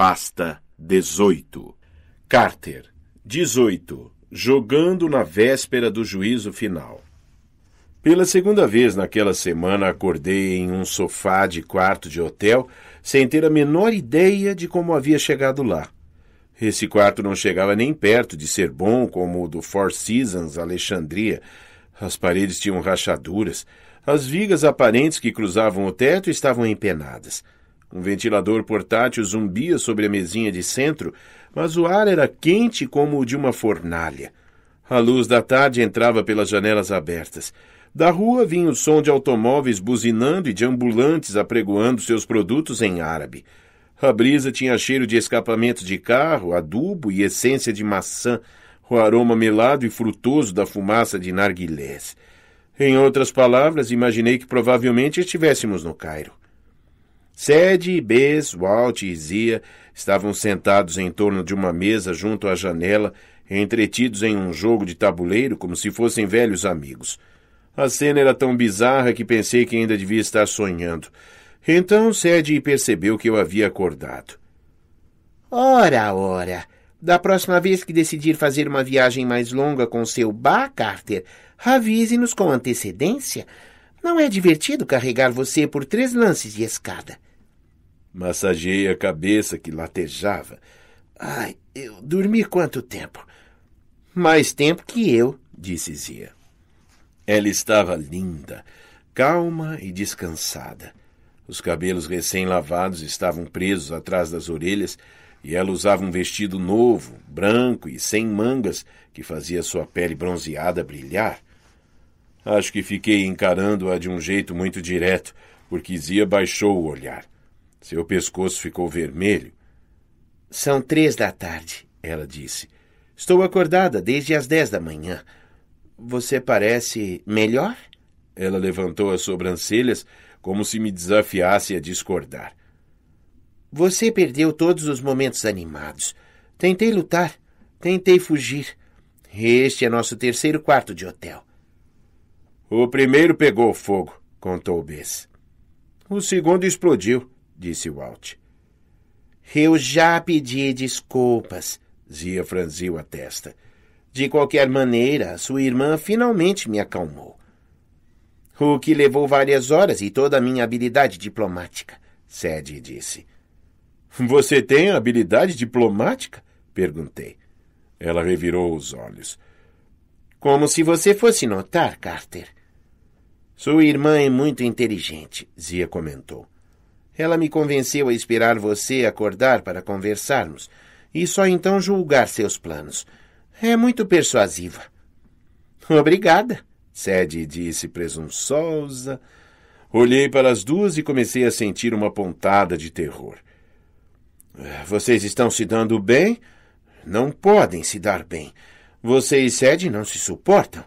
Pasta 18. Carter, 18. Jogando na véspera do juízo final. Pela segunda vez naquela semana, acordei em um sofá de quarto de hotel, sem ter a menor ideia de como havia chegado lá. Esse quarto não chegava nem perto de ser bom como o do Four Seasons Alexandria. As paredes tinham rachaduras, as vigas aparentes que cruzavam o teto estavam empenadas. Um ventilador portátil zumbia sobre a mesinha de centro, mas o ar era quente como o de uma fornalha. A luz da tarde entrava pelas janelas abertas. Da rua vinha o som de automóveis buzinando e de ambulantes apregoando seus produtos em árabe. A brisa tinha cheiro de escapamento de carro, adubo e essência de maçã, o aroma melado e frutoso da fumaça de narguilés. Em outras palavras, imaginei que provavelmente estivéssemos no Cairo. Sede, Bes, Walt e Zia estavam sentados em torno de uma mesa junto à janela, entretidos em um jogo de tabuleiro como se fossem velhos amigos. A cena era tão bizarra que pensei que ainda devia estar sonhando. Então Sede percebeu que eu havia acordado. Ora, ora! Da próxima vez que decidir fazer uma viagem mais longa com seu Bah, Carter, avise-nos com antecedência. Não é divertido carregar você por três lances de escada. Massageei a cabeça que latejava. Ai, eu dormi quanto tempo? Mais tempo que eu, disse Zia. Ela estava linda, calma e descansada. Os cabelos recém-lavados estavam presos atrás das orelhas e ela usava um vestido novo, branco e sem mangas, que fazia sua pele bronzeada brilhar. Acho que fiquei encarando-a de um jeito muito direto, porque Zia baixou o olhar. Seu pescoço ficou vermelho. São três da tarde, ela disse. Estou acordada desde as dez da manhã. Você parece melhor? Ela levantou as sobrancelhas como se me desafiasse a discordar. Você perdeu todos os momentos animados. Tentei lutar, tentei fugir. Este é nosso terceiro quarto de hotel. O primeiro pegou fogo, contou Bess. O segundo explodiu, disse Walt. Eu já pedi desculpas, Zia franziu a testa. De qualquer maneira, sua irmã finalmente me acalmou. O que levou várias horas e toda a minha habilidade diplomática, Sede disse. Você tem habilidade diplomática? perguntei. Ela revirou os olhos. Como se você fosse notar, Carter. Sua irmã é muito inteligente, Zia comentou. Ela me convenceu a esperar você acordar para conversarmos e só então julgar seus planos. É muito persuasiva. Obrigada, Sede disse presunçosa. Olhei para as duas e comecei a sentir uma pontada de terror. Vocês estão se dando bem? Não podem se dar bem. Você e Sede não se suportam.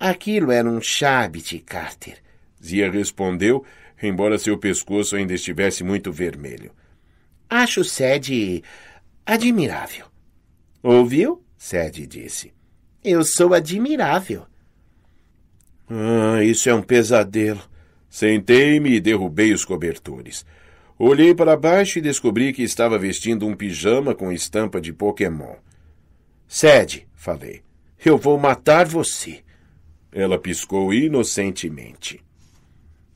Aquilo era um de Carter, Zia respondeu, embora seu pescoço ainda estivesse muito vermelho. Acho Sede admirável. Ouviu? Sede disse. Eu sou admirável. Ah, isso é um pesadelo. Sentei-me e derrubei os cobertores. Olhei para baixo e descobri que estava vestindo um pijama com estampa de Pokémon. Sede, falei, eu vou matar você. Ela piscou inocentemente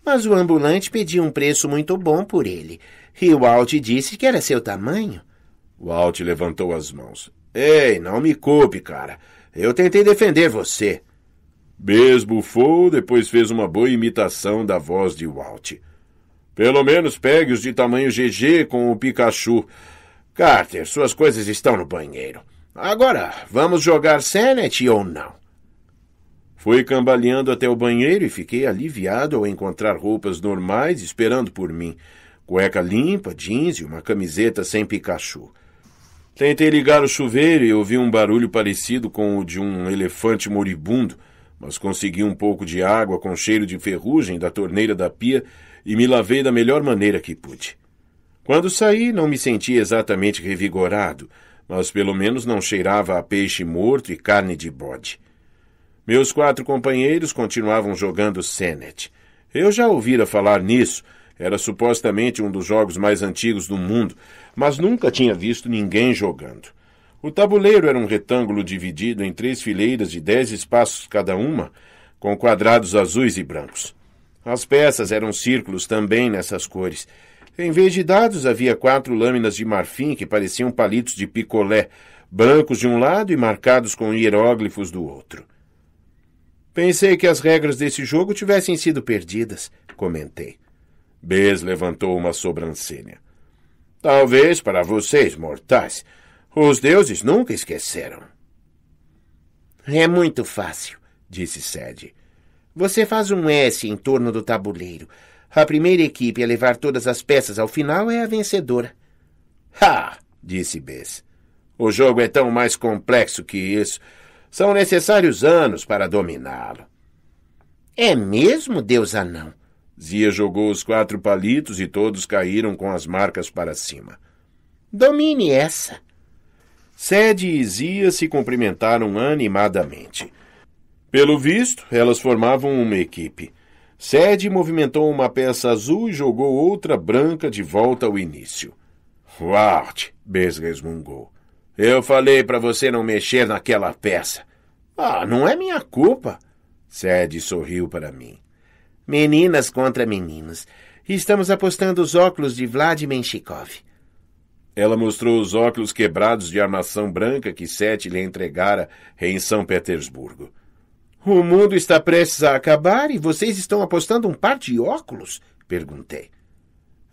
mas o ambulante pedia um preço muito bom por ele, e o Alt disse que era seu tamanho. O Alt levantou as mãos. Ei, não me culpe, cara. Eu tentei defender você. Besbufou, depois fez uma boa imitação da voz de Walt. Pelo menos pegue os de tamanho GG com o Pikachu. Carter, suas coisas estão no banheiro. Agora, vamos jogar Senet ou não? Fui cambaleando até o banheiro e fiquei aliviado ao encontrar roupas normais esperando por mim. Cueca limpa, jeans e uma camiseta sem Pikachu. Tentei ligar o chuveiro e ouvi um barulho parecido com o de um elefante moribundo, mas consegui um pouco de água com cheiro de ferrugem da torneira da pia e me lavei da melhor maneira que pude. Quando saí, não me senti exatamente revigorado, mas pelo menos não cheirava a peixe morto e carne de bode. Meus quatro companheiros continuavam jogando Senet. Eu já ouvira falar nisso. Era supostamente um dos jogos mais antigos do mundo, mas nunca tinha visto ninguém jogando. O tabuleiro era um retângulo dividido em três fileiras de dez espaços cada uma, com quadrados azuis e brancos. As peças eram círculos também nessas cores. Em vez de dados, havia quatro lâminas de marfim que pareciam palitos de picolé, brancos de um lado e marcados com hieróglifos do outro. Pensei que as regras desse jogo tivessem sido perdidas, comentei. Bez levantou uma sobrancelha. Talvez para vocês, mortais, os deuses nunca esqueceram. É muito fácil, disse Sede. Você faz um S em torno do tabuleiro. A primeira equipe a levar todas as peças ao final é a vencedora. Ha! disse Bess. O jogo é tão mais complexo que isso. São necessários anos para dominá-lo. É mesmo, Deus anão? Zia jogou os quatro palitos e todos caíram com as marcas para cima. Domine essa. Sede e Zia se cumprimentaram animadamente. Pelo visto, elas formavam uma equipe. Sede movimentou uma peça azul e jogou outra branca de volta ao início. Wart! Besga resmungou. Eu falei para você não mexer naquela peça. Ah, não é minha culpa. Sede sorriu para mim. Meninas contra meninos. Estamos apostando os óculos de Vlad Menshikov. Ela mostrou os óculos quebrados de armação branca que Sete lhe entregara em São Petersburgo. O mundo está prestes a acabar e vocês estão apostando um par de óculos? perguntei.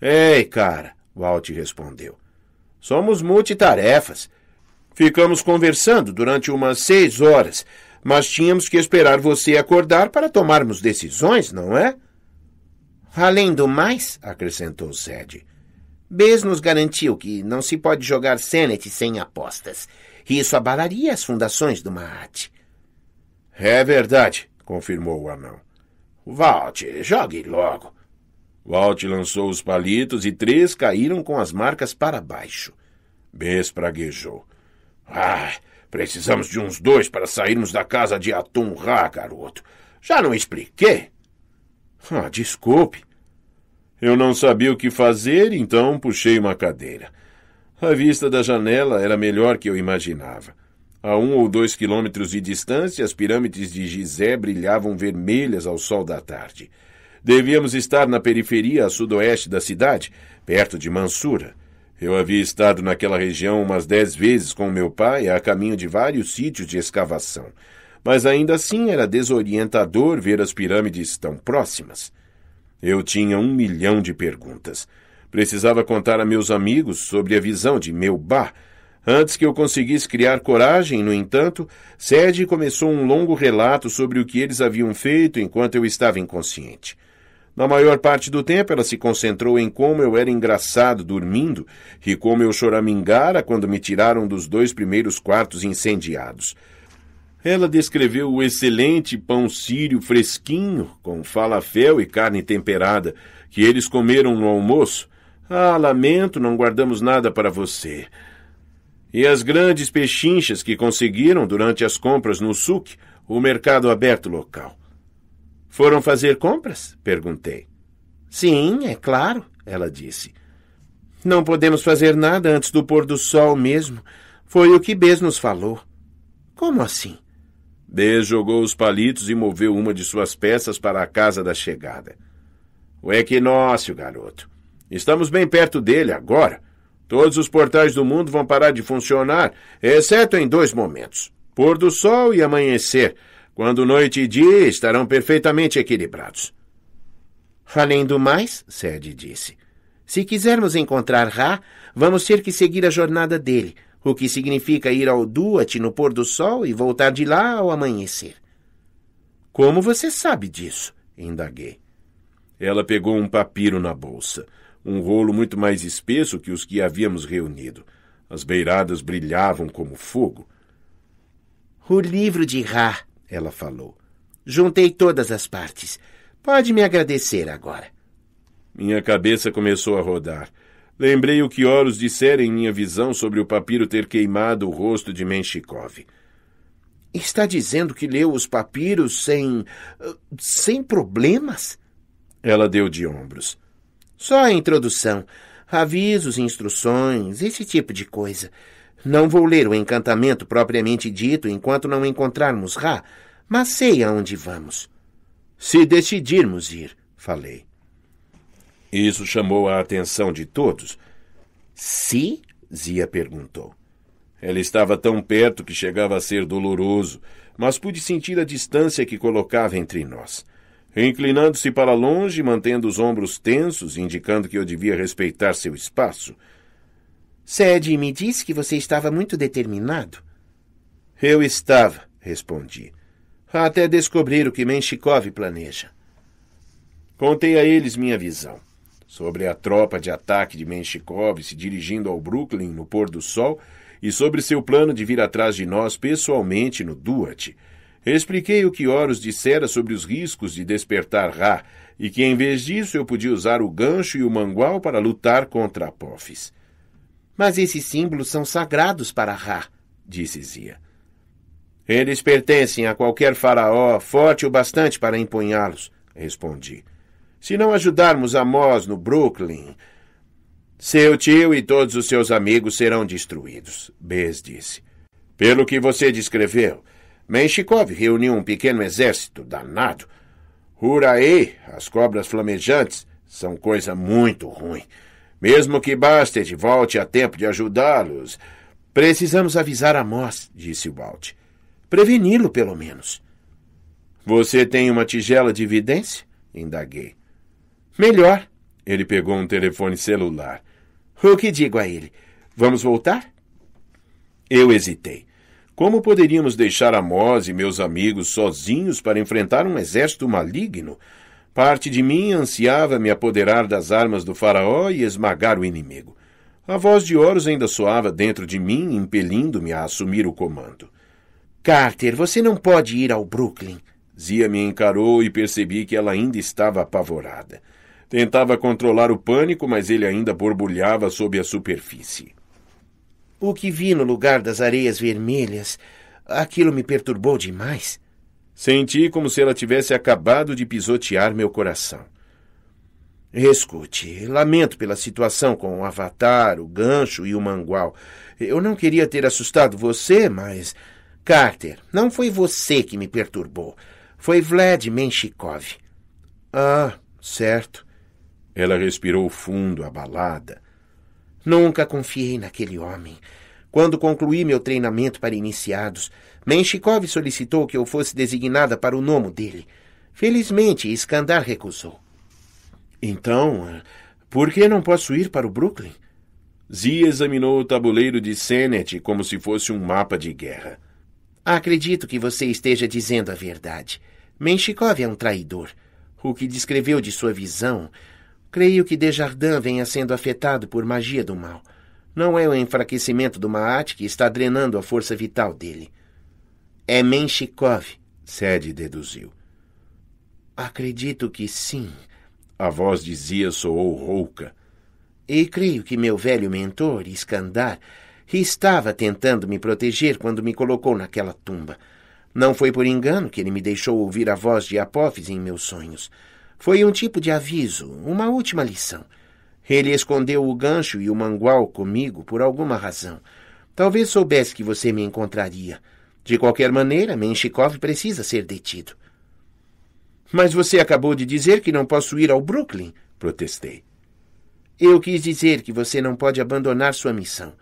Ei, cara, Walt respondeu. Somos multitarefas. Ficamos conversando durante umas seis horas, mas tínhamos que esperar você acordar para tomarmos decisões, não é? Além do mais, acrescentou zed Bez nos garantiu que não se pode jogar Senet sem apostas. Isso abalaria as fundações do Maat. É verdade, confirmou o anão. Walt, jogue logo. Walt lançou os palitos e três caíram com as marcas para baixo. bess praguejou. Ah, precisamos de uns dois para sairmos da casa de Atum Ra, garoto. Já não expliquei? Ah, desculpe. Eu não sabia o que fazer, então puxei uma cadeira. A vista da janela era melhor que eu imaginava. A um ou dois quilômetros de distância, as pirâmides de Gizé brilhavam vermelhas ao sol da tarde. Devíamos estar na periferia a sudoeste da cidade, perto de Mansura. Eu havia estado naquela região umas dez vezes com meu pai a caminho de vários sítios de escavação, mas ainda assim era desorientador ver as pirâmides tão próximas. Eu tinha um milhão de perguntas. Precisava contar a meus amigos sobre a visão de meu bar. Antes que eu conseguisse criar coragem, no entanto, Sede começou um longo relato sobre o que eles haviam feito enquanto eu estava inconsciente. Na maior parte do tempo, ela se concentrou em como eu era engraçado dormindo e como eu choramingara quando me tiraram dos dois primeiros quartos incendiados. Ela descreveu o excelente pão sírio fresquinho, com falafel e carne temperada, que eles comeram no almoço. Ah, lamento, não guardamos nada para você. E as grandes pechinchas que conseguiram durante as compras no SUC, o mercado aberto local. Foram fazer compras? perguntei. Sim, é claro, ela disse. Não podemos fazer nada antes do pôr do sol mesmo. Foi o que Bez nos falou. Como assim? Bez jogou os palitos e moveu uma de suas peças para a casa da chegada. O equinócio, garoto. Estamos bem perto dele agora. Todos os portais do mundo vão parar de funcionar, exceto em dois momentos: pôr do sol e amanhecer, quando noite e dia estarão perfeitamente equilibrados. Além do mais, Sede disse, se quisermos encontrar Ra, vamos ter que seguir a jornada dele, o que significa ir ao Duat no pôr do sol e voltar de lá ao amanhecer. Como você sabe disso? indaguei. Ela pegou um papiro na bolsa, um rolo muito mais espesso que os que havíamos reunido. As beiradas brilhavam como fogo. O livro de Ra, ela falou. Juntei todas as partes. Pode me agradecer agora. Minha cabeça começou a rodar. Lembrei o que Horus dissera em minha visão sobre o papiro ter queimado o rosto de Menshikov. Está dizendo que leu os papiros sem. sem problemas? Ela deu de ombros. Só a introdução, avisos, instruções, esse tipo de coisa. Não vou ler o encantamento propriamente dito enquanto não encontrarmos Ra, mas sei aonde vamos. Se decidirmos ir, falei. Isso chamou a atenção de todos. Se? Zia perguntou. Ela estava tão perto que chegava a ser doloroso, mas pude sentir a distância que colocava entre nós. Inclinando-se para longe, mantendo os ombros tensos, indicando que eu devia respeitar seu espaço, Sede me disse que você estava muito determinado. Eu estava, respondi, até descobrir o que Menshikov planeja. Contei a eles minha visão sobre a tropa de ataque de Menshikov se dirigindo ao Brooklyn no pôr do sol e sobre seu plano de vir atrás de nós pessoalmente no Duat. Expliquei o que Horus dissera sobre os riscos de despertar Ra e que, em vez disso, eu podia usar o gancho e o mangual para lutar contra Apophis. Mas esses símbolos são sagrados para Ra, disse Zia. Eles pertencem a qualquer faraó forte o bastante para empunhá-los, respondi. Se não ajudarmos a Mos no Brooklyn, seu tio e todos os seus amigos serão destruídos, Bez disse. Pelo que você descreveu, Menshikov reuniu um pequeno exército danado. Huraê, as cobras flamejantes, são coisa muito ruim. Mesmo que Bastet volte a tempo de ajudá-los, precisamos avisar a Moss, disse Walt. Preveni-lo, pelo menos. Você tem uma tigela de vidência? indaguei. Melhor. Ele pegou um telefone celular. O que digo a ele? Vamos voltar? Eu hesitei. Como poderíamos deixar a Amós e meus amigos sozinhos para enfrentar um exército maligno Parte de mim ansiava me apoderar das armas do faraó e esmagar o inimigo. A voz de Horus ainda soava dentro de mim, impelindo-me a assumir o comando. Carter, você não pode ir ao Brooklyn. Zia me encarou e percebi que ela ainda estava apavorada. Tentava controlar o pânico, mas ele ainda borbulhava sob a superfície. O que vi no lugar das areias vermelhas, aquilo me perturbou demais. Senti como se ela tivesse acabado de pisotear meu coração. Escute, lamento pela situação com o Avatar, o Gancho e o Mangual. Eu não queria ter assustado você, mas. Carter, não foi você que me perturbou. Foi Vlad Menshikov. Ah, certo. Ela respirou fundo, abalada. Nunca confiei naquele homem. Quando concluí meu treinamento para iniciados, Menshikov solicitou que eu fosse designada para o nome dele. Felizmente, Skandar recusou. Então, eh, por que não posso ir para o Brooklyn? Zia examinou o tabuleiro de Sennett como se fosse um mapa de guerra. Acredito que você esteja dizendo a verdade. Menshikov é um traidor. O que descreveu de sua visão. Creio que Desjardins venha sendo afetado por magia do mal. Não é o enfraquecimento do Maat que está drenando a força vital dele. É Menshikov, Sede deduziu. Acredito que sim. A voz dizia soou rouca. E creio que meu velho mentor, Iskandar, estava tentando me proteger quando me colocou naquela tumba. Não foi por engano que ele me deixou ouvir a voz de Apófis em meus sonhos. Foi um tipo de aviso, uma última lição. Ele escondeu o gancho e o mangual comigo por alguma razão. Talvez soubesse que você me encontraria. De qualquer maneira, Menshikov precisa ser detido. Mas você acabou de dizer que não posso ir ao Brooklyn, protestei. Eu quis dizer que você não pode abandonar sua missão.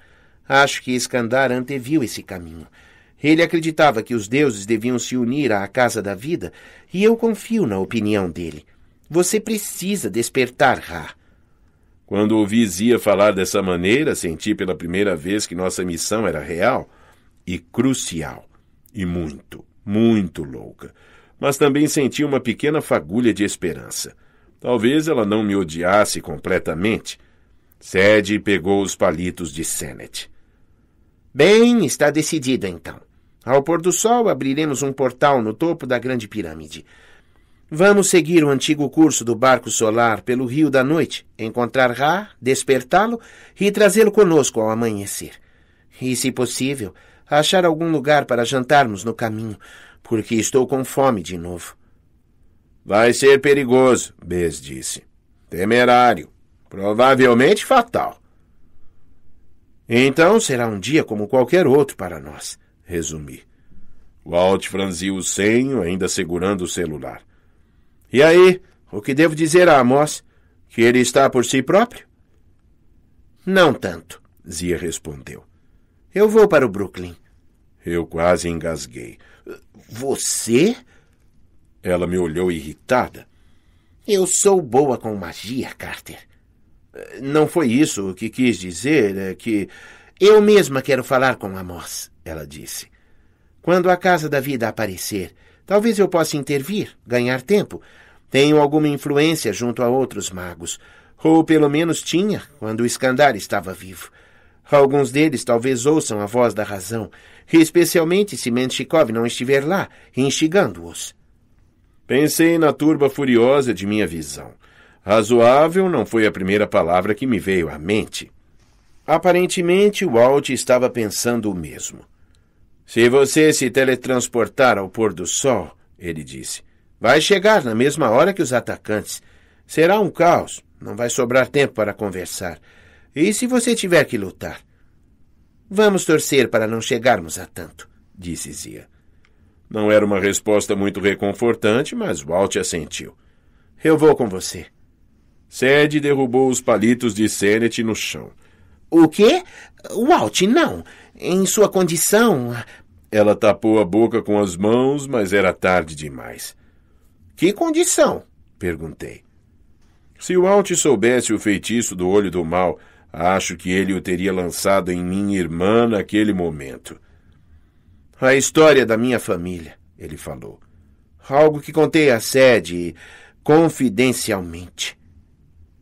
Acho que Escandar anteviu esse caminho. Ele acreditava que os deuses deviam se unir à casa da vida, e eu confio na opinião dele. Você precisa despertar, Ra. Quando ouvi Zia falar dessa maneira, senti pela primeira vez que nossa missão era real e crucial e muito, muito louca. Mas também senti uma pequena fagulha de esperança. Talvez ela não me odiasse completamente. Sede pegou os palitos de Senet. Bem, está decidido então. Ao pôr do sol, abriremos um portal no topo da Grande Pirâmide. Vamos seguir o antigo curso do barco solar pelo Rio da Noite, encontrar Ra, despertá-lo e trazê-lo conosco ao amanhecer. E, se possível, a achar algum lugar para jantarmos no caminho, porque estou com fome de novo. Vai ser perigoso, Bez disse. Temerário. Provavelmente fatal. Então será um dia como qualquer outro para nós, resumi. Walt franziu o senho, ainda segurando o celular. E aí, o que devo dizer a Amos? Que ele está por si próprio? Não tanto, Zia respondeu. Eu vou para o Brooklyn. Eu quase engasguei. Você? Ela me olhou irritada. Eu sou boa com magia, Carter. Não foi isso que quis dizer, é que eu mesma quero falar com Amos, ela disse. Quando a casa da vida aparecer, talvez eu possa intervir, ganhar tempo. Tenho alguma influência junto a outros magos, ou pelo menos tinha quando o Escandar estava vivo. Alguns deles talvez ouçam a voz da razão, especialmente se Menshikov não estiver lá, instigando-os. Pensei na turba furiosa de minha visão. Razoável não foi a primeira palavra que me veio à mente. Aparentemente, Walt estava pensando o mesmo. Se você se teletransportar ao pôr do sol, ele disse, vai chegar na mesma hora que os atacantes. Será um caos, não vai sobrar tempo para conversar. E se você tiver que lutar? Vamos torcer para não chegarmos a tanto, disse Zia. Não era uma resposta muito reconfortante, mas Walt assentiu. Eu vou com você. Sede derrubou os palitos de Sennett no chão. O quê? Walt, não. Em sua condição. Ela tapou a boca com as mãos, mas era tarde demais. Que condição? perguntei. Se Walt soubesse o feitiço do olho do mal, Acho que ele o teria lançado em minha irmã naquele momento. A história da minha família, ele falou. Algo que contei à sede confidencialmente.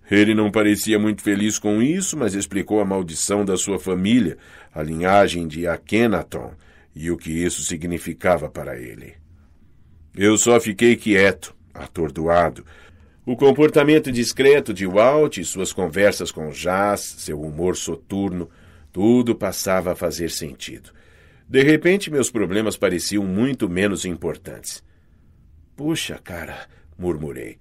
Ele não parecia muito feliz com isso, mas explicou a maldição da sua família, a linhagem de Akhenaton, e o que isso significava para ele. Eu só fiquei quieto, atordoado, o comportamento discreto de Walt e suas conversas com Jazz, seu humor soturno, tudo passava a fazer sentido. De repente, meus problemas pareciam muito menos importantes. Puxa, cara, murmurei.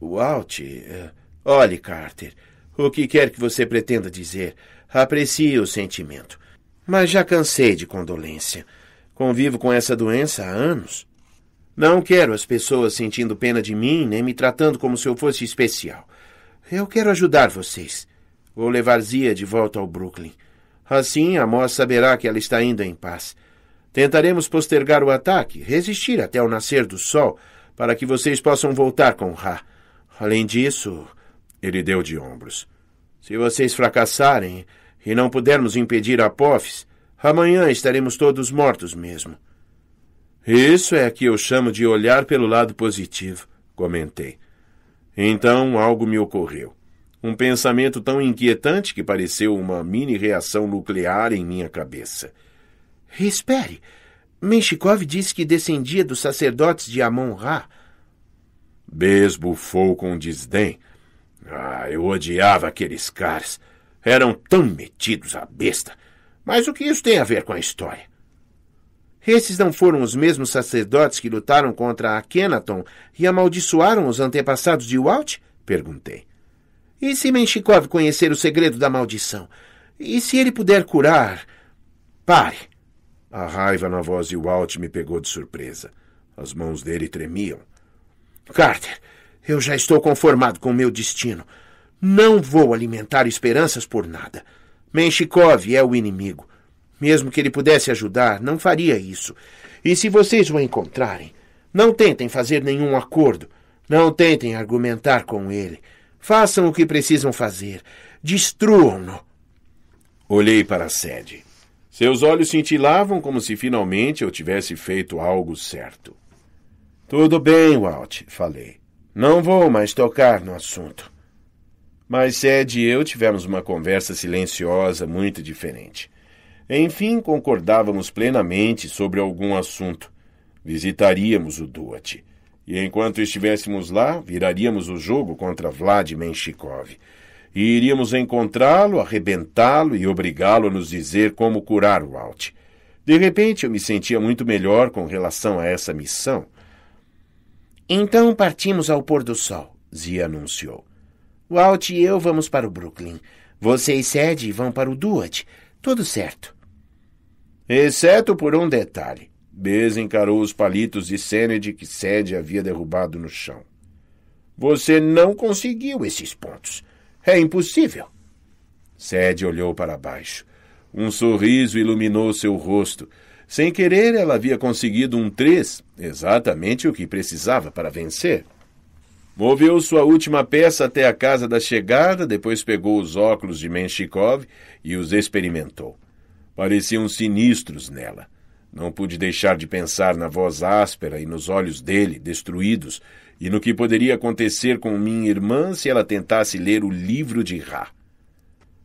Walt. Uh, olhe, Carter, o que quer que você pretenda dizer, aprecie o sentimento. Mas já cansei de condolência. Convivo com essa doença há anos. Não quero as pessoas sentindo pena de mim nem me tratando como se eu fosse especial. Eu quero ajudar vocês. Vou levar Zia de volta ao Brooklyn. Assim, a Moss saberá que ela está indo em paz. Tentaremos postergar o ataque, resistir até o nascer do sol, para que vocês possam voltar com Ra. Além disso, ele deu de ombros. Se vocês fracassarem e não pudermos impedir a Apophis, amanhã estaremos todos mortos mesmo. Isso é que eu chamo de olhar pelo lado positivo, comentei. Então algo me ocorreu. Um pensamento tão inquietante que pareceu uma mini reação nuclear em minha cabeça. Espere! Menshikov disse que descendia dos sacerdotes de Amon-Ra. Besbufou com desdém. Ah, eu odiava aqueles caras. Eram tão metidos à besta. Mas o que isso tem a ver com a história? Esses não foram os mesmos sacerdotes que lutaram contra Akhenaton e amaldiçoaram os antepassados de Walt? Perguntei. E se Menshikov conhecer o segredo da maldição? E se ele puder curar? Pare! A raiva na voz de Walt me pegou de surpresa. As mãos dele tremiam. Carter, eu já estou conformado com o meu destino. Não vou alimentar esperanças por nada. Menshikov é o inimigo. Mesmo que ele pudesse ajudar, não faria isso. E se vocês o encontrarem, não tentem fazer nenhum acordo. Não tentem argumentar com ele. Façam o que precisam fazer. Destruam-no. Olhei para a sede. Seus olhos cintilavam como se finalmente eu tivesse feito algo certo. Tudo bem, Walt, falei. Não vou mais tocar no assunto. Mas Sed e eu tivemos uma conversa silenciosa muito diferente. Enfim, concordávamos plenamente sobre algum assunto. Visitaríamos o Duat. E enquanto estivéssemos lá, viraríamos o jogo contra Vlad Menshikov. E iríamos encontrá-lo, arrebentá-lo e obrigá-lo a nos dizer como curar o Alt. De repente, eu me sentia muito melhor com relação a essa missão. Então partimos ao pôr do sol, Zia anunciou. Walt e eu vamos para o Brooklyn. Vocês, Sede, vão para o Duat. Tudo certo. Exceto por um detalhe. Bez encarou os palitos de Sennett que Sede havia derrubado no chão. Você não conseguiu esses pontos. É impossível. Sede olhou para baixo. Um sorriso iluminou seu rosto. Sem querer, ela havia conseguido um três, exatamente o que precisava para vencer. Moveu sua última peça até a casa da chegada, depois pegou os óculos de Menshikov e os experimentou. Pareciam sinistros nela. Não pude deixar de pensar na voz áspera e nos olhos dele, destruídos, e no que poderia acontecer com minha irmã se ela tentasse ler o livro de Ra.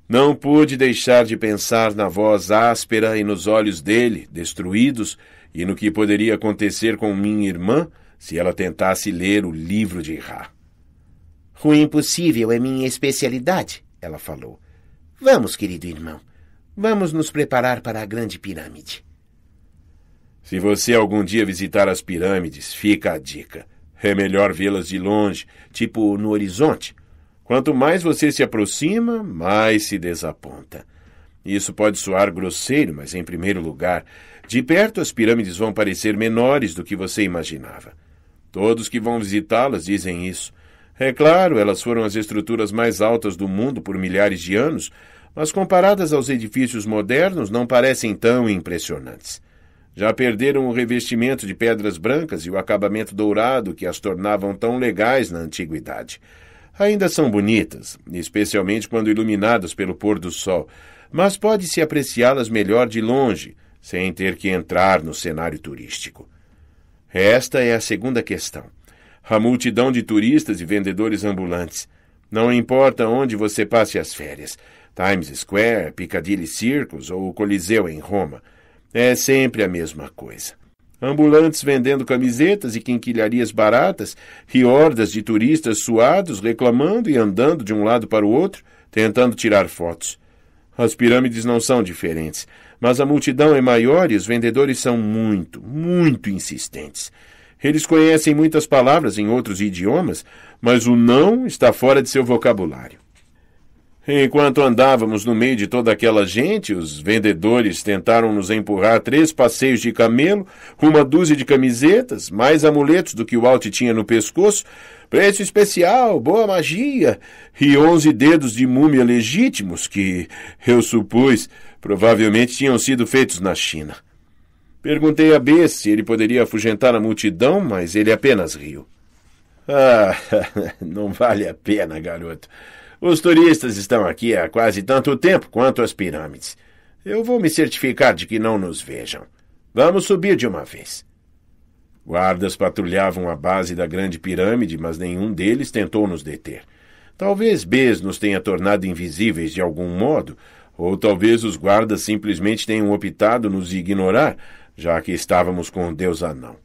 Não pude deixar de pensar na voz áspera e nos olhos dele, destruídos, e no que poderia acontecer com minha irmã se ela tentasse ler o livro de Ra. O impossível é minha especialidade, ela falou. Vamos, querido irmão. Vamos nos preparar para a Grande Pirâmide. Se você algum dia visitar as pirâmides, fica a dica. É melhor vê-las de longe, tipo no horizonte. Quanto mais você se aproxima, mais se desaponta. Isso pode soar grosseiro, mas em primeiro lugar, de perto as pirâmides vão parecer menores do que você imaginava. Todos que vão visitá-las dizem isso. É claro, elas foram as estruturas mais altas do mundo por milhares de anos, mas comparadas aos edifícios modernos, não parecem tão impressionantes. Já perderam o revestimento de pedras brancas e o acabamento dourado que as tornavam tão legais na antiguidade. Ainda são bonitas, especialmente quando iluminadas pelo pôr do sol, mas pode-se apreciá-las melhor de longe, sem ter que entrar no cenário turístico. Esta é a segunda questão. A multidão de turistas e vendedores ambulantes. Não importa onde você passe as férias Times Square, Piccadilly Circus ou o Coliseu em Roma é sempre a mesma coisa. Ambulantes vendendo camisetas e quinquilharias baratas e hordas de turistas suados reclamando e andando de um lado para o outro, tentando tirar fotos. As pirâmides não são diferentes. Mas a multidão é maior e os vendedores são muito, muito insistentes. Eles conhecem muitas palavras em outros idiomas, mas o não está fora de seu vocabulário. Enquanto andávamos no meio de toda aquela gente, os vendedores tentaram nos empurrar três passeios de camelo, uma dúzia de camisetas, mais amuletos do que o Alt tinha no pescoço, preço especial, boa magia, e onze dedos de múmia legítimos que, eu supus, Provavelmente tinham sido feitos na China. Perguntei a B se ele poderia afugentar a multidão, mas ele apenas riu. Ah, não vale a pena, garoto. Os turistas estão aqui há quase tanto tempo quanto as pirâmides. Eu vou me certificar de que não nos vejam. Vamos subir de uma vez. Guardas patrulhavam a base da grande pirâmide, mas nenhum deles tentou nos deter. Talvez Bes nos tenha tornado invisíveis de algum modo, ou talvez os guardas simplesmente tenham optado nos ignorar, já que estávamos com Deus anão.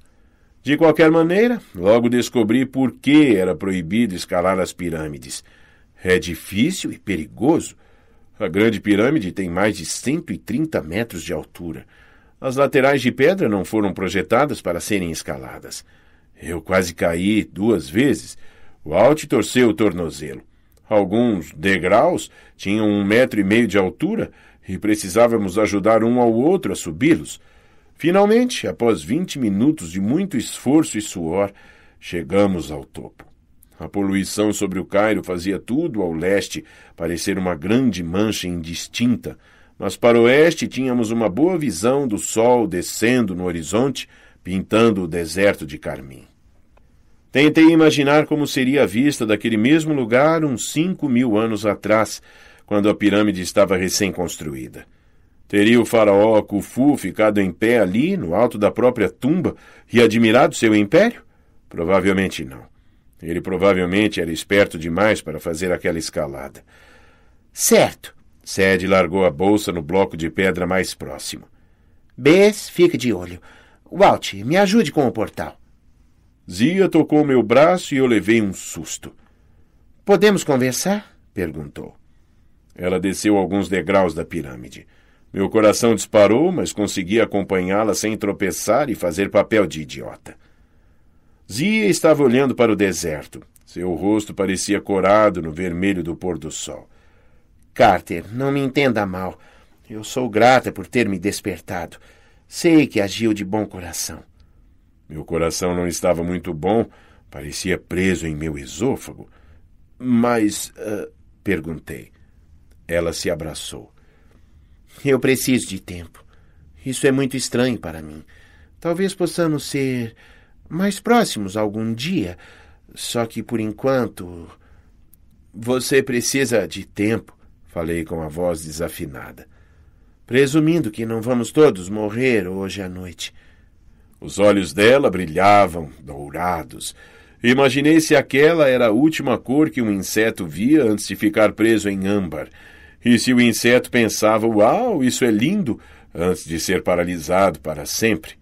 De qualquer maneira, logo descobri por que era proibido escalar as pirâmides. É difícil e perigoso. A Grande Pirâmide tem mais de 130 metros de altura. As laterais de pedra não foram projetadas para serem escaladas. Eu quase caí duas vezes. O Alt torceu o tornozelo. Alguns degraus tinham um metro e meio de altura e precisávamos ajudar um ao outro a subi-los. Finalmente, após vinte minutos de muito esforço e suor, chegamos ao topo. A poluição sobre o Cairo fazia tudo ao leste parecer uma grande mancha indistinta, mas para o oeste tínhamos uma boa visão do sol descendo no horizonte, pintando o deserto de carmim. Tentei imaginar como seria a vista daquele mesmo lugar uns cinco mil anos atrás, quando a pirâmide estava recém-construída. Teria o faraó Khufu ficado em pé ali, no alto da própria tumba, e admirado seu império? Provavelmente não. Ele provavelmente era esperto demais para fazer aquela escalada. Certo. Sede largou a bolsa no bloco de pedra mais próximo. Bess, fique de olho. Walt, me ajude com o portal. Zia tocou meu braço e eu levei um susto. Podemos conversar? perguntou. Ela desceu alguns degraus da pirâmide. Meu coração disparou, mas consegui acompanhá-la sem tropeçar e fazer papel de idiota. Zia estava olhando para o deserto. Seu rosto parecia corado no vermelho do pôr do sol. Carter, não me entenda mal. Eu sou grata por ter me despertado. Sei que agiu de bom coração. Meu coração não estava muito bom, parecia preso em meu esôfago. Mas. Uh, perguntei. Ela se abraçou. Eu preciso de tempo. Isso é muito estranho para mim. Talvez possamos ser mais próximos algum dia. Só que por enquanto. Você precisa de tempo, falei com a voz desafinada. Presumindo que não vamos todos morrer hoje à noite. Os olhos dela brilhavam, dourados. Imaginei se aquela era a última cor que um inseto via antes de ficar preso em âmbar. E se o inseto pensava, uau, isso é lindo, antes de ser paralisado para sempre.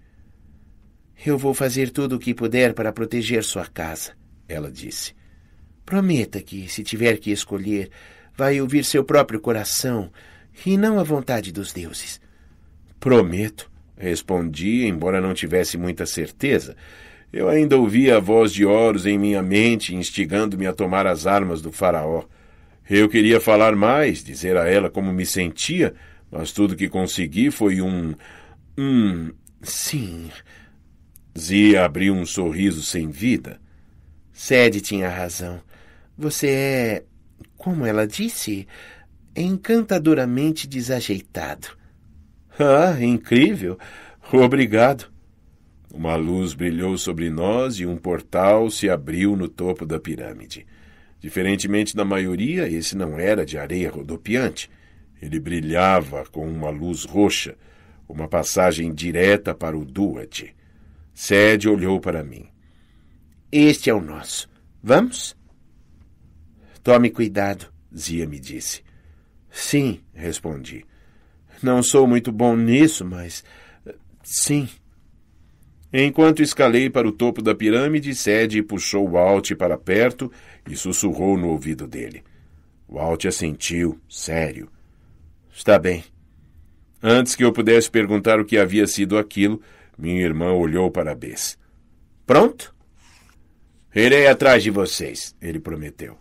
Eu vou fazer tudo o que puder para proteger sua casa, ela disse. Prometa que, se tiver que escolher, vai ouvir seu próprio coração e não a vontade dos deuses. Prometo, Respondi, embora não tivesse muita certeza. Eu ainda ouvia a voz de Horus em minha mente, instigando-me a tomar as armas do faraó. Eu queria falar mais, dizer a ela como me sentia, mas tudo que consegui foi um. um. sim. Zia abriu um sorriso sem vida. Sede tinha razão. Você é. como ela disse? encantadoramente desajeitado. Ah, incrível! Obrigado. Uma luz brilhou sobre nós e um portal se abriu no topo da pirâmide. Diferentemente da maioria, esse não era de areia rodopiante. Ele brilhava com uma luz roxa, uma passagem direta para o Duat. Sede olhou para mim. Este é o nosso. Vamos? Tome cuidado, Zia me disse. Sim, respondi. Não sou muito bom nisso, mas. Sim. Enquanto escalei para o topo da pirâmide, Sede puxou Walt para perto e sussurrou no ouvido dele. Walt assentiu, sério. Está bem. Antes que eu pudesse perguntar o que havia sido aquilo, minha irmã olhou para Bess. Pronto? Irei atrás de vocês, ele prometeu.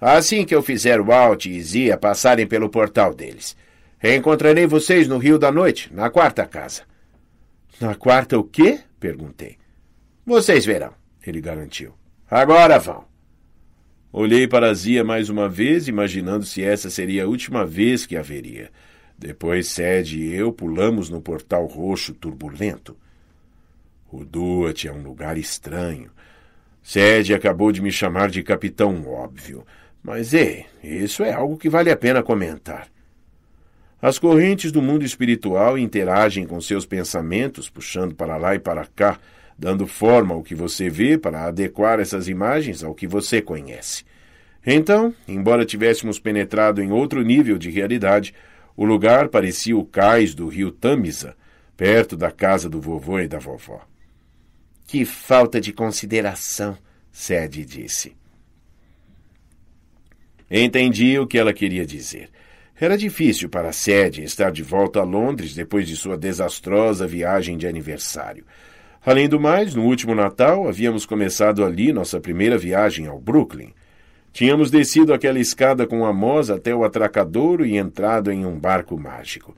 Assim que eu fizer Walt e Zia passarem pelo portal deles. Reencontrarei vocês no Rio da Noite, na quarta casa. Na quarta o quê? perguntei. Vocês verão, ele garantiu. Agora vão. Olhei para a Zia mais uma vez, imaginando se essa seria a última vez que a veria. Depois Sede e eu pulamos no portal roxo turbulento. O Duat é um lugar estranho. Sede acabou de me chamar de capitão óbvio. Mas, ei, isso é algo que vale a pena comentar. As correntes do mundo espiritual interagem com seus pensamentos, puxando para lá e para cá, dando forma ao que você vê para adequar essas imagens ao que você conhece. Então, embora tivéssemos penetrado em outro nível de realidade, o lugar parecia o cais do rio Tamisa, perto da casa do vovô e da vovó. Que falta de consideração, Sede disse. Entendi o que ela queria dizer. Era difícil para a sede estar de volta a Londres depois de sua desastrosa viagem de aniversário. Além do mais, no último Natal, havíamos começado ali nossa primeira viagem ao Brooklyn. Tínhamos descido aquela escada com a Mosa até o atracadouro e entrado em um barco mágico.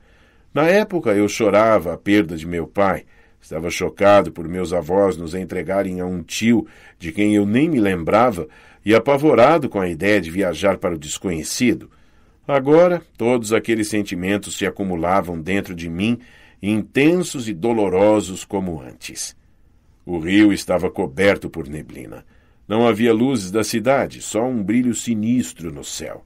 Na época, eu chorava a perda de meu pai. Estava chocado por meus avós nos entregarem a um tio de quem eu nem me lembrava e apavorado com a ideia de viajar para o desconhecido. Agora, todos aqueles sentimentos se acumulavam dentro de mim, intensos e dolorosos como antes. O rio estava coberto por neblina. Não havia luzes da cidade, só um brilho sinistro no céu.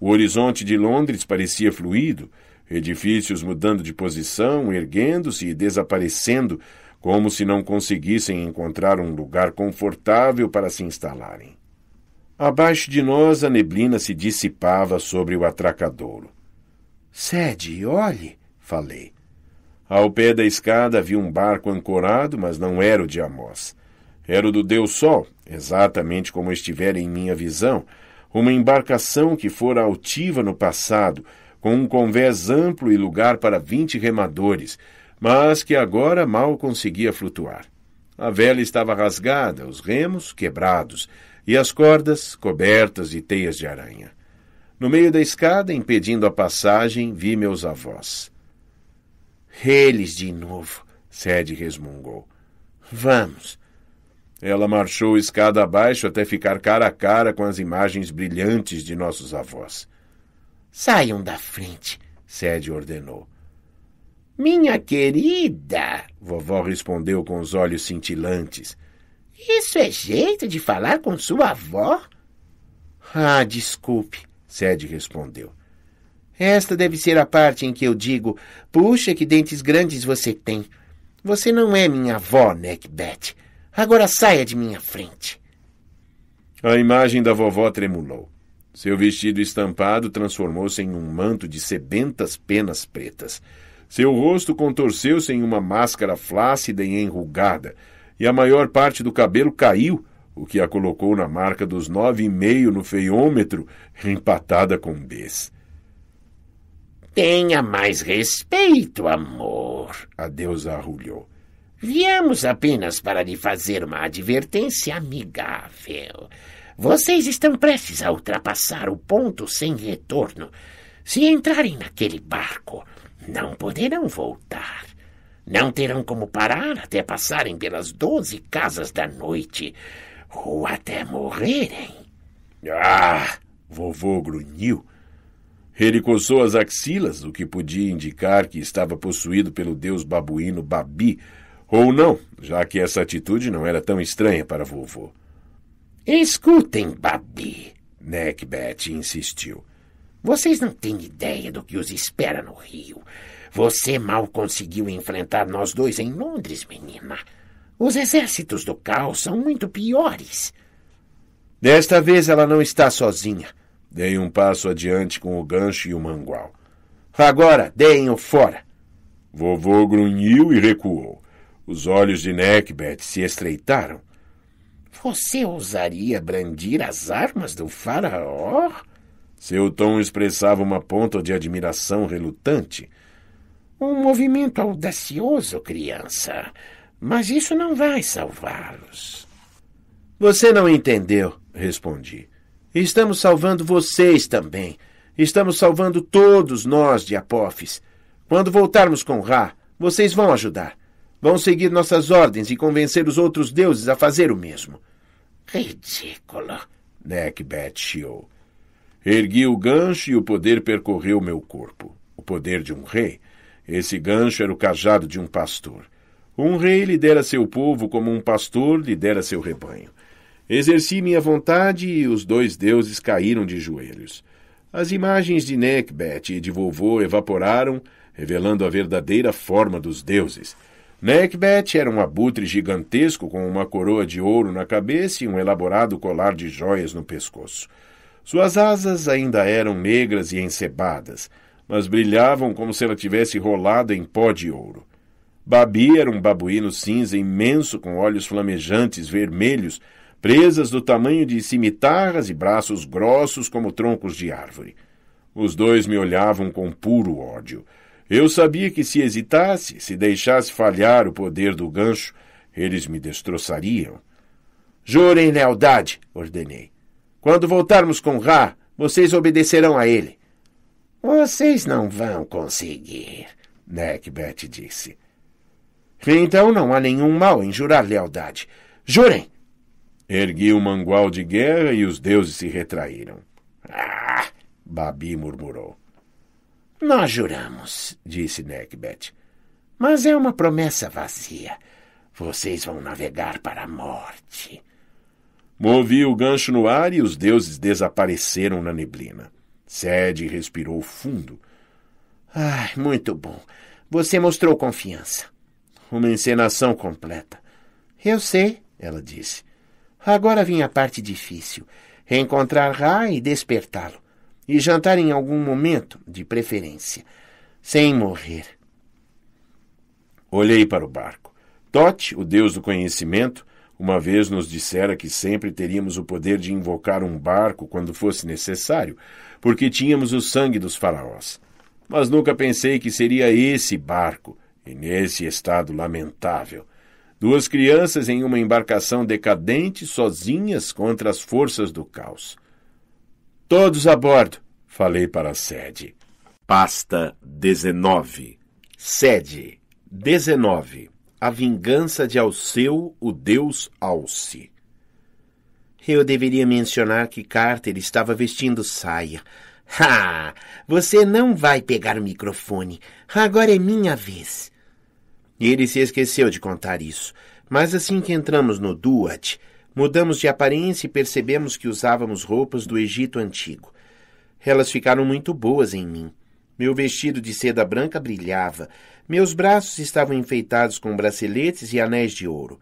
O horizonte de Londres parecia fluido, edifícios mudando de posição, erguendo-se e desaparecendo, como se não conseguissem encontrar um lugar confortável para se instalarem. Abaixo de nós, a neblina se dissipava sobre o atracadouro. Sede, olhe, falei. Ao pé da escada havia um barco ancorado, mas não era o de Amós. Era o do Deus Sol, exatamente como estivera em minha visão, uma embarcação que fora altiva no passado, com um convés amplo e lugar para vinte remadores, mas que agora mal conseguia flutuar. A vela estava rasgada, os remos quebrados, e as cordas cobertas de teias de aranha. No meio da escada, impedindo a passagem, vi meus avós. Eles de novo, Sede resmungou. Vamos. Ela marchou escada abaixo até ficar cara a cara com as imagens brilhantes de nossos avós. Saiam da frente, Sede ordenou. Minha querida, vovó respondeu com os olhos cintilantes. Isso é jeito de falar com sua avó? Ah, desculpe, Sede respondeu. Esta deve ser a parte em que eu digo: Puxa, que dentes grandes você tem. Você não é minha avó, Neckbeth. Agora saia de minha frente. A imagem da vovó tremulou. Seu vestido estampado transformou-se em um manto de sebentas penas pretas. Seu rosto contorceu-se em uma máscara flácida e enrugada, e a maior parte do cabelo caiu, o que a colocou na marca dos nove e meio no feiômetro, empatada com Bess. Tenha mais respeito, amor, a deusa arrulhou. Viemos apenas para lhe fazer uma advertência amigável. Vocês estão prestes a ultrapassar o ponto sem retorno. Se entrarem naquele barco, não poderão voltar. Não terão como parar até passarem pelas doze casas da noite, ou até morrerem. Ah! Vovô grunhiu. Ele coçou as axilas, o que podia indicar que estava possuído pelo deus babuíno Babi, ou não, já que essa atitude não era tão estranha para vovô. Escutem, Babi, Necbeth insistiu. Vocês não têm ideia do que os espera no rio. Você mal conseguiu enfrentar nós dois em Londres, menina. Os exércitos do caos são muito piores. Desta vez ela não está sozinha. Dei um passo adiante com o gancho e o mangual. Agora, deem-o fora. Vovô grunhiu e recuou. Os olhos de Necbeth se estreitaram. Você ousaria brandir as armas do faraó? Seu tom expressava uma ponta de admiração relutante. Um movimento audacioso, criança. Mas isso não vai salvá-los. Você não entendeu, respondi. Estamos salvando vocês também. Estamos salvando todos nós de Apófis. Quando voltarmos com Ra, vocês vão ajudar. Vão seguir nossas ordens e convencer os outros deuses a fazer o mesmo. Ridículo! Necbet chiou. Ergui o gancho e o poder percorreu meu corpo. O poder de um rei esse gancho era o cajado de um pastor. Um rei lidera seu povo como um pastor lidera seu rebanho. Exerci minha vontade e os dois deuses caíram de joelhos. As imagens de Necbet e de vovô evaporaram, revelando a verdadeira forma dos deuses. Necbet era um abutre gigantesco com uma coroa de ouro na cabeça e um elaborado colar de joias no pescoço. Suas asas ainda eram negras e encebadas mas brilhavam como se ela tivesse rolado em pó de ouro. Babi era um babuíno cinza imenso com olhos flamejantes vermelhos, presas do tamanho de cimitarras e braços grossos como troncos de árvore. Os dois me olhavam com puro ódio. Eu sabia que se hesitasse, se deixasse falhar o poder do gancho, eles me destroçariam. Jurem lealdade, ordenei. Quando voltarmos com Ra, vocês obedecerão a ele. Vocês não vão conseguir, Macbeth né, disse. Então não há nenhum mal em jurar lealdade. Jurem! Ergui o mangual de guerra e os deuses se retraíram. Ah! Babi murmurou. Nós juramos, disse Necbet. Mas é uma promessa vazia. Vocês vão navegar para a morte. Movi o gancho no ar e os deuses desapareceram na neblina. Sede respirou fundo. Ai, muito bom. Você mostrou confiança. Uma encenação completa. Eu sei, ela disse. Agora vinha a parte difícil: reencontrar Ra e despertá-lo. E jantar em algum momento, de preferência. Sem morrer. Olhei para o barco. Tote, o deus do conhecimento, uma vez nos dissera que sempre teríamos o poder de invocar um barco quando fosse necessário, porque tínhamos o sangue dos faraós. Mas nunca pensei que seria esse barco, e nesse estado lamentável. Duas crianças em uma embarcação decadente, sozinhas contra as forças do caos. Todos a bordo, falei para a sede. Pasta 19. Sede 19. A vingança de Alceu, o deus Alce. Eu deveria mencionar que Carter estava vestindo saia. Ah, Você não vai pegar o microfone. Agora é minha vez. Ele se esqueceu de contar isso, mas assim que entramos no Duat, mudamos de aparência e percebemos que usávamos roupas do Egito Antigo. Elas ficaram muito boas em mim. Meu vestido de seda branca brilhava, meus braços estavam enfeitados com braceletes e anéis de ouro.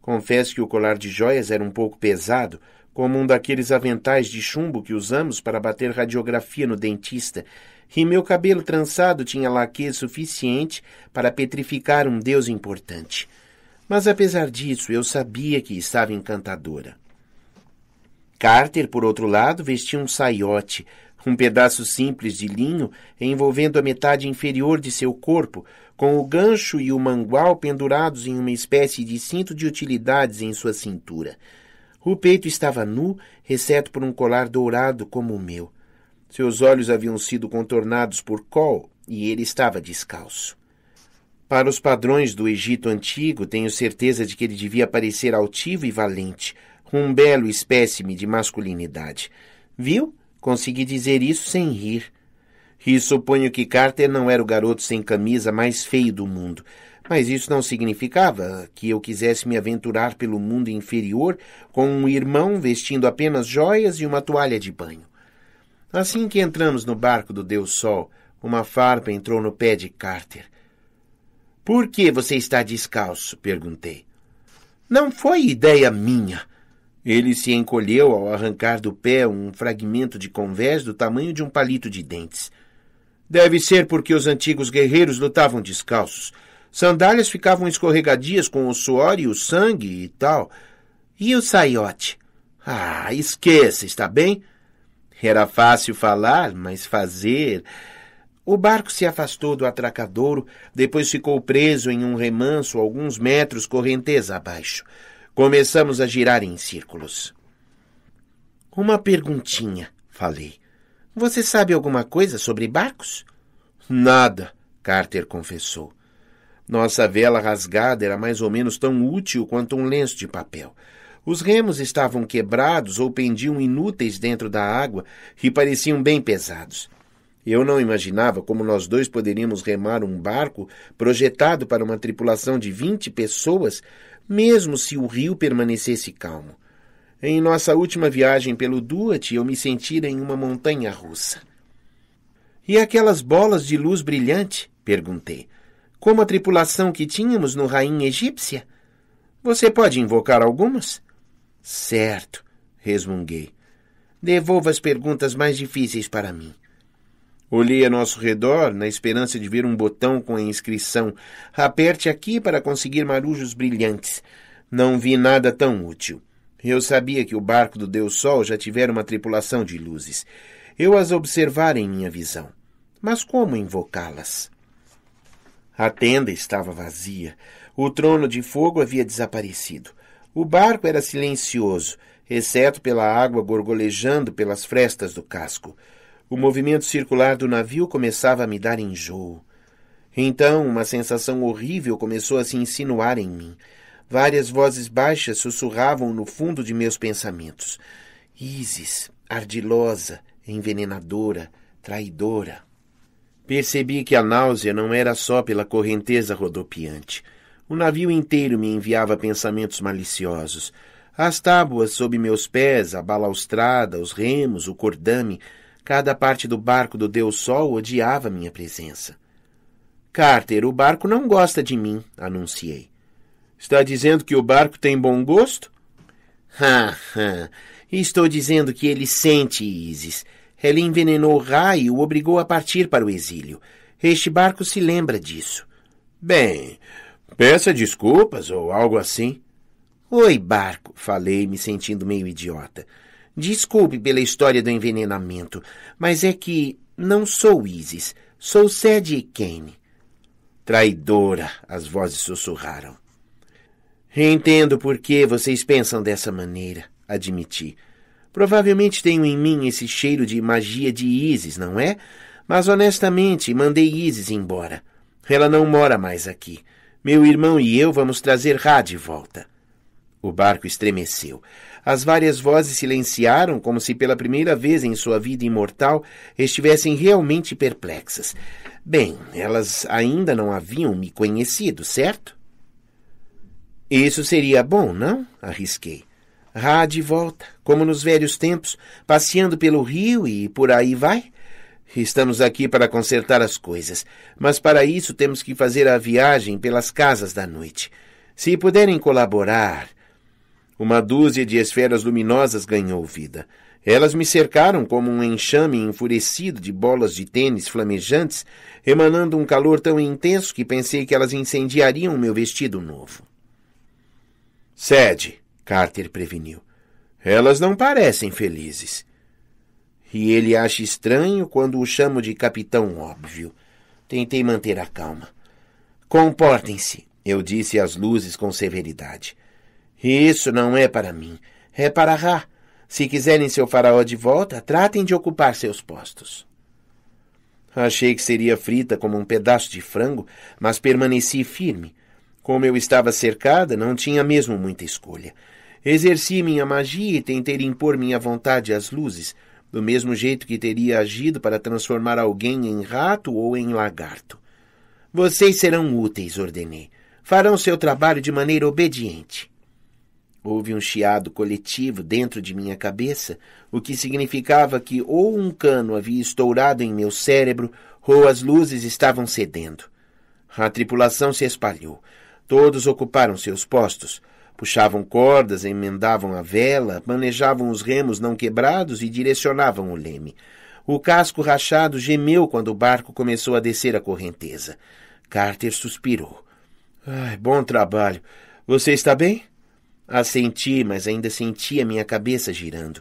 Confesso que o colar de joias era um pouco pesado, como um daqueles aventais de chumbo que usamos para bater radiografia no dentista, e meu cabelo trançado tinha laque suficiente para petrificar um deus importante. Mas apesar disso, eu sabia que estava encantadora. Carter, por outro lado, vestia um saiote, um pedaço simples de linho envolvendo a metade inferior de seu corpo, com o gancho e o mangual pendurados em uma espécie de cinto de utilidades em sua cintura. O peito estava nu, exceto por um colar dourado como o meu. Seus olhos haviam sido contornados por col e ele estava descalço. Para os padrões do Egito antigo, tenho certeza de que ele devia parecer altivo e valente, um belo espécime de masculinidade. Viu? Consegui dizer isso sem rir. E suponho que Carter não era o garoto sem camisa mais feio do mundo. Mas isso não significava que eu quisesse me aventurar pelo mundo inferior com um irmão vestindo apenas joias e uma toalha de banho. Assim que entramos no barco do Deus Sol, uma farpa entrou no pé de Carter. Por que você está descalço? perguntei. Não foi ideia minha, ele se encolheu ao arrancar do pé um fragmento de convés do tamanho de um palito de dentes. Deve ser porque os antigos guerreiros lutavam descalços. Sandálias ficavam escorregadias com o suor e o sangue e tal. E o saiote? Ah, esqueça, está bem? Era fácil falar, mas fazer. O barco se afastou do atracadouro, depois ficou preso em um remanso alguns metros correnteza abaixo. Começamos a girar em círculos. Uma perguntinha, falei. Você sabe alguma coisa sobre barcos? Nada, Carter confessou. Nossa vela rasgada era mais ou menos tão útil quanto um lenço de papel. Os remos estavam quebrados ou pendiam inúteis dentro da água e pareciam bem pesados. Eu não imaginava como nós dois poderíamos remar um barco projetado para uma tripulação de vinte pessoas, mesmo se o rio permanecesse calmo. Em nossa última viagem pelo Duat, eu me sentira em uma montanha russa. E aquelas bolas de luz brilhante? perguntei. Como a tripulação que tínhamos no Rainha Egípcia? Você pode invocar algumas? Certo, resmunguei. Devolva as perguntas mais difíceis para mim. Olhei a nosso redor, na esperança de ver um botão com a inscrição: aperte aqui para conseguir marujos brilhantes. Não vi nada tão útil. Eu sabia que o barco do Deus Sol já tivera uma tripulação de luzes. Eu as observara em minha visão. Mas como invocá-las? A tenda estava vazia. O trono de fogo havia desaparecido. O barco era silencioso, exceto pela água gorgolejando pelas frestas do casco. O movimento circular do navio começava a me dar enjoo. Então, uma sensação horrível começou a se insinuar em mim. Várias vozes baixas sussurravam no fundo de meus pensamentos. Isis, ardilosa, envenenadora, traidora. Percebi que a náusea não era só pela correnteza rodopiante. O navio inteiro me enviava pensamentos maliciosos. As tábuas sob meus pés, a balaustrada, os remos, o cordame, Cada parte do barco do Deus Sol odiava minha presença. Carter, o barco não gosta de mim, anunciei. Está dizendo que o barco tem bom gosto? Ha, ha. Estou dizendo que ele sente, Isis. Ela envenenou Ra e o obrigou a partir para o exílio. Este barco se lembra disso. Bem, peça desculpas ou algo assim. Oi, barco, falei, me sentindo meio idiota. Desculpe pela história do envenenamento, mas é que não sou Isis, sou Sadie Kane. Traidora, as vozes sussurraram. Entendo por que vocês pensam dessa maneira, admiti. Provavelmente tenho em mim esse cheiro de magia de Isis, não é? Mas honestamente, mandei Isis embora. Ela não mora mais aqui. Meu irmão e eu vamos trazer Ra de volta. O barco estremeceu. As várias vozes silenciaram, como se pela primeira vez em sua vida imortal estivessem realmente perplexas. Bem, elas ainda não haviam me conhecido, certo? Isso seria bom, não? Arrisquei. Rá de volta, como nos velhos tempos, passeando pelo rio e por aí vai? Estamos aqui para consertar as coisas, mas para isso temos que fazer a viagem pelas casas da noite. Se puderem colaborar, uma dúzia de esferas luminosas ganhou vida. Elas me cercaram como um enxame enfurecido de bolas de tênis flamejantes, emanando um calor tão intenso que pensei que elas incendiariam meu vestido novo. Cede, Carter preveniu. Elas não parecem felizes. E ele acha estranho quando o chamo de capitão óbvio. Tentei manter a calma. Comportem-se, eu disse às luzes com severidade. Isso não é para mim, é para Ra. Se quiserem seu faraó de volta, tratem de ocupar seus postos. Achei que seria frita como um pedaço de frango, mas permaneci firme. Como eu estava cercada, não tinha mesmo muita escolha. Exerci minha magia e tentei impor minha vontade às luzes, do mesmo jeito que teria agido para transformar alguém em rato ou em lagarto. Vocês serão úteis, ordenei. Farão seu trabalho de maneira obediente. Houve um chiado coletivo dentro de minha cabeça, o que significava que ou um cano havia estourado em meu cérebro ou as luzes estavam cedendo. A tripulação se espalhou. Todos ocuparam seus postos. Puxavam cordas, emendavam a vela, manejavam os remos não quebrados e direcionavam o leme. O casco rachado gemeu quando o barco começou a descer a correnteza. Carter suspirou. Ai, bom trabalho. Você está bem? assenti, mas ainda sentia minha cabeça girando.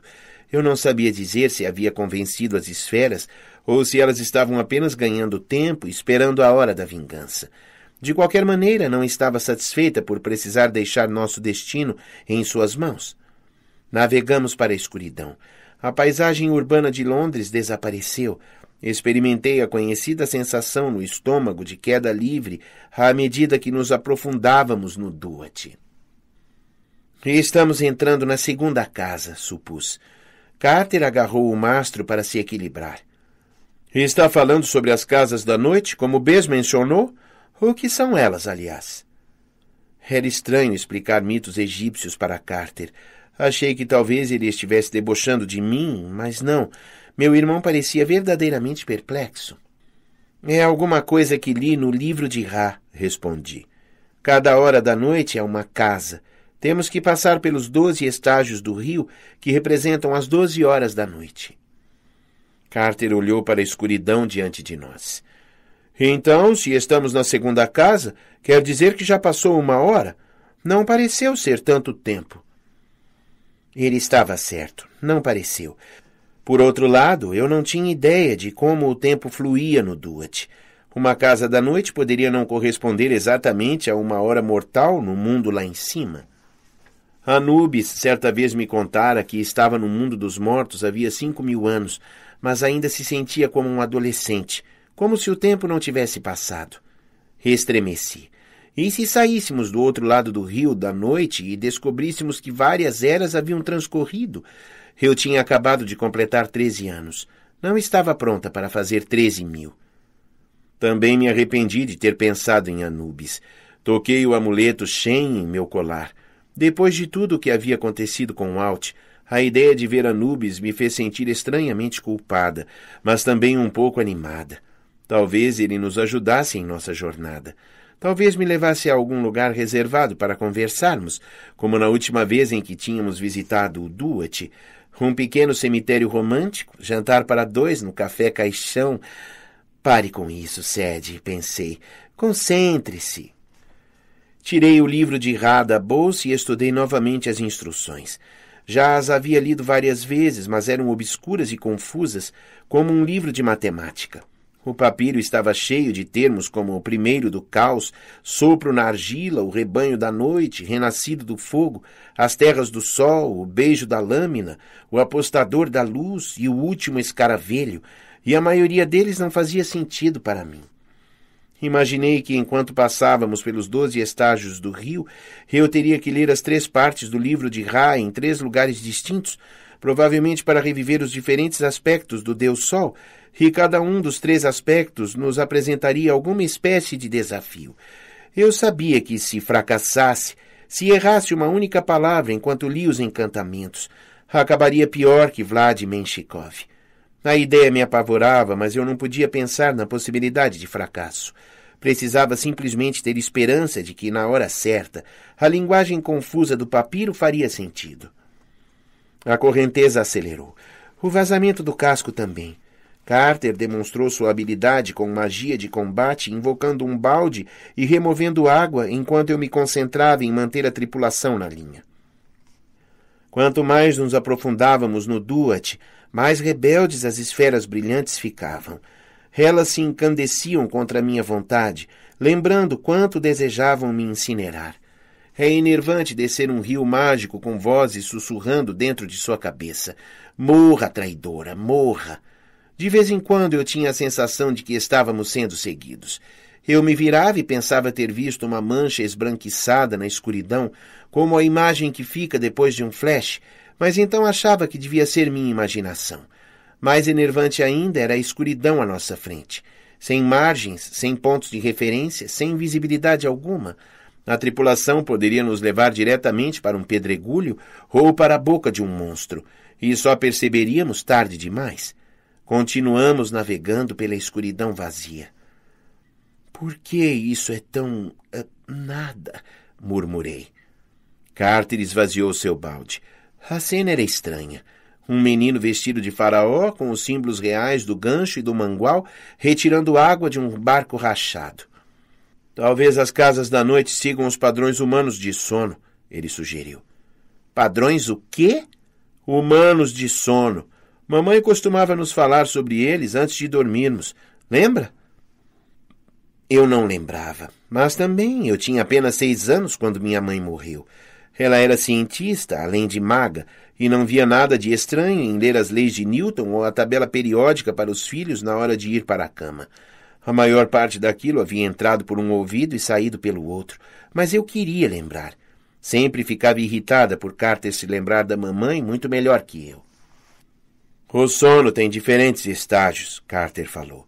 Eu não sabia dizer se havia convencido as esferas ou se elas estavam apenas ganhando tempo, esperando a hora da vingança. De qualquer maneira, não estava satisfeita por precisar deixar nosso destino em suas mãos. Navegamos para a escuridão. A paisagem urbana de Londres desapareceu. Experimentei a conhecida sensação no estômago de queda livre à medida que nos aprofundávamos no Duat. Estamos entrando na segunda casa, supus. Carter agarrou o mastro para se equilibrar. Está falando sobre as casas da noite, como Bess mencionou? O que são elas, aliás? Era estranho explicar mitos egípcios para Carter. Achei que talvez ele estivesse debochando de mim, mas não. Meu irmão parecia verdadeiramente perplexo. É alguma coisa que li no livro de Ra, respondi. Cada hora da noite é uma casa, temos que passar pelos doze estágios do rio, que representam as doze horas da noite. Carter olhou para a escuridão diante de nós. Então, se estamos na segunda casa, quer dizer que já passou uma hora? Não pareceu ser tanto tempo. Ele estava certo, não pareceu. Por outro lado, eu não tinha ideia de como o tempo fluía no Duat. Uma casa da noite poderia não corresponder exatamente a uma hora mortal no mundo lá em cima. Anubis certa vez me contara que estava no mundo dos mortos havia cinco mil anos, mas ainda se sentia como um adolescente, como se o tempo não tivesse passado. Estremeci. E se saíssemos do outro lado do rio da noite e descobríssemos que várias eras haviam transcorrido? Eu tinha acabado de completar treze anos. Não estava pronta para fazer treze mil. Também me arrependi de ter pensado em Anubis. Toquei o amuleto Shen em meu colar. Depois de tudo o que havia acontecido com Alt, a ideia de ver Anubis me fez sentir estranhamente culpada, mas também um pouco animada. Talvez ele nos ajudasse em nossa jornada. Talvez me levasse a algum lugar reservado para conversarmos, como na última vez em que tínhamos visitado o Duat, um pequeno cemitério romântico, jantar para dois no café caixão. Pare com isso, Sede, pensei. Concentre-se. Tirei o livro de Rada da bolsa e estudei novamente as instruções. Já as havia lido várias vezes, mas eram obscuras e confusas, como um livro de matemática. O papiro estava cheio de termos como o primeiro do caos, sopro na argila, o rebanho da noite, renascido do fogo, as terras do sol, o beijo da lâmina, o apostador da luz e o último escaravelho, e a maioria deles não fazia sentido para mim. Imaginei que, enquanto passávamos pelos doze estágios do rio, eu teria que ler as três partes do livro de Ra em três lugares distintos, provavelmente para reviver os diferentes aspectos do Deus Sol, e cada um dos três aspectos nos apresentaria alguma espécie de desafio. Eu sabia que, se fracassasse, se errasse uma única palavra enquanto li os encantamentos, acabaria pior que Vlad Menshikov. A ideia me apavorava, mas eu não podia pensar na possibilidade de fracasso. Precisava simplesmente ter esperança de que, na hora certa, a linguagem confusa do papiro faria sentido. A correnteza acelerou. O vazamento do casco também. Carter demonstrou sua habilidade com magia de combate, invocando um balde e removendo água enquanto eu me concentrava em manter a tripulação na linha. Quanto mais nos aprofundávamos no Duat, mais rebeldes as esferas brilhantes ficavam. Elas se encandeciam contra minha vontade, lembrando quanto desejavam me incinerar. É enervante descer um rio mágico com vozes sussurrando dentro de sua cabeça. Morra, traidora, morra! De vez em quando eu tinha a sensação de que estávamos sendo seguidos. Eu me virava e pensava ter visto uma mancha esbranquiçada na escuridão, como a imagem que fica depois de um flash, mas então achava que devia ser minha imaginação. Mais enervante ainda era a escuridão à nossa frente. Sem margens, sem pontos de referência, sem visibilidade alguma. A tripulação poderia nos levar diretamente para um pedregulho ou para a boca de um monstro, e só perceberíamos tarde demais. Continuamos navegando pela escuridão vazia. Por que isso é tão. Uh, nada? murmurei. Carter esvaziou seu balde. A cena era estranha. Um menino vestido de faraó, com os símbolos reais do gancho e do mangual, retirando água de um barco rachado. Talvez as casas da noite sigam os padrões humanos de sono, ele sugeriu. Padrões o quê? Humanos de sono. Mamãe costumava nos falar sobre eles antes de dormirmos. Lembra? Eu não lembrava, mas também eu tinha apenas seis anos quando minha mãe morreu. Ela era cientista, além de maga, e não via nada de estranho em ler as leis de Newton ou a tabela periódica para os filhos na hora de ir para a cama. A maior parte daquilo havia entrado por um ouvido e saído pelo outro, mas eu queria lembrar. Sempre ficava irritada por Carter se lembrar da mamãe muito melhor que eu. O sono tem diferentes estágios, Carter falou.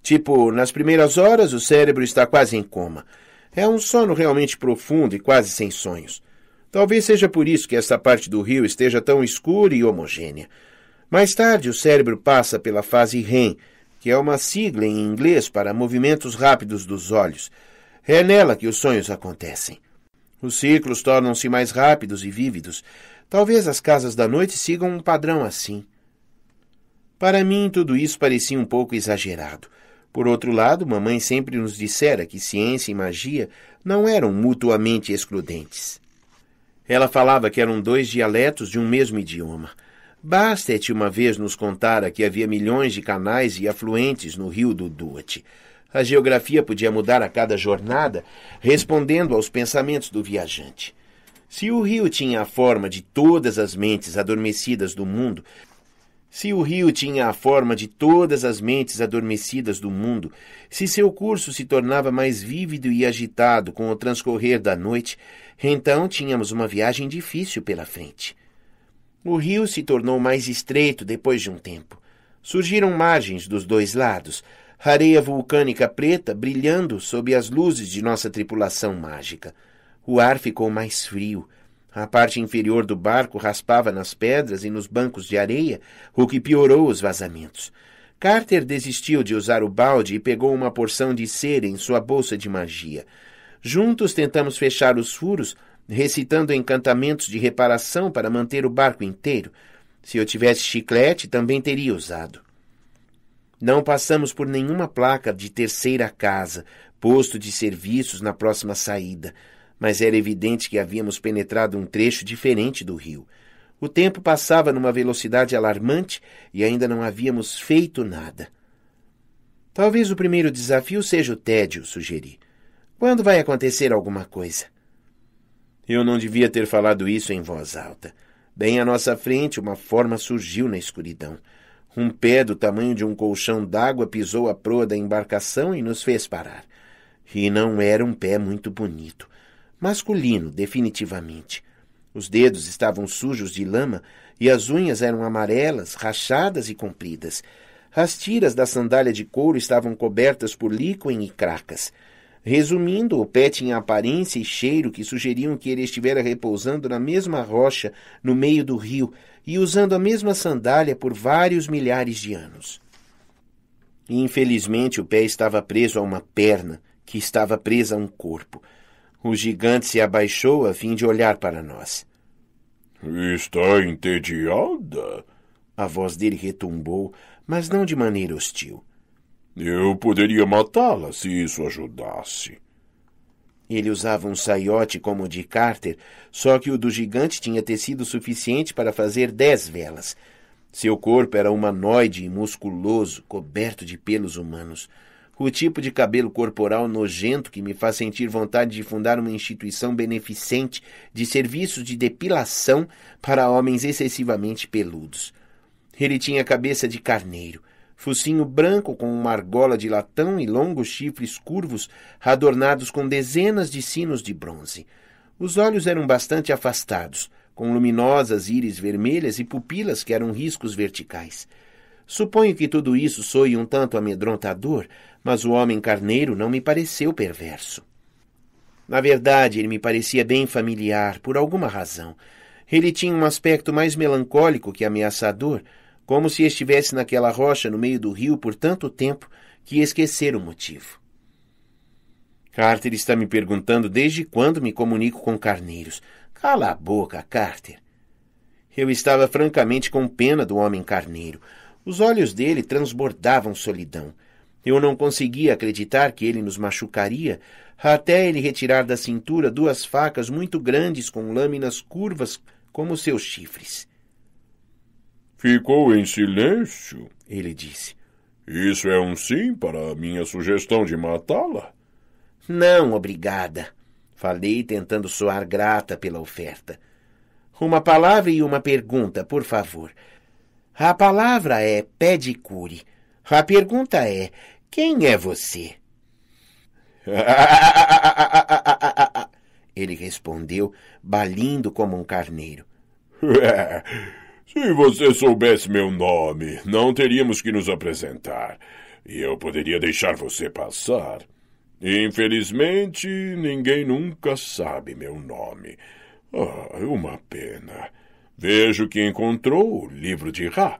Tipo, nas primeiras horas o cérebro está quase em coma. É um sono realmente profundo e quase sem sonhos. Talvez seja por isso que esta parte do rio esteja tão escura e homogênea. Mais tarde, o cérebro passa pela fase REM, que é uma sigla em inglês para movimentos rápidos dos olhos. É nela que os sonhos acontecem. Os ciclos tornam-se mais rápidos e vívidos. Talvez as casas da noite sigam um padrão assim. Para mim, tudo isso parecia um pouco exagerado. Por outro lado, mamãe sempre nos dissera que ciência e magia não eram mutuamente excludentes. Ela falava que eram dois dialetos de um mesmo idioma. Bastet uma vez nos contara que havia milhões de canais e afluentes no rio do Duat. A geografia podia mudar a cada jornada, respondendo aos pensamentos do viajante. Se o rio tinha a forma de todas as mentes adormecidas do mundo, se o rio tinha a forma de todas as mentes adormecidas do mundo, se seu curso se tornava mais vívido e agitado com o transcorrer da noite, então tínhamos uma viagem difícil pela frente. O rio se tornou mais estreito depois de um tempo. Surgiram margens dos dois lados, areia vulcânica preta brilhando sob as luzes de nossa tripulação mágica. O ar ficou mais frio, a parte inferior do barco raspava nas pedras e nos bancos de areia, o que piorou os vazamentos. Carter desistiu de usar o balde e pegou uma porção de cera em sua bolsa de magia. Juntos tentamos fechar os furos, recitando encantamentos de reparação para manter o barco inteiro. Se eu tivesse chiclete, também teria usado. Não passamos por nenhuma placa de terceira casa, posto de serviços na próxima saída mas era evidente que havíamos penetrado um trecho diferente do rio. O tempo passava numa velocidade alarmante e ainda não havíamos feito nada. Talvez o primeiro desafio seja o tédio, sugeri. Quando vai acontecer alguma coisa? Eu não devia ter falado isso em voz alta. Bem à nossa frente, uma forma surgiu na escuridão. Um pé do tamanho de um colchão d'água pisou a proa da embarcação e nos fez parar. E não era um pé muito bonito. Masculino, definitivamente. Os dedos estavam sujos de lama e as unhas eram amarelas, rachadas e compridas. As tiras da sandália de couro estavam cobertas por líquen e cracas. Resumindo, o pé tinha aparência e cheiro que sugeriam que ele estivera repousando na mesma rocha no meio do rio e usando a mesma sandália por vários milhares de anos. E, infelizmente, o pé estava preso a uma perna que estava presa a um corpo. O gigante se abaixou a fim de olhar para nós. Está entediada? A voz dele retumbou, mas não de maneira hostil. Eu poderia matá-la se isso ajudasse. Ele usava um saiote como o de Carter, só que o do gigante tinha tecido suficiente para fazer dez velas. Seu corpo era humanoide e musculoso, coberto de pelos humanos o tipo de cabelo corporal nojento que me faz sentir vontade de fundar uma instituição beneficente de serviços de depilação para homens excessivamente peludos. Ele tinha cabeça de carneiro, focinho branco com uma argola de latão e longos chifres curvos adornados com dezenas de sinos de bronze. Os olhos eram bastante afastados, com luminosas íris vermelhas e pupilas que eram riscos verticais. Suponho que tudo isso soe um tanto amedrontador, mas o homem carneiro não me pareceu perverso. Na verdade, ele me parecia bem familiar, por alguma razão. Ele tinha um aspecto mais melancólico que ameaçador, como se estivesse naquela rocha no meio do rio por tanto tempo que esquecera o motivo. Carter está me perguntando desde quando me comunico com carneiros. Cala a boca, Carter. Eu estava francamente com pena do homem carneiro. Os olhos dele transbordavam solidão. Eu não conseguia acreditar que ele nos machucaria, até ele retirar da cintura duas facas muito grandes com lâminas curvas como seus chifres. Ficou em silêncio, ele disse. Isso é um sim para a minha sugestão de matá-la? Não, obrigada, falei, tentando soar grata pela oferta. Uma palavra e uma pergunta, por favor. A palavra é pedicure. A pergunta é: quem é você? Ele respondeu, balindo como um carneiro. Se você soubesse meu nome, não teríamos que nos apresentar. E eu poderia deixar você passar. Infelizmente, ninguém nunca sabe meu nome. Ah, é uma pena. Vejo que encontrou o livro de Ra.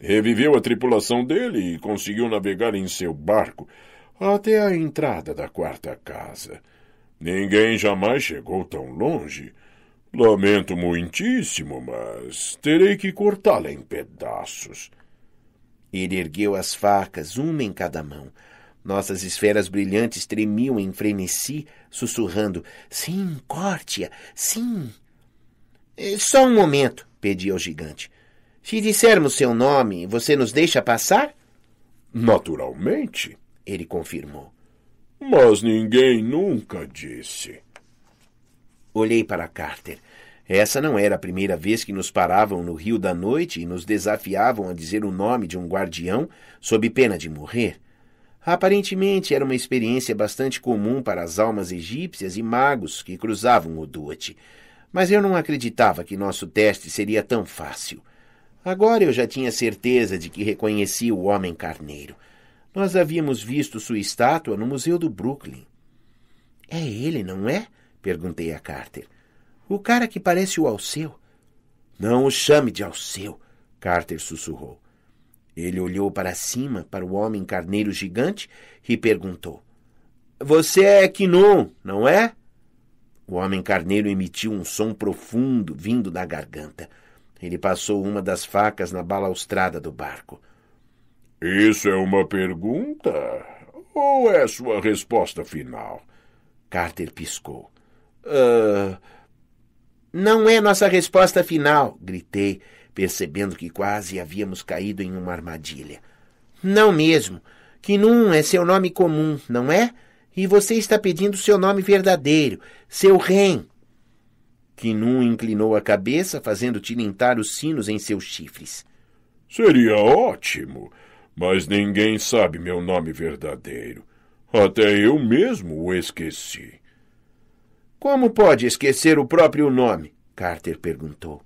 Reviveu a tripulação dele e conseguiu navegar em seu barco até a entrada da quarta casa. Ninguém jamais chegou tão longe. Lamento muitíssimo, mas terei que cortá-la em pedaços. Ele ergueu as facas, uma em cada mão. Nossas esferas brilhantes tremiam em frenesi, sussurrando: Sim, corte-a! Sim! É, só um momento, pediu o gigante. Se dissermos seu nome, você nos deixa passar? Naturalmente, ele confirmou. Mas ninguém nunca disse. Olhei para Carter. Essa não era a primeira vez que nos paravam no Rio da Noite e nos desafiavam a dizer o nome de um guardião sob pena de morrer. Aparentemente era uma experiência bastante comum para as almas egípcias e magos que cruzavam o Duat. Mas eu não acreditava que nosso teste seria tão fácil. Agora eu já tinha certeza de que reconheci o homem carneiro. Nós havíamos visto sua estátua no Museu do Brooklyn. É ele, não é? perguntei a Carter. O cara que parece o Alceu. Não o chame de Alceu, Carter sussurrou. Ele olhou para cima para o homem carneiro gigante e perguntou: Você é Kinon, não é? O homem carneiro emitiu um som profundo vindo da garganta. Ele passou uma das facas na balaustrada do barco. Isso é uma pergunta? Ou é sua resposta final? Carter piscou. Uh... Não é nossa resposta final, gritei, percebendo que quase havíamos caído em uma armadilha. Não mesmo. nun é seu nome comum, não é? E você está pedindo seu nome verdadeiro, seu rei. Quinum inclinou a cabeça, fazendo tilintar os sinos em seus chifres. Seria ótimo, mas ninguém sabe meu nome verdadeiro. Até eu mesmo o esqueci. Como pode esquecer o próprio nome? Carter perguntou.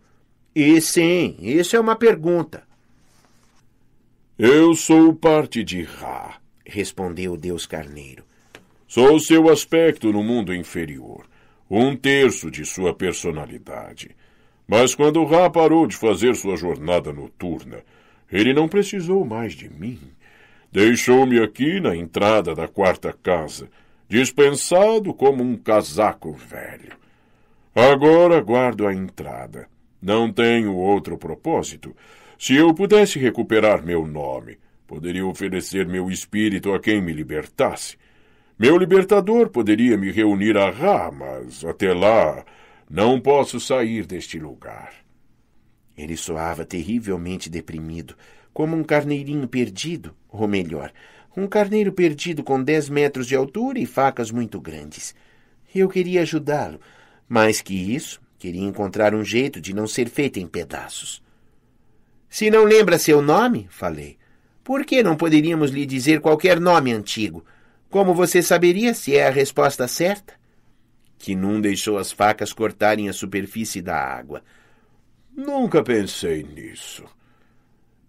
E sim, isso é uma pergunta. Eu sou parte de Ra, respondeu o deus carneiro. Sou seu aspecto no mundo inferior, um terço de sua personalidade. Mas quando o Ra parou de fazer sua jornada noturna, ele não precisou mais de mim. Deixou-me aqui na entrada da quarta casa, dispensado como um casaco velho. Agora guardo a entrada. Não tenho outro propósito. Se eu pudesse recuperar meu nome, poderia oferecer meu espírito a quem me libertasse. Meu libertador poderia me reunir a Ra, mas até lá não posso sair deste lugar. Ele soava terrivelmente deprimido, como um carneirinho perdido, ou melhor, um carneiro perdido com dez metros de altura e facas muito grandes. Eu queria ajudá-lo, mais que isso, queria encontrar um jeito de não ser feito em pedaços. Se não lembra seu nome, falei, por que não poderíamos lhe dizer qualquer nome antigo? Como você saberia se é a resposta certa? Kinun deixou as facas cortarem a superfície da água. Nunca pensei nisso.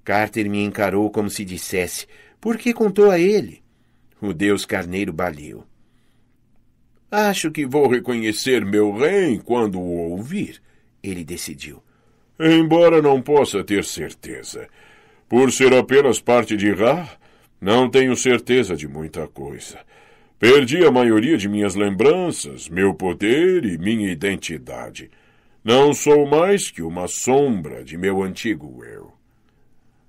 Carter me encarou como se dissesse: Por que contou a ele? O deus carneiro baliu. Acho que vou reconhecer meu rei quando o ouvir, ele decidiu. Embora não possa ter certeza. Por ser apenas parte de Ra, não tenho certeza de muita coisa. Perdi a maioria de minhas lembranças, meu poder e minha identidade. Não sou mais que uma sombra de meu antigo eu.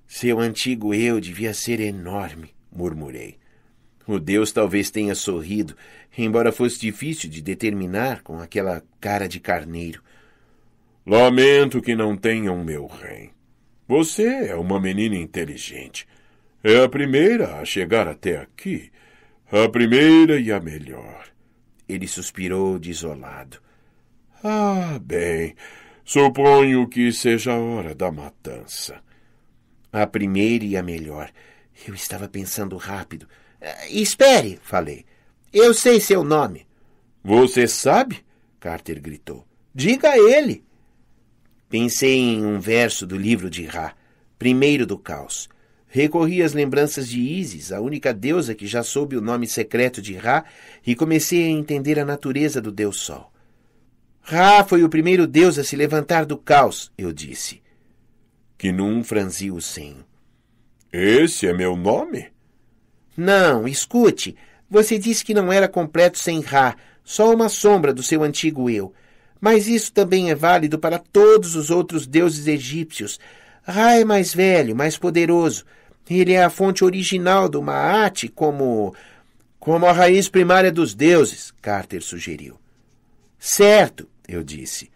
Seu antigo eu devia ser enorme, murmurei. O Deus talvez tenha sorrido, embora fosse difícil de determinar com aquela cara de carneiro. Lamento que não tenham meu rei. Você é uma menina inteligente. É a primeira a chegar até aqui. A primeira e a melhor. Ele suspirou desolado. Ah, bem. Suponho que seja a hora da matança. A primeira e a melhor. Eu estava pensando rápido. É, espere, falei. Eu sei seu nome. Você sabe? Carter gritou. Diga a ele. Pensei em um verso do livro de Ra, primeiro do caos. Recorri às lembranças de Isis, a única deusa que já soube o nome secreto de Ra, e comecei a entender a natureza do Deus Sol. Ra foi o primeiro deus a se levantar do caos, eu disse. Kinum franziu o senho. Esse é meu nome? Não, escute. Você disse que não era completo sem Ra, só uma sombra do seu antigo eu. Mas isso também é válido para todos os outros deuses egípcios. Ra é mais velho, mais poderoso ele é a fonte original do Maat como. como a raiz primária dos deuses, Carter sugeriu. Certo, eu disse.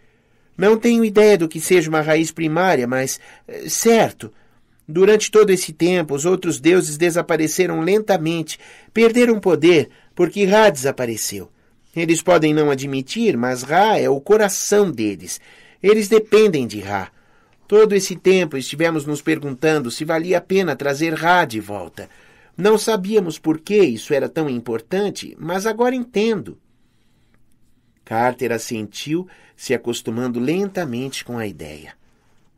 Não tenho ideia do que seja uma raiz primária, mas. Eh, certo. Durante todo esse tempo, os outros deuses desapareceram lentamente, perderam poder, porque Ra desapareceu. Eles podem não admitir, mas Ra é o coração deles. Eles dependem de Ra. Todo esse tempo estivemos nos perguntando se valia a pena trazer Rá de volta. Não sabíamos por que isso era tão importante, mas agora entendo. Carter assentiu, se acostumando lentamente com a ideia.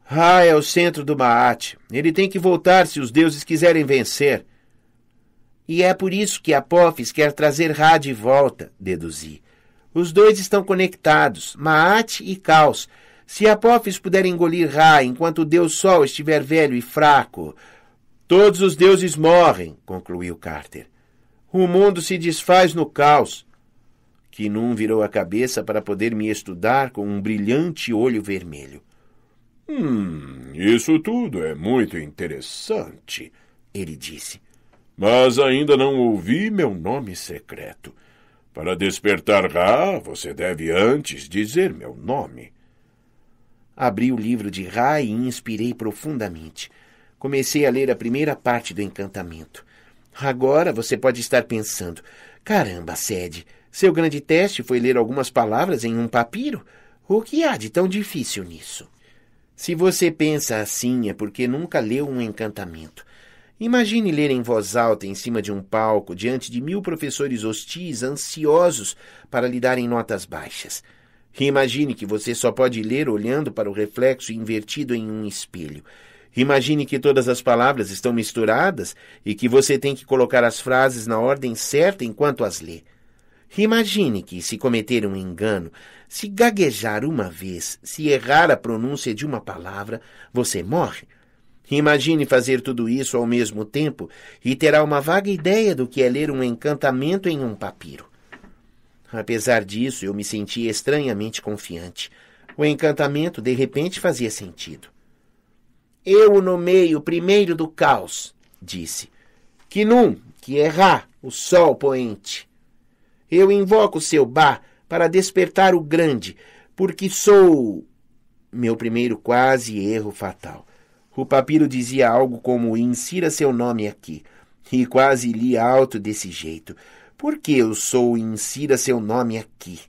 Ra é o centro do Maat. Ele tem que voltar se os deuses quiserem vencer. E é por isso que Apophis quer trazer Ra de volta, deduzi. Os dois estão conectados, Maat e Caos, se Apophis puder engolir Ra enquanto o deus Sol estiver velho e fraco, todos os deuses morrem, concluiu Carter. O mundo se desfaz no caos. Kinum virou a cabeça para poder me estudar com um brilhante olho vermelho. Hum, isso tudo é muito interessante, ele disse. Mas ainda não ouvi meu nome secreto. Para despertar Ra, você deve antes dizer meu nome. Abri o livro de Ra e inspirei profundamente. Comecei a ler a primeira parte do encantamento. Agora você pode estar pensando: caramba, Sede, seu grande teste foi ler algumas palavras em um papiro? O que há de tão difícil nisso? Se você pensa assim, é porque nunca leu um encantamento. Imagine ler em voz alta em cima de um palco, diante de mil professores hostis ansiosos para lhe darem notas baixas. Imagine que você só pode ler olhando para o reflexo invertido em um espelho. Imagine que todas as palavras estão misturadas e que você tem que colocar as frases na ordem certa enquanto as lê. Imagine que, se cometer um engano, se gaguejar uma vez, se errar a pronúncia de uma palavra, você morre. Imagine fazer tudo isso ao mesmo tempo e terá uma vaga ideia do que é ler um encantamento em um papiro. Apesar disso, eu me sentia estranhamente confiante. O encantamento de repente fazia sentido. Eu o nomeio primeiro do caos, disse. num que é o sol poente. Eu invoco seu bar para despertar o grande, porque sou. Meu primeiro quase erro fatal. O papiro dizia algo como: insira seu nome aqui. E quase li alto desse jeito. Por que eu sou insira seu nome aqui?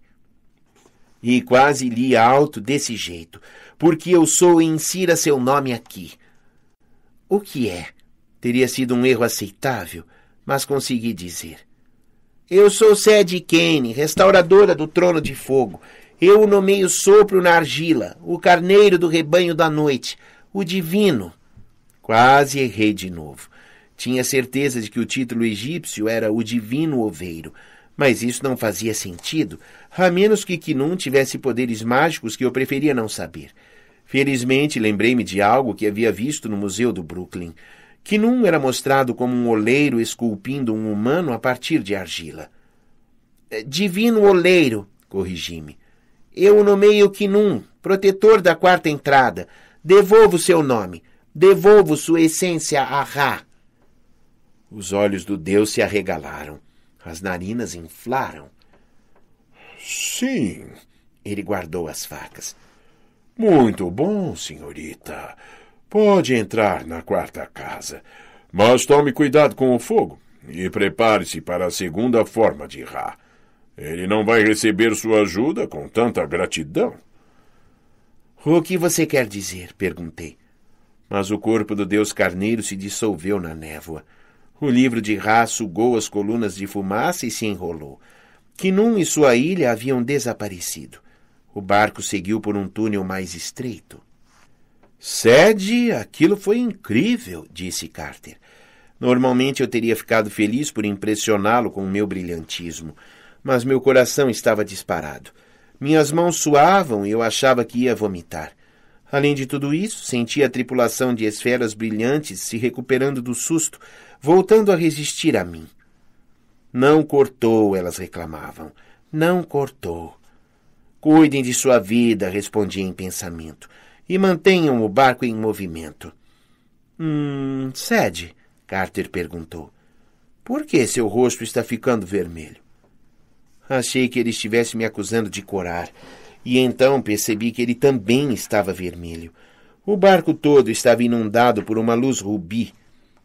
E quase li alto desse jeito. Porque eu sou insira seu nome aqui. O que é? Teria sido um erro aceitável, mas consegui dizer. Eu sou Sede Kane, restauradora do trono de fogo. Eu o nomeio sopro na argila, o carneiro do rebanho da noite, o divino. Quase errei de novo. Tinha certeza de que o título egípcio era o Divino Oveiro, mas isso não fazia sentido, a menos que Kinun tivesse poderes mágicos que eu preferia não saber. Felizmente, lembrei-me de algo que havia visto no Museu do Brooklyn. Kinun era mostrado como um oleiro esculpindo um humano a partir de argila. É, divino Oleiro, corrigi-me. Eu o nomeio Kinun, protetor da quarta entrada. Devolvo seu nome. Devolvo sua essência a Ra. Os olhos do Deus se arregalaram. As narinas inflaram. Sim. Ele guardou as facas. Muito bom, senhorita. Pode entrar na quarta casa. Mas tome cuidado com o fogo e prepare-se para a segunda forma de Ra. Ele não vai receber sua ajuda com tanta gratidão. O que você quer dizer? perguntei. Mas o corpo do deus carneiro se dissolveu na névoa. O livro de Ra sugou as colunas de fumaça e se enrolou. Kinum e sua ilha haviam desaparecido. O barco seguiu por um túnel mais estreito. Sede, aquilo foi incrível, disse Carter. Normalmente eu teria ficado feliz por impressioná-lo com o meu brilhantismo, mas meu coração estava disparado. Minhas mãos suavam e eu achava que ia vomitar. Além de tudo isso, sentia a tripulação de esferas brilhantes se recuperando do susto, voltando a resistir a mim. Não cortou, elas reclamavam. Não cortou. Cuidem de sua vida, respondi em pensamento, e mantenham o barco em movimento. Hum, sede? Carter perguntou. Por que seu rosto está ficando vermelho? Achei que ele estivesse me acusando de corar, e então percebi que ele também estava vermelho. O barco todo estava inundado por uma luz rubi,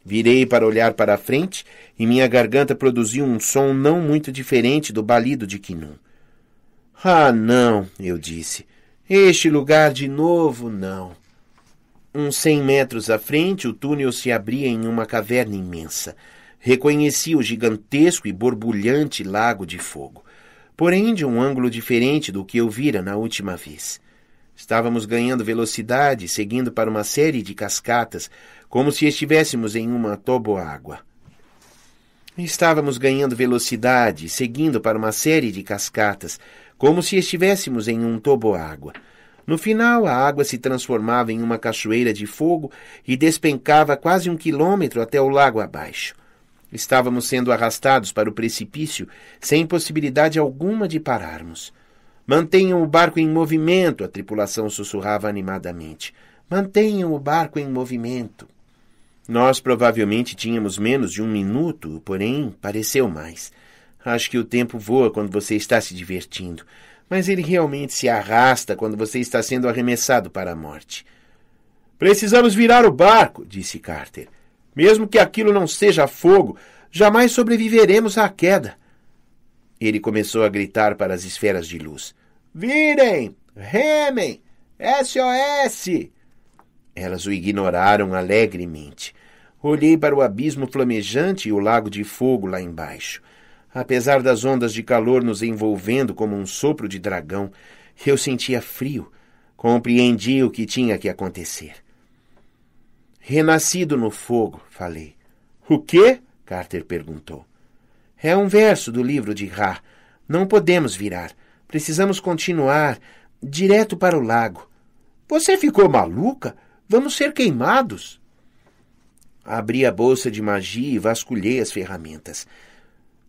Virei para olhar para a frente e minha garganta produziu um som não muito diferente do balido de Quinum. Ah, não, eu disse. Este lugar de novo, não. Uns cem metros à frente, o túnel se abria em uma caverna imensa. Reconheci o gigantesco e borbulhante lago de fogo, porém de um ângulo diferente do que eu vira na última vez. Estávamos ganhando velocidade, seguindo para uma série de cascatas, como se estivéssemos em uma toboágua. Estávamos ganhando velocidade, seguindo para uma série de cascatas, como se estivéssemos em um toboágua. No final, a água se transformava em uma cachoeira de fogo e despencava quase um quilômetro até o lago abaixo. Estávamos sendo arrastados para o precipício, sem possibilidade alguma de pararmos. Mantenham o barco em movimento, a tripulação sussurrava animadamente. Mantenham o barco em movimento. Nós provavelmente tínhamos menos de um minuto, porém pareceu mais. Acho que o tempo voa quando você está se divertindo, mas ele realmente se arrasta quando você está sendo arremessado para a morte. Precisamos virar o barco, disse Carter. Mesmo que aquilo não seja fogo, jamais sobreviveremos à queda. Ele começou a gritar para as esferas de luz: Virem! Remem! SOS! Elas o ignoraram alegremente. Olhei para o abismo flamejante e o lago de fogo lá embaixo. Apesar das ondas de calor nos envolvendo como um sopro de dragão, eu sentia frio. Compreendi o que tinha que acontecer. Renascido no fogo, falei. O quê? Carter perguntou. É um verso do livro de Ra. Não podemos virar. Precisamos continuar direto para o lago. Você ficou maluca? Vamos ser queimados. Abri a bolsa de magia e vasculhei as ferramentas.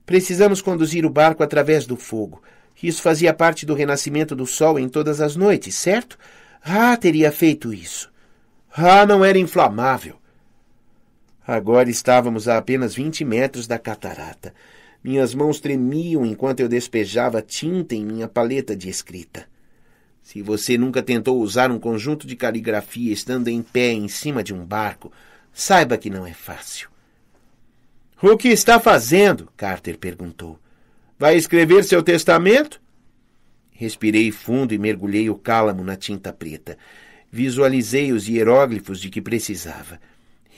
Precisamos conduzir o barco através do fogo. Isso fazia parte do renascimento do sol em todas as noites, certo? Ah, teria feito isso. Ah, não era inflamável. Agora estávamos a apenas vinte metros da catarata. Minhas mãos tremiam enquanto eu despejava tinta em minha paleta de escrita. Se você nunca tentou usar um conjunto de caligrafia estando em pé em cima de um barco, Saiba que não é fácil. O que está fazendo? Carter perguntou. Vai escrever seu testamento? Respirei fundo e mergulhei o cálamo na tinta preta. Visualizei os hieróglifos de que precisava.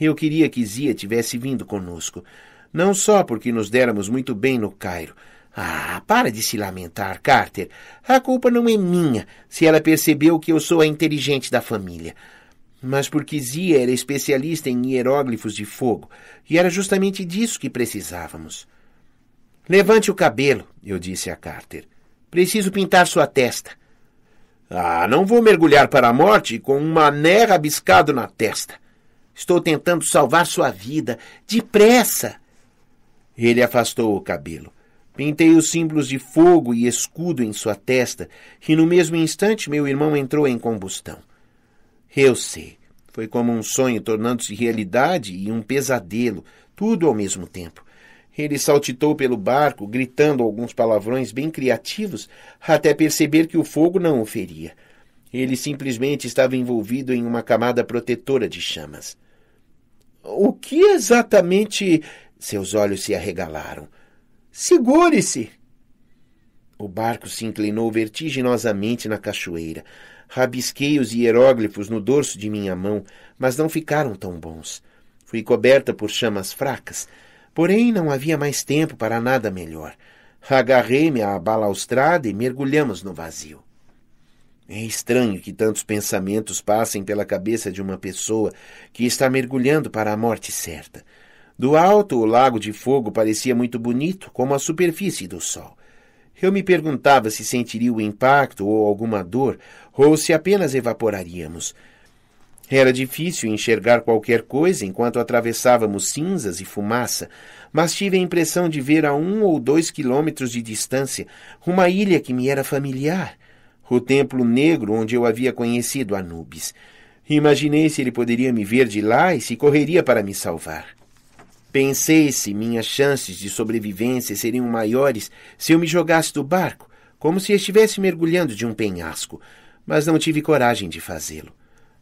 Eu queria que Zia tivesse vindo conosco. Não só porque nos déramos muito bem no Cairo. Ah, para de se lamentar, Carter. A culpa não é minha se ela percebeu que eu sou a inteligente da família mas porque Zia era especialista em hieróglifos de fogo, e era justamente disso que precisávamos. Levante o cabelo, eu disse a Carter. Preciso pintar sua testa. Ah, não vou mergulhar para a morte com um mané rabiscado na testa. Estou tentando salvar sua vida. Depressa! Ele afastou o cabelo. Pintei os símbolos de fogo e escudo em sua testa, e no mesmo instante meu irmão entrou em combustão. Eu sei, Foi como um sonho tornando-se realidade e um pesadelo, tudo ao mesmo tempo. Ele saltitou pelo barco, gritando alguns palavrões bem criativos, até perceber que o fogo não o feria. Ele simplesmente estava envolvido em uma camada protetora de chamas. O que exatamente. Seus olhos se arregalaram. Segure-se! O barco se inclinou vertiginosamente na cachoeira. Rabisquei os hieróglifos no dorso de minha mão, mas não ficaram tão bons. Fui coberta por chamas fracas, porém não havia mais tempo para nada melhor. Agarrei-me à balaustrada e mergulhamos no vazio. É estranho que tantos pensamentos passem pela cabeça de uma pessoa que está mergulhando para a morte certa. Do alto, o lago de fogo parecia muito bonito, como a superfície do sol. Eu me perguntava se sentiria o impacto ou alguma dor, ou se apenas evaporaríamos. Era difícil enxergar qualquer coisa enquanto atravessávamos cinzas e fumaça, mas tive a impressão de ver a um ou dois quilômetros de distância uma ilha que me era familiar, o templo negro onde eu havia conhecido Anubis. Imaginei se ele poderia me ver de lá e se correria para me salvar. Pensei se minhas chances de sobrevivência seriam maiores se eu me jogasse do barco, como se estivesse mergulhando de um penhasco, mas não tive coragem de fazê-lo.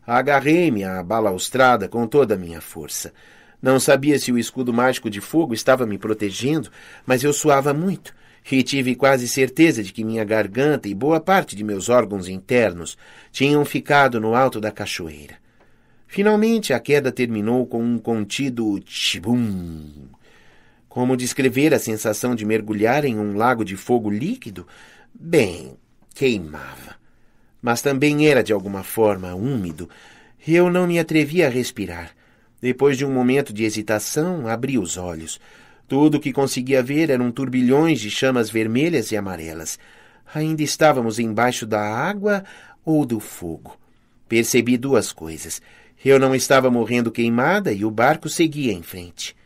Agarrei-me à balaustrada com toda a minha força. Não sabia se o escudo mágico de fogo estava me protegendo, mas eu suava muito e tive quase certeza de que minha garganta e boa parte de meus órgãos internos tinham ficado no alto da cachoeira. Finalmente, a queda terminou com um contido tchibum. Como descrever a sensação de mergulhar em um lago de fogo líquido? Bem, queimava. Mas também era, de alguma forma, úmido. Eu não me atrevia a respirar. Depois de um momento de hesitação, abri os olhos. Tudo o que conseguia ver eram turbilhões de chamas vermelhas e amarelas. Ainda estávamos embaixo da água ou do fogo. Percebi duas coisas eu não estava morrendo queimada e o barco seguia em frente.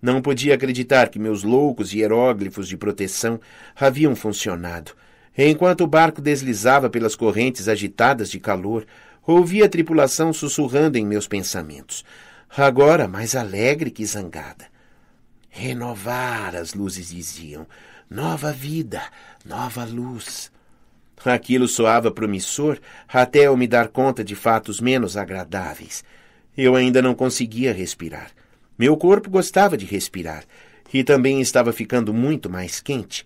Não podia acreditar que meus loucos hieróglifos de proteção haviam funcionado. Enquanto o barco deslizava pelas correntes agitadas de calor, ouvi a tripulação sussurrando em meus pensamentos, agora mais alegre que zangada. Renovar, as luzes diziam. Nova vida, nova luz. Aquilo soava promissor até eu me dar conta de fatos menos agradáveis. Eu ainda não conseguia respirar. Meu corpo gostava de respirar e também estava ficando muito mais quente.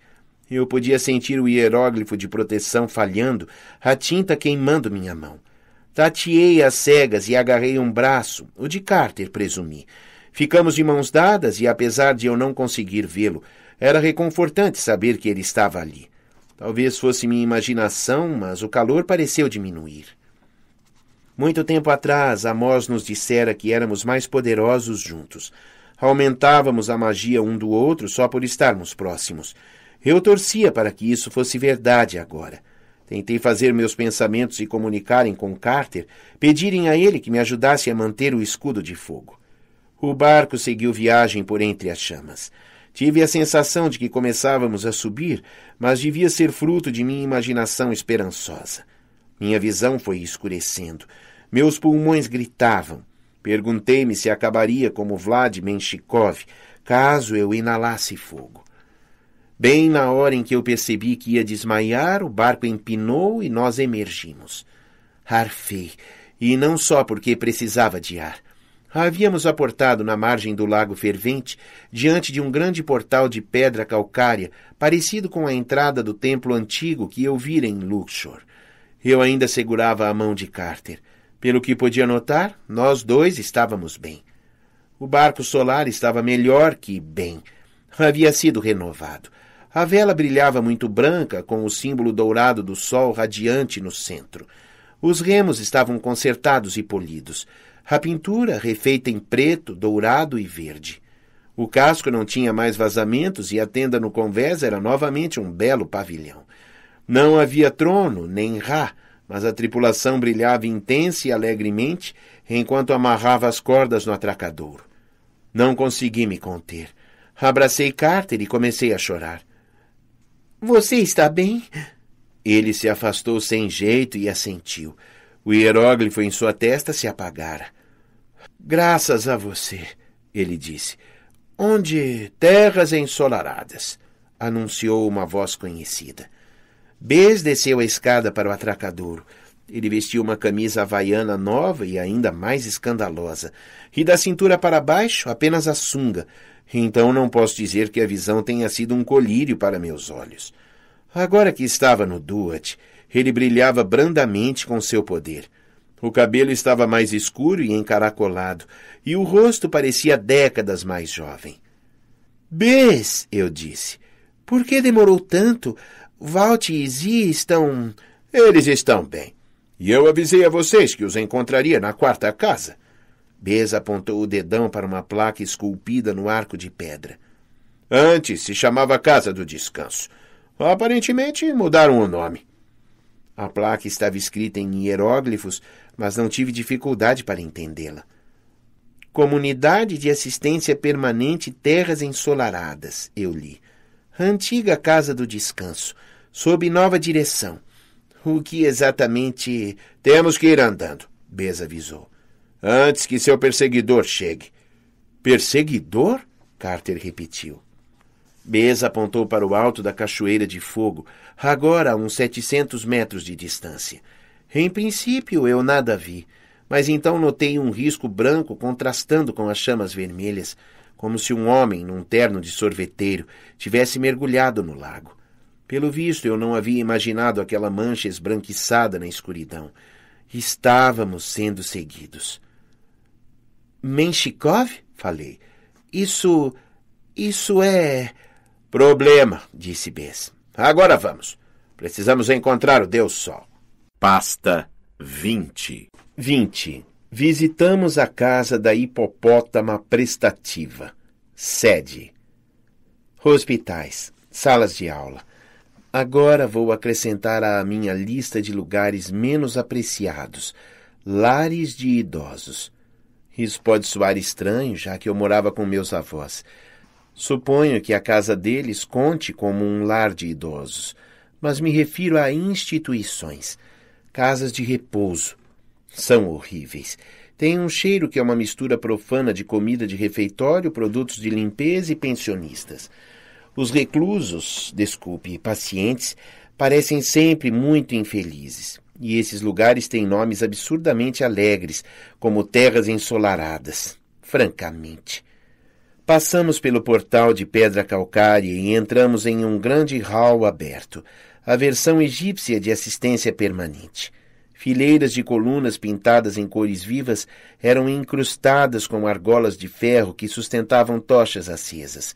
Eu podia sentir o hieróglifo de proteção falhando, a tinta queimando minha mão. Tateei as cegas e agarrei um braço, o de Carter, presumi. Ficamos de mãos dadas e, apesar de eu não conseguir vê-lo, era reconfortante saber que ele estava ali. Talvez fosse minha imaginação, mas o calor pareceu diminuir. Muito tempo atrás, Amós nos dissera que éramos mais poderosos juntos. Aumentávamos a magia um do outro só por estarmos próximos. Eu torcia para que isso fosse verdade agora. Tentei fazer meus pensamentos se comunicarem com Carter, pedirem a ele que me ajudasse a manter o escudo de fogo. O barco seguiu viagem por entre as chamas. Tive a sensação de que começávamos a subir, mas devia ser fruto de minha imaginação esperançosa. Minha visão foi escurecendo. Meus pulmões gritavam. Perguntei-me se acabaria como Vlad Menshikov, caso eu inalasse fogo. Bem na hora em que eu percebi que ia desmaiar, o barco empinou e nós emergimos. Arfei, e não só porque precisava de ar. A havíamos aportado na margem do lago fervente, diante de um grande portal de pedra calcária, parecido com a entrada do templo antigo que eu vira em Luxor. Eu ainda segurava a mão de Carter. Pelo que podia notar, nós dois estávamos bem. O barco solar estava melhor que bem. Havia sido renovado. A vela brilhava muito branca, com o símbolo dourado do sol radiante no centro. Os remos estavam consertados e polidos a pintura refeita em preto, dourado e verde. O casco não tinha mais vazamentos e a tenda no convés era novamente um belo pavilhão. Não havia trono, nem rá, mas a tripulação brilhava intensa e alegremente enquanto amarrava as cordas no atracadouro. Não consegui me conter. Abracei Carter e comecei a chorar. Você está bem? Ele se afastou sem jeito e assentiu. O hieróglifo em sua testa se apagara. Graças a você, ele disse. Onde terras ensolaradas, anunciou uma voz conhecida. Bez desceu a escada para o atracadouro. Ele vestiu uma camisa havaiana nova e ainda mais escandalosa, e da cintura para baixo apenas a sunga. Então não posso dizer que a visão tenha sido um colírio para meus olhos. Agora que estava no Duat, ele brilhava brandamente com seu poder. O cabelo estava mais escuro e encaracolado, e o rosto parecia décadas mais jovem. Bes, eu disse, por que demorou tanto? Walt e Zi estão. Eles estão bem. E eu avisei a vocês que os encontraria na quarta casa. Bez apontou o dedão para uma placa esculpida no arco de pedra. Antes se chamava Casa do Descanso. Aparentemente mudaram o nome. A placa estava escrita em hieróglifos, mas não tive dificuldade para entendê-la. Comunidade de Assistência Permanente Terras Ensolaradas, eu li. Antiga Casa do Descanso, sob nova direção. O que exatamente. Temos que ir andando, Bez avisou. Antes que seu perseguidor chegue. Perseguidor? Carter repetiu. Bez apontou para o alto da cachoeira de fogo, agora a uns 700 metros de distância. Em princípio, eu nada vi, mas então notei um risco branco contrastando com as chamas vermelhas, como se um homem, num terno de sorveteiro, tivesse mergulhado no lago. Pelo visto, eu não havia imaginado aquela mancha esbranquiçada na escuridão. Estávamos sendo seguidos. Menshikov? Falei. Isso. Isso é. Problema, disse Bess. Agora vamos. Precisamos encontrar o Deus Sol. Pasta 20. 20. Visitamos a casa da hipopótama prestativa. Sede. Hospitais, salas de aula. Agora vou acrescentar à minha lista de lugares menos apreciados: lares de idosos. Isso pode soar estranho, já que eu morava com meus avós. Suponho que a casa deles conte como um lar de idosos, mas me refiro a instituições, casas de repouso. São horríveis. Tem um cheiro que é uma mistura profana de comida de refeitório, produtos de limpeza e pensionistas. Os reclusos, desculpe, pacientes, parecem sempre muito infelizes. E esses lugares têm nomes absurdamente alegres, como terras ensolaradas. Francamente, Passamos pelo portal de pedra calcária e entramos em um grande hall aberto, a versão egípcia de assistência permanente. Fileiras de colunas pintadas em cores vivas eram incrustadas com argolas de ferro que sustentavam tochas acesas.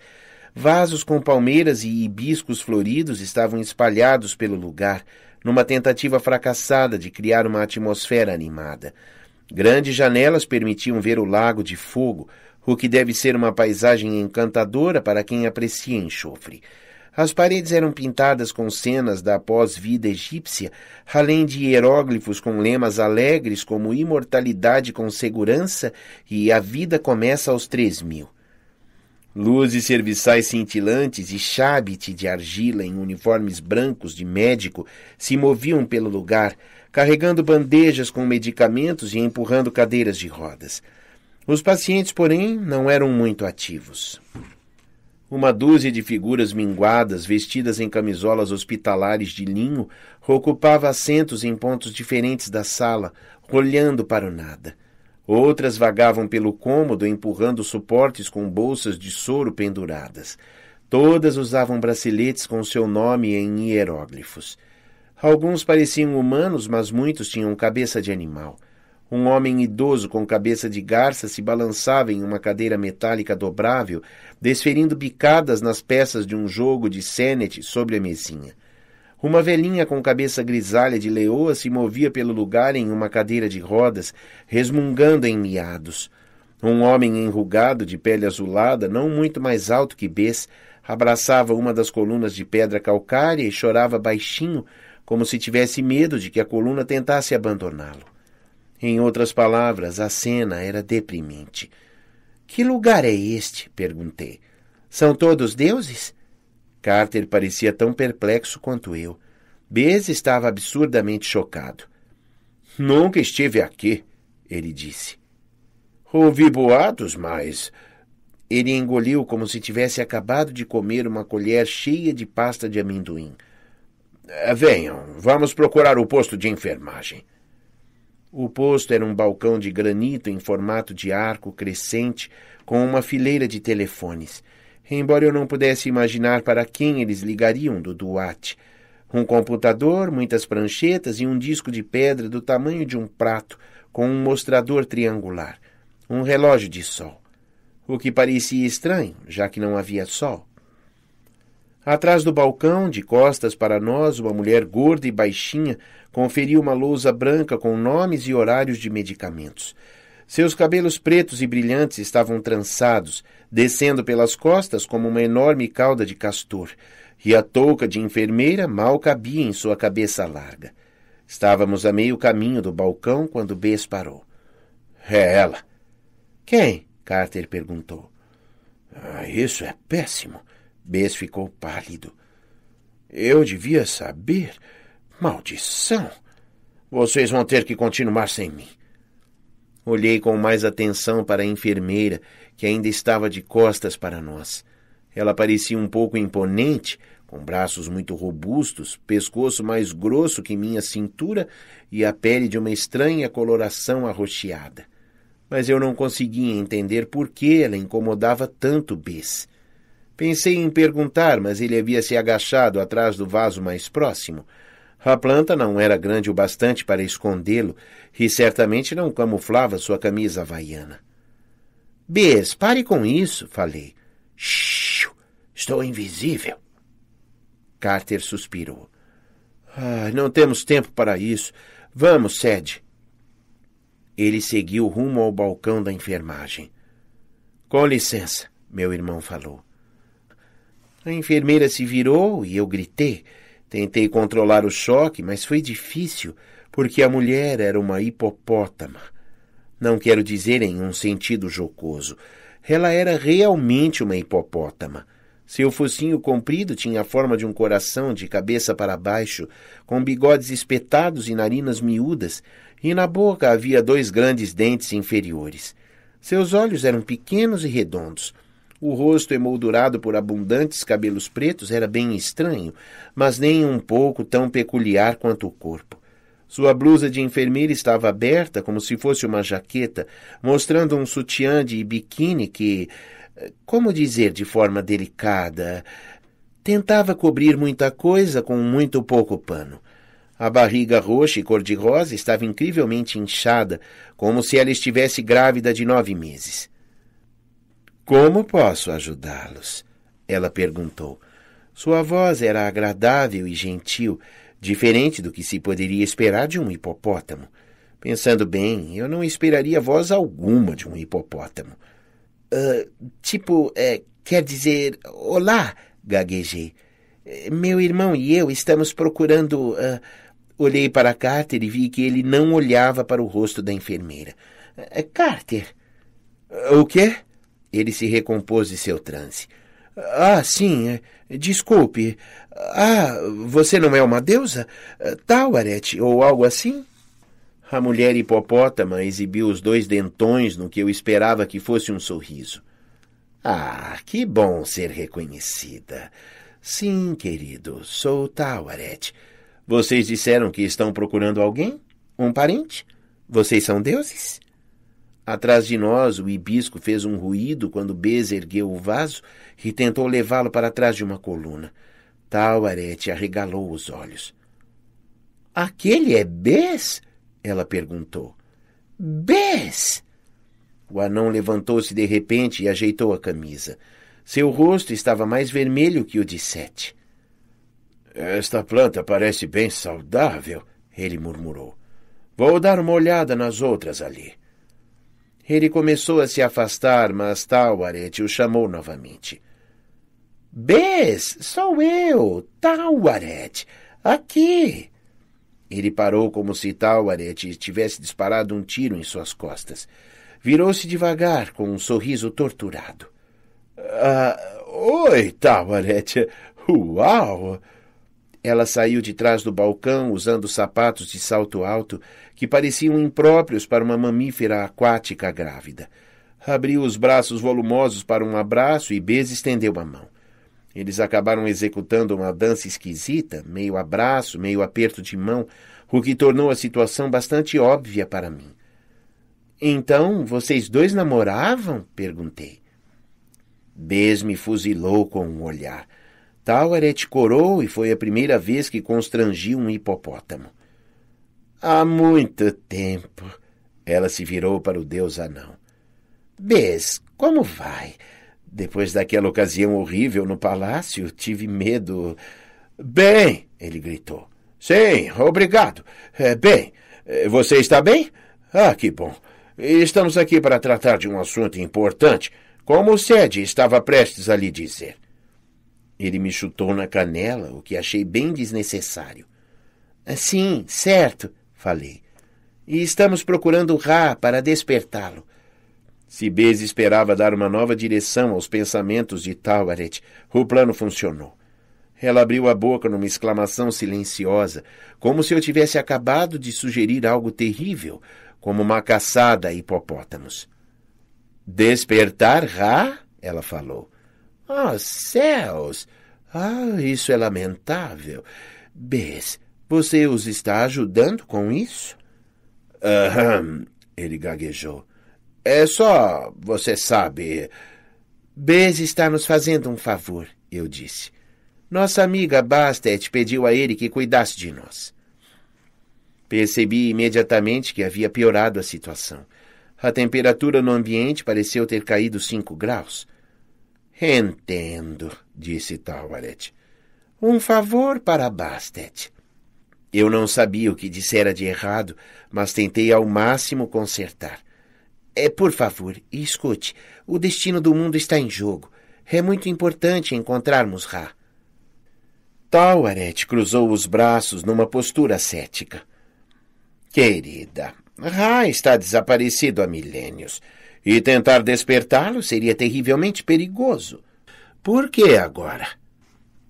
Vasos com palmeiras e hibiscos floridos estavam espalhados pelo lugar, numa tentativa fracassada de criar uma atmosfera animada. Grandes janelas permitiam ver o lago de fogo, o que deve ser uma paisagem encantadora para quem aprecia enxofre. As paredes eram pintadas com cenas da pós-vida egípcia, além de hieróglifos com lemas alegres como imortalidade com segurança e a vida começa aos três mil. Luzes serviçais cintilantes e chábite de argila em uniformes brancos de médico se moviam pelo lugar, carregando bandejas com medicamentos e empurrando cadeiras de rodas. Os pacientes, porém, não eram muito ativos. Uma dúzia de figuras minguadas, vestidas em camisolas hospitalares de linho, ocupava assentos em pontos diferentes da sala, olhando para o nada. Outras vagavam pelo cômodo, empurrando suportes com bolsas de soro penduradas. Todas usavam braceletes com seu nome em hieróglifos. Alguns pareciam humanos, mas muitos tinham cabeça de animal. Um homem idoso com cabeça de garça se balançava em uma cadeira metálica dobrável, desferindo bicadas nas peças de um jogo de Senet sobre a mesinha. Uma velhinha com cabeça grisalha de leoa se movia pelo lugar em uma cadeira de rodas, resmungando em miados. Um homem enrugado, de pele azulada, não muito mais alto que Bess, abraçava uma das colunas de pedra calcária e chorava baixinho, como se tivesse medo de que a coluna tentasse abandoná-lo. Em outras palavras, a cena era deprimente. Que lugar é este? perguntei. São todos deuses? Carter parecia tão perplexo quanto eu. Bez estava absurdamente chocado. Nunca estive aqui, ele disse. Ouvi boatos, mas. Ele engoliu como se tivesse acabado de comer uma colher cheia de pasta de amendoim. Venham, vamos procurar o posto de enfermagem. O posto era um balcão de granito em formato de arco crescente, com uma fileira de telefones. Embora eu não pudesse imaginar para quem eles ligariam do Duarte. Um computador, muitas pranchetas e um disco de pedra do tamanho de um prato, com um mostrador triangular. Um relógio de sol. O que parecia estranho, já que não havia sol. Atrás do balcão, de costas para nós, uma mulher gorda e baixinha conferia uma lousa branca com nomes e horários de medicamentos. Seus cabelos pretos e brilhantes estavam trançados, descendo pelas costas como uma enorme cauda de castor, e a touca de enfermeira mal cabia em sua cabeça larga. Estávamos a meio caminho do balcão quando Bess parou. É ela. Quem? Carter perguntou. Ah, isso é péssimo. Bess ficou pálido. Eu devia saber. Maldição! Vocês vão ter que continuar sem mim. Olhei com mais atenção para a enfermeira, que ainda estava de costas para nós. Ela parecia um pouco imponente, com braços muito robustos, pescoço mais grosso que minha cintura e a pele de uma estranha coloração arroxeada. Mas eu não conseguia entender por que ela incomodava tanto Bess. Pensei em perguntar, mas ele havia se agachado atrás do vaso mais próximo. A planta não era grande o bastante para escondê-lo e certamente não camuflava sua camisa havaiana. Bes, pare com isso, falei. Shiu, estou invisível. Carter suspirou. Ah, não temos tempo para isso. Vamos, sed Ele seguiu rumo ao balcão da enfermagem. Com licença, meu irmão falou. A enfermeira se virou e eu gritei. Tentei controlar o choque, mas foi difícil, porque a mulher era uma hipopótama. Não quero dizer em um sentido jocoso. Ela era realmente uma hipopótama. Seu focinho comprido tinha a forma de um coração de cabeça para baixo, com bigodes espetados e narinas miúdas, e na boca havia dois grandes dentes inferiores. Seus olhos eram pequenos e redondos. O rosto emoldurado por abundantes cabelos pretos era bem estranho, mas nem um pouco tão peculiar quanto o corpo. Sua blusa de enfermeira estava aberta, como se fosse uma jaqueta, mostrando um sutiã de biquíni que, eh, como dizer de forma delicada, tentava cobrir muita coisa com muito pouco pano. A barriga roxa e cor-de-rosa estava incrivelmente inchada, como se ela estivesse grávida de nove meses. Como posso ajudá-los? Ela perguntou. Sua voz era agradável e gentil, diferente do que se poderia esperar de um hipopótamo. Pensando bem, eu não esperaria voz alguma de um hipopótamo. Uh, tipo, é, quer dizer, olá, gaguejei. Meu irmão e eu estamos procurando. Uh, olhei para Carter e vi que ele não olhava para o rosto da enfermeira. Uh, Carter! O quê? Ele se recompôs de seu transe. Ah, sim, é, desculpe. Ah, você não é uma deusa? Tawaret, ou algo assim? A mulher hipopótama exibiu os dois dentões no que eu esperava que fosse um sorriso. Ah, que bom ser reconhecida. Sim, querido, sou Tawaret. Vocês disseram que estão procurando alguém? Um parente? Vocês são deuses? Atrás de nós, o hibisco fez um ruído quando Bez ergueu o vaso e tentou levá-lo para trás de uma coluna. Tal Arete arregalou os olhos. Aquele é Bez? Ela perguntou. Bez! O anão levantou-se de repente e ajeitou a camisa. Seu rosto estava mais vermelho que o de Sete. Esta planta parece bem saudável, ele murmurou. Vou dar uma olhada nas outras ali. Ele começou a se afastar, mas Tawaret o chamou novamente. Bes, sou eu, Tawaret, aqui. Ele parou como se Tawaret tivesse disparado um tiro em suas costas. Virou-se devagar, com um sorriso torturado. Ah, oi, Tawaret. Uau! Ela saiu de trás do balcão usando sapatos de salto alto que pareciam impróprios para uma mamífera aquática grávida. Abriu os braços volumosos para um abraço e Bez estendeu a mão. Eles acabaram executando uma dança esquisita, meio abraço, meio aperto de mão, o que tornou a situação bastante óbvia para mim. Então, vocês dois namoravam? perguntei. Bez me fuzilou com um olhar. Taueret corou e foi a primeira vez que constrangi um hipopótamo. Há muito tempo. Ela se virou para o deus anão. Bes, como vai? Depois daquela ocasião horrível no palácio, tive medo. Bem, ele gritou. Sim, obrigado. É, bem, é, você está bem? Ah, que bom. Estamos aqui para tratar de um assunto importante, como o Sede estava prestes a lhe dizer. Ele me chutou na canela, o que achei bem desnecessário. É, sim, certo, falei. E estamos procurando Ra para despertá-lo. Sibes esperava dar uma nova direção aos pensamentos de Tawaret. O plano funcionou. Ela abriu a boca numa exclamação silenciosa, como se eu tivesse acabado de sugerir algo terrível, como uma caçada a hipopótamos. Despertar Ra? Ela falou. Oh, céus! Ah, isso é lamentável. Bes, você os está ajudando com isso? Aham, ele gaguejou. É só, você sabe. Bez está nos fazendo um favor, eu disse. Nossa amiga Bastet pediu a ele que cuidasse de nós. Percebi imediatamente que havia piorado a situação. A temperatura no ambiente pareceu ter caído cinco graus. Entendo, disse Tawaret. Um favor para Bastet. Eu não sabia o que dissera de errado, mas tentei ao máximo consertar. É, por favor, escute. O destino do mundo está em jogo. É muito importante encontrarmos Ra. Tawaret cruzou os braços numa postura cética. Querida, Ra está desaparecido há milênios, e tentar despertá-lo seria terrivelmente perigoso. Por que agora?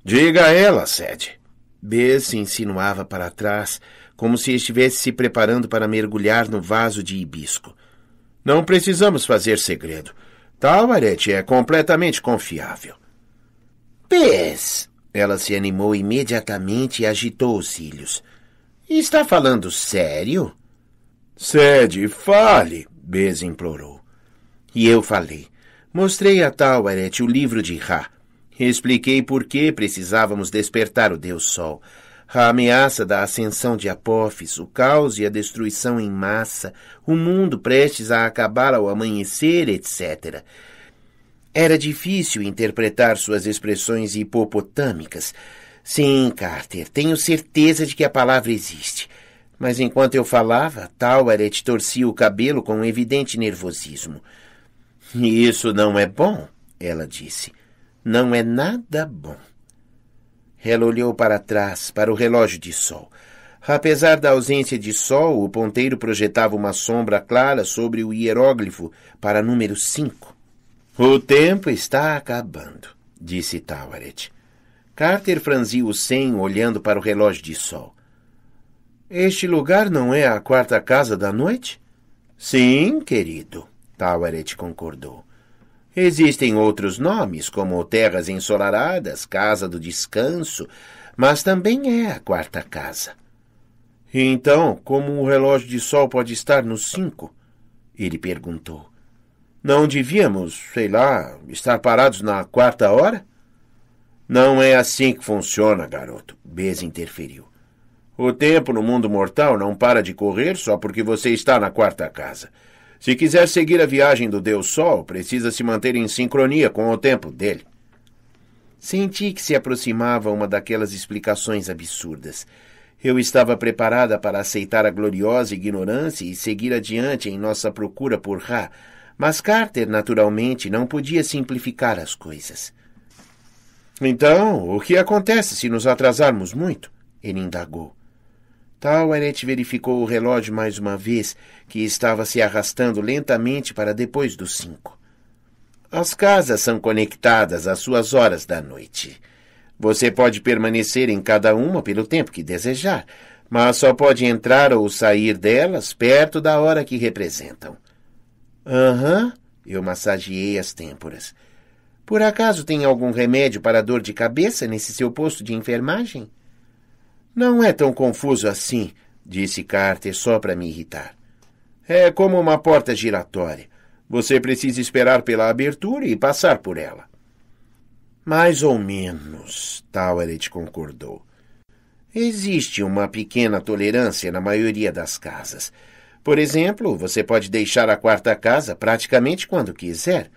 Diga a ela, Sede. B se insinuava para trás, como se estivesse se preparando para mergulhar no vaso de hibisco. Não precisamos fazer segredo. Tawaret é completamente confiável. Bess! Ela se animou imediatamente e agitou os cílios. Está falando sério? Sede, fale! Bess implorou. E eu falei. Mostrei a Tawaret o livro de Ra. Expliquei por que precisávamos despertar o Deus Sol. A ameaça da ascensão de Apófis, o caos e a destruição em massa, o mundo prestes a acabar ao amanhecer, etc. Era difícil interpretar suas expressões hipopotâmicas. Sim, Carter, tenho certeza de que a palavra existe. Mas enquanto eu falava, Taueret torcia o cabelo com um evidente nervosismo. Isso não é bom, ela disse não é nada bom. Ela olhou para trás, para o relógio de sol. Apesar da ausência de sol, o ponteiro projetava uma sombra clara sobre o hieróglifo para número 5. O tempo está acabando, disse Tawaret. Carter franziu o senho olhando para o relógio de sol. Este lugar não é a quarta casa da noite? Sim, querido, Tawaret concordou. Existem outros nomes, como Terras Ensolaradas, Casa do Descanso, mas também é a quarta casa. Então, como o relógio de sol pode estar no cinco? Ele perguntou. Não devíamos, sei lá, estar parados na quarta hora? Não é assim que funciona, garoto, Bez interferiu. O tempo no mundo mortal não para de correr só porque você está na quarta casa. Se quiser seguir a viagem do Deus Sol, precisa se manter em sincronia com o tempo dele. Senti que se aproximava uma daquelas explicações absurdas. Eu estava preparada para aceitar a gloriosa ignorância e seguir adiante em nossa procura por Ra, mas Carter, naturalmente, não podia simplificar as coisas. Então, o que acontece se nos atrasarmos muito? Ele indagou. Taweret verificou o relógio mais uma vez, que estava se arrastando lentamente para depois dos cinco. As casas são conectadas às suas horas da noite. Você pode permanecer em cada uma pelo tempo que desejar, mas só pode entrar ou sair delas perto da hora que representam. Aham, uhum, eu massageei as têmporas. Por acaso tem algum remédio para dor de cabeça nesse seu posto de enfermagem? Não é tão confuso assim, disse Carter só para me irritar. É como uma porta giratória. Você precisa esperar pela abertura e passar por ela. Mais ou menos, Toweret concordou. Existe uma pequena tolerância na maioria das casas. Por exemplo, você pode deixar a quarta casa praticamente quando quiser,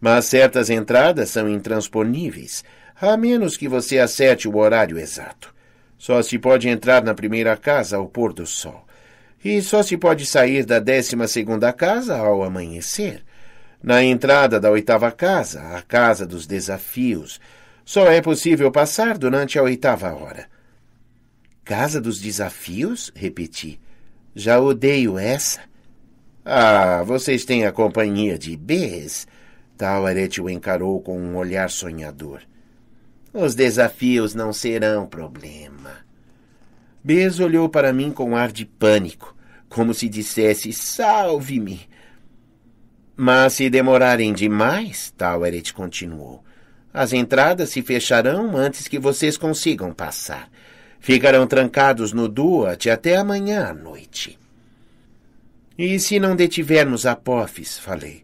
mas certas entradas são intransponíveis, a menos que você acerte o horário exato. Só se pode entrar na primeira casa ao pôr do sol. E só se pode sair da décima segunda casa ao amanhecer. Na entrada da oitava casa, a casa dos desafios, só é possível passar durante a oitava hora. Casa dos desafios? repeti. Já odeio essa. Ah, vocês têm a companhia de Bs. Tawaret o encarou com um olhar sonhador. Os desafios não serão problema. Bez olhou para mim com ar de pânico, como se dissesse: Salve-me! Mas se demorarem demais, Taueret continuou, as entradas se fecharão antes que vocês consigam passar. Ficarão trancados no Duat até amanhã à noite. E se não detivermos Apophis, falei,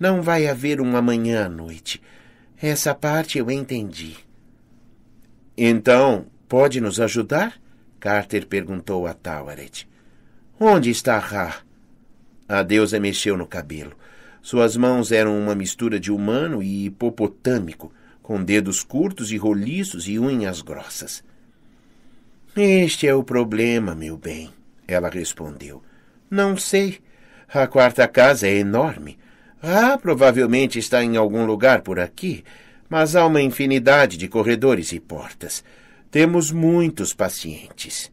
não vai haver um amanhã à noite. Essa parte eu entendi. Então, pode nos ajudar? Carter perguntou a Tawaret. Onde está Ra? A deusa mexeu no cabelo. Suas mãos eram uma mistura de humano e hipopotâmico, com dedos curtos e roliços e unhas grossas. Este é o problema, meu bem, ela respondeu. Não sei. A quarta casa é enorme. Ra ah, provavelmente está em algum lugar por aqui mas há uma infinidade de corredores e portas. Temos muitos pacientes.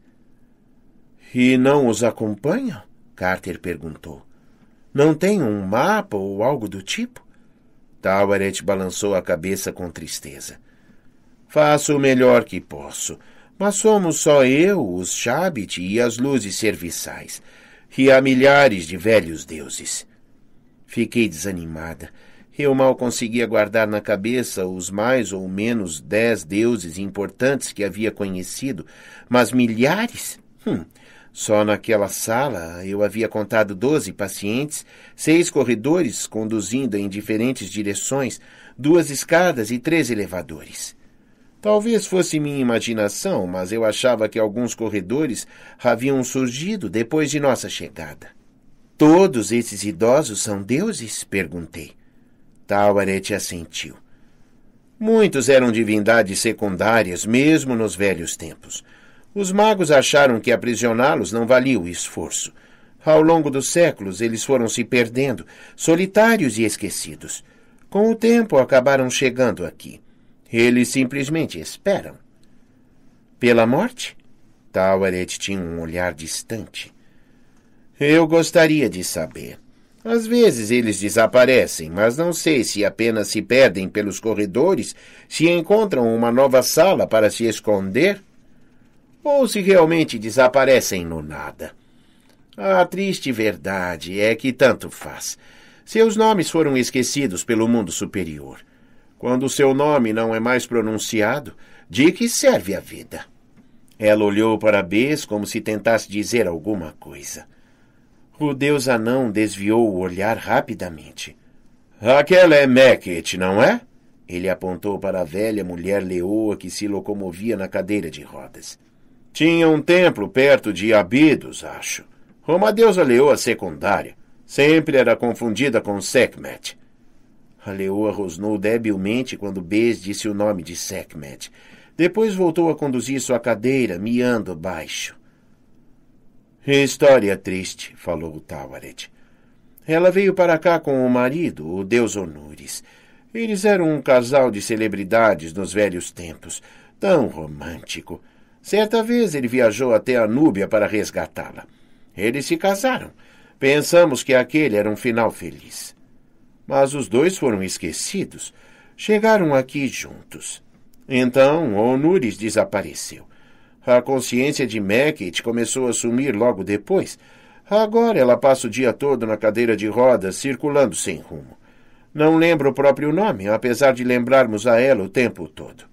E não os acompanham? Carter perguntou. Não tem um mapa ou algo do tipo? Tawaret balançou a cabeça com tristeza. Faço o melhor que posso, mas somos só eu, os Shabit e as luzes serviçais, e há milhares de velhos deuses. Fiquei desanimada. Eu mal conseguia guardar na cabeça os mais ou menos dez deuses importantes que havia conhecido, mas milhares? Hum. Só naquela sala eu havia contado doze pacientes, seis corredores conduzindo em diferentes direções, duas escadas e três elevadores. Talvez fosse minha imaginação, mas eu achava que alguns corredores haviam surgido depois de nossa chegada. Todos esses idosos são deuses? perguntei. Tawaret assentiu. Muitos eram divindades secundárias, mesmo nos velhos tempos. Os magos acharam que aprisioná-los não valia o esforço. Ao longo dos séculos, eles foram se perdendo, solitários e esquecidos. Com o tempo, acabaram chegando aqui. Eles simplesmente esperam. Pela morte? Tawaret tinha um olhar distante. Eu gostaria de saber. Às vezes eles desaparecem, mas não sei se apenas se perdem pelos corredores, se encontram uma nova sala para se esconder, ou se realmente desaparecem no nada. A triste verdade é que tanto faz. Seus nomes foram esquecidos pelo mundo superior. Quando seu nome não é mais pronunciado, de que serve a vida? Ela olhou para Bez como se tentasse dizer alguma coisa. O deus anão desviou o olhar rapidamente. Aquela é Meket, não é? Ele apontou para a velha mulher leoa que se locomovia na cadeira de rodas. Tinha um templo perto de Abidos, acho. Uma deusa leoa secundária. Sempre era confundida com Sekhmet. A leoa rosnou debilmente quando Bez disse o nome de Sekhmet. Depois voltou a conduzir sua cadeira, miando baixo. É história triste, falou Tawaret. Ela veio para cá com o marido, o deus Onures. Eles eram um casal de celebridades nos velhos tempos, tão romântico. Certa vez ele viajou até a Núbia para resgatá-la. Eles se casaram. Pensamos que aquele era um final feliz. Mas os dois foram esquecidos. Chegaram aqui juntos. Então, Onures desapareceu. A consciência de Mackett começou a sumir logo depois. Agora ela passa o dia todo na cadeira de rodas, circulando sem rumo. Não lembro o próprio nome, apesar de lembrarmos a ela o tempo todo.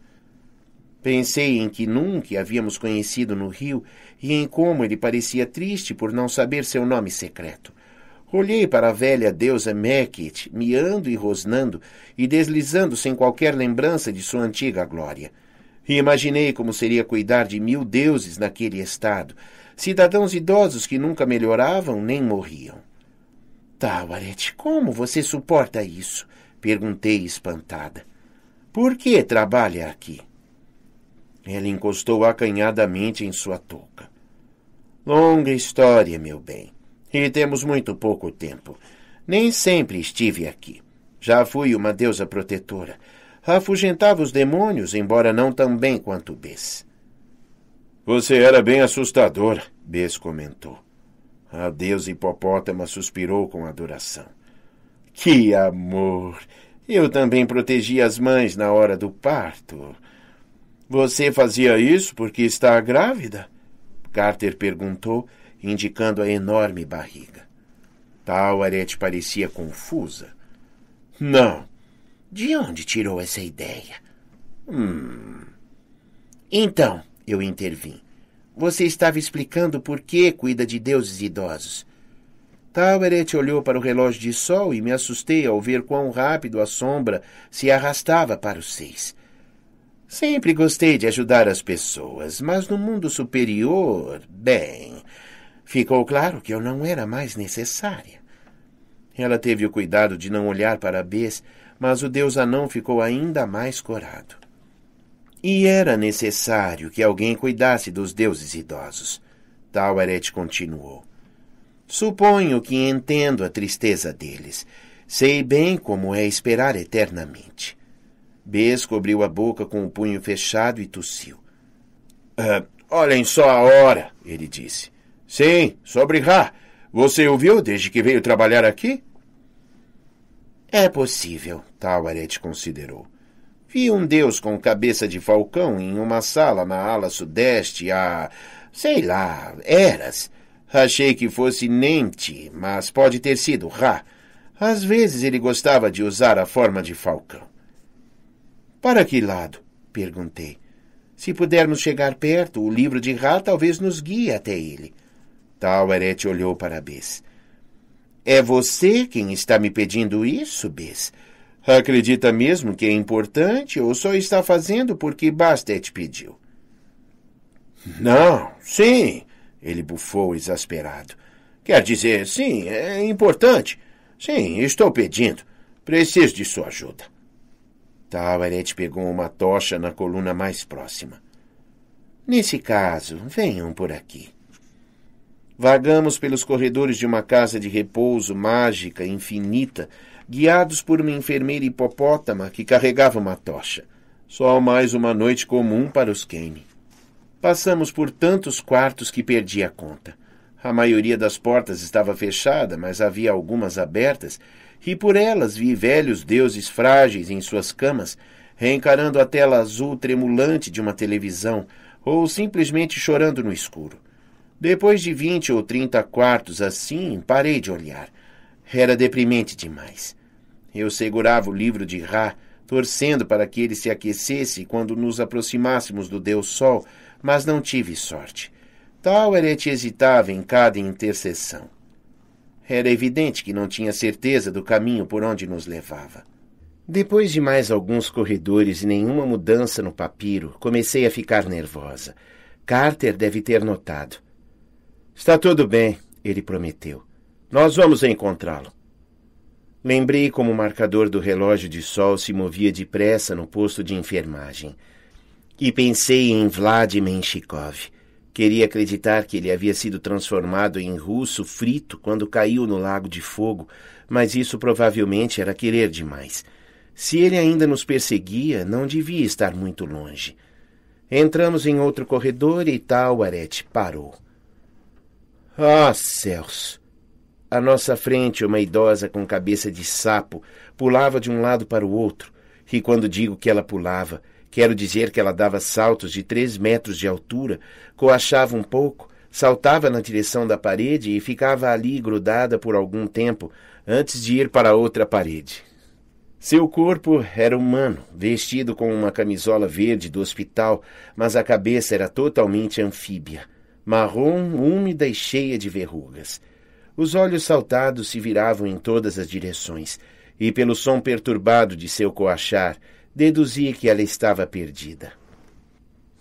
Pensei em que que havíamos conhecido no Rio, e em como ele parecia triste por não saber seu nome secreto. Olhei para a velha deusa Meket, miando e rosnando, e deslizando sem qualquer lembrança de sua antiga glória. E imaginei como seria cuidar de mil deuses naquele estado, cidadãos idosos que nunca melhoravam nem morriam. Tawaret, como você suporta isso? Perguntei espantada. Por que trabalha aqui? Ela encostou acanhadamente em sua touca. Longa história, meu bem. E temos muito pouco tempo. Nem sempre estive aqui. Já fui uma deusa protetora afugentava os demônios, embora não tão bem quanto Bess. Você era bem assustador, Bess comentou. A deusa hipopótama suspirou com adoração. Que amor! Eu também protegi as mães na hora do parto. Você fazia isso porque está grávida? Carter perguntou, indicando a enorme barriga. tal Arete parecia confusa. Não, de onde tirou essa ideia? Hum. Então, eu intervim. Você estava explicando por que cuida de deuses idosos. Taweret olhou para o relógio de sol e me assustei ao ver quão rápido a sombra se arrastava para os seis. Sempre gostei de ajudar as pessoas, mas no mundo superior, bem, ficou claro que eu não era mais necessária. Ela teve o cuidado de não olhar para a Bess mas o deus anão ficou ainda mais corado. E era necessário que alguém cuidasse dos deuses idosos. Taueret continuou. Suponho que entendo a tristeza deles. Sei bem como é esperar eternamente. Bes cobriu a boca com o punho fechado e tossiu. Ah, olhem só a hora, ele disse. Sim, sobre Ra. Você ouviu desde que veio trabalhar aqui? É possível, Tawaret considerou. Vi um deus com cabeça de falcão em uma sala na ala sudeste há, sei lá, eras. Achei que fosse Nente, mas pode ter sido Ra. Às vezes ele gostava de usar a forma de falcão. Para que lado? perguntei. Se pudermos chegar perto, o livro de Ra talvez nos guie até ele. Taleret olhou para Bess. É você quem está me pedindo isso, Bess? Acredita mesmo que é importante ou só está fazendo porque Bastet é, pediu? Não, sim, ele bufou exasperado. Quer dizer, sim, é importante. Sim, estou pedindo. Preciso de sua ajuda. Tawaret pegou uma tocha na coluna mais próxima. Nesse caso, venham por aqui. Vagamos pelos corredores de uma casa de repouso mágica, infinita, guiados por uma enfermeira hipopótama que carregava uma tocha. Só mais uma noite comum para os Kane. Passamos por tantos quartos que perdi a conta. A maioria das portas estava fechada, mas havia algumas abertas, e por elas vi velhos deuses frágeis em suas camas, reencarando a tela azul tremulante de uma televisão, ou simplesmente chorando no escuro. Depois de vinte ou trinta quartos assim, parei de olhar. Era deprimente demais. Eu segurava o livro de Ra, torcendo para que ele se aquecesse quando nos aproximássemos do Deus Sol, mas não tive sorte. Tal Eret hesitava em cada intercessão. Era evidente que não tinha certeza do caminho por onde nos levava. Depois de mais alguns corredores e nenhuma mudança no papiro, comecei a ficar nervosa. Carter deve ter notado. Está tudo bem, ele prometeu. Nós vamos encontrá-lo. Lembrei como o marcador do relógio de sol se movia depressa no posto de enfermagem. E pensei em Vlad Menshikov. Queria acreditar que ele havia sido transformado em russo frito quando caiu no lago de fogo, mas isso provavelmente era querer demais. Se ele ainda nos perseguia, não devia estar muito longe. Entramos em outro corredor e Arete parou. Ah, céus! À nossa frente, uma idosa com cabeça de sapo pulava de um lado para o outro, e quando digo que ela pulava, quero dizer que ela dava saltos de três metros de altura, coachava um pouco, saltava na direção da parede e ficava ali grudada por algum tempo antes de ir para outra parede. Seu corpo era humano, vestido com uma camisola verde do hospital, mas a cabeça era totalmente anfíbia marrom, úmida e cheia de verrugas. Os olhos saltados se viravam em todas as direções, e pelo som perturbado de seu coachar, deduzia que ela estava perdida.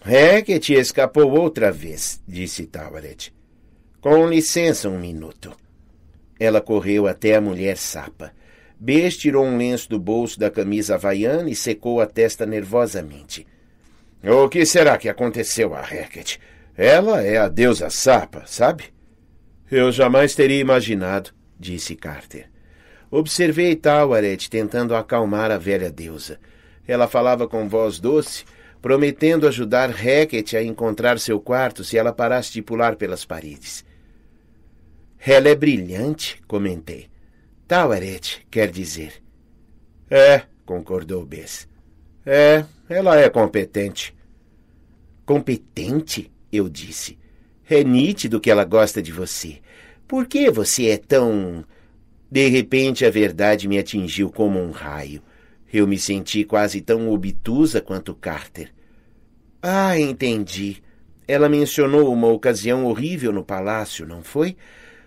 É que te escapou outra vez, disse Tawaret. Com licença um minuto. Ela correu até a mulher sapa. Bes tirou um lenço do bolso da camisa havaiana e secou a testa nervosamente. O que será que aconteceu a Hackett? Ela é a deusa Sapa, sabe? Eu jamais teria imaginado, disse Carter. Observei Tawaret tentando acalmar a velha deusa. Ela falava com voz doce, prometendo ajudar Hecket a encontrar seu quarto se ela parasse de pular pelas paredes. Ela é brilhante, comentei. Tawaret quer dizer. É, concordou Bess. É, ela é competente. Competente? eu disse. É nítido que ela gosta de você. Por que você é tão. De repente a verdade me atingiu como um raio. Eu me senti quase tão obtusa quanto Carter. Ah, entendi. Ela mencionou uma ocasião horrível no palácio, não foi?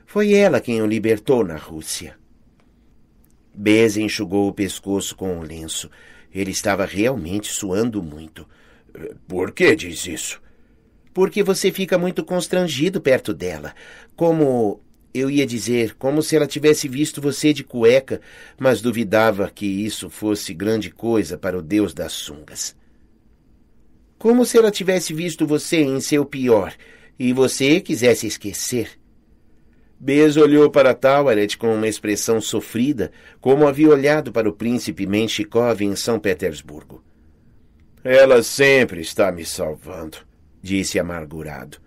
Foi ela quem o libertou na Rússia. Bez enxugou o pescoço com um lenço. Ele estava realmente suando muito. Por que diz isso? porque você fica muito constrangido perto dela. Como eu ia dizer, como se ela tivesse visto você de cueca, mas duvidava que isso fosse grande coisa para o deus das sungas. Como se ela tivesse visto você em seu pior e você quisesse esquecer. Bez olhou para Tawaret com uma expressão sofrida, como havia olhado para o príncipe Menshikov em São Petersburgo. Ela sempre está me salvando disse amargurado.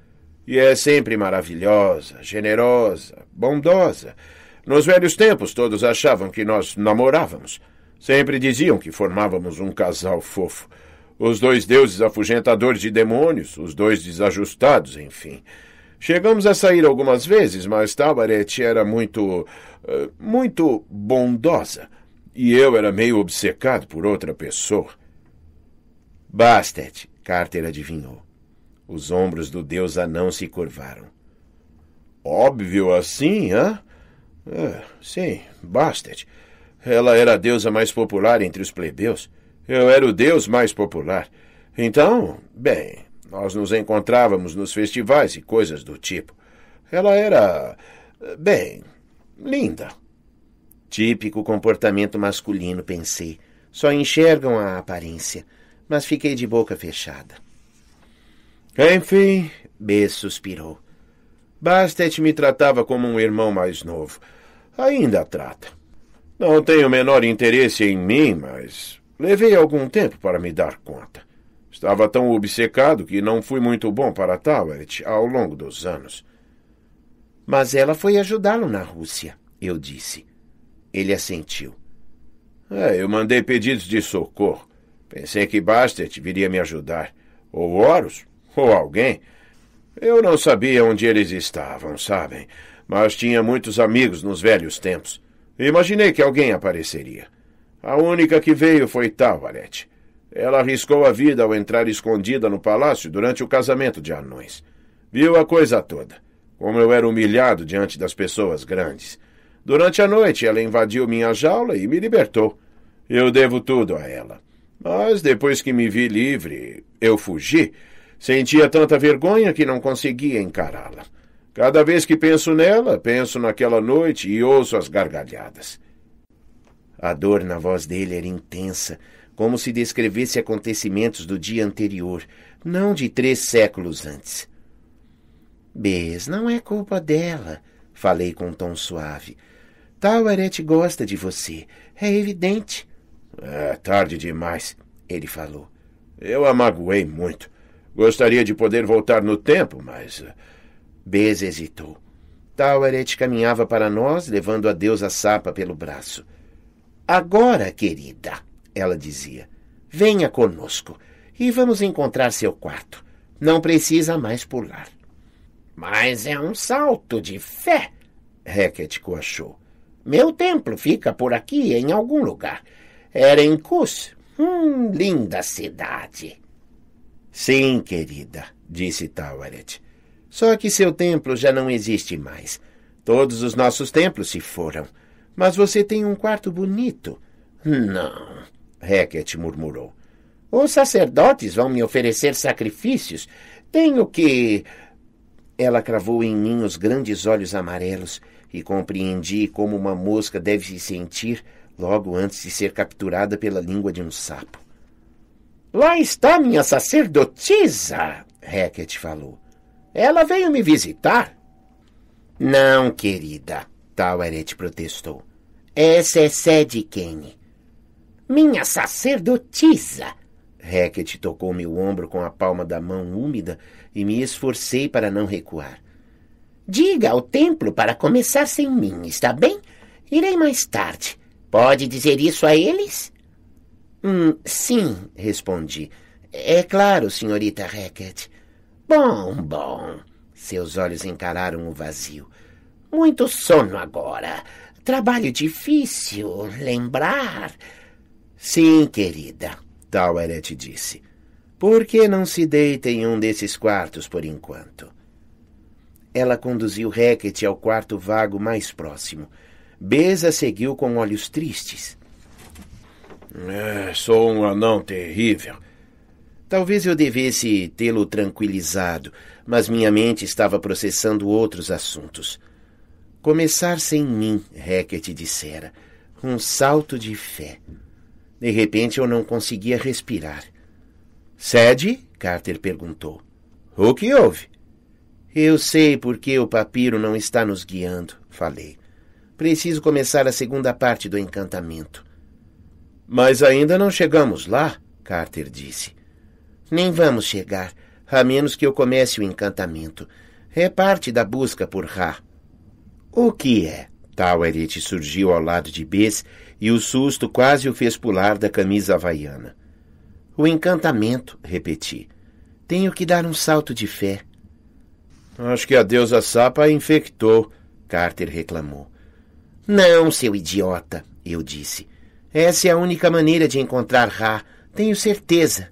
E é sempre maravilhosa, generosa, bondosa. Nos velhos tempos, todos achavam que nós namorávamos. Sempre diziam que formávamos um casal fofo. Os dois deuses afugentadores de demônios, os dois desajustados, enfim. Chegamos a sair algumas vezes, mas Tabaret era muito. Eh, muito bondosa. E eu era meio obcecado por outra pessoa. Bastet, Carter adivinhou. Os ombros do deus anão se curvaram. Óbvio assim, hã? Ah, sim, Bastet. Ela era a deusa mais popular entre os plebeus. Eu era o deus mais popular. Então, bem, nós nos encontrávamos nos festivais e coisas do tipo. Ela era. bem, linda. Típico comportamento masculino, pensei. Só enxergam a aparência, mas fiquei de boca fechada. Enfim, B suspirou. Bastet me tratava como um irmão mais novo. Ainda trata. Não tenho o menor interesse em mim, mas levei algum tempo para me dar conta. Estava tão obcecado que não fui muito bom para Tawert ao longo dos anos. Mas ela foi ajudá-lo na Rússia, eu disse. Ele assentiu. É, eu mandei pedidos de socorro. Pensei que Bastet viria me ajudar. Ou Horus, ou alguém. Eu não sabia onde eles estavam, sabem? Mas tinha muitos amigos nos velhos tempos. Imaginei que alguém apareceria. A única que veio foi Tavalet. Ela arriscou a vida ao entrar escondida no palácio durante o casamento de anões. Viu a coisa toda. Como eu era humilhado diante das pessoas grandes. Durante a noite, ela invadiu minha jaula e me libertou. Eu devo tudo a ela. Mas depois que me vi livre, eu fugi Sentia tanta vergonha que não conseguia encará-la. Cada vez que penso nela, penso naquela noite e ouço as gargalhadas. A dor na voz dele era intensa, como se descrevesse acontecimentos do dia anterior, não de três séculos antes. Bes, não é culpa dela, falei com um tom suave. Arete gosta de você, é evidente. É tarde demais, ele falou. Eu a magoei muito. Gostaria de poder voltar no tempo, mas. Eh, Bez hesitou. Taueret caminhava para nós, levando a deusa Sapa pelo braço. Agora, querida, ela dizia, venha conosco e vamos encontrar seu quarto. Não precisa mais pular. Mas é um salto de fé, Hackett coachou. Meu templo fica por aqui, em algum lugar. Era em Cus. Hum, linda cidade. Sim, querida, disse Tawaret. Só que seu templo já não existe mais. Todos os nossos templos se foram. Mas você tem um quarto bonito. Não, Hackett murmurou. Os sacerdotes vão me oferecer sacrifícios. Tenho que. Ela cravou em mim os grandes olhos amarelos e compreendi como uma mosca deve se sentir logo antes de ser capturada pela língua de um sapo. Lá está minha sacerdotisa, Hackett falou. Ela veio me visitar. Não, querida, Taweret protestou. Essa é Sede Kane. Minha sacerdotisa! Hackett tocou meu ombro com a palma da mão úmida e me esforcei para não recuar. Diga ao templo para começar sem mim, está bem? Irei mais tarde. Pode dizer isso a eles? Hum, sim, respondi. É claro, senhorita Racket. Bom, bom. Seus olhos encararam o vazio. Muito sono agora. Trabalho difícil, lembrar. Sim, querida, Taweret disse. Por que não se deita em um desses quartos por enquanto? Ela conduziu Racket ao quarto vago mais próximo. Beza seguiu com olhos tristes. É, sou um anão terrível. Talvez eu devesse tê-lo tranquilizado, mas minha mente estava processando outros assuntos. Começar sem mim, Hackett dissera. Um salto de fé. De repente eu não conseguia respirar. Sede? Carter perguntou. O que houve? Eu sei por que o papiro não está nos guiando, falei. Preciso começar a segunda parte do encantamento. Mas ainda não chegamos lá, Carter disse. Nem vamos chegar, a menos que eu comece o encantamento. É parte da busca por Ra. O que é? Tawarit surgiu ao lado de Bess e o susto quase o fez pular da camisa havaiana. O encantamento, repeti. Tenho que dar um salto de fé. Acho que a deusa Sapa a infectou, Carter reclamou. Não, seu idiota, eu disse. Essa é a única maneira de encontrar Ra, tenho certeza.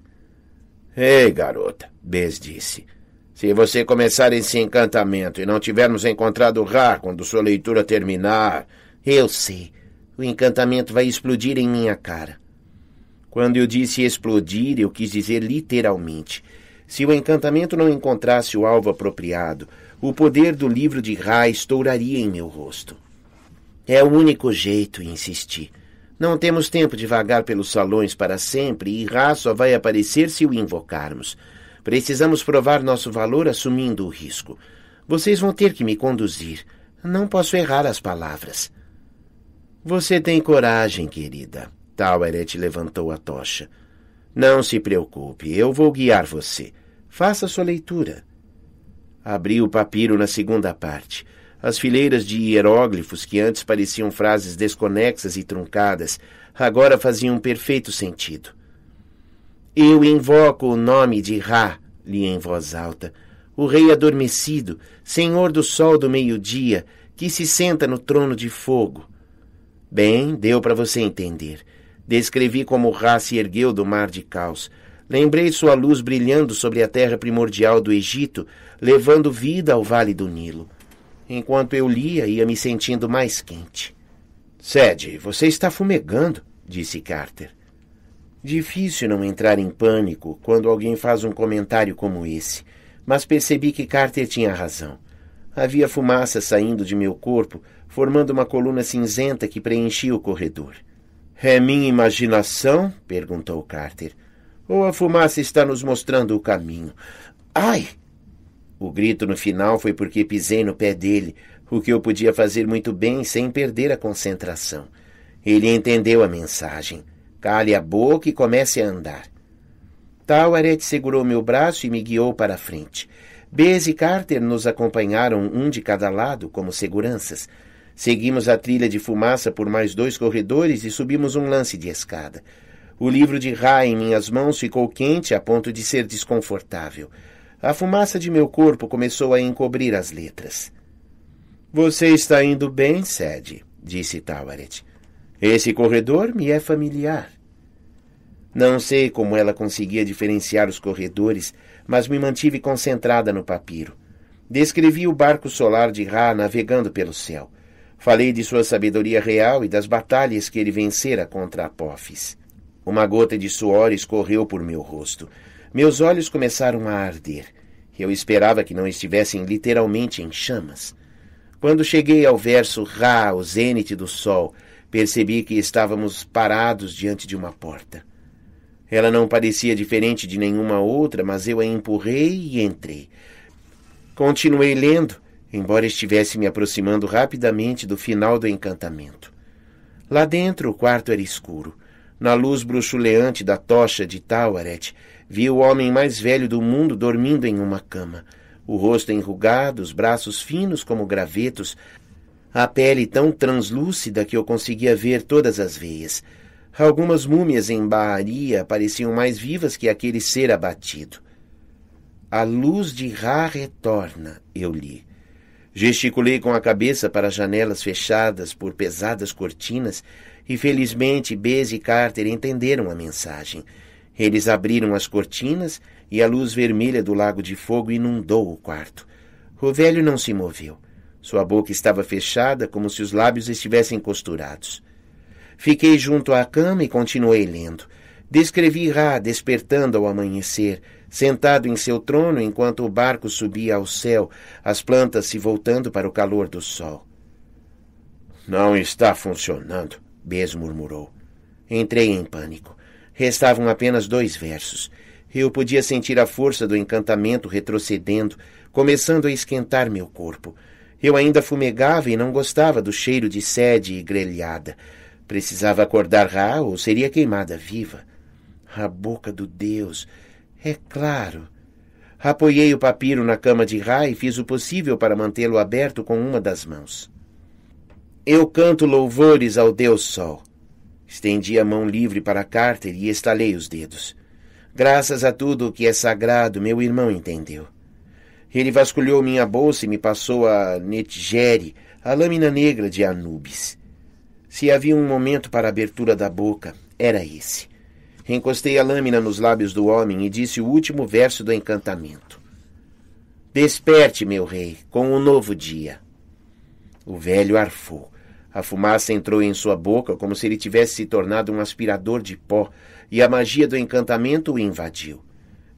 Ei, garota, Bez disse. Se você começar esse encantamento e não tivermos encontrado Ra quando sua leitura terminar. Eu sei. O encantamento vai explodir em minha cara. Quando eu disse explodir, eu quis dizer literalmente. Se o encantamento não encontrasse o alvo apropriado, o poder do livro de Ra estouraria em meu rosto. É o único jeito, insisti. Não temos tempo de vagar pelos salões para sempre e Ra só vai aparecer se o invocarmos. Precisamos provar nosso valor assumindo o risco. Vocês vão ter que me conduzir. Não posso errar as palavras. Você tem coragem, querida. Taueret levantou a tocha. Não se preocupe, eu vou guiar você. Faça sua leitura. Abri o papiro na segunda parte. As fileiras de hieróglifos que antes pareciam frases desconexas e truncadas, agora faziam perfeito sentido. Eu invoco o nome de Ra, li em voz alta, o rei adormecido, senhor do sol do meio-dia, que se senta no trono de fogo. Bem, deu para você entender. Descrevi como Ra se ergueu do mar de caos. Lembrei sua luz brilhando sobre a terra primordial do Egito, levando vida ao vale do Nilo. Enquanto eu lia, ia me sentindo mais quente. Sede, você está fumegando, disse Carter. Difícil não entrar em pânico quando alguém faz um comentário como esse, mas percebi que Carter tinha razão. Havia fumaça saindo de meu corpo, formando uma coluna cinzenta que preenchia o corredor. É minha imaginação? perguntou Carter. Ou a fumaça está nos mostrando o caminho? Ai! O grito no final foi porque pisei no pé dele, o que eu podia fazer muito bem sem perder a concentração. Ele entendeu a mensagem. Cale a boca e comece a andar. Tawaret segurou meu braço e me guiou para a frente. Bez e Carter nos acompanharam, um de cada lado, como seguranças. Seguimos a trilha de fumaça por mais dois corredores e subimos um lance de escada. O livro de Ra em minhas mãos ficou quente a ponto de ser desconfortável. A fumaça de meu corpo começou a encobrir as letras. Você está indo bem, Sede, disse Tawaret. Esse corredor me é familiar. Não sei como ela conseguia diferenciar os corredores, mas me mantive concentrada no papiro. Descrevi o barco solar de Ra navegando pelo céu. Falei de sua sabedoria real e das batalhas que ele vencera contra Apophis. Uma gota de suor escorreu por meu rosto. Meus olhos começaram a arder. Eu esperava que não estivessem literalmente em chamas. Quando cheguei ao verso Ra, o zênite do sol, percebi que estávamos parados diante de uma porta. Ela não parecia diferente de nenhuma outra, mas eu a empurrei e entrei. Continuei lendo, embora estivesse me aproximando rapidamente do final do encantamento. Lá dentro o quarto era escuro. Na luz bruxuleante da tocha de Tawaret, Vi o homem mais velho do mundo dormindo em uma cama. O rosto enrugado, os braços finos como gravetos, a pele tão translúcida que eu conseguia ver todas as veias. Algumas múmias em Baharia pareciam mais vivas que aquele ser abatido. A luz de Ra retorna, eu li. Gesticulei com a cabeça para janelas fechadas por pesadas cortinas e felizmente Bez e Carter entenderam a mensagem. Eles abriram as cortinas e a luz vermelha do lago de fogo inundou o quarto. O velho não se moveu. Sua boca estava fechada, como se os lábios estivessem costurados. Fiquei junto à cama e continuei lendo. Descrevi Ra despertando ao amanhecer, sentado em seu trono enquanto o barco subia ao céu, as plantas se voltando para o calor do sol. Não está funcionando, Bez murmurou. Entrei em pânico. Restavam apenas dois versos. Eu podia sentir a força do encantamento retrocedendo, começando a esquentar meu corpo. Eu ainda fumegava e não gostava do cheiro de sede e grelhada. Precisava acordar Ra ou seria queimada viva. A boca do Deus. É claro. Apoiei o papiro na cama de Ra e fiz o possível para mantê-lo aberto com uma das mãos. Eu canto louvores ao Deus Sol. Estendi a mão livre para Carter e estalei os dedos. Graças a tudo o que é sagrado, meu irmão entendeu. Ele vasculhou minha bolsa e me passou a Netgere, a lâmina negra de Anubis. Se havia um momento para a abertura da boca, era esse. Encostei a lâmina nos lábios do homem e disse o último verso do encantamento. Desperte, meu rei, com o um novo dia. O velho arfou. A fumaça entrou em sua boca como se ele tivesse se tornado um aspirador de pó, e a magia do encantamento o invadiu.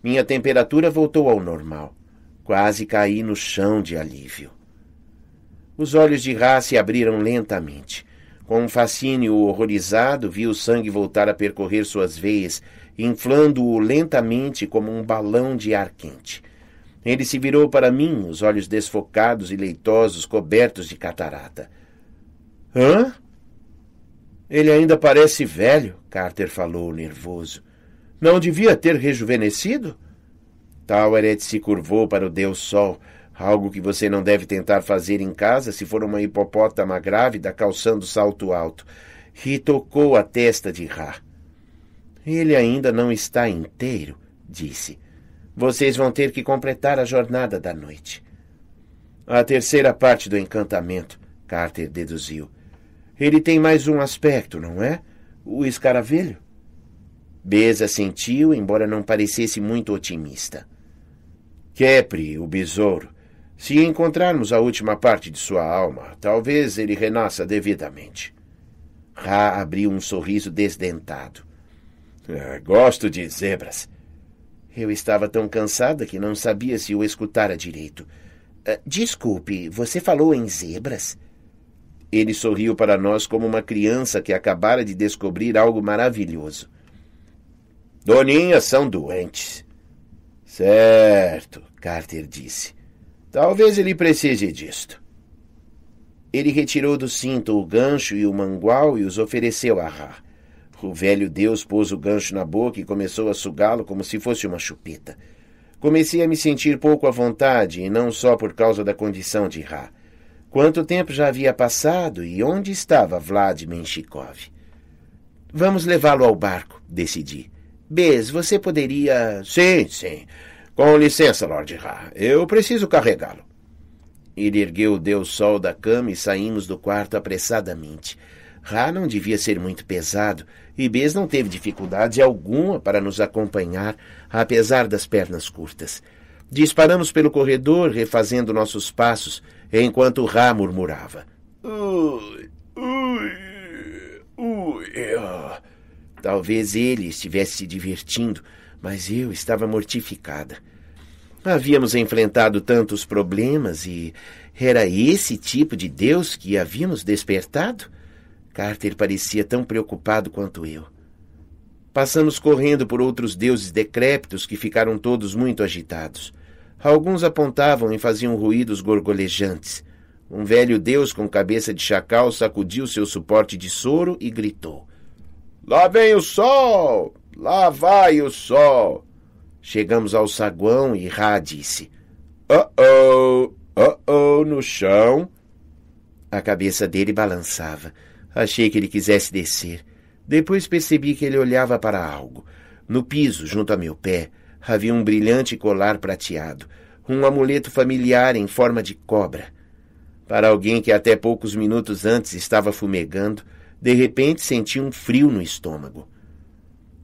Minha temperatura voltou ao normal. Quase caí no chão de alívio. Os olhos de Ra se abriram lentamente. Com um fascínio horrorizado, vi o sangue voltar a percorrer suas veias, inflando-o lentamente como um balão de ar quente. Ele se virou para mim, os olhos desfocados e leitosos, cobertos de catarata. Hã? Ele ainda parece velho, Carter falou, nervoso. Não devia ter rejuvenescido? Taweret se curvou para o Deus Sol, algo que você não deve tentar fazer em casa se for uma hipopótama grávida calçando salto alto, e tocou a testa de Ra. Ele ainda não está inteiro, disse. Vocês vão ter que completar a jornada da noite. A terceira parte do encantamento, Carter deduziu. Ele tem mais um aspecto, não é? O escaravelho? Beza sentiu, embora não parecesse muito otimista. Kepri, o besouro, se encontrarmos a última parte de sua alma, talvez ele renasça devidamente. Ra abriu um sorriso desdentado. Ah, gosto de zebras. Eu estava tão cansada que não sabia se o escutara direito. Ah, desculpe, você falou em zebras? Ele sorriu para nós como uma criança que acabara de descobrir algo maravilhoso. Doninhas são doentes. Certo, Carter disse. Talvez ele precise disto. Ele retirou do cinto o gancho e o mangual e os ofereceu a Ra. O velho Deus pôs o gancho na boca e começou a sugá-lo como se fosse uma chupeta. Comecei a me sentir pouco à vontade, e não só por causa da condição de Ra. Quanto tempo já havia passado e onde estava Vlad Menshikov? Vamos levá-lo ao barco, decidi. Bez, você poderia. Sim, sim. Com licença, Lord Ra. Eu preciso carregá-lo. Ele ergueu Deus Sol da cama e saímos do quarto apressadamente. Ra não devia ser muito pesado e Bez não teve dificuldade alguma para nos acompanhar, apesar das pernas curtas. Disparamos pelo corredor, refazendo nossos passos enquanto Ra murmurava. Ui, ui, ui. Talvez ele estivesse se divertindo, mas eu estava mortificada. Havíamos enfrentado tantos problemas e era esse tipo de Deus que havíamos despertado? Carter parecia tão preocupado quanto eu. Passamos correndo por outros deuses decrépitos que ficaram todos muito agitados. Alguns apontavam e faziam ruídos gorgolejantes. Um velho deus com cabeça de chacal sacudiu seu suporte de soro e gritou: Lá vem o sol! Lá vai o sol! Chegamos ao saguão e Ra disse: Oh-oh! Oh-oh! No chão! A cabeça dele balançava. Achei que ele quisesse descer. Depois percebi que ele olhava para algo. No piso, junto a meu pé, havia um brilhante colar prateado, um amuleto familiar em forma de cobra. Para alguém que até poucos minutos antes estava fumegando, de repente senti um frio no estômago.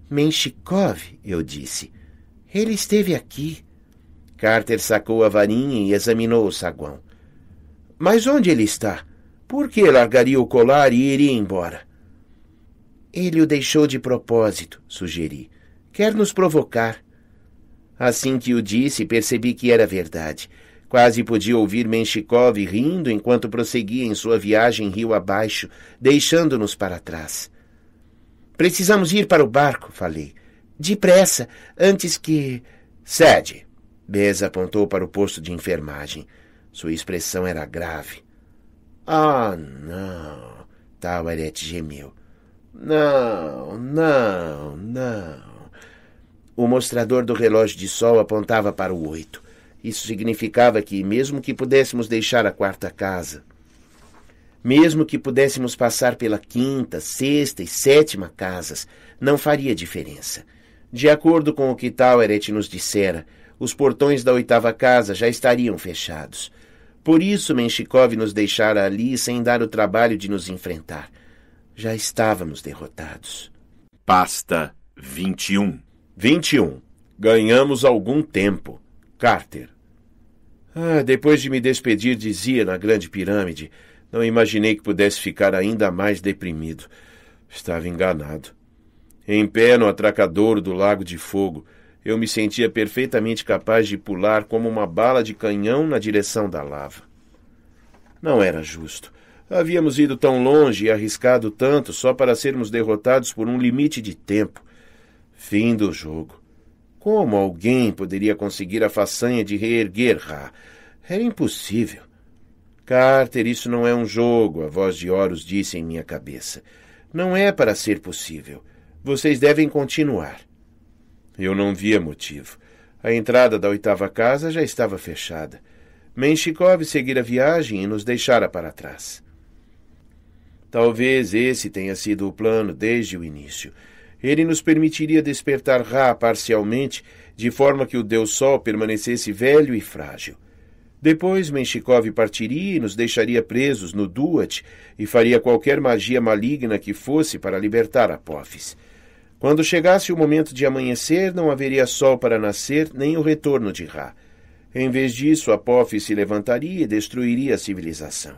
Menshikov, eu disse. Ele esteve aqui. Carter sacou a varinha e examinou o saguão. Mas onde ele está? Por que largaria o colar e iria embora? Ele o deixou de propósito, sugeri. Quer nos provocar. Assim que o disse, percebi que era verdade. Quase podia ouvir Menshikov rindo enquanto prosseguia em sua viagem rio abaixo, deixando-nos para trás. Precisamos ir para o barco, falei. Depressa, antes que. Sede! Beza apontou para o posto de enfermagem. Sua expressão era grave. Ah, não! Tawaret gemeu. Não, não, não. O mostrador do relógio de sol apontava para o oito. Isso significava que, mesmo que pudéssemos deixar a quarta casa, mesmo que pudéssemos passar pela quinta, sexta e sétima casas, não faria diferença. De acordo com o que Taueret nos dissera, os portões da oitava casa já estariam fechados. Por isso Menshikov nos deixara ali sem dar o trabalho de nos enfrentar. Já estávamos derrotados. Pasta 21 21. Ganhamos algum tempo. Carter. Ah, depois de me despedir, dizia na Grande Pirâmide. Não imaginei que pudesse ficar ainda mais deprimido. Estava enganado. Em pé no atracadouro do Lago de Fogo, eu me sentia perfeitamente capaz de pular como uma bala de canhão na direção da lava. Não era justo. Havíamos ido tão longe e arriscado tanto só para sermos derrotados por um limite de tempo Fim do jogo. Como alguém poderia conseguir a façanha de reerguer Ra? Era é impossível. Carter, isso não é um jogo, a voz de Horus disse em minha cabeça. Não é para ser possível. Vocês devem continuar. Eu não via motivo. A entrada da oitava casa já estava fechada. Menshikov seguir a viagem e nos deixara para trás. Talvez esse tenha sido o plano desde o início ele nos permitiria despertar Ra parcialmente, de forma que o Deus Sol permanecesse velho e frágil. Depois Menshikov partiria e nos deixaria presos no Duat e faria qualquer magia maligna que fosse para libertar Apophis. Quando chegasse o momento de amanhecer, não haveria sol para nascer nem o retorno de Ra. Em vez disso, Apophis se levantaria e destruiria a civilização.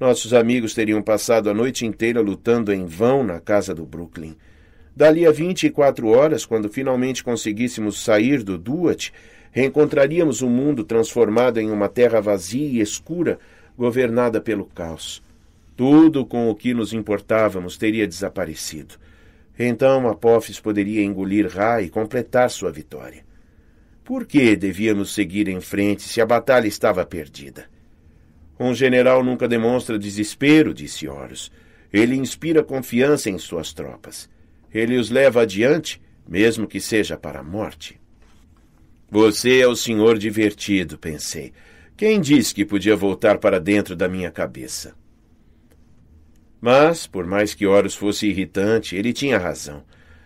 Nossos amigos teriam passado a noite inteira lutando em vão na casa do Brooklyn. Dali a 24 horas, quando finalmente conseguíssemos sair do Duat, reencontraríamos o um mundo transformado em uma terra vazia e escura, governada pelo caos. Tudo com o que nos importávamos teria desaparecido. Então Apophis poderia engolir Ra e completar sua vitória. Por que devíamos seguir em frente se a batalha estava perdida? Um general nunca demonstra desespero, disse Horus. Ele inspira confiança em suas tropas ele os leva adiante, mesmo que seja para a morte. Você é o senhor divertido, pensei. Quem disse que podia voltar para dentro da minha cabeça? Mas, por mais que Horus fosse irritante, ele tinha razão.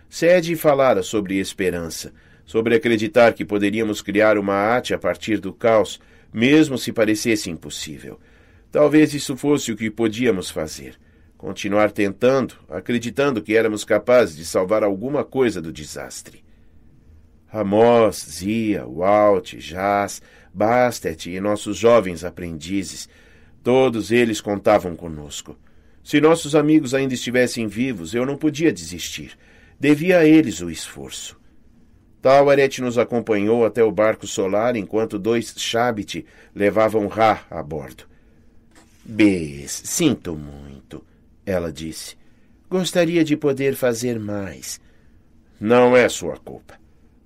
Sede falara sobre esperança, sobre acreditar que poderíamos criar uma arte a partir do caos, mesmo se parecesse impossível. Talvez isso fosse o que podíamos fazer continuar tentando, acreditando que éramos capazes de salvar alguma coisa do desastre. Amos, Zia, Walt, Jas, Bastet e nossos jovens aprendizes, todos eles contavam conosco. Se nossos amigos ainda estivessem vivos, eu não podia desistir. Devia a eles o esforço. Tawaret nos acompanhou até o barco solar enquanto dois Shabit levavam Ra a bordo. Bes, sinto muito ela disse. Gostaria de poder fazer mais. Não é sua culpa.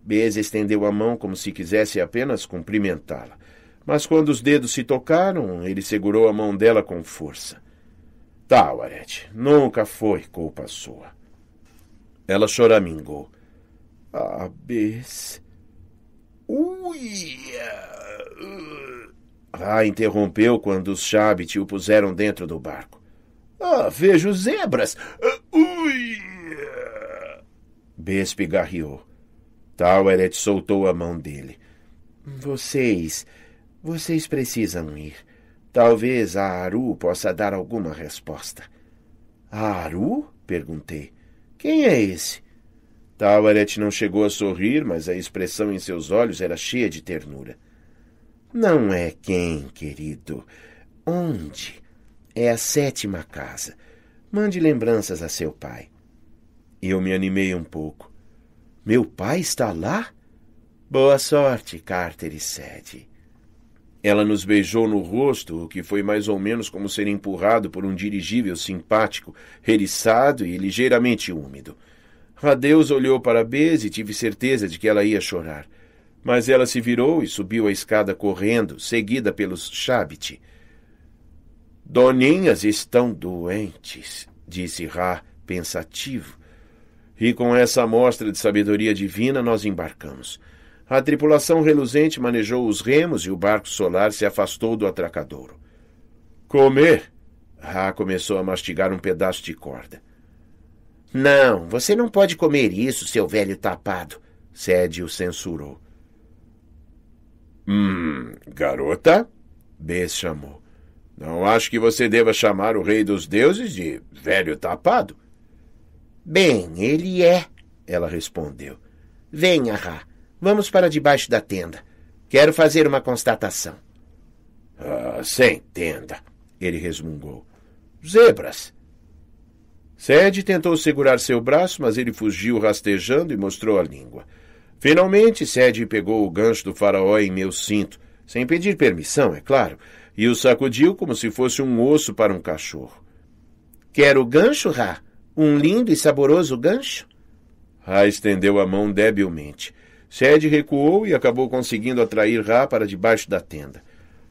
Bez estendeu a mão como se quisesse apenas cumprimentá-la. Mas quando os dedos se tocaram, ele segurou a mão dela com força. Tawaret, tá, nunca foi culpa sua. Ela choramingou. Ah, Bez. Uia! Ah, ah. ah, interrompeu quando os Shabit o puseram dentro do barco. Ah, vejo zebras. Ah, ui! Besp garriou. Taueret soltou a mão dele. Vocês. Vocês precisam ir. Talvez a Aru possa dar alguma resposta. A Aru? perguntei. Quem é esse? Taueret não chegou a sorrir, mas a expressão em seus olhos era cheia de ternura. Não é quem, querido. Onde? É a sétima casa. Mande lembranças a seu pai. Eu me animei um pouco. Meu pai está lá? Boa sorte, Carter e Sede. Ela nos beijou no rosto, o que foi mais ou menos como ser empurrado por um dirigível simpático, eriçado e ligeiramente úmido. Adeus olhou para Bez e tive certeza de que ela ia chorar. Mas ela se virou e subiu a escada correndo, seguida pelos Chabit. Doninhas estão doentes, disse Ra, pensativo. E com essa amostra de sabedoria divina nós embarcamos. A tripulação reluzente manejou os remos e o barco solar se afastou do atracadouro. Comer! Ra começou a mastigar um pedaço de corda. Não, você não pode comer isso, seu velho tapado, Sede o censurou. Hum, garota? Bess chamou. Não acho que você deva chamar o rei dos deuses de velho tapado. Bem, ele é, ela respondeu. Venha, Ra. Vamos para debaixo da tenda. Quero fazer uma constatação. Ah, sem tenda, ele resmungou. Zebras. Sede tentou segurar seu braço, mas ele fugiu rastejando e mostrou a língua. Finalmente, Sede pegou o gancho do faraó em meu cinto, sem pedir permissão, é claro, e o sacudiu como se fosse um osso para um cachorro. Quer o gancho, Ra? Um lindo e saboroso gancho? Ra estendeu a mão debilmente. Sede recuou e acabou conseguindo atrair Ra para debaixo da tenda.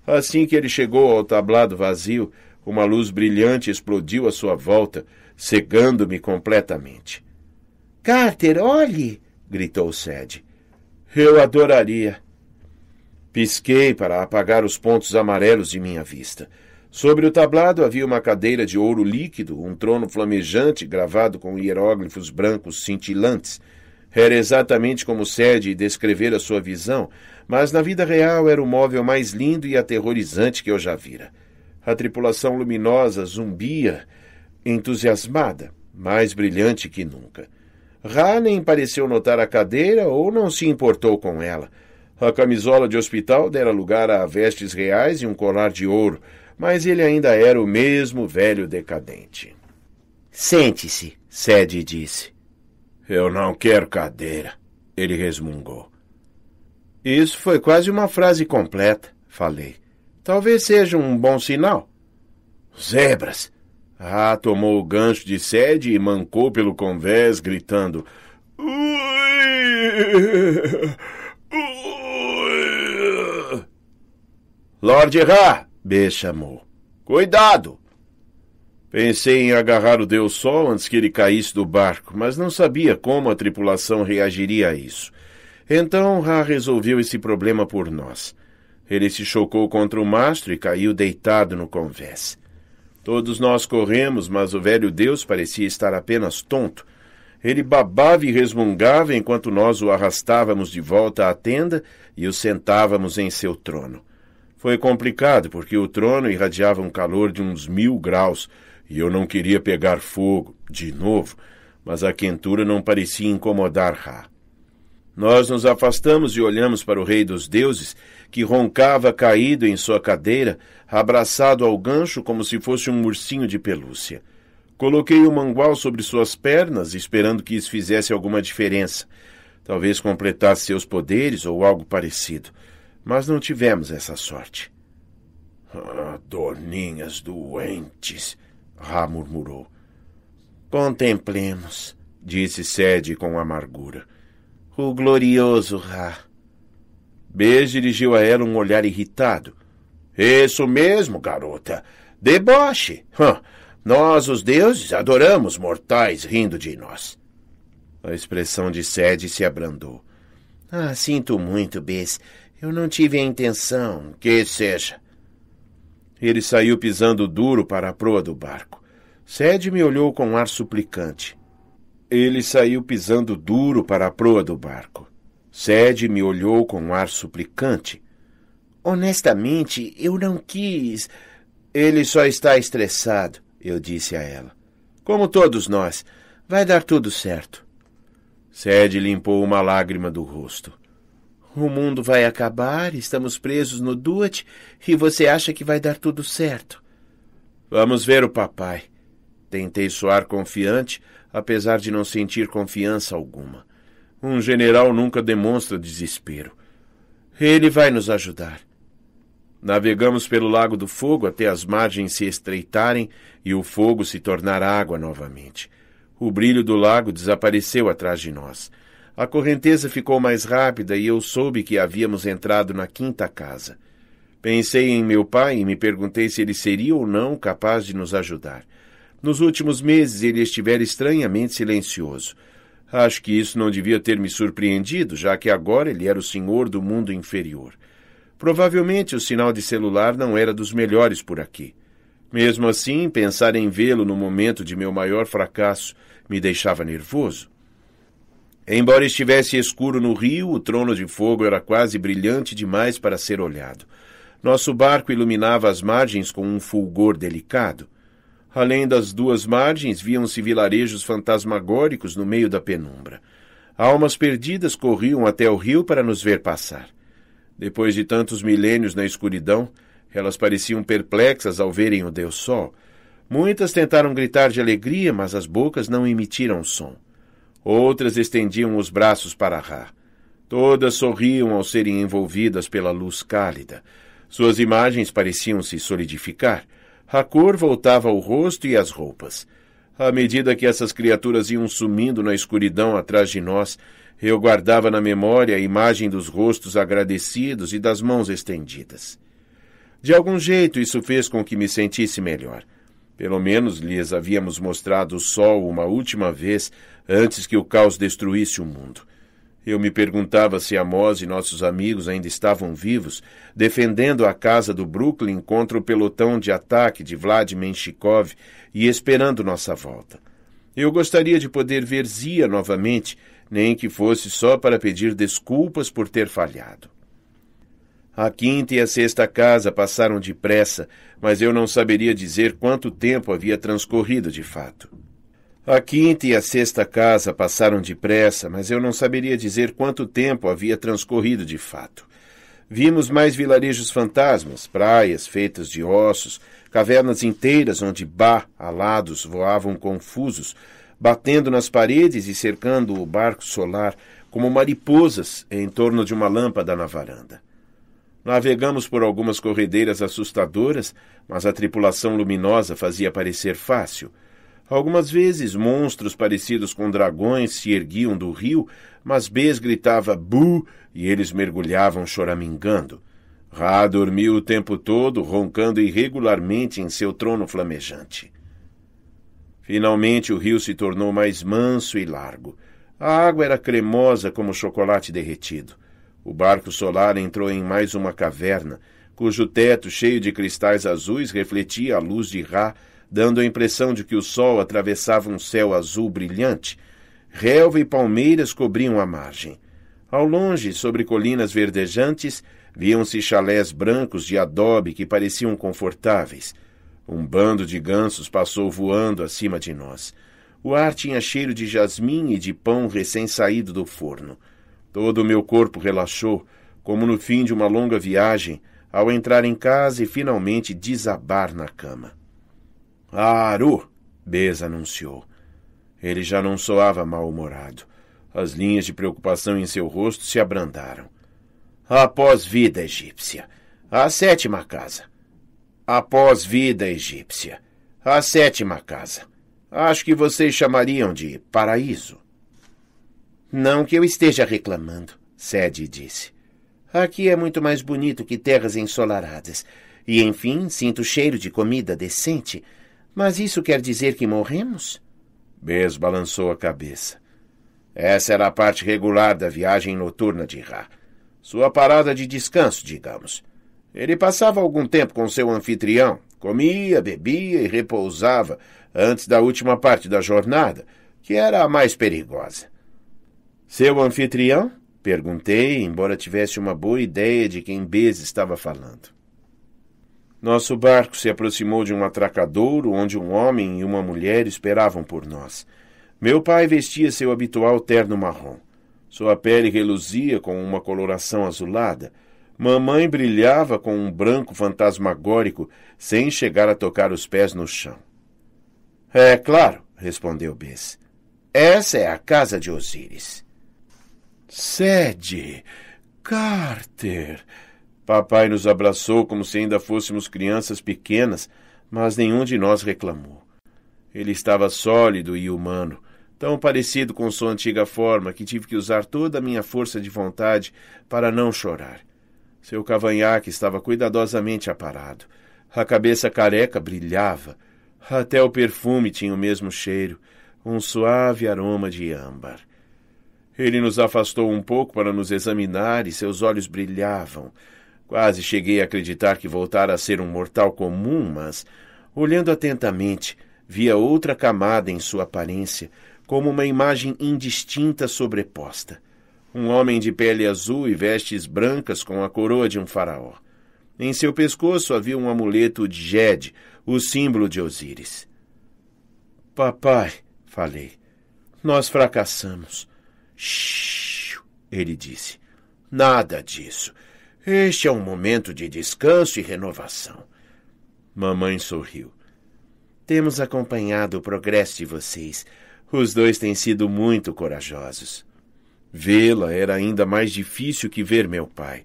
Assim que ele chegou ao tablado vazio, uma luz brilhante explodiu à sua volta, cegando-me completamente. Carter, olhe! gritou Sede. Eu adoraria, Pisquei para apagar os pontos amarelos de minha vista. Sobre o tablado havia uma cadeira de ouro líquido, um trono flamejante gravado com hieróglifos brancos cintilantes. Era exatamente como Sede e descrevera sua visão, mas na vida real era o móvel mais lindo e aterrorizante que eu já vira. A tripulação luminosa zumbia, entusiasmada, mais brilhante que nunca. Halen pareceu notar a cadeira ou não se importou com ela. A camisola de hospital dera lugar a vestes reais e um colar de ouro, mas ele ainda era o mesmo velho decadente. Sente-se, Sede disse. Eu não quero cadeira, ele resmungou. Isso foi quase uma frase completa, falei. Talvez seja um bom sinal. Zebras! Ah, tomou o gancho de sede e mancou pelo convés, gritando. Ui! Lord Ra! B chamou. Cuidado! Pensei em agarrar o Deus Sol antes que ele caísse do barco, mas não sabia como a tripulação reagiria a isso. Então Ra resolveu esse problema por nós. Ele se chocou contra o mastro e caiu deitado no convés. Todos nós corremos, mas o velho Deus parecia estar apenas tonto. Ele babava e resmungava enquanto nós o arrastávamos de volta à tenda e o sentávamos em seu trono. Foi complicado, porque o trono irradiava um calor de uns mil graus e eu não queria pegar fogo de novo, mas a quentura não parecia incomodar Ra. Nós nos afastamos e olhamos para o rei dos deuses, que roncava caído em sua cadeira, abraçado ao gancho como se fosse um ursinho de pelúcia. Coloquei o mangual sobre suas pernas, esperando que isso fizesse alguma diferença. Talvez completasse seus poderes ou algo parecido mas não tivemos essa sorte. Ah, doninhas doentes, Rá murmurou. Contemplemos, disse Sede com amargura. O glorioso Rá. Bez dirigiu a ela um olhar irritado. Isso mesmo, garota. Deboche. Nós, os deuses, adoramos mortais rindo de nós. A expressão de Sede se abrandou. Ah, sinto muito, Bez. Eu não tive a intenção que seja. Ele saiu pisando duro para a proa do barco. Sede me olhou com um ar suplicante. Ele saiu pisando duro para a proa do barco. Sede me olhou com um ar suplicante. Honestamente, eu não quis. Ele só está estressado, eu disse a ela. Como todos nós. Vai dar tudo certo. Sede limpou uma lágrima do rosto. O mundo vai acabar, estamos presos no Duat e você acha que vai dar tudo certo. Vamos ver o papai. Tentei soar confiante, apesar de não sentir confiança alguma. Um general nunca demonstra desespero. Ele vai nos ajudar. Navegamos pelo Lago do Fogo até as margens se estreitarem e o fogo se tornar água novamente. O brilho do lago desapareceu atrás de nós. A correnteza ficou mais rápida e eu soube que havíamos entrado na quinta casa. Pensei em meu pai e me perguntei se ele seria ou não capaz de nos ajudar. Nos últimos meses ele estivera estranhamente silencioso. Acho que isso não devia ter me surpreendido, já que agora ele era o senhor do mundo inferior. Provavelmente o sinal de celular não era dos melhores por aqui. Mesmo assim, pensar em vê-lo no momento de meu maior fracasso me deixava nervoso. Embora estivesse escuro no rio, o trono de fogo era quase brilhante demais para ser olhado. Nosso barco iluminava as margens com um fulgor delicado. Além das duas margens, viam-se vilarejos fantasmagóricos no meio da penumbra. Almas perdidas corriam até o rio para nos ver passar. Depois de tantos milênios na escuridão, elas pareciam perplexas ao verem o Deus Sol. Muitas tentaram gritar de alegria, mas as bocas não emitiram som. Outras estendiam os braços para Ra. Todas sorriam ao serem envolvidas pela luz cálida. Suas imagens pareciam se solidificar. A cor voltava ao rosto e às roupas. À medida que essas criaturas iam sumindo na escuridão atrás de nós, eu guardava na memória a imagem dos rostos agradecidos e das mãos estendidas. De algum jeito, isso fez com que me sentisse melhor. Pelo menos lhes havíamos mostrado o sol uma última vez antes que o caos destruísse o mundo. Eu me perguntava se Amós e nossos amigos ainda estavam vivos, defendendo a casa do Brooklyn contra o pelotão de ataque de Vlad Menshikov e esperando nossa volta. Eu gostaria de poder ver Zia novamente, nem que fosse só para pedir desculpas por ter falhado. A quinta e a sexta casa passaram depressa, mas eu não saberia dizer quanto tempo havia transcorrido de fato. A quinta e a sexta casa passaram depressa, mas eu não saberia dizer quanto tempo havia transcorrido de fato. Vimos mais vilarejos fantasmas, praias feitas de ossos, cavernas inteiras onde bar alados voavam confusos, batendo nas paredes e cercando o barco solar como mariposas em torno de uma lâmpada na varanda. Navegamos por algumas corredeiras assustadoras, mas a tripulação luminosa fazia parecer fácil Algumas vezes monstros parecidos com dragões se erguiam do rio, mas Bes gritava bu e eles mergulhavam choramingando. Ra dormiu o tempo todo, roncando irregularmente em seu trono flamejante. Finalmente o rio se tornou mais manso e largo. A água era cremosa como chocolate derretido. O barco solar entrou em mais uma caverna, cujo teto cheio de cristais azuis refletia a luz de Ra dando a impressão de que o sol atravessava um céu azul brilhante. Relva e palmeiras cobriam a margem. Ao longe, sobre colinas verdejantes, viam-se chalés brancos de adobe que pareciam confortáveis. Um bando de gansos passou voando acima de nós. O ar tinha cheiro de jasmim e de pão recém-saído do forno. Todo o meu corpo relaxou, como no fim de uma longa viagem, ao entrar em casa e finalmente desabar na cama. Aru! Bez anunciou. Ele já não soava mal-humorado. As linhas de preocupação em seu rosto se abrandaram. Após vida egípcia. A sétima casa. Após vida egípcia. A sétima casa. Acho que vocês chamariam de paraíso. Não que eu esteja reclamando, Sede disse. Aqui é muito mais bonito que terras ensolaradas. E enfim, sinto cheiro de comida decente mas isso quer dizer que morremos? Bez balançou a cabeça. Essa era a parte regular da viagem noturna de Ra. Sua parada de descanso, digamos. Ele passava algum tempo com seu anfitrião, comia, bebia e repousava antes da última parte da jornada, que era a mais perigosa. Seu anfitrião? Perguntei, embora tivesse uma boa ideia de quem Bez estava falando. Nosso barco se aproximou de um atracadouro onde um homem e uma mulher esperavam por nós. Meu pai vestia seu habitual terno marrom. Sua pele reluzia com uma coloração azulada. Mamãe brilhava com um branco fantasmagórico, sem chegar a tocar os pés no chão. É claro, respondeu Bess. Essa é a casa de Osíris. Sede, Carter. Papai nos abraçou como se ainda fôssemos crianças pequenas, mas nenhum de nós reclamou. Ele estava sólido e humano, tão parecido com sua antiga forma que tive que usar toda a minha força de vontade para não chorar. Seu cavanhaque estava cuidadosamente aparado. A cabeça careca brilhava. Até o perfume tinha o mesmo cheiro, um suave aroma de âmbar. Ele nos afastou um pouco para nos examinar e seus olhos brilhavam. Quase cheguei a acreditar que voltara a ser um mortal comum, mas, olhando atentamente, via outra camada em sua aparência, como uma imagem indistinta sobreposta. Um homem de pele azul e vestes brancas com a coroa de um faraó. Em seu pescoço havia um amuleto de Jed, o símbolo de Osíris. Papai, falei, nós fracassamos. Shhh, ele disse. Nada disso. Este é um momento de descanso e renovação. Mamãe sorriu. Temos acompanhado o progresso de vocês. Os dois têm sido muito corajosos. Vê-la era ainda mais difícil que ver meu pai.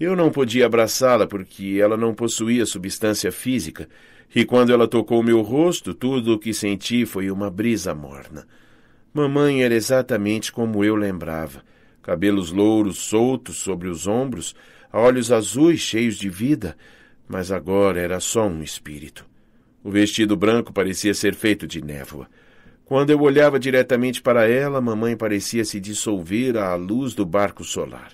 Eu não podia abraçá-la porque ela não possuía substância física, e quando ela tocou meu rosto, tudo o que senti foi uma brisa morna. Mamãe era exatamente como eu lembrava: cabelos louros soltos sobre os ombros, a olhos azuis cheios de vida, mas agora era só um espírito. O vestido branco parecia ser feito de névoa. Quando eu olhava diretamente para ela, mamãe parecia se dissolver à luz do barco solar.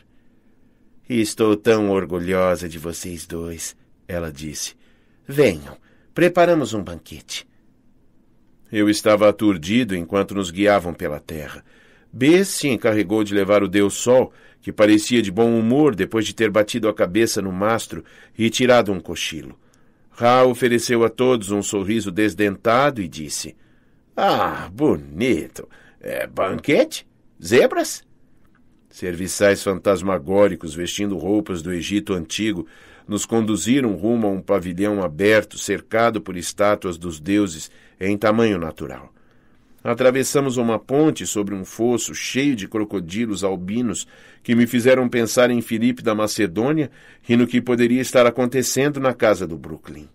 Estou tão orgulhosa de vocês dois, ela disse. Venham, preparamos um banquete. Eu estava aturdido enquanto nos guiavam pela terra. B se encarregou de levar o Deus Sol, que parecia de bom humor depois de ter batido a cabeça no mastro e tirado um cochilo. Ra ofereceu a todos um sorriso desdentado e disse: Ah, bonito! É banquete? Zebras? Serviçais fantasmagóricos vestindo roupas do Egito antigo nos conduziram rumo a um pavilhão aberto cercado por estátuas dos deuses em tamanho natural. Atravessamos uma ponte sobre um fosso cheio de crocodilos albinos que me fizeram pensar em Filipe da Macedônia e no que poderia estar acontecendo na casa do Brooklyn.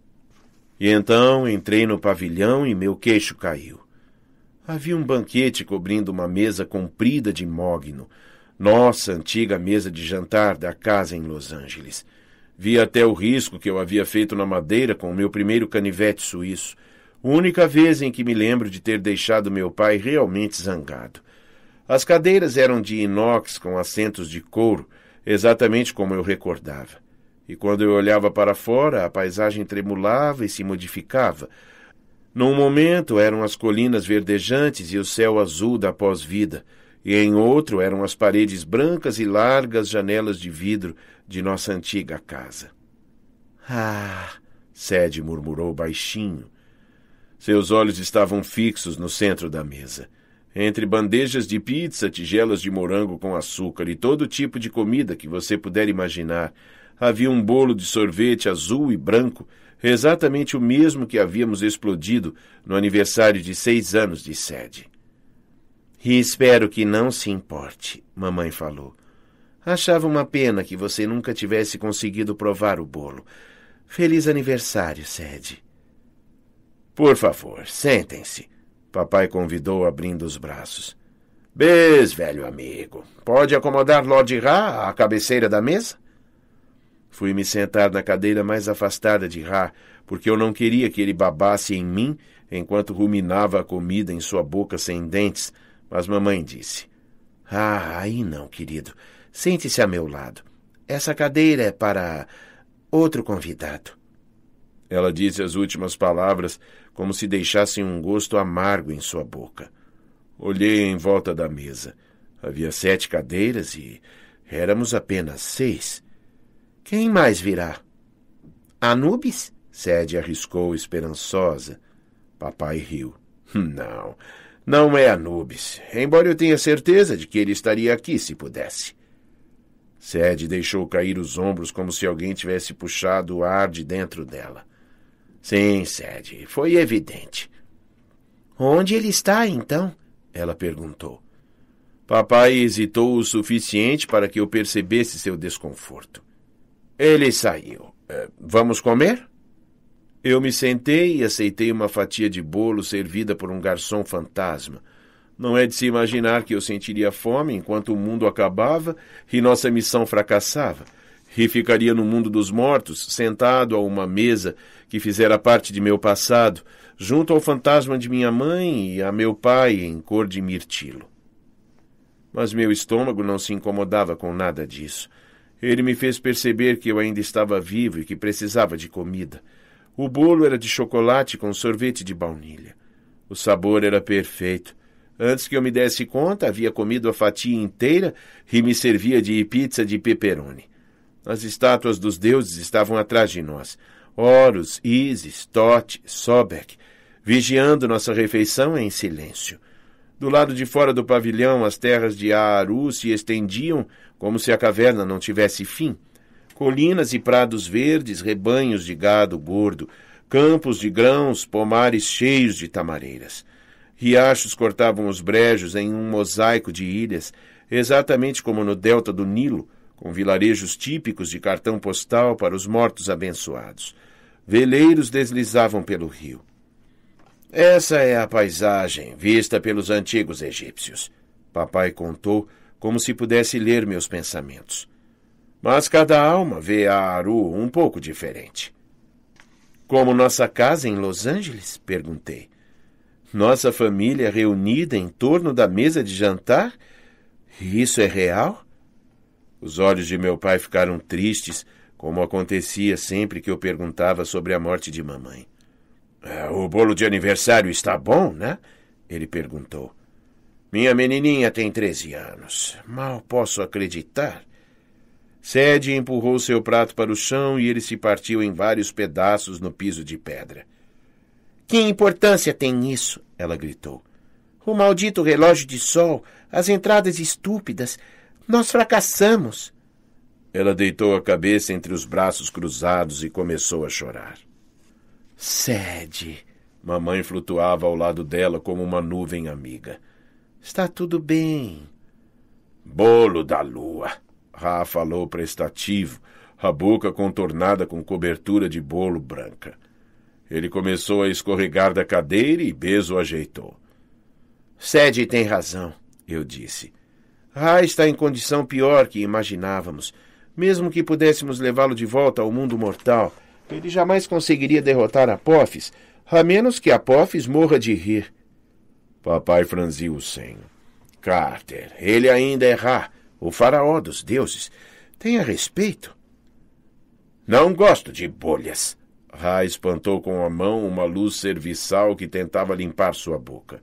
E então entrei no pavilhão e meu queixo caiu. Havia um banquete cobrindo uma mesa comprida de mogno, nossa antiga mesa de jantar da casa em Los Angeles. Vi até o risco que eu havia feito na madeira com o meu primeiro canivete suíço Única vez em que me lembro de ter deixado meu pai realmente zangado. As cadeiras eram de inox com assentos de couro, exatamente como eu recordava. E quando eu olhava para fora, a paisagem tremulava e se modificava. Num momento eram as colinas verdejantes e o céu azul da pós-vida, e em outro eram as paredes brancas e largas janelas de vidro de nossa antiga casa. Ah! Sede murmurou baixinho, seus olhos estavam fixos no centro da mesa. Entre bandejas de pizza, tigelas de morango com açúcar e todo tipo de comida que você puder imaginar, havia um bolo de sorvete azul e branco, exatamente o mesmo que havíamos explodido no aniversário de seis anos de sede. E espero que não se importe, mamãe falou. Achava uma pena que você nunca tivesse conseguido provar o bolo. Feliz aniversário, Sede. Por favor, sentem-se. Papai convidou abrindo os braços. Bes, velho amigo, pode acomodar Lord Ra à cabeceira da mesa? Fui me sentar na cadeira mais afastada de Ra, porque eu não queria que ele babasse em mim enquanto ruminava a comida em sua boca sem dentes, mas mamãe disse: Ah, aí não, querido. Sente-se a meu lado. Essa cadeira é para outro convidado. Ela disse as últimas palavras como se deixassem um gosto amargo em sua boca. Olhei em volta da mesa. Havia sete cadeiras e éramos apenas seis. Quem mais virá? Anubis? Sede arriscou esperançosa. Papai riu. Hum, não, não é Anubis, embora eu tenha certeza de que ele estaria aqui se pudesse. Sede deixou cair os ombros como se alguém tivesse puxado o ar de dentro dela. Sim, Sede, foi evidente. Onde ele está, então? Ela perguntou. Papai hesitou o suficiente para que eu percebesse seu desconforto. Ele saiu. Eh, vamos comer? Eu me sentei e aceitei uma fatia de bolo servida por um garçom fantasma. Não é de se imaginar que eu sentiria fome enquanto o mundo acabava e nossa missão fracassava e ficaria no mundo dos mortos, sentado a uma mesa que fizera parte de meu passado, junto ao fantasma de minha mãe e a meu pai em cor de mirtilo. Mas meu estômago não se incomodava com nada disso. Ele me fez perceber que eu ainda estava vivo e que precisava de comida. O bolo era de chocolate com sorvete de baunilha. O sabor era perfeito. Antes que eu me desse conta, havia comido a fatia inteira e me servia de pizza de pepperoni. As estátuas dos deuses estavam atrás de nós. Horus, Isis, Tote, Sobek, vigiando nossa refeição em silêncio. Do lado de fora do pavilhão, as terras de Aaru se estendiam como se a caverna não tivesse fim. Colinas e prados verdes, rebanhos de gado gordo, campos de grãos, pomares cheios de tamareiras. Riachos cortavam os brejos em um mosaico de ilhas, exatamente como no delta do Nilo, com vilarejos típicos de cartão postal para os mortos abençoados. Veleiros deslizavam pelo rio. Essa é a paisagem vista pelos antigos egípcios. Papai contou como se pudesse ler meus pensamentos. Mas cada alma vê a Aru um pouco diferente. Como nossa casa em Los Angeles? perguntei. Nossa família reunida em torno da mesa de jantar? Isso é real? Os olhos de meu pai ficaram tristes, como acontecia sempre que eu perguntava sobre a morte de mamãe. É, o bolo de aniversário está bom, né? Ele perguntou. Minha menininha tem treze anos. Mal posso acreditar. Sede empurrou seu prato para o chão e ele se partiu em vários pedaços no piso de pedra. Que importância tem isso? Ela gritou. O maldito relógio de sol, as entradas estúpidas, nós fracassamos. Ela deitou a cabeça entre os braços cruzados e começou a chorar. Sede. Mamãe flutuava ao lado dela como uma nuvem amiga. Está tudo bem. Bolo da lua. Ra falou prestativo, a boca contornada com cobertura de bolo branca. Ele começou a escorregar da cadeira e Bezo ajeitou. Sede tem razão, eu disse. Ra ah, está em condição pior que imaginávamos. Mesmo que pudéssemos levá-lo de volta ao mundo mortal, ele jamais conseguiria derrotar Apophis, a menos que Apophis morra de rir. Papai franziu o senho. Carter, ele ainda é Ra, o faraó dos deuses. Tenha respeito. Não gosto de bolhas. Ra espantou com a mão uma luz serviçal que tentava limpar sua boca.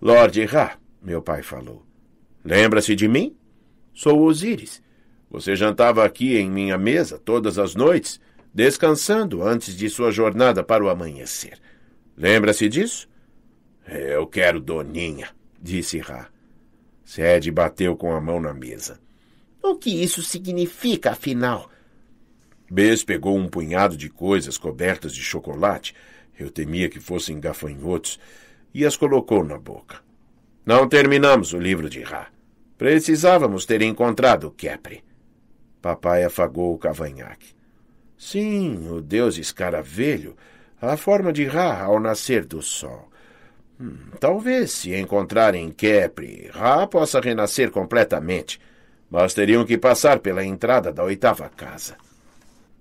Lorde Ra, meu pai falou. Lembra-se de mim? Sou Osíris. Você jantava aqui em minha mesa todas as noites, descansando antes de sua jornada para o amanhecer. Lembra-se disso? Eu quero Doninha, disse Ra. Sede bateu com a mão na mesa. O que isso significa, afinal? Bess pegou um punhado de coisas cobertas de chocolate, eu temia que fossem gafanhotos, e as colocou na boca. Não terminamos o livro de Ra. Precisávamos ter encontrado Kepri. Papai afagou o cavanhaque. Sim, o deus escaravelho, a forma de Ra ao nascer do sol. Hum, talvez, se encontrarem Kepri, Ra possa renascer completamente, mas teriam que passar pela entrada da oitava casa.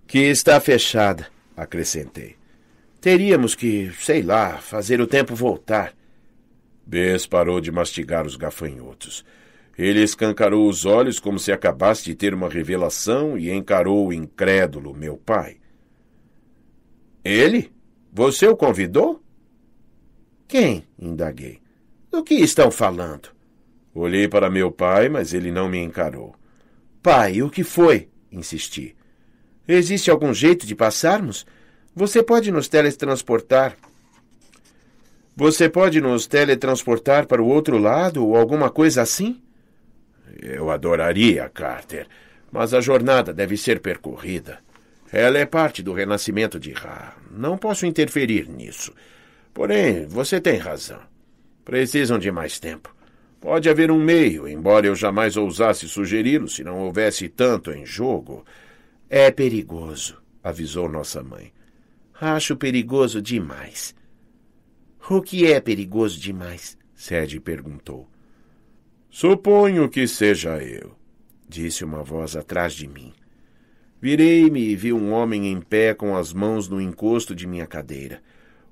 Que está fechada, acrescentei. Teríamos que, sei lá, fazer o tempo voltar. Bess parou de mastigar os gafanhotos. Ele escancarou os olhos como se acabasse de ter uma revelação e encarou o incrédulo, meu pai. Ele? Você o convidou? Quem? indaguei. Do que estão falando? Olhei para meu pai, mas ele não me encarou. Pai, o que foi? insisti. Existe algum jeito de passarmos? Você pode nos teletransportar. Você pode nos teletransportar para o outro lado ou alguma coisa assim? Eu adoraria, Carter, mas a jornada deve ser percorrida. Ela é parte do renascimento de Ra. Não posso interferir nisso. Porém, você tem razão. Precisam de mais tempo. Pode haver um meio, embora eu jamais ousasse sugeri-lo se não houvesse tanto em jogo. É perigoso, avisou nossa mãe. Acho perigoso demais. O que é perigoso demais? Sede perguntou. Suponho que seja eu, disse uma voz atrás de mim. Virei-me e vi um homem em pé com as mãos no encosto de minha cadeira.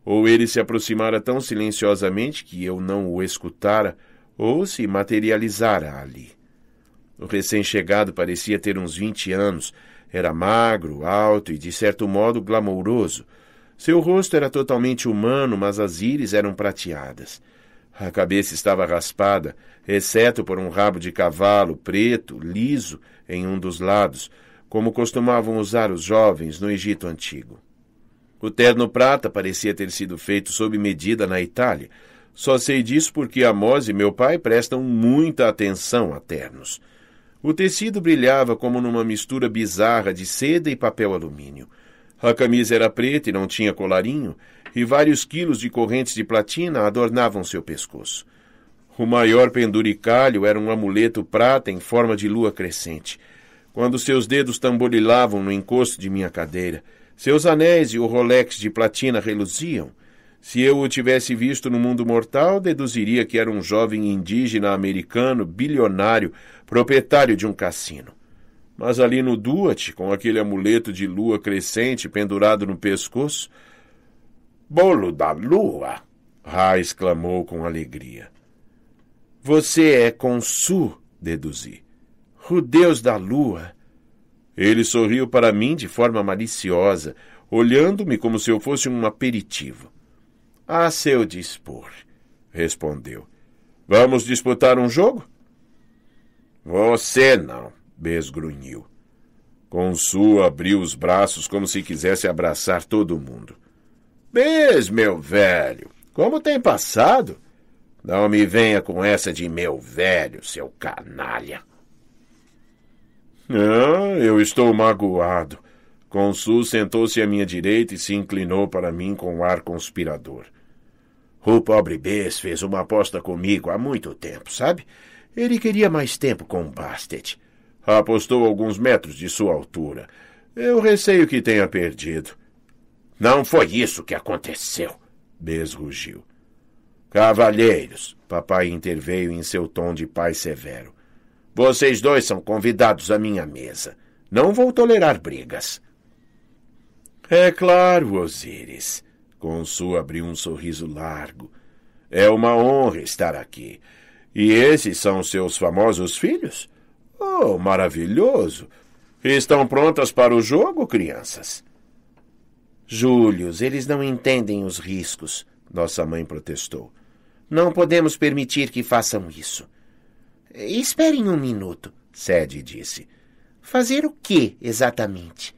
Ou ele se aproximara tão silenciosamente que eu não o escutara, ou se materializara ali. O recém-chegado parecia ter uns vinte anos. Era magro, alto e, de certo modo, glamouroso. Seu rosto era totalmente humano, mas as íris eram prateadas. A cabeça estava raspada, exceto por um rabo de cavalo preto, liso, em um dos lados, como costumavam usar os jovens no Egito antigo. O terno prata parecia ter sido feito sob medida na Itália. Só sei disso porque Amós e meu pai prestam muita atenção a ternos. O tecido brilhava como numa mistura bizarra de seda e papel alumínio. A camisa era preta e não tinha colarinho, e vários quilos de correntes de platina adornavam seu pescoço. O maior penduricalho era um amuleto prata em forma de lua crescente. Quando seus dedos tamborilavam no encosto de minha cadeira, seus anéis e o Rolex de platina reluziam. Se eu o tivesse visto no mundo mortal, deduziria que era um jovem indígena americano, bilionário, proprietário de um cassino. Mas ali no Duat, com aquele amuleto de lua crescente pendurado no pescoço, Bolo da lua! Ra ah, exclamou com alegria. Você é Consu, deduzi. O deus da lua. Ele sorriu para mim de forma maliciosa, olhando-me como se eu fosse um aperitivo. A seu dispor, respondeu. Vamos disputar um jogo? Você não, besgrunhiu. Consu abriu os braços como se quisesse abraçar todo mundo. Bês, meu velho, como tem passado? Não me venha com essa de meu velho, seu canalha. Ah, eu estou magoado. Consul sentou-se à minha direita e se inclinou para mim com um ar conspirador. O pobre Bess fez uma aposta comigo há muito tempo, sabe? Ele queria mais tempo com Bastet. Apostou alguns metros de sua altura. Eu receio que tenha perdido. Não foi isso que aconteceu, rugiu. Cavalheiros, papai interveio em seu tom de pai severo. Vocês dois são convidados à minha mesa. Não vou tolerar brigas. É claro, Osíris. Consu abriu um sorriso largo. É uma honra estar aqui. E esses são seus famosos filhos? Oh, maravilhoso! Estão prontas para o jogo, crianças? Július, eles não entendem os riscos, nossa mãe protestou. Não podemos permitir que façam isso. Esperem um minuto, Sede disse. Fazer o que exatamente?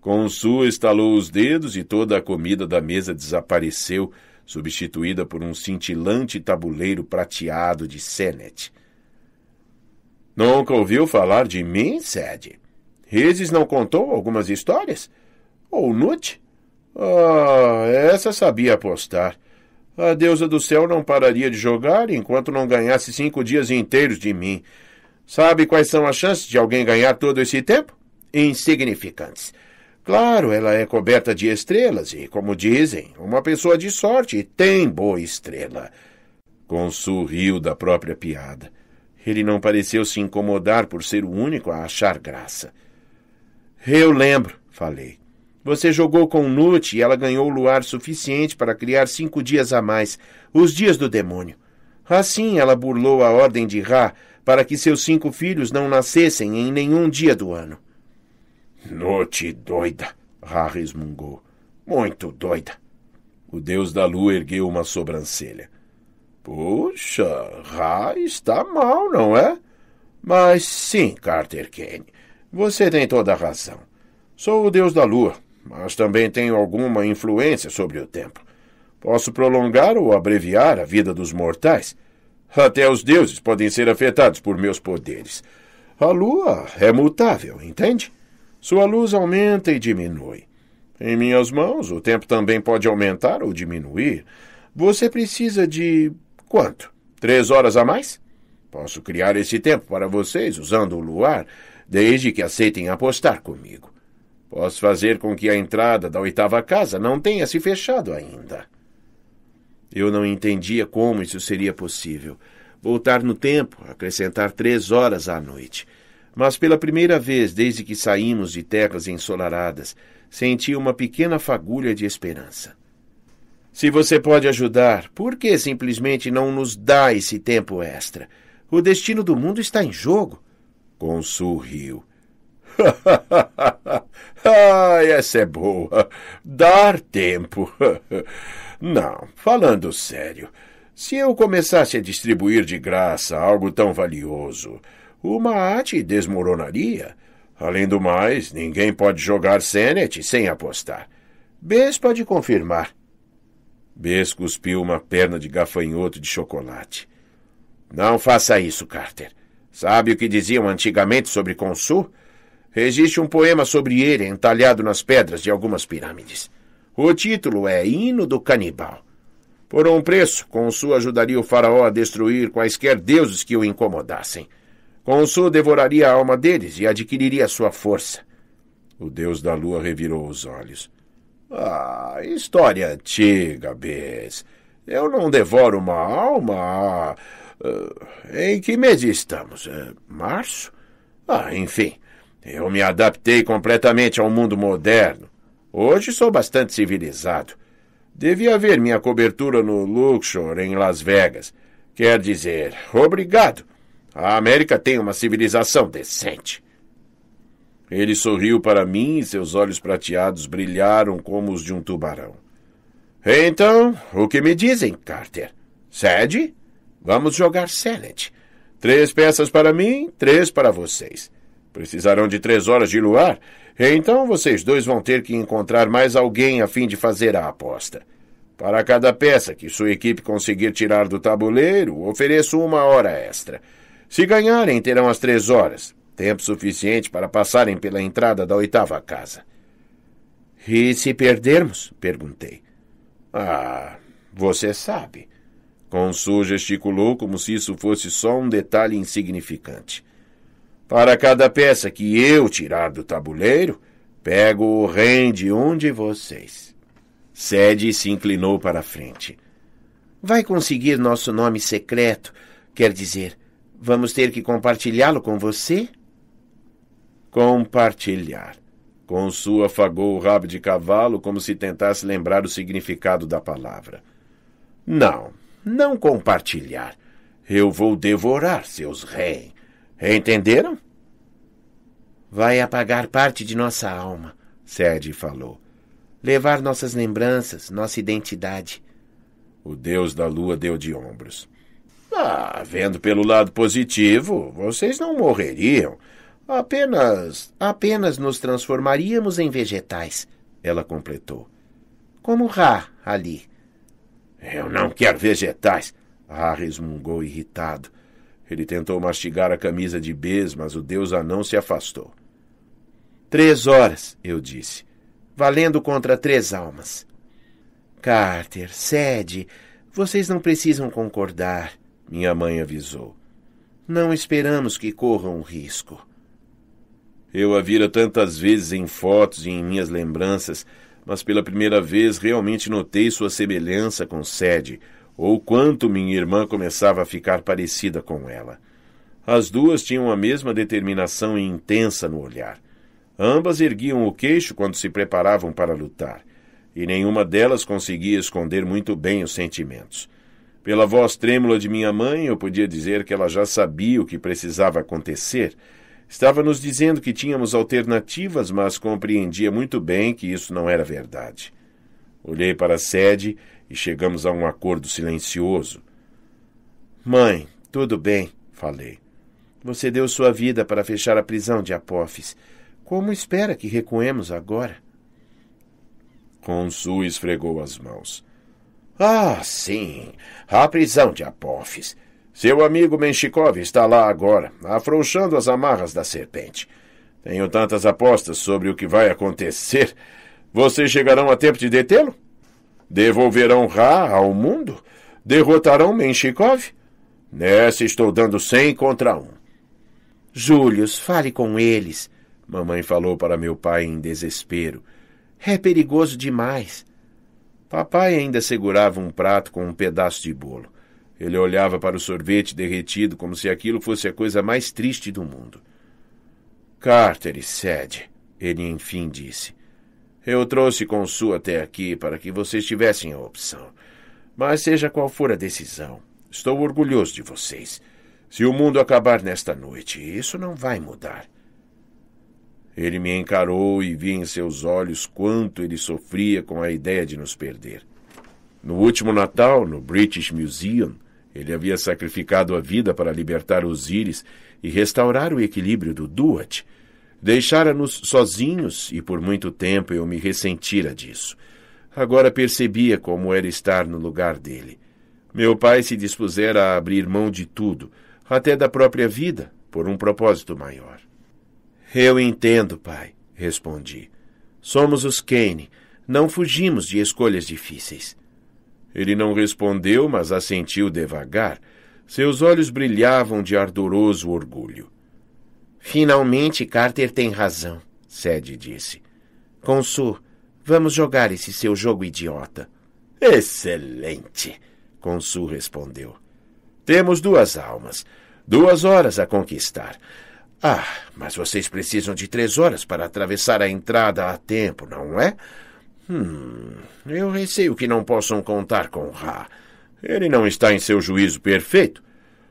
Consu estalou os dedos e toda a comida da mesa desapareceu, substituída por um cintilante tabuleiro prateado de Senet. Nunca ouviu falar de mim, Sede? Rezes não contou algumas histórias? Ou Nut? Ah, essa sabia apostar. A deusa do céu não pararia de jogar enquanto não ganhasse cinco dias inteiros de mim. Sabe quais são as chances de alguém ganhar todo esse tempo? Insignificantes. Claro, ela é coberta de estrelas e, como dizem, uma pessoa de sorte tem boa estrela. Consul riu da própria piada. Ele não pareceu se incomodar por ser o único a achar graça. Eu lembro, falei. Você jogou com Nute e ela ganhou luar suficiente para criar cinco dias a mais, os dias do demônio. Assim ela burlou a ordem de Ra para que seus cinco filhos não nascessem em nenhum dia do ano. Nute doida, Ra resmungou. Muito doida. O deus da lua ergueu uma sobrancelha. Puxa, Ra está mal, não é? Mas sim, Carter Kane, você tem toda a razão. Sou o deus da lua mas também tenho alguma influência sobre o tempo. Posso prolongar ou abreviar a vida dos mortais. Até os deuses podem ser afetados por meus poderes. A lua é mutável, entende? Sua luz aumenta e diminui. Em minhas mãos, o tempo também pode aumentar ou diminuir. Você precisa de. quanto? Três horas a mais? Posso criar esse tempo para vocês usando o luar, desde que aceitem apostar comigo. Posso fazer com que a entrada da oitava casa não tenha se fechado ainda. Eu não entendia como isso seria possível. Voltar no tempo, acrescentar três horas à noite. Mas pela primeira vez desde que saímos de terras ensolaradas, senti uma pequena fagulha de esperança. Se você pode ajudar, por que simplesmente não nos dá esse tempo extra? O destino do mundo está em jogo. Consul riu ah, essa é boa. Dar tempo. Não, falando sério, se eu começasse a distribuir de graça algo tão valioso, o arte desmoronaria. Além do mais, ninguém pode jogar Senet sem apostar. Bes pode confirmar. Bes cuspiu uma perna de gafanhoto de chocolate. Não faça isso, Carter. Sabe o que diziam antigamente sobre Consul? Existe um poema sobre ele entalhado nas pedras de algumas pirâmides. O título é Hino do Canibal. Por um preço, Consu ajudaria o faraó a destruir quaisquer deuses que o incomodassem. Consu devoraria a alma deles e adquiriria sua força. O deus da lua revirou os olhos. Ah, história antiga, Bes. Eu não devoro uma alma. Ah, em que mês estamos? É março? Ah, enfim. Eu me adaptei completamente ao mundo moderno. Hoje sou bastante civilizado. Devia ver minha cobertura no Luxor, em Las Vegas. Quer dizer, obrigado. A América tem uma civilização decente. Ele sorriu para mim e seus olhos prateados brilharam como os de um tubarão. Então, o que me dizem, Carter? Sede? Vamos jogar Senet. Três peças para mim, três para vocês. Precisarão de três horas de luar? Então vocês dois vão ter que encontrar mais alguém a fim de fazer a aposta. Para cada peça que sua equipe conseguir tirar do tabuleiro, ofereço uma hora extra. Se ganharem, terão as três horas, tempo suficiente para passarem pela entrada da oitava casa. E se perdermos? perguntei. Ah, você sabe. Consul gesticulou como se isso fosse só um detalhe insignificante. Para cada peça que eu tirar do tabuleiro, pego o rei de um de vocês. Sede se inclinou para a frente. Vai conseguir nosso nome secreto. Quer dizer, vamos ter que compartilhá-lo com você? Compartilhar. Consu afagou o rabo de cavalo como se tentasse lembrar o significado da palavra. Não, não compartilhar. Eu vou devorar seus reis. Entenderam? Vai apagar parte de nossa alma, Sede falou. Levar nossas lembranças, nossa identidade. O deus da lua deu de ombros. Ah, vendo pelo lado positivo, vocês não morreriam. Apenas. apenas nos transformaríamos em vegetais, ela completou. Como Ra, ali. Eu não quero vegetais, Ra resmungou irritado. Ele tentou mastigar a camisa de Bez, mas o deus anão se afastou. Três horas, eu disse, valendo contra três almas. Carter, Sede, Vocês não precisam concordar, minha mãe avisou. Não esperamos que corram um risco. Eu a vira tantas vezes em fotos e em minhas lembranças, mas pela primeira vez realmente notei sua semelhança com Sede, ou quanto minha irmã começava a ficar parecida com ela. As duas tinham a mesma determinação intensa no olhar. Ambas erguiam o queixo quando se preparavam para lutar, e nenhuma delas conseguia esconder muito bem os sentimentos. Pela voz trêmula de minha mãe, eu podia dizer que ela já sabia o que precisava acontecer. Estava nos dizendo que tínhamos alternativas, mas compreendia muito bem que isso não era verdade. Olhei para a sede e chegamos a um acordo silencioso. Mãe, tudo bem, falei. Você deu sua vida para fechar a prisão de Apófis. Como espera que recuemos agora? Consu esfregou as mãos. Ah, sim, a prisão de Apófis. Seu amigo Menchikov está lá agora, afrouxando as amarras da serpente. Tenho tantas apostas sobre o que vai acontecer. Vocês chegarão a tempo de detê-lo? Devolverão Ra ao mundo? Derrotarão Menshikov? Nessa estou dando cem contra um. Július, fale com eles, mamãe falou para meu pai em desespero. É perigoso demais. Papai ainda segurava um prato com um pedaço de bolo. Ele olhava para o sorvete derretido como se aquilo fosse a coisa mais triste do mundo. Carter e Sede, ele enfim disse. Eu trouxe Consu até aqui para que vocês tivessem a opção. Mas seja qual for a decisão, estou orgulhoso de vocês. Se o mundo acabar nesta noite, isso não vai mudar. Ele me encarou e vi em seus olhos quanto ele sofria com a ideia de nos perder. No último Natal, no British Museum, ele havia sacrificado a vida para libertar Osíris e restaurar o equilíbrio do Duat Deixara-nos sozinhos e por muito tempo eu me ressentira disso. Agora percebia como era estar no lugar dele. Meu pai se dispusera a abrir mão de tudo, até da própria vida, por um propósito maior. Eu entendo, pai, respondi. Somos os Kane. Não fugimos de escolhas difíceis. Ele não respondeu, mas assentiu devagar. Seus olhos brilhavam de ardoroso orgulho. Finalmente Carter tem razão, Sede disse. Consul, vamos jogar esse seu jogo idiota. Excelente, Consul respondeu. Temos duas almas, duas horas a conquistar. Ah, mas vocês precisam de três horas para atravessar a entrada a tempo, não é? Hum, eu receio que não possam contar com Ra. Ele não está em seu juízo perfeito.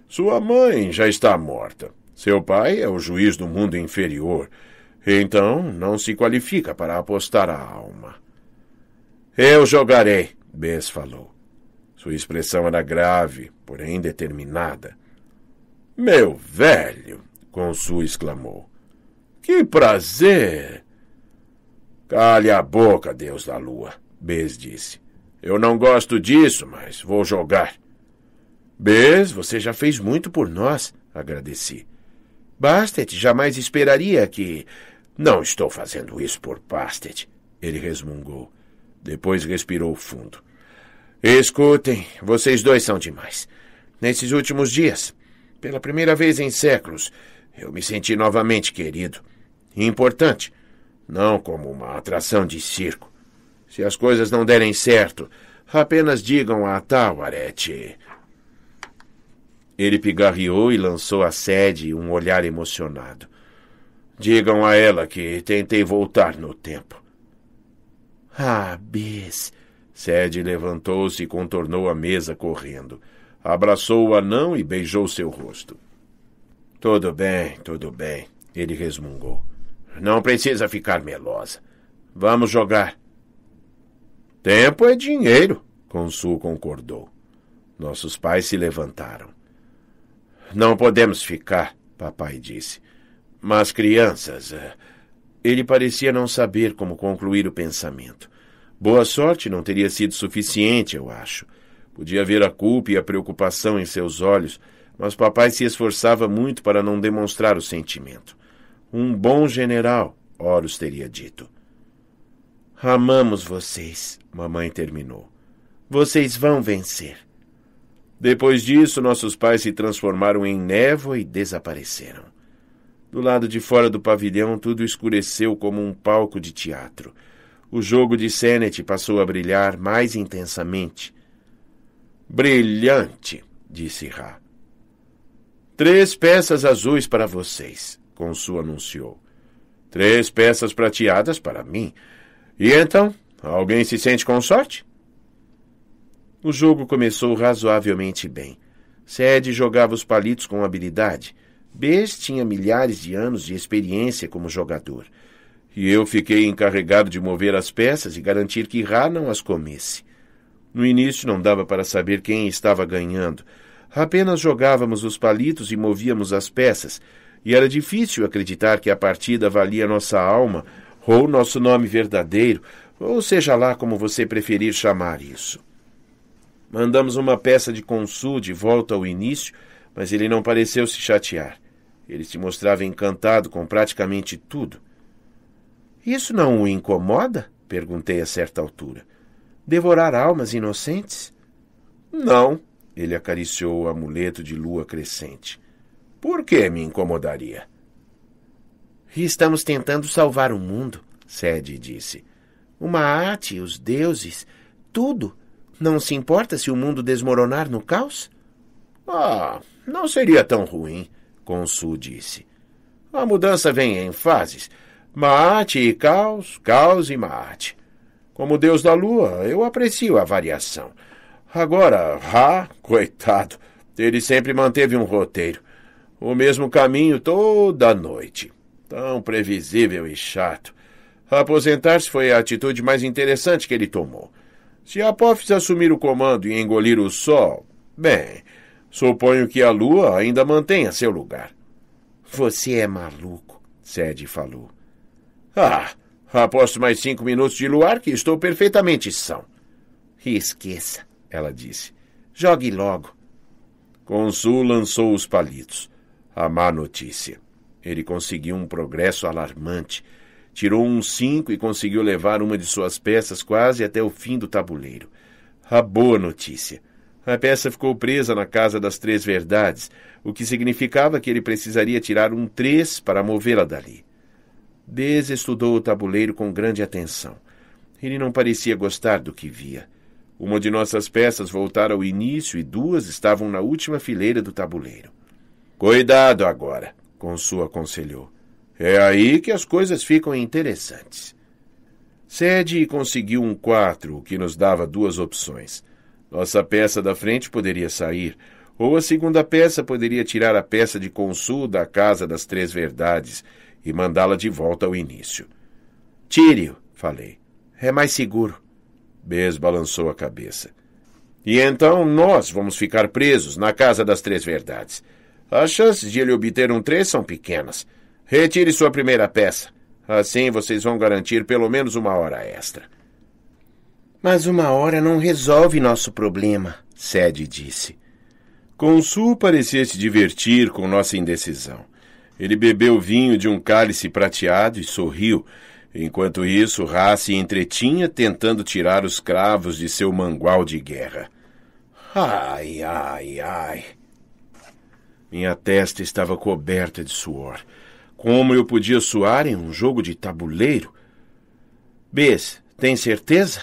Sua mãe já está morta. Seu pai é o juiz do mundo inferior, então não se qualifica para apostar a alma. Eu jogarei, Bess falou. Sua expressão era grave, porém determinada. Meu velho, Consu exclamou. Que prazer! Calhe a boca, Deus da Lua, Bez disse. Eu não gosto disso, mas vou jogar. Bez, você já fez muito por nós, agradeci. Bastet jamais esperaria que. Não estou fazendo isso por Bastet, ele resmungou. Depois respirou fundo. Escutem, vocês dois são demais. Nesses últimos dias, pela primeira vez em séculos, eu me senti novamente querido. E importante. Não como uma atração de circo. Se as coisas não derem certo, apenas digam a Tawaret. Ele pigarreou e lançou à sede um olhar emocionado. Digam a ela que tentei voltar no tempo. Ah, bis! Sede levantou-se e contornou a mesa correndo. Abraçou o anão e beijou seu rosto. Tudo bem, tudo bem, ele resmungou. Não precisa ficar melosa. Vamos jogar. Tempo é dinheiro, Consul concordou. Nossos pais se levantaram. Não podemos ficar, papai disse. Mas, crianças. Eh, ele parecia não saber como concluir o pensamento. Boa sorte não teria sido suficiente, eu acho. Podia ver a culpa e a preocupação em seus olhos, mas papai se esforçava muito para não demonstrar o sentimento. Um bom general, Horus teria dito. Amamos vocês, mamãe terminou. Vocês vão vencer. Depois disso, nossos pais se transformaram em névoa e desapareceram. Do lado de fora do pavilhão, tudo escureceu como um palco de teatro. O jogo de Sennett passou a brilhar mais intensamente. Brilhante, disse Ra. Três peças azuis para vocês, Consu anunciou. Três peças prateadas para mim. E então, alguém se sente com sorte? O jogo começou razoavelmente bem. Ced jogava os palitos com habilidade. Bez tinha milhares de anos de experiência como jogador. E eu fiquei encarregado de mover as peças e garantir que Ra não as comesse. No início não dava para saber quem estava ganhando. Apenas jogávamos os palitos e movíamos as peças, e era difícil acreditar que a partida valia nossa alma, ou nosso nome verdadeiro, ou seja lá como você preferir chamar isso. Mandamos uma peça de Consul de volta ao início, mas ele não pareceu se chatear. Ele se mostrava encantado com praticamente tudo. Isso não o incomoda? perguntei a certa altura. Devorar almas inocentes? Não, ele acariciou o amuleto de lua crescente. Por que me incomodaria? estamos tentando salvar o mundo, Sede disse. Uma arte, os deuses, tudo não se importa se o mundo desmoronar no caos? Ah, não seria tão ruim, Consul disse. A mudança vem em fases. Mate e caos, caos e mate. Como deus da lua, eu aprecio a variação. Agora, Ra, coitado, ele sempre manteve um roteiro. O mesmo caminho toda noite. Tão previsível e chato. Aposentar-se foi a atitude mais interessante que ele tomou. Se Apófis assumir o comando e engolir o Sol, bem, suponho que a Lua ainda mantenha seu lugar. Você é maluco, Sede falou. Ah, aposto mais cinco minutos de luar que estou perfeitamente são. Esqueça, ela disse. Jogue logo. Consul lançou os palitos. A má notícia. Ele conseguiu um progresso alarmante. Tirou um cinco e conseguiu levar uma de suas peças quase até o fim do tabuleiro. A boa notícia. A peça ficou presa na casa das três verdades, o que significava que ele precisaria tirar um três para movê-la dali. Dez estudou o tabuleiro com grande atenção. Ele não parecia gostar do que via. Uma de nossas peças voltara ao início e duas estavam na última fileira do tabuleiro. Cuidado agora, Consu aconselhou. É aí que as coisas ficam interessantes. Sede conseguiu um quatro, o que nos dava duas opções. Nossa peça da frente poderia sair, ou a segunda peça poderia tirar a peça de consul da Casa das Três Verdades e mandá-la de volta ao início. Tire-o, falei. É mais seguro. Bez balançou a cabeça. E então nós vamos ficar presos na Casa das Três Verdades. As chances de ele obter um três são pequenas. Retire sua primeira peça. Assim vocês vão garantir pelo menos uma hora extra. Mas uma hora não resolve nosso problema, Sede disse. Consul parecia se divertir com nossa indecisão. Ele bebeu vinho de um cálice prateado e sorriu. Enquanto isso, Ra se entretinha tentando tirar os cravos de seu mangual de guerra. Ai, ai, ai. Minha testa estava coberta de suor. Como eu podia suar em um jogo de tabuleiro? Bess, tem certeza?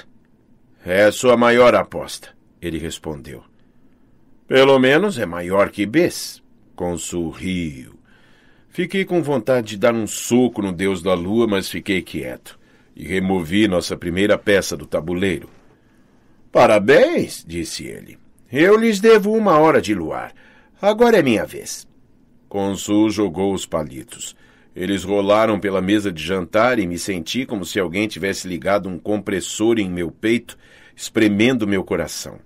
É sua maior aposta, ele respondeu. Pelo menos é maior que Bess, com sorriu. Fiquei com vontade de dar um soco no deus da lua, mas fiquei quieto e removi nossa primeira peça do tabuleiro. Parabéns, disse ele. Eu lhes devo uma hora de luar. Agora é minha vez. Consul jogou os palitos. Eles rolaram pela mesa de jantar e me senti como se alguém tivesse ligado um compressor em meu peito, espremendo meu coração.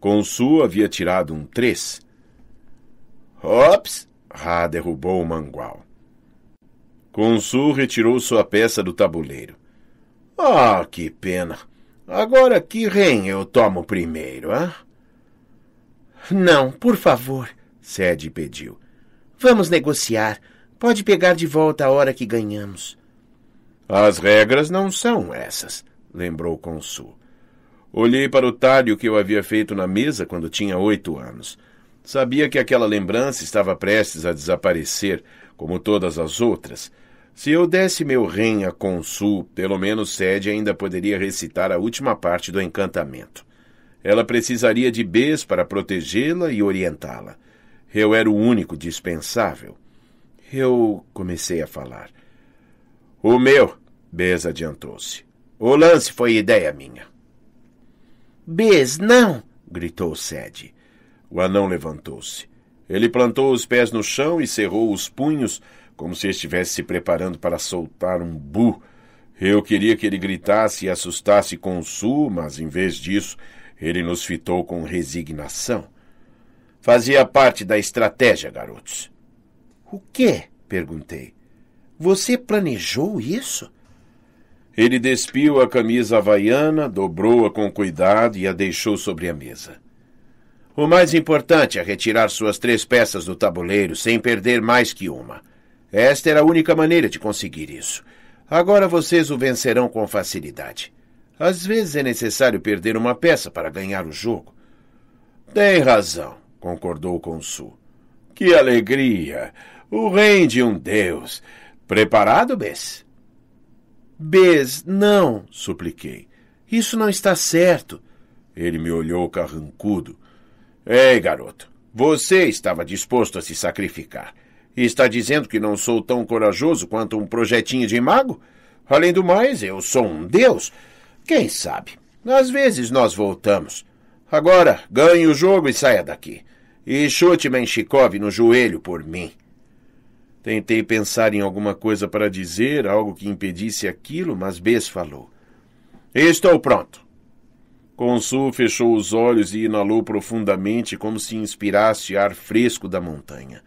Com havia tirado um três. Ops! Ra derrubou o mangual. Consu retirou sua peça do tabuleiro. Ah, oh, que pena! Agora que rei eu tomo primeiro, ah? Não, por favor, Sede pediu. Vamos negociar. Pode pegar de volta a hora que ganhamos. As regras não são essas, lembrou o Consul. Olhei para o talho que eu havia feito na mesa quando tinha oito anos. Sabia que aquela lembrança estava prestes a desaparecer, como todas as outras. Se eu desse meu rim a Consul, pelo menos Sede ainda poderia recitar a última parte do encantamento. Ela precisaria de Bs para protegê-la e orientá-la. Eu era o único dispensável. Eu comecei a falar. O meu, Bez adiantou-se. O lance foi ideia minha. Bez, não! gritou Sede. O anão levantou-se. Ele plantou os pés no chão e cerrou os punhos, como se estivesse se preparando para soltar um bu. Eu queria que ele gritasse e assustasse com o sul, mas em vez disso, ele nos fitou com resignação. Fazia parte da estratégia, garotos. O que? perguntei. Você planejou isso? Ele despiu a camisa havaiana, dobrou-a com cuidado e a deixou sobre a mesa. O mais importante é retirar suas três peças do tabuleiro sem perder mais que uma. Esta era a única maneira de conseguir isso. Agora vocês o vencerão com facilidade. Às vezes é necessário perder uma peça para ganhar o jogo. Tem razão, concordou o consul. Que alegria! o rei de um deus. Preparado, Bes? Bes, não, supliquei. Isso não está certo. Ele me olhou carrancudo. Ei, garoto, você estava disposto a se sacrificar. E está dizendo que não sou tão corajoso quanto um projetinho de mago? Além do mais, eu sou um deus. Quem sabe? Às vezes nós voltamos. Agora, ganhe o jogo e saia daqui. E chute Menchikov no joelho por mim. Tentei pensar em alguma coisa para dizer, algo que impedisse aquilo, mas Bess falou. Estou pronto. Consul fechou os olhos e inalou profundamente, como se inspirasse ar fresco da montanha.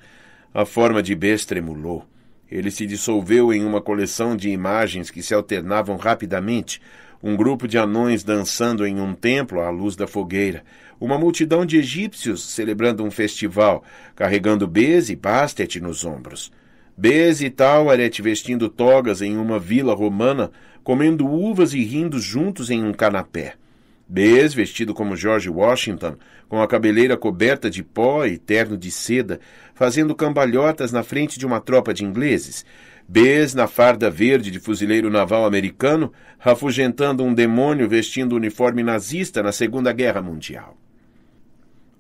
A forma de Bess tremulou. Ele se dissolveu em uma coleção de imagens que se alternavam rapidamente. Um grupo de anões dançando em um templo à luz da fogueira. Uma multidão de egípcios celebrando um festival, carregando Bez e Bastet nos ombros. Bez e Tauaret vestindo togas em uma vila romana, comendo uvas e rindo juntos em um canapé. Bez, vestido como George Washington, com a cabeleira coberta de pó e terno de seda, fazendo cambalhotas na frente de uma tropa de ingleses. Bez, na farda verde de fuzileiro naval americano, afugentando um demônio vestindo uniforme nazista na Segunda Guerra Mundial.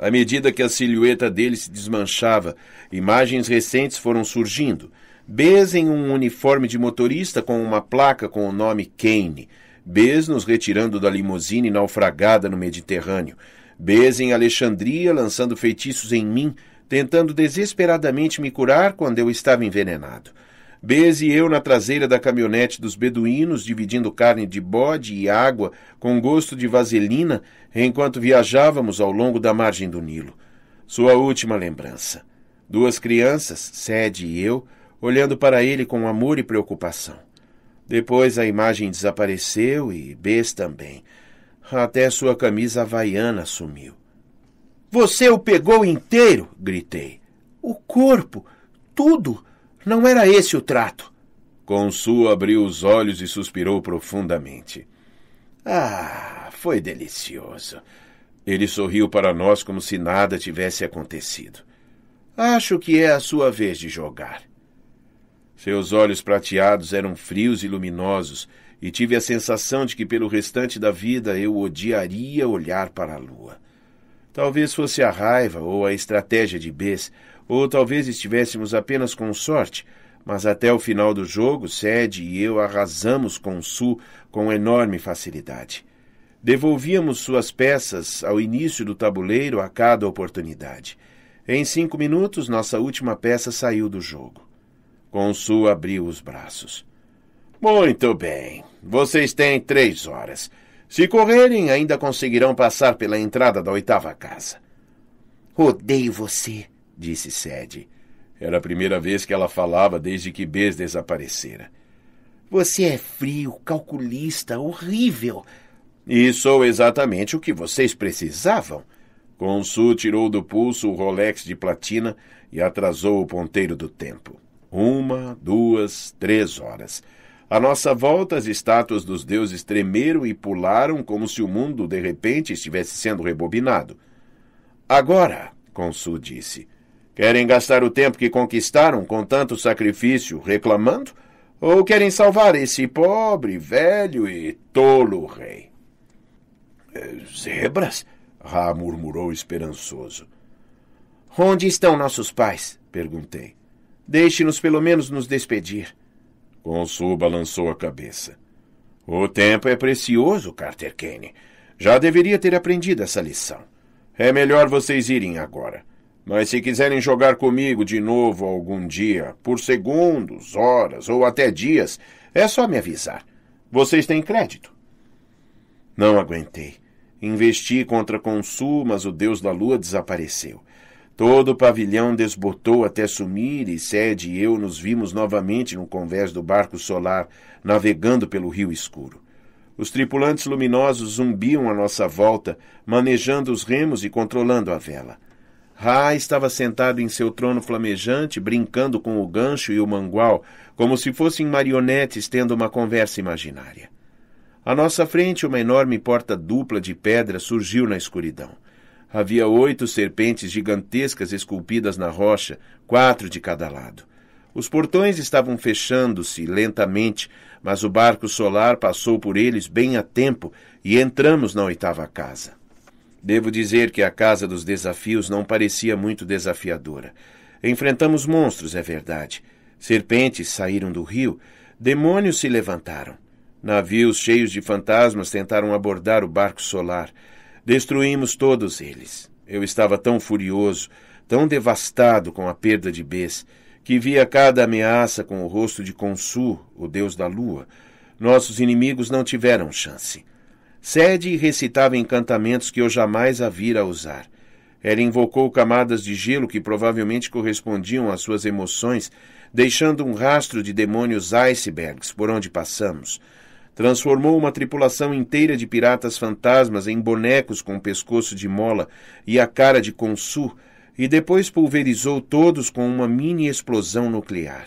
À medida que a silhueta dele se desmanchava, imagens recentes foram surgindo. Bez em um uniforme de motorista com uma placa com o nome Kane. Bez nos retirando da limusine naufragada no Mediterrâneo. Bez em Alexandria lançando feitiços em mim, tentando desesperadamente me curar quando eu estava envenenado. Beze e eu na traseira da caminhonete dos beduínos, dividindo carne de bode e água com gosto de vaselina, enquanto viajávamos ao longo da margem do Nilo. Sua última lembrança. Duas crianças, Sede e eu, olhando para ele com amor e preocupação. Depois a imagem desapareceu e Bez também. Até sua camisa havaiana sumiu. Você o pegou inteiro! gritei. O corpo! Tudo! Não era esse o trato. Consu abriu os olhos e suspirou profundamente. Ah, foi delicioso. Ele sorriu para nós como se nada tivesse acontecido. Acho que é a sua vez de jogar. Seus olhos prateados eram frios e luminosos, e tive a sensação de que pelo restante da vida eu odiaria olhar para a lua. Talvez fosse a raiva ou a estratégia de Bess, ou talvez estivéssemos apenas com sorte, mas até o final do jogo, Sede e eu arrasamos com o com enorme facilidade. Devolvíamos suas peças ao início do tabuleiro a cada oportunidade. Em cinco minutos, nossa última peça saiu do jogo. Consul abriu os braços. Muito bem. Vocês têm três horas. Se correrem, ainda conseguirão passar pela entrada da oitava casa. Odeio você, disse Sede. Era a primeira vez que ela falava desde que bez desaparecera. Você é frio, calculista, horrível. E sou exatamente o que vocês precisavam. Consu tirou do pulso o Rolex de platina e atrasou o ponteiro do tempo. Uma, duas, três horas. À nossa volta, as estátuas dos deuses tremeram e pularam como se o mundo de repente estivesse sendo rebobinado. Agora, Consu disse, Querem gastar o tempo que conquistaram com tanto sacrifício reclamando? Ou querem salvar esse pobre, velho e tolo rei? É, zebras? Ra ah, murmurou esperançoso. Onde estão nossos pais? perguntei. Deixe-nos pelo menos nos despedir. Consu balançou a cabeça. O tempo é precioso, Carter Kane. Já deveria ter aprendido essa lição. É melhor vocês irem agora. Mas se quiserem jogar comigo de novo algum dia, por segundos, horas ou até dias, é só me avisar. Vocês têm crédito. Não aguentei. Investi contra Consul, mas o deus da lua desapareceu. Todo o pavilhão desbotou até sumir e Sede e eu nos vimos novamente no convés do barco solar, navegando pelo rio escuro. Os tripulantes luminosos zumbiam à nossa volta, manejando os remos e controlando a vela. Ra estava sentado em seu trono flamejante, brincando com o gancho e o mangual, como se fossem marionetes tendo uma conversa imaginária. À nossa frente, uma enorme porta dupla de pedra surgiu na escuridão. Havia oito serpentes gigantescas esculpidas na rocha, quatro de cada lado. Os portões estavam fechando-se lentamente, mas o barco solar passou por eles bem a tempo e entramos na oitava casa. Devo dizer que a Casa dos Desafios não parecia muito desafiadora. Enfrentamos monstros, é verdade. Serpentes saíram do rio, demônios se levantaram. Navios cheios de fantasmas tentaram abordar o barco solar. Destruímos todos eles. Eu estava tão furioso, tão devastado com a perda de Bess, que via cada ameaça com o rosto de Consu, o deus da lua. Nossos inimigos não tiveram chance. Sede e recitava encantamentos que eu jamais a vira usar. Ela invocou camadas de gelo que provavelmente correspondiam às suas emoções, deixando um rastro de demônios icebergs por onde passamos. Transformou uma tripulação inteira de piratas fantasmas em bonecos com o pescoço de mola e a cara de Consu, e depois pulverizou todos com uma mini explosão nuclear.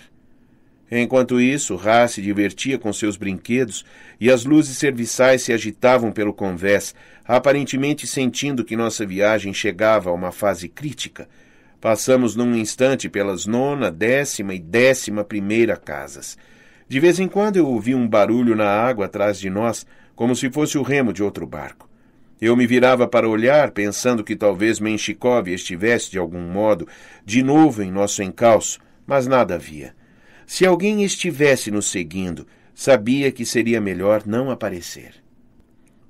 Enquanto isso, Ra se divertia com seus brinquedos e as luzes serviçais se agitavam pelo convés, aparentemente sentindo que nossa viagem chegava a uma fase crítica. Passamos num instante pelas nona, décima e décima primeira casas. De vez em quando eu ouvi um barulho na água atrás de nós, como se fosse o remo de outro barco. Eu me virava para olhar, pensando que talvez Menchikov estivesse, de algum modo, de novo em nosso encalço, mas nada havia. Se alguém estivesse nos seguindo, sabia que seria melhor não aparecer.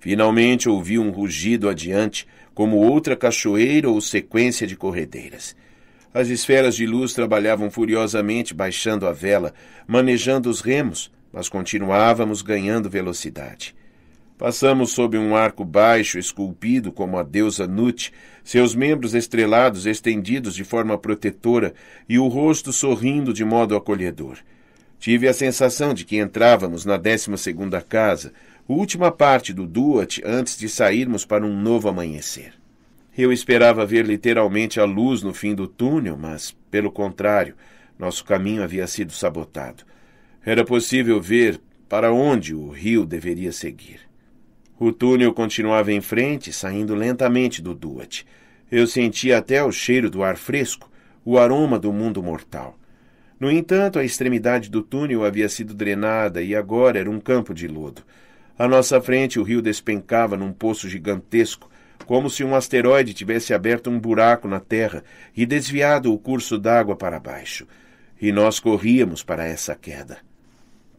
Finalmente ouvi um rugido adiante, como outra cachoeira ou sequência de corredeiras. As esferas de luz trabalhavam furiosamente baixando a vela, manejando os remos, mas continuávamos ganhando velocidade. Passamos sob um arco baixo esculpido como a deusa Nut, seus membros estrelados estendidos de forma protetora e o rosto sorrindo de modo acolhedor. Tive a sensação de que entrávamos na décima segunda casa, última parte do Duat antes de sairmos para um novo amanhecer. Eu esperava ver literalmente a luz no fim do túnel, mas, pelo contrário, nosso caminho havia sido sabotado. Era possível ver para onde o rio deveria seguir. O túnel continuava em frente, saindo lentamente do Duat. Eu sentia até o cheiro do ar fresco, o aroma do mundo mortal. No entanto, a extremidade do túnel havia sido drenada e agora era um campo de lodo. À nossa frente, o rio despencava num poço gigantesco, como se um asteroide tivesse aberto um buraco na terra e desviado o curso d'água para baixo. E nós corríamos para essa queda.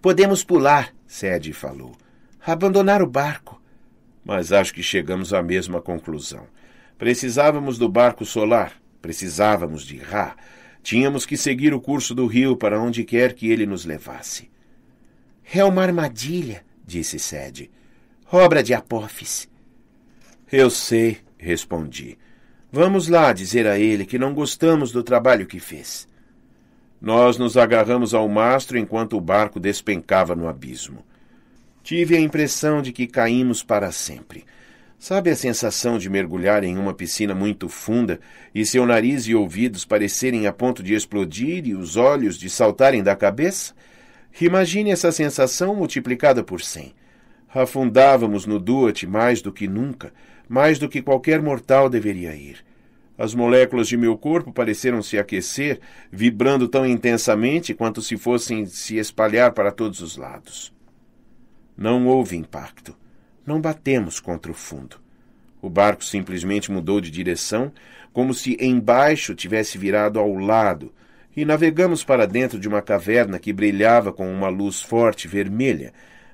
Podemos pular, Sede falou. Abandonar o barco mas acho que chegamos à mesma conclusão. Precisávamos do barco solar, precisávamos de Ra. Tínhamos que seguir o curso do rio para onde quer que ele nos levasse. É uma armadilha, disse Sede. Obra de Apófis. Eu sei, respondi. Vamos lá dizer a ele que não gostamos do trabalho que fez. Nós nos agarramos ao mastro enquanto o barco despencava no abismo. Tive a impressão de que caímos para sempre. Sabe a sensação de mergulhar em uma piscina muito funda e seu nariz e ouvidos parecerem a ponto de explodir e os olhos de saltarem da cabeça? Imagine essa sensação multiplicada por cem. Afundávamos no Duat mais do que nunca, mais do que qualquer mortal deveria ir. As moléculas de meu corpo pareceram se aquecer, vibrando tão intensamente quanto se fossem se espalhar para todos os lados. Não houve impacto. Não batemos contra o fundo. O barco simplesmente mudou de direção, como se embaixo tivesse virado ao lado, e navegamos para dentro de uma caverna que brilhava com uma luz forte vermelha.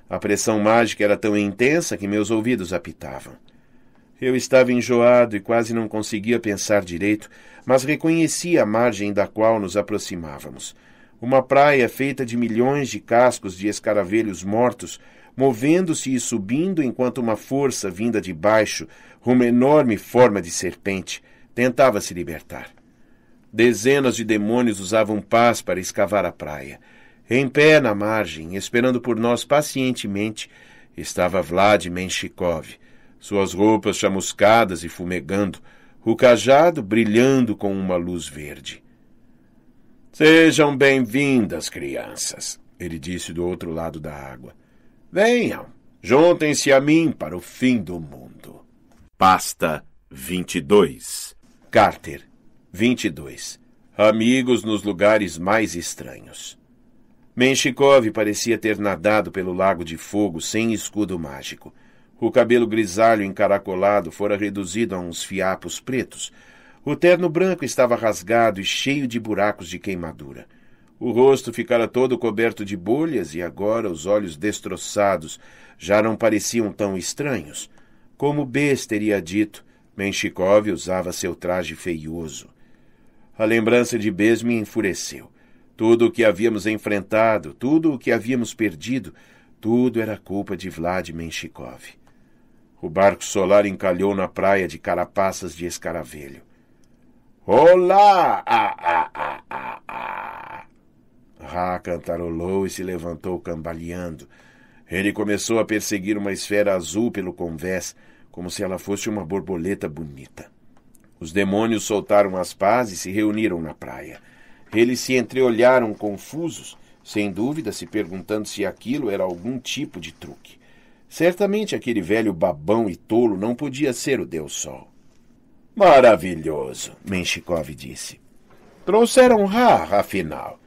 A pressão mágica era tão intensa que meus ouvidos apitavam. Eu estava enjoado e quase não conseguia pensar direito, mas reconhecia a margem da qual nos aproximávamos. Uma praia feita de milhões de cascos de escaravelhos mortos, movendo-se e subindo enquanto uma força vinda de baixo, uma enorme forma de serpente, tentava se libertar. Dezenas de demônios usavam pás para escavar a praia. Em pé na margem, esperando por nós pacientemente, estava Vlad Menshikov, suas roupas chamuscadas e fumegando, o cajado brilhando com uma luz verde. Sejam bem-vindas, crianças, ele disse do outro lado da água. Venham, juntem-se a mim para o fim do mundo. Pasta 22 Carter, 22 Amigos nos lugares mais estranhos. Menshikov parecia ter nadado pelo lago de fogo sem escudo mágico. O cabelo grisalho encaracolado fora reduzido a uns fiapos pretos. O terno branco estava rasgado e cheio de buracos de queimadura. O rosto ficara todo coberto de bolhas e agora os olhos destroçados já não pareciam tão estranhos. Como Bes teria dito, Menshikov usava seu traje feioso. A lembrança de Bes me enfureceu. Tudo o que havíamos enfrentado, tudo o que havíamos perdido, tudo era culpa de Vlad Menshikov. O barco solar encalhou na praia de carapaças de escaravelho. Olá! Ah, ah, ah, ah, ah. ah. Ra cantarolou e se levantou cambaleando. Ele começou a perseguir uma esfera azul pelo convés, como se ela fosse uma borboleta bonita. Os demônios soltaram as pás e se reuniram na praia. Eles se entreolharam confusos, sem dúvida se perguntando se aquilo era algum tipo de truque. Certamente aquele velho babão e tolo não podia ser o Deus Sol. Maravilhoso, Menshikov disse. Trouxeram Ra, afinal.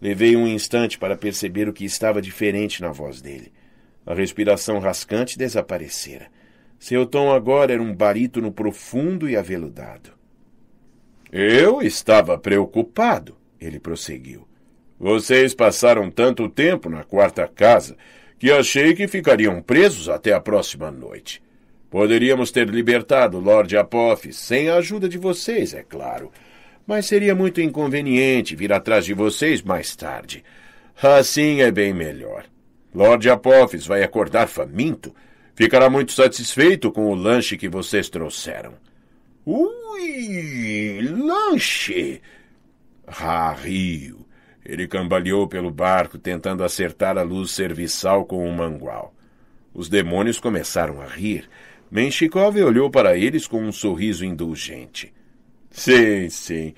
Levei um instante para perceber o que estava diferente na voz dele. A respiração rascante desaparecera. Seu tom agora era um barítono profundo e aveludado. Eu estava preocupado, ele prosseguiu. Vocês passaram tanto tempo na quarta casa que achei que ficariam presos até a próxima noite. Poderíamos ter libertado Lord Apophis sem a ajuda de vocês, é claro. Mas seria muito inconveniente vir atrás de vocês mais tarde. Assim é bem melhor. Lord Apophis vai acordar faminto. Ficará muito satisfeito com o lanche que vocês trouxeram. Ui, lanche! Ah, riu. Ele cambaleou pelo barco, tentando acertar a luz serviçal com o um mangual. Os demônios começaram a rir. Menshikov olhou para eles com um sorriso indulgente. Sim, sim.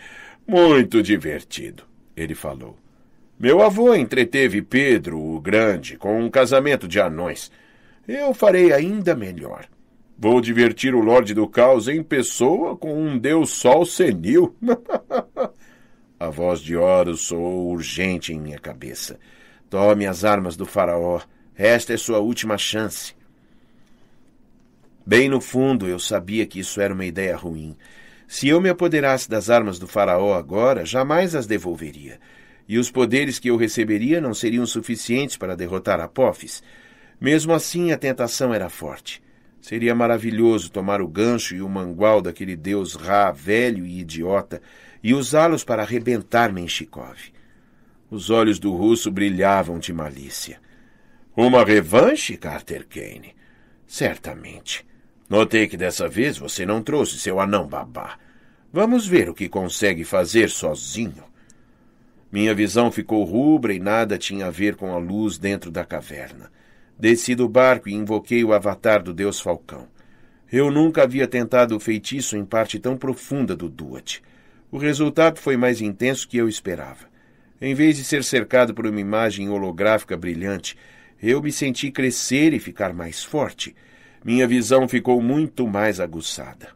Muito divertido, ele falou. Meu avô entreteve Pedro o Grande com um casamento de anões. Eu farei ainda melhor. Vou divertir o Lorde do Caos em pessoa com um Deus Sol senil. A voz de Horus soou urgente em minha cabeça. Tome as armas do faraó. Esta é sua última chance. Bem no fundo, eu sabia que isso era uma ideia ruim. Se eu me apoderasse das armas do Faraó agora, jamais as devolveria. E os poderes que eu receberia não seriam suficientes para derrotar Apófis. Mesmo assim, a tentação era forte. Seria maravilhoso tomar o gancho e o mangual daquele deus Ra, velho e idiota, e usá-los para arrebentar Menshikov. Os olhos do russo brilhavam de malícia. Uma revanche, Carter Kane? Certamente. Notei que dessa vez você não trouxe seu anão babá. Vamos ver o que consegue fazer sozinho. Minha visão ficou rubra e nada tinha a ver com a luz dentro da caverna. Desci do barco e invoquei o avatar do deus Falcão. Eu nunca havia tentado o feitiço em parte tão profunda do Duat. O resultado foi mais intenso que eu esperava. Em vez de ser cercado por uma imagem holográfica brilhante, eu me senti crescer e ficar mais forte minha visão ficou muito mais aguçada.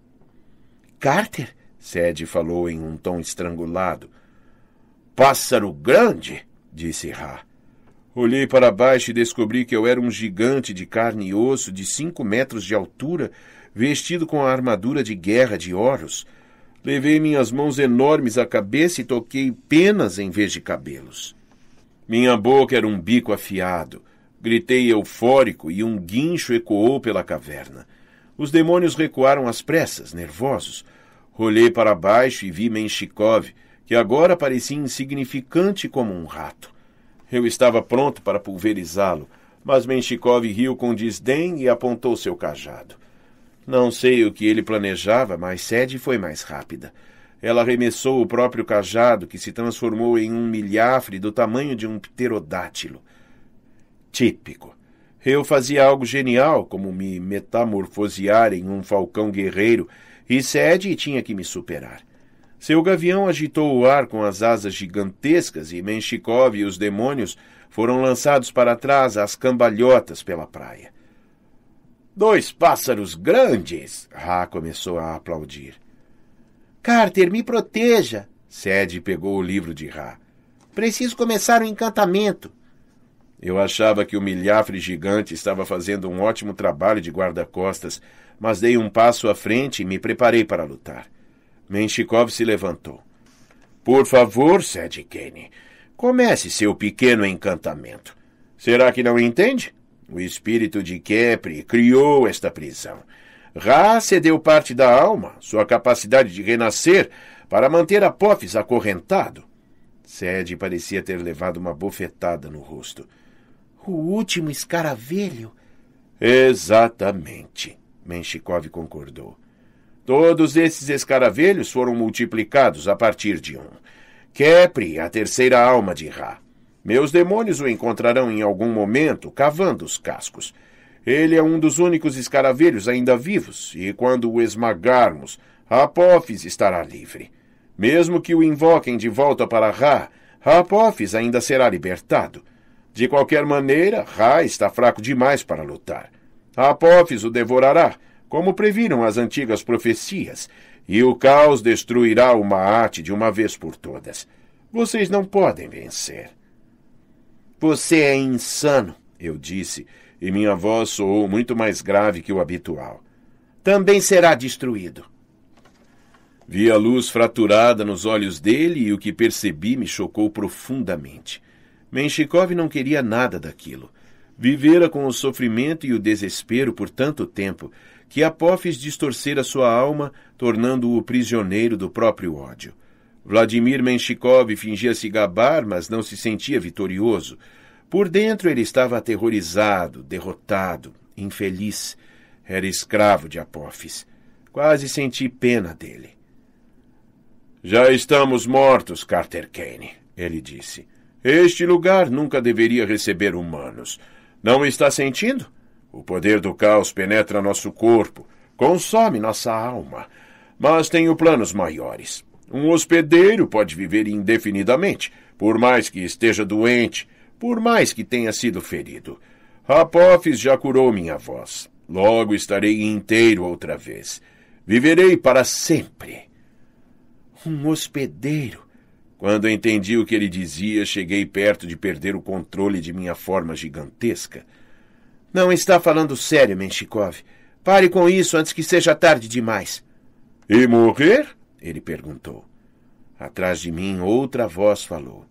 Carter? Sede falou em um tom estrangulado. Pássaro grande? disse Ra. Olhei para baixo e descobri que eu era um gigante de carne e osso de cinco metros de altura, vestido com a armadura de guerra de oros. Levei minhas mãos enormes à cabeça e toquei penas em vez de cabelos. Minha boca era um bico afiado, Gritei eufórico e um guincho ecoou pela caverna. Os demônios recuaram às pressas, nervosos. Olhei para baixo e vi Menshikov, que agora parecia insignificante como um rato. Eu estava pronto para pulverizá-lo, mas Menshikov riu com desdém e apontou seu cajado. Não sei o que ele planejava, mas Sede foi mais rápida. Ela arremessou o próprio cajado, que se transformou em um milhafre do tamanho de um pterodátilo típico. Eu fazia algo genial, como me metamorfosear em um falcão guerreiro, e Sede tinha que me superar. Seu gavião agitou o ar com as asas gigantescas e Menchikov e os demônios foram lançados para trás às cambalhotas pela praia. Dois pássaros grandes! Ra começou a aplaudir. Carter, me proteja! Sede pegou o livro de Ra. Preciso começar o um encantamento. Eu achava que o milhafre gigante estava fazendo um ótimo trabalho de guarda-costas, mas dei um passo à frente e me preparei para lutar. Menchikov se levantou. Por favor, Ced Kane, comece seu pequeno encantamento. Será que não entende? O espírito de Kepri criou esta prisão. Ra cedeu parte da alma, sua capacidade de renascer, para manter Apophis acorrentado. Sede parecia ter levado uma bofetada no rosto. O último escaravelho? Exatamente, Menchikov concordou. Todos esses escaravelhos foram multiplicados a partir de um. Kepri, a terceira alma de Ra. Meus demônios o encontrarão em algum momento cavando os cascos. Ele é um dos únicos escaravelhos ainda vivos, e quando o esmagarmos, Apophis estará livre. Mesmo que o invoquem de volta para Ra, Apophis ainda será libertado. De qualquer maneira, Ra está fraco demais para lutar. Apófis o devorará, como previram as antigas profecias, e o caos destruirá o Maate de uma vez por todas. Vocês não podem vencer. Você é insano, eu disse, e minha voz soou muito mais grave que o habitual. Também será destruído. Vi a luz fraturada nos olhos dele e o que percebi me chocou profundamente. Menshikov não queria nada daquilo. Vivera com o sofrimento e o desespero por tanto tempo que Apophis distorcera sua alma, tornando-o prisioneiro do próprio ódio. Vladimir Menshikov fingia se gabar, mas não se sentia vitorioso. Por dentro ele estava aterrorizado, derrotado, infeliz. Era escravo de Apophis. Quase senti pena dele. Já estamos mortos, Carter Kane, ele disse. Este lugar nunca deveria receber humanos. Não está sentindo? O poder do caos penetra nosso corpo, consome nossa alma. Mas tenho planos maiores. Um hospedeiro pode viver indefinidamente, por mais que esteja doente, por mais que tenha sido ferido. Apófis já curou minha voz. Logo estarei inteiro outra vez. Viverei para sempre. Um hospedeiro quando entendi o que ele dizia, cheguei perto de perder o controle de minha forma gigantesca. Não está falando sério, Menshikov. Pare com isso antes que seja tarde demais. E morrer? Ele perguntou. Atrás de mim, outra voz falou.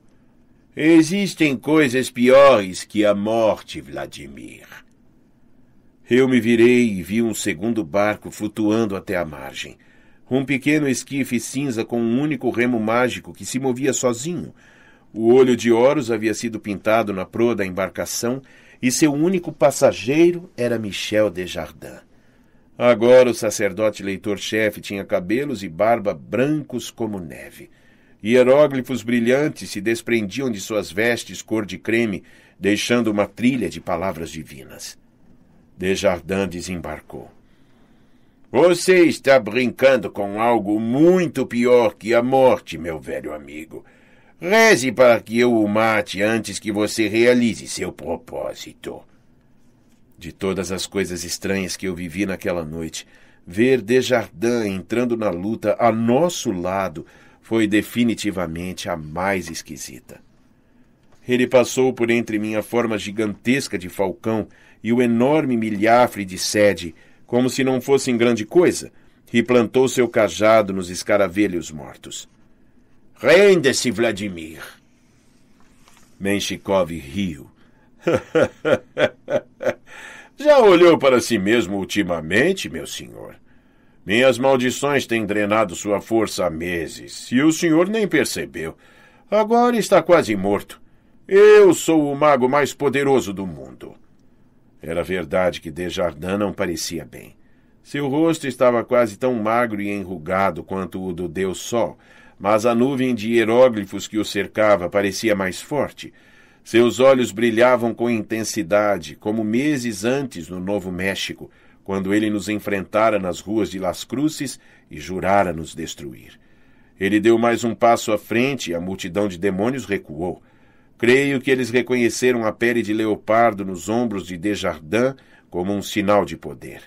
Existem coisas piores que a morte, Vladimir. Eu me virei e vi um segundo barco flutuando até a margem. Um pequeno esquife cinza com um único remo mágico que se movia sozinho. O olho de Horus havia sido pintado na proa da embarcação e seu único passageiro era Michel Desjardins. Agora o sacerdote leitor-chefe tinha cabelos e barba brancos como neve. Hieróglifos brilhantes se desprendiam de suas vestes cor de creme, deixando uma trilha de palavras divinas. Desjardins desembarcou. Você está brincando com algo muito pior que a morte, meu velho amigo. Reze para que eu o mate antes que você realize seu propósito. De todas as coisas estranhas que eu vivi naquela noite, ver Desjardins entrando na luta a nosso lado foi definitivamente a mais esquisita. Ele passou por entre minha forma gigantesca de falcão e o enorme milhafre de sede como se não fossem grande coisa, e plantou seu cajado nos escaravelhos mortos. Renda-se, Vladimir! Menshikov riu. Já olhou para si mesmo ultimamente, meu senhor? Minhas maldições têm drenado sua força há meses, e o senhor nem percebeu. Agora está quase morto. Eu sou o mago mais poderoso do mundo. Era verdade que Desjardins não parecia bem. Seu rosto estava quase tão magro e enrugado quanto o do Deus Sol, mas a nuvem de hieróglifos que o cercava parecia mais forte. Seus olhos brilhavam com intensidade, como meses antes no Novo México, quando ele nos enfrentara nas ruas de Las Cruces e jurara nos destruir. Ele deu mais um passo à frente e a multidão de demônios recuou. Creio que eles reconheceram a pele de leopardo nos ombros de Desjardins como um sinal de poder.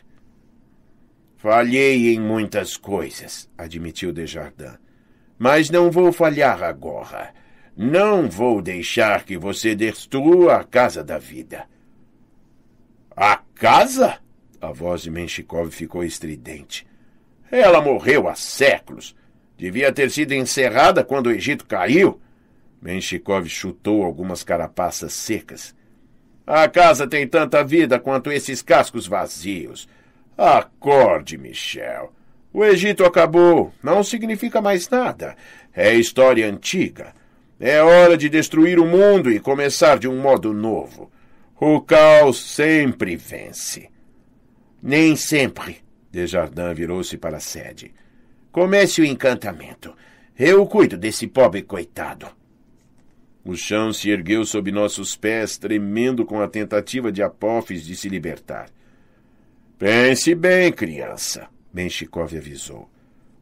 Falhei em muitas coisas, admitiu Desjardins. Mas não vou falhar agora. Não vou deixar que você destrua a casa da vida. A casa? A voz de Menshikov ficou estridente. Ela morreu há séculos. Devia ter sido encerrada quando o Egito caiu. Menshikov chutou algumas carapaças secas. A casa tem tanta vida quanto esses cascos vazios. Acorde, Michel. O Egito acabou. Não significa mais nada. É história antiga. É hora de destruir o mundo e começar de um modo novo. O caos sempre vence. Nem sempre. Desjardins virou-se para a sede. Comece o encantamento. Eu cuido desse pobre coitado. O chão se ergueu sob nossos pés, tremendo com a tentativa de Apófis de se libertar. Pense bem, criança, Menchikov avisou.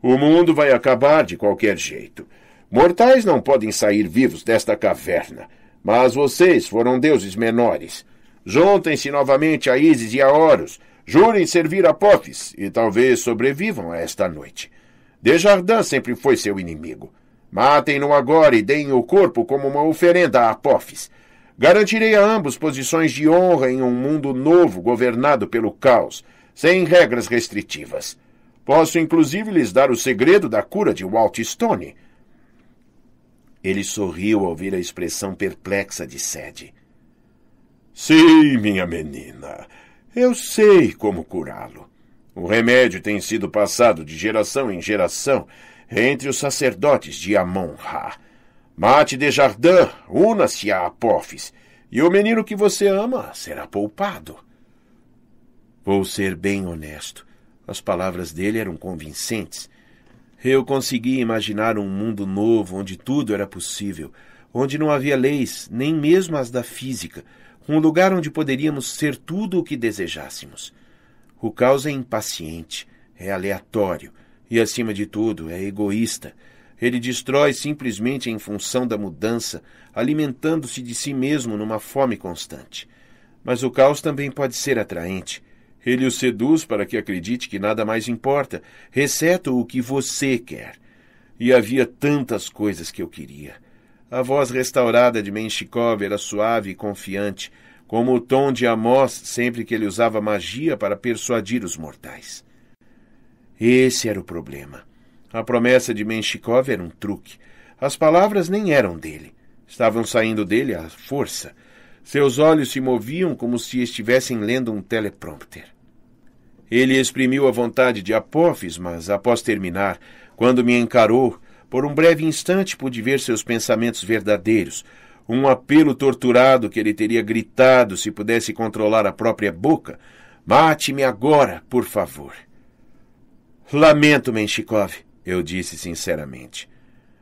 O mundo vai acabar de qualquer jeito. Mortais não podem sair vivos desta caverna, mas vocês foram deuses menores. Juntem-se novamente a Isis e a Horus, jurem servir Apófis e talvez sobrevivam a esta noite. Desjardins sempre foi seu inimigo. Matem-no agora e deem o corpo como uma oferenda a Apófis. Garantirei a ambos posições de honra em um mundo novo governado pelo caos, sem regras restritivas. Posso inclusive lhes dar o segredo da cura de Walt Stone. Ele sorriu ao ver a expressão perplexa de Sede. Sim, minha menina, eu sei como curá-lo. O remédio tem sido passado de geração em geração entre os sacerdotes de Amon-Ra. Mate de Jardim, una-se a Apófis, e o menino que você ama será poupado. Vou ser bem honesto. As palavras dele eram convincentes. Eu conseguia imaginar um mundo novo onde tudo era possível, onde não havia leis, nem mesmo as da física, um lugar onde poderíamos ser tudo o que desejássemos. O caos é impaciente, é aleatório, e, acima de tudo, é egoísta. Ele destrói simplesmente em função da mudança, alimentando-se de si mesmo numa fome constante. Mas o caos também pode ser atraente. Ele o seduz para que acredite que nada mais importa, exceto o que você quer. E havia tantas coisas que eu queria. A voz restaurada de Menshikov era suave e confiante, como o tom de Amós sempre que ele usava magia para persuadir os mortais. Esse era o problema. A promessa de Menshikov era um truque. As palavras nem eram dele. Estavam saindo dele à força. Seus olhos se moviam como se estivessem lendo um teleprompter. Ele exprimiu a vontade de apófis, mas após terminar, quando me encarou, por um breve instante pude ver seus pensamentos verdadeiros, um apelo torturado que ele teria gritado se pudesse controlar a própria boca: Mate-me agora, por favor. Lamento, Menshikov, eu disse sinceramente.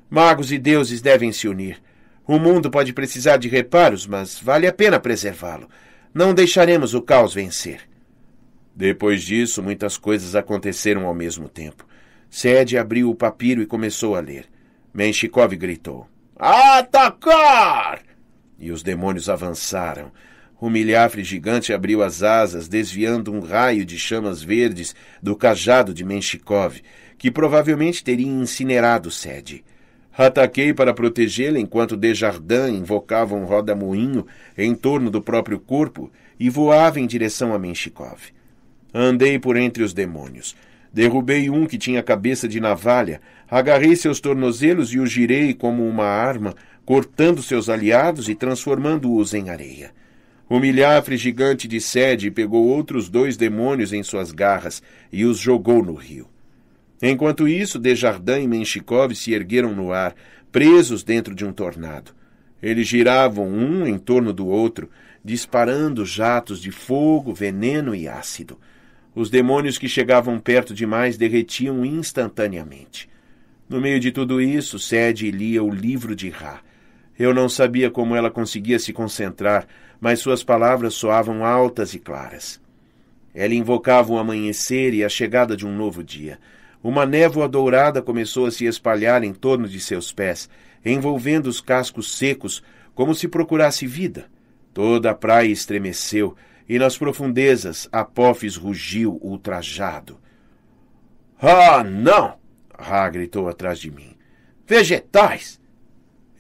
Magos e deuses devem se unir. O mundo pode precisar de reparos, mas vale a pena preservá-lo. Não deixaremos o caos vencer. Depois disso, muitas coisas aconteceram ao mesmo tempo. Sede abriu o papiro e começou a ler. Menshikov gritou: Atacar! E os demônios avançaram. O milhafre gigante abriu as asas, desviando um raio de chamas verdes do cajado de Menshikov, que provavelmente teria incinerado Sede. Ataquei para protegê-la enquanto Desjardins invocava um roda-moinho em torno do próprio corpo e voava em direção a Menshikov. Andei por entre os demônios. Derrubei um que tinha cabeça de navalha, agarrei seus tornozelos e o girei como uma arma, cortando seus aliados e transformando-os em areia. O milhafre gigante de sede pegou outros dois demônios em suas garras e os jogou no rio. Enquanto isso, Desjardins e Menchikov se ergueram no ar, presos dentro de um tornado. Eles giravam um em torno do outro, disparando jatos de fogo, veneno e ácido. Os demônios que chegavam perto demais derretiam instantaneamente. No meio de tudo isso, Sede lia o livro de Ra. Eu não sabia como ela conseguia se concentrar, mas suas palavras soavam altas e claras. Ela invocava o amanhecer e a chegada de um novo dia. Uma névoa dourada começou a se espalhar em torno de seus pés, envolvendo os cascos secos, como se procurasse vida. Toda a praia estremeceu, e nas profundezas Apófis rugiu ultrajado. Ah, não! Ra gritou atrás de mim. Vegetais!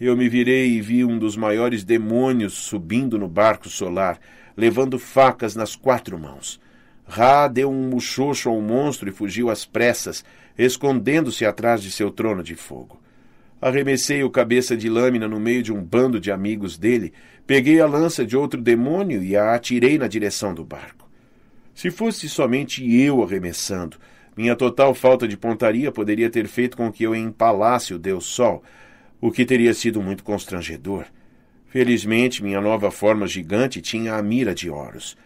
Eu me virei e vi um dos maiores demônios subindo no barco solar, levando facas nas quatro mãos. Ra deu um muxoxo ao monstro e fugiu às pressas, escondendo-se atrás de seu trono de fogo. Arremessei o cabeça de lâmina no meio de um bando de amigos dele, peguei a lança de outro demônio e a atirei na direção do barco. Se fosse somente eu arremessando, minha total falta de pontaria poderia ter feito com que eu empalasse o Deus Sol, o que teria sido muito constrangedor. Felizmente, minha nova forma gigante tinha a mira de Horus.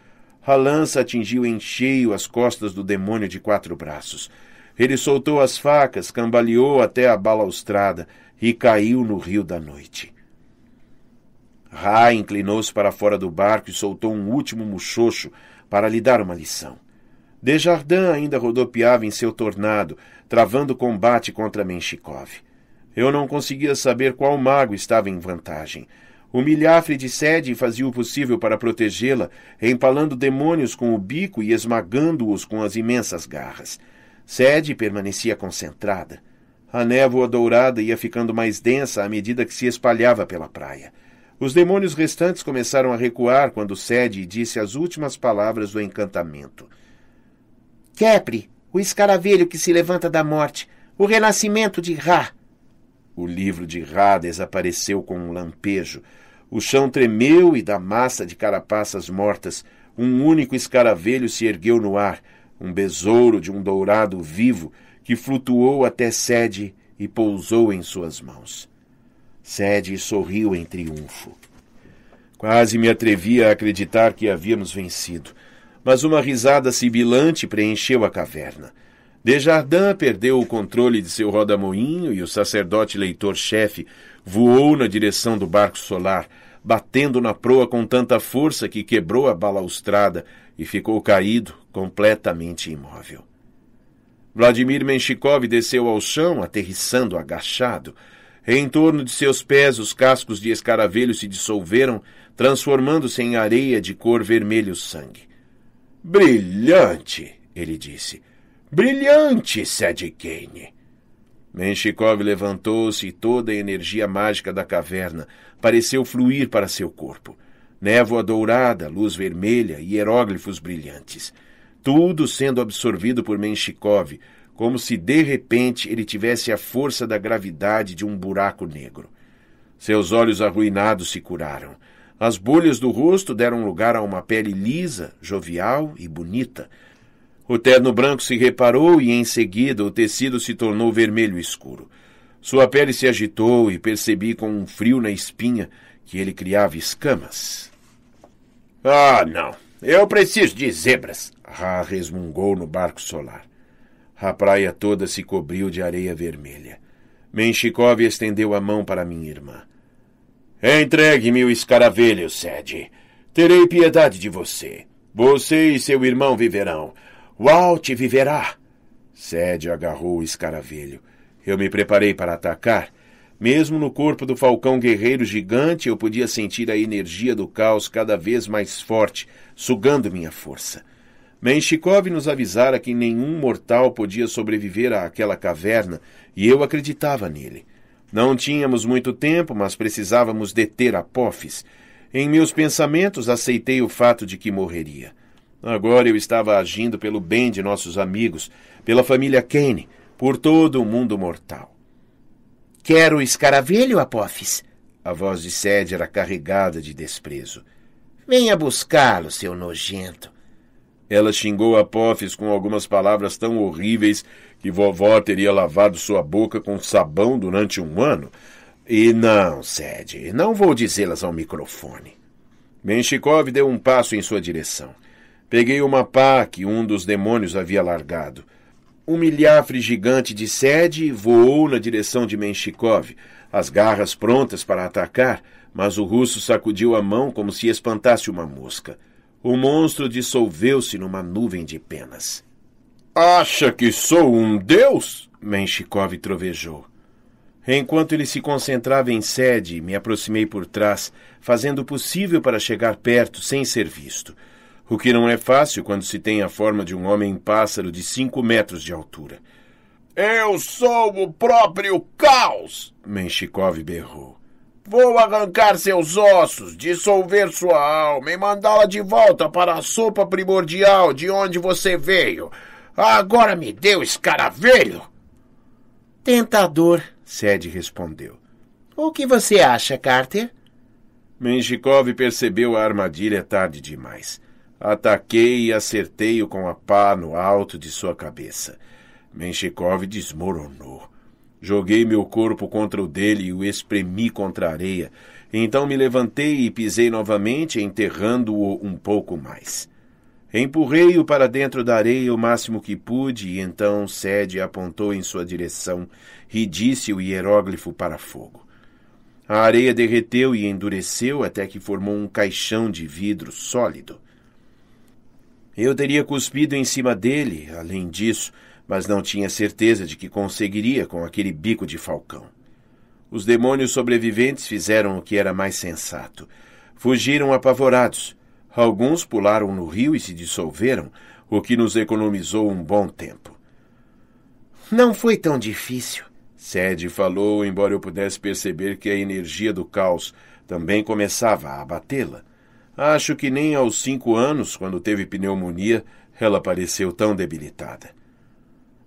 A lança atingiu em cheio as costas do demônio de quatro braços. Ele soltou as facas, cambaleou até a balaustrada e caiu no rio da noite. Ra inclinou-se para fora do barco e soltou um último muxoxo para lhe dar uma lição. Desjardins ainda rodopiava em seu tornado, travando combate contra Menshikov. Eu não conseguia saber qual mago estava em vantagem. O milhafre de sede fazia o possível para protegê-la, empalando demônios com o bico e esmagando-os com as imensas garras. Sede permanecia concentrada. A névoa dourada ia ficando mais densa à medida que se espalhava pela praia. Os demônios restantes começaram a recuar quando Sede disse as últimas palavras do encantamento. Kepri, o escaravelho que se levanta da morte, o renascimento de Ra. O livro de Rá desapareceu com um lampejo. O chão tremeu e da massa de carapaças mortas um único escaravelho se ergueu no ar, um besouro de um dourado vivo que flutuou até Sede e pousou em suas mãos. Sede sorriu em triunfo. Quase me atrevia a acreditar que havíamos vencido, mas uma risada sibilante preencheu a caverna. Desjardins perdeu o controle de seu rodamoinho e o sacerdote leitor-chefe voou na direção do barco solar, batendo na proa com tanta força que quebrou a balaustrada e ficou caído, completamente imóvel. Vladimir Menchikov desceu ao chão, aterrissando agachado. Em torno de seus pés, os cascos de escaravelho se dissolveram, transformando-se em areia de cor vermelho sangue. Brilhante! ele disse. Brilhante, Sed Kane. Menshikov levantou-se e toda a energia mágica da caverna pareceu fluir para seu corpo. Névoa dourada, luz vermelha e hieróglifos brilhantes. Tudo sendo absorvido por Menshikov, como se de repente ele tivesse a força da gravidade de um buraco negro. Seus olhos arruinados se curaram. As bolhas do rosto deram lugar a uma pele lisa, jovial e bonita, o terno branco se reparou e em seguida o tecido se tornou vermelho escuro. Sua pele se agitou e percebi com um frio na espinha que ele criava escamas. Ah, não. Eu preciso de zebras. Ra resmungou no barco solar. A praia toda se cobriu de areia vermelha. Menchikov estendeu a mão para minha irmã. Entregue-me o escaravelho, Sede. Terei piedade de você. Você e seu irmão viverão. Walt viverá! Sede agarrou o escaravelho. Eu me preparei para atacar. Mesmo no corpo do falcão guerreiro gigante, eu podia sentir a energia do caos cada vez mais forte, sugando minha força. Menshikov nos avisara que nenhum mortal podia sobreviver àquela caverna, e eu acreditava nele. Não tínhamos muito tempo, mas precisávamos deter Apophis. Em meus pensamentos, aceitei o fato de que morreria. Agora eu estava agindo pelo bem de nossos amigos, pela família Kane, por todo o mundo mortal. Quero o escaravelho, Apófis. A voz de Sede era carregada de desprezo. Venha buscá-lo, seu nojento. Ela xingou Apófis com algumas palavras tão horríveis que vovó teria lavado sua boca com sabão durante um ano. E não, Sede, não vou dizê-las ao microfone. Menchikov deu um passo em sua direção. Peguei uma pá que um dos demônios havia largado. Um milhafre gigante de sede voou na direção de Menshikov, as garras prontas para atacar, mas o russo sacudiu a mão como se espantasse uma mosca. O monstro dissolveu-se numa nuvem de penas. Acha que sou um deus? Menshikov trovejou. Enquanto ele se concentrava em sede, me aproximei por trás, fazendo o possível para chegar perto sem ser visto o que não é fácil quando se tem a forma de um homem-pássaro de cinco metros de altura. Eu sou o próprio caos! Menshikov berrou. Vou arrancar seus ossos, dissolver sua alma e mandá-la de volta para a sopa primordial de onde você veio. Agora me deu escaravelho! Tentador, Sede respondeu. O que você acha, Carter? Menshikov percebeu a armadilha tarde demais. Ataquei e acertei-o com a pá no alto de sua cabeça. Menshikov desmoronou. Joguei meu corpo contra o dele e o espremi contra a areia. Então me levantei e pisei novamente, enterrando-o um pouco mais. Empurrei-o para dentro da areia o máximo que pude, e então Sede apontou em sua direção e disse o hieróglifo para fogo. A areia derreteu e endureceu até que formou um caixão de vidro sólido. Eu teria cuspido em cima dele, além disso, mas não tinha certeza de que conseguiria com aquele bico de falcão. Os demônios sobreviventes fizeram o que era mais sensato. Fugiram apavorados. Alguns pularam no rio e se dissolveram, o que nos economizou um bom tempo. Não foi tão difícil, Sede falou, embora eu pudesse perceber que a energia do caos também começava a abatê-la. Acho que nem aos cinco anos, quando teve pneumonia, ela pareceu tão debilitada.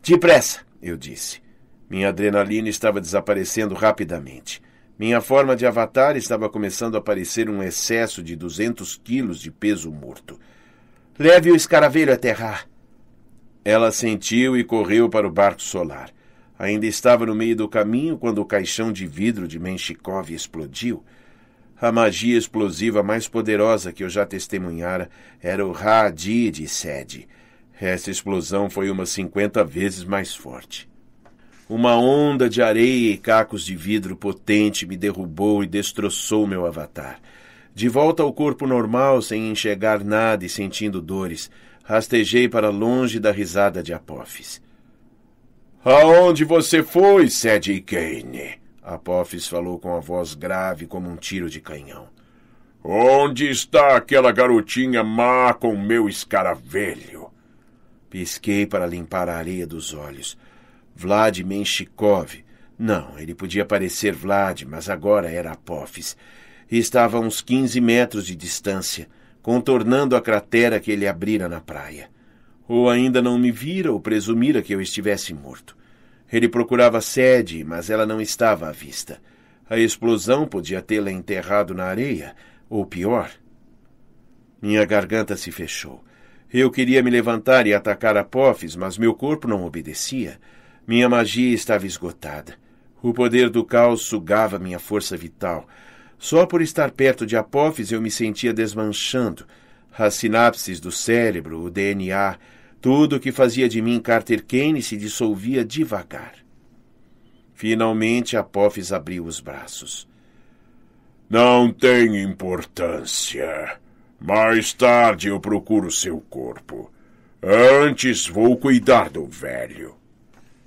Depressa, eu disse. Minha adrenalina estava desaparecendo rapidamente. Minha forma de avatar estava começando a parecer um excesso de 200 quilos de peso morto. Leve o escaravelho a terra. Ela sentiu e correu para o barco solar. Ainda estava no meio do caminho quando o caixão de vidro de Menchikov explodiu. A magia explosiva mais poderosa que eu já testemunhara era o Raadi de Sede. Essa explosão foi umas cinquenta vezes mais forte. Uma onda de areia e cacos de vidro potente me derrubou e destroçou meu avatar. De volta ao corpo normal, sem enxergar nada e sentindo dores, rastejei para longe da risada de Apophis. Aonde você foi, Sede Kane? Apophis falou com a voz grave como um tiro de canhão. Onde está aquela garotinha má com meu escaravelho? Pisquei para limpar a areia dos olhos. Vlad Menshikov. Não, ele podia parecer Vlad, mas agora era Apophis. Estava a uns quinze metros de distância, contornando a cratera que ele abrira na praia. Ou ainda não me vira ou presumira que eu estivesse morto. Ele procurava sede, mas ela não estava à vista. A explosão podia tê-la enterrado na areia, ou pior. Minha garganta se fechou. Eu queria me levantar e atacar Apophis, mas meu corpo não obedecia. Minha magia estava esgotada. O poder do caos sugava minha força vital. Só por estar perto de Apophis eu me sentia desmanchando. As sinapses do cérebro, o DNA, tudo o que fazia de mim Carter Kane se dissolvia devagar. Finalmente Apophis abriu os braços. Não tem importância. Mais tarde eu procuro seu corpo. Antes vou cuidar do velho.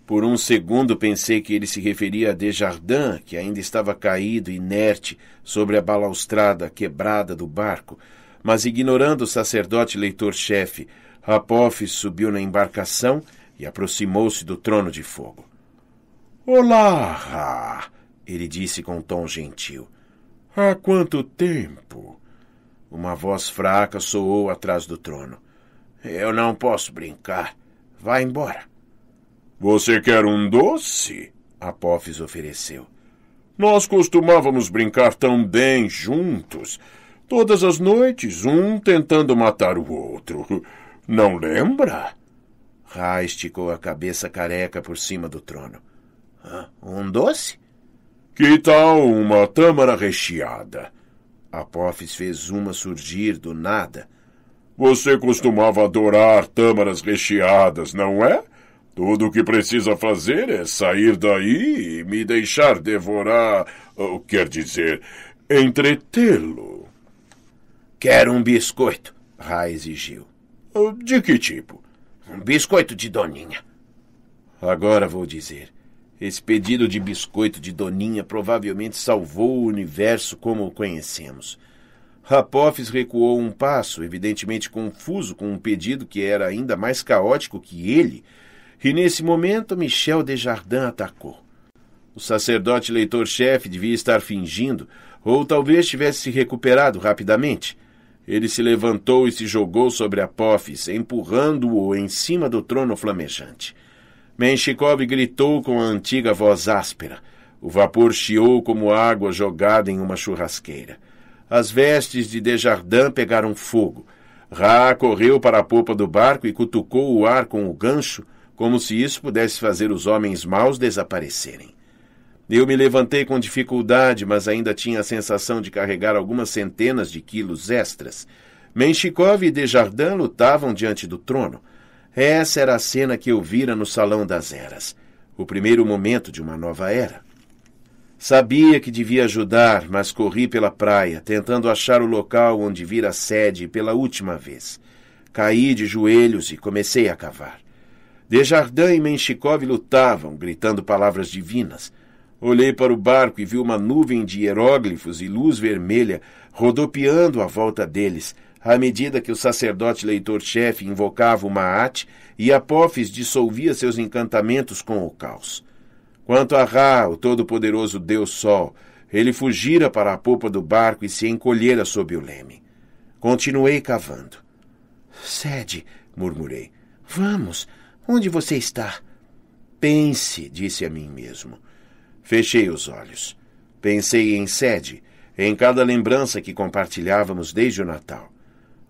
Por um segundo pensei que ele se referia a Desjardins, que ainda estava caído, inerte, sobre a balaustrada quebrada do barco, mas ignorando o sacerdote leitor-chefe, Apophis subiu na embarcação e aproximou-se do trono de fogo. Olá, ele disse com um tom gentil. Há quanto tempo? Uma voz fraca soou atrás do trono. Eu não posso brincar. Vá embora. Você quer um doce? Apophis ofereceu. Nós costumávamos brincar tão bem juntos. Todas as noites, um tentando matar o outro. Não lembra? Ra esticou a cabeça careca por cima do trono. um doce? Que tal uma tâmara recheada? Apófis fez uma surgir do nada. Você costumava adorar tâmaras recheadas, não é? Tudo o que precisa fazer é sair daí e me deixar devorar. quer dizer, entretê-lo. Quero um biscoito, Ra exigiu. De que tipo? Um biscoito de doninha. Agora vou dizer. Esse pedido de biscoito de doninha provavelmente salvou o universo como o conhecemos. Rapoffes recuou um passo, evidentemente confuso com um pedido que era ainda mais caótico que ele, e nesse momento Michel Desjardins atacou. O sacerdote leitor-chefe devia estar fingindo, ou talvez tivesse se recuperado rapidamente. Ele se levantou e se jogou sobre Apófis, empurrando-o em cima do trono flamejante. Menshikov gritou com a antiga voz áspera. O vapor chiou como água jogada em uma churrasqueira. As vestes de Desjardins pegaram fogo. Ra correu para a popa do barco e cutucou o ar com o gancho, como se isso pudesse fazer os homens maus desaparecerem. Eu me levantei com dificuldade, mas ainda tinha a sensação de carregar algumas centenas de quilos extras. Menchikov e Desjardins lutavam diante do trono. Essa era a cena que eu vira no Salão das Eras o primeiro momento de uma nova era. Sabia que devia ajudar, mas corri pela praia, tentando achar o local onde vira a sede pela última vez. Caí de joelhos e comecei a cavar. Desjardins e Menchikov lutavam, gritando palavras divinas. Olhei para o barco e vi uma nuvem de hieróglifos e luz vermelha rodopiando à volta deles, à medida que o sacerdote leitor-chefe invocava o Maat e Apófis dissolvia seus encantamentos com o caos. Quanto a Ra, o todo-poderoso Deus Sol, ele fugira para a popa do barco e se encolhera sob o leme. Continuei cavando. Sede, murmurei. Vamos, onde você está? Pense, disse a mim mesmo. Fechei os olhos. Pensei em sede, em cada lembrança que compartilhávamos desde o Natal.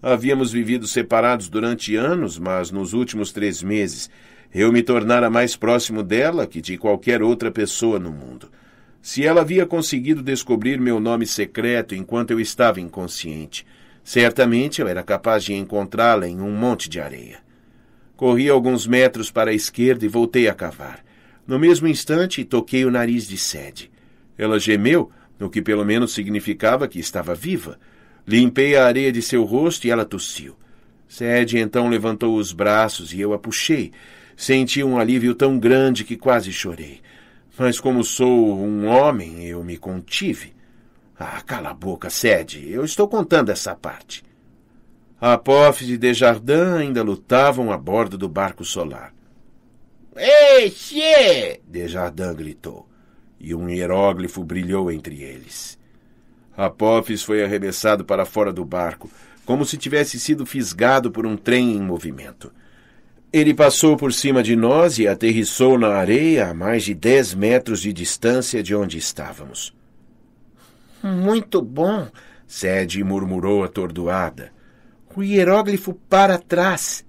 Havíamos vivido separados durante anos, mas nos últimos três meses eu me tornara mais próximo dela que de qualquer outra pessoa no mundo. Se ela havia conseguido descobrir meu nome secreto enquanto eu estava inconsciente, certamente eu era capaz de encontrá-la em um monte de areia. Corri alguns metros para a esquerda e voltei a cavar. No mesmo instante, toquei o nariz de sede. Ela gemeu, no que pelo menos significava que estava viva. Limpei a areia de seu rosto e ela tossiu. Sede então levantou os braços e eu a puxei. Senti um alívio tão grande que quase chorei. Mas como sou um homem, eu me contive. Ah, cala a boca, Sede. Eu estou contando essa parte. Apófis e Desjardins ainda lutavam a bordo do barco solar. Ei, é! Desjardins gritou, e um hieróglifo brilhou entre eles. Apophis foi arremessado para fora do barco, como se tivesse sido fisgado por um trem em movimento. Ele passou por cima de nós e aterrissou na areia a mais de dez metros de distância de onde estávamos. Muito bom! Sede murmurou atordoada. O hieróglifo para trás.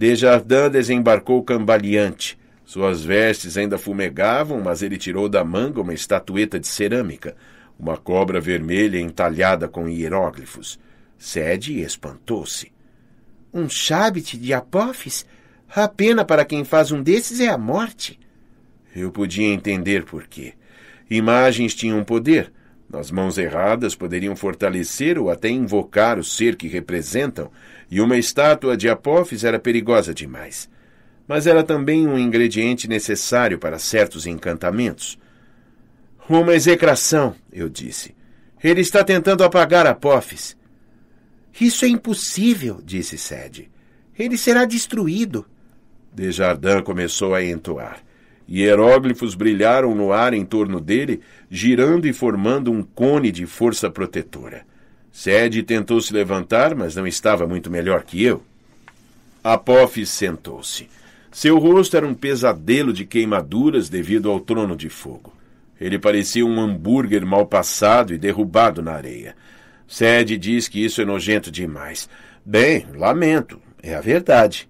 Desjardins desembarcou cambaleante. Suas vestes ainda fumegavam, mas ele tirou da manga uma estatueta de cerâmica, uma cobra vermelha entalhada com hieróglifos. Sede espantou-se. Um chabit de Apófis? A pena para quem faz um desses é a morte. Eu podia entender por quê. Imagens tinham poder. Nas mãos erradas poderiam fortalecer ou até invocar o ser que representam, e uma estátua de Apófis era perigosa demais. Mas era também um ingrediente necessário para certos encantamentos. Uma execração, eu disse. Ele está tentando apagar Apófis. Isso é impossível, disse Sede. Ele será destruído. Desjardins começou a entoar. Hieróglifos brilharam no ar em torno dele, girando e formando um cone de força protetora. Sede tentou se levantar, mas não estava muito melhor que eu. Apophis sentou-se. Seu rosto era um pesadelo de queimaduras devido ao trono de fogo. Ele parecia um hambúrguer mal passado e derrubado na areia. Sede diz que isso é nojento demais. Bem, lamento, é a verdade.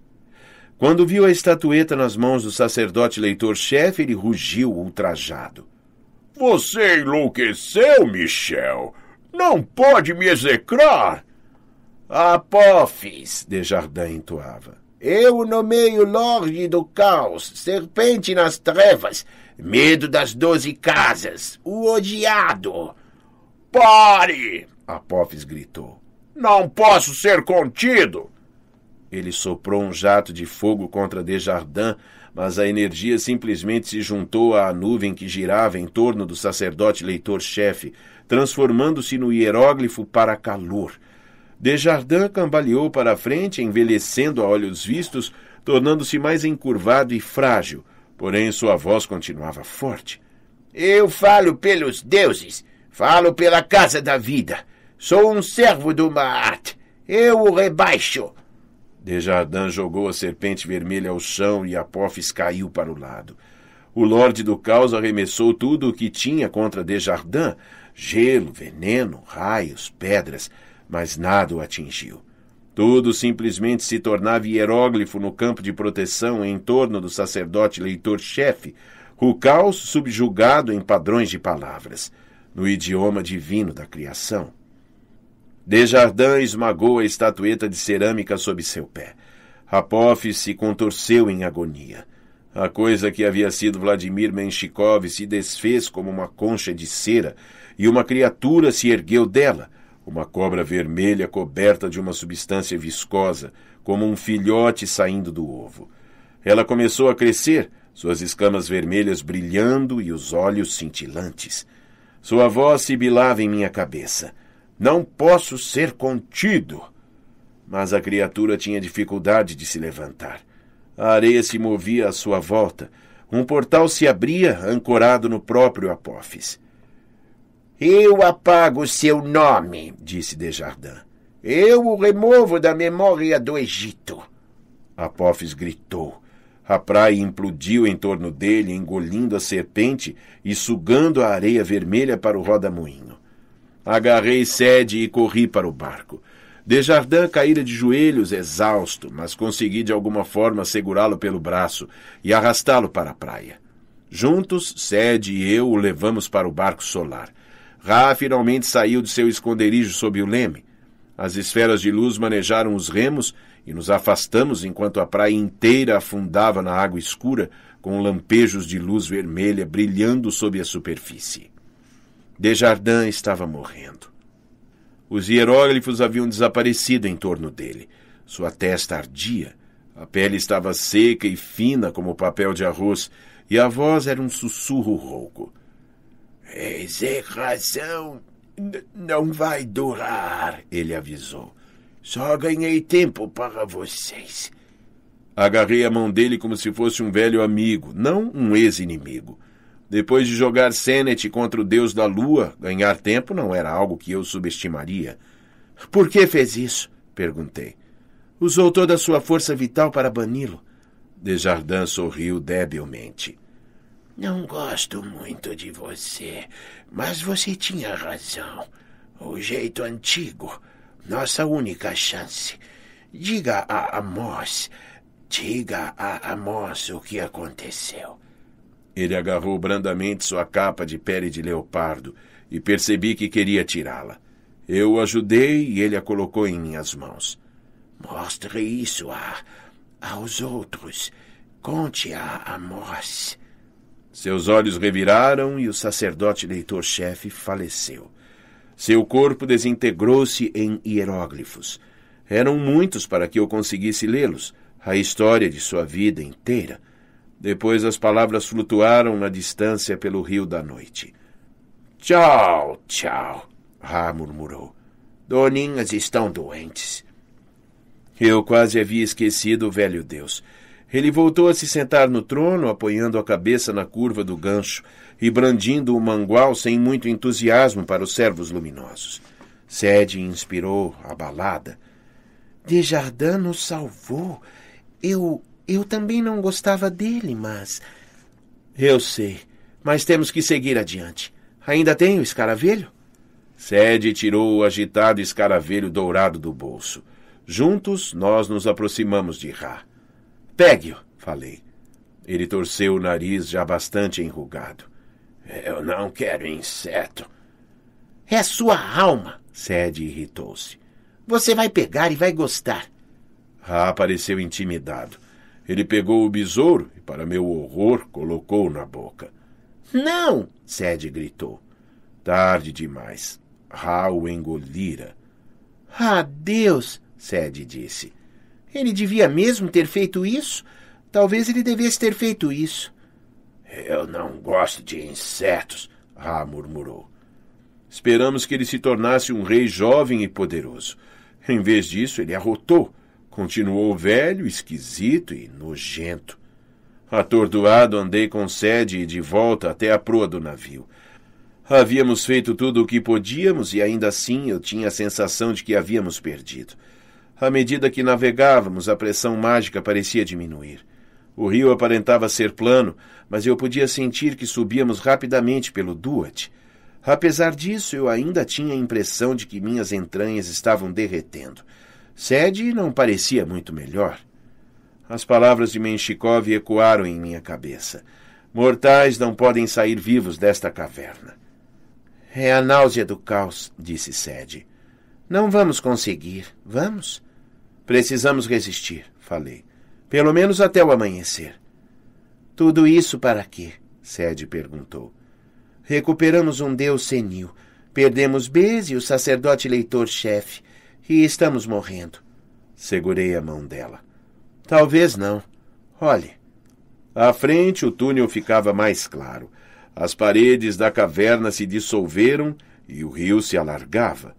Quando viu a estatueta nas mãos do sacerdote leitor-chefe, ele rugiu ultrajado. Você enlouqueceu, Michel! Não pode me execrar! Ah, Apófis, Desjardins entoava. Eu o nomeio Lorde do Caos, Serpente nas Trevas, Medo das Doze Casas, o Odiado. Pare! Apófis gritou. Não posso ser contido! Ele soprou um jato de fogo contra Desjardins, mas a energia simplesmente se juntou à nuvem que girava em torno do sacerdote leitor-chefe, transformando-se no hieróglifo para calor. Desjardins cambaleou para a frente, envelhecendo a olhos vistos, tornando-se mais encurvado e frágil. Porém, sua voz continuava forte. Eu falo pelos deuses, falo pela casa da vida. Sou um servo do Maat. Eu o rebaixo. Desjardins jogou a serpente vermelha ao chão e Apophis caiu para o lado. O Lorde do Caos arremessou tudo o que tinha contra Desjardins, gelo, veneno, raios, pedras, mas nada o atingiu. Tudo simplesmente se tornava hieróglifo no campo de proteção em torno do sacerdote leitor-chefe, o caos subjugado em padrões de palavras, no idioma divino da criação. Desjardins esmagou a estatueta de cerâmica sob seu pé. Rapoff se contorceu em agonia. A coisa que havia sido Vladimir Menshikov se desfez como uma concha de cera e uma criatura se ergueu dela, uma cobra vermelha coberta de uma substância viscosa, como um filhote saindo do ovo. Ela começou a crescer, suas escamas vermelhas brilhando e os olhos cintilantes. Sua voz sibilava em minha cabeça. Não posso ser contido! Mas a criatura tinha dificuldade de se levantar. A areia se movia à sua volta. Um portal se abria, ancorado no próprio Apófis. Eu apago seu nome, disse Desjardins. Eu o removo da memória do Egito. Apófis gritou. A praia implodiu em torno dele, engolindo a serpente e sugando a areia vermelha para o rodamuinho. Agarrei sede e corri para o barco. Desjardins caíra de joelhos, exausto, mas consegui de alguma forma segurá-lo pelo braço e arrastá-lo para a praia. Juntos, Sede e eu o levamos para o barco solar. Ra finalmente saiu de seu esconderijo sob o leme. As esferas de luz manejaram os remos e nos afastamos enquanto a praia inteira afundava na água escura, com lampejos de luz vermelha brilhando sob a superfície. Desjardins estava morrendo. Os hieróglifos haviam desaparecido em torno dele. Sua testa ardia, a pele estava seca e fina como papel de arroz, e a voz era um sussurro rouco razão não vai durar, ele avisou. Só ganhei tempo para vocês. Agarrei a mão dele como se fosse um velho amigo, não um ex-inimigo. Depois de jogar Senet contra o deus da lua, ganhar tempo não era algo que eu subestimaria. Por que fez isso? perguntei. Usou toda a sua força vital para bani-lo. Desjardins sorriu debilmente. Não gosto muito de você, mas você tinha razão. O jeito antigo, nossa única chance. Diga a Amos, diga a Amos o que aconteceu. Ele agarrou brandamente sua capa de pele de leopardo e percebi que queria tirá-la. Eu o ajudei e ele a colocou em minhas mãos. Mostre isso a, aos outros. Conte a Amos. Seus olhos reviraram e o sacerdote leitor-chefe faleceu. Seu corpo desintegrou-se em hieróglifos. Eram muitos para que eu conseguisse lê-los, a história de sua vida inteira. Depois as palavras flutuaram na distância pelo rio da noite. Tchau, tchau, Ra murmurou. Doninhas estão doentes. Eu quase havia esquecido o velho Deus. Ele voltou a se sentar no trono, apoiando a cabeça na curva do gancho e brandindo o mangual sem muito entusiasmo para os servos luminosos. Sede inspirou, abalada. Desjardins nos salvou. Eu. eu também não gostava dele, mas. Eu sei, mas temos que seguir adiante. Ainda tem o escaravelho? Sede tirou o agitado escaravelho dourado do bolso. Juntos, nós nos aproximamos de Ra. Pegue-o, falei. Ele torceu o nariz já bastante enrugado. Eu não quero inseto. É sua alma, Sede irritou-se. Você vai pegar e vai gostar. Ah, pareceu intimidado. Ele pegou o besouro e, para meu horror, colocou-o na boca. Não! Sede gritou. Tarde demais. Ra o engolira. Ah, Deus! Sede disse. Ele devia mesmo ter feito isso? Talvez ele devesse ter feito isso. Eu não gosto de insetos, Ra murmurou. Esperamos que ele se tornasse um rei jovem e poderoso. Em vez disso, ele arrotou. Continuou velho, esquisito e nojento. Atordoado, andei com sede e de volta até a proa do navio. Havíamos feito tudo o que podíamos e ainda assim eu tinha a sensação de que havíamos perdido. À medida que navegávamos, a pressão mágica parecia diminuir. O rio aparentava ser plano, mas eu podia sentir que subíamos rapidamente pelo Duat. Apesar disso, eu ainda tinha a impressão de que minhas entranhas estavam derretendo. Sede não parecia muito melhor. As palavras de Menshikov ecoaram em minha cabeça. Mortais não podem sair vivos desta caverna. É a náusea do caos, disse Sede. Não vamos conseguir. Vamos? Precisamos resistir, falei. Pelo menos até o amanhecer. Tudo isso para quê? Sede perguntou. Recuperamos um deus senil. Perdemos Beze, o sacerdote leitor-chefe, e estamos morrendo. Segurei a mão dela. Talvez não. Olhe. À frente, o túnel ficava mais claro. As paredes da caverna se dissolveram e o rio se alargava.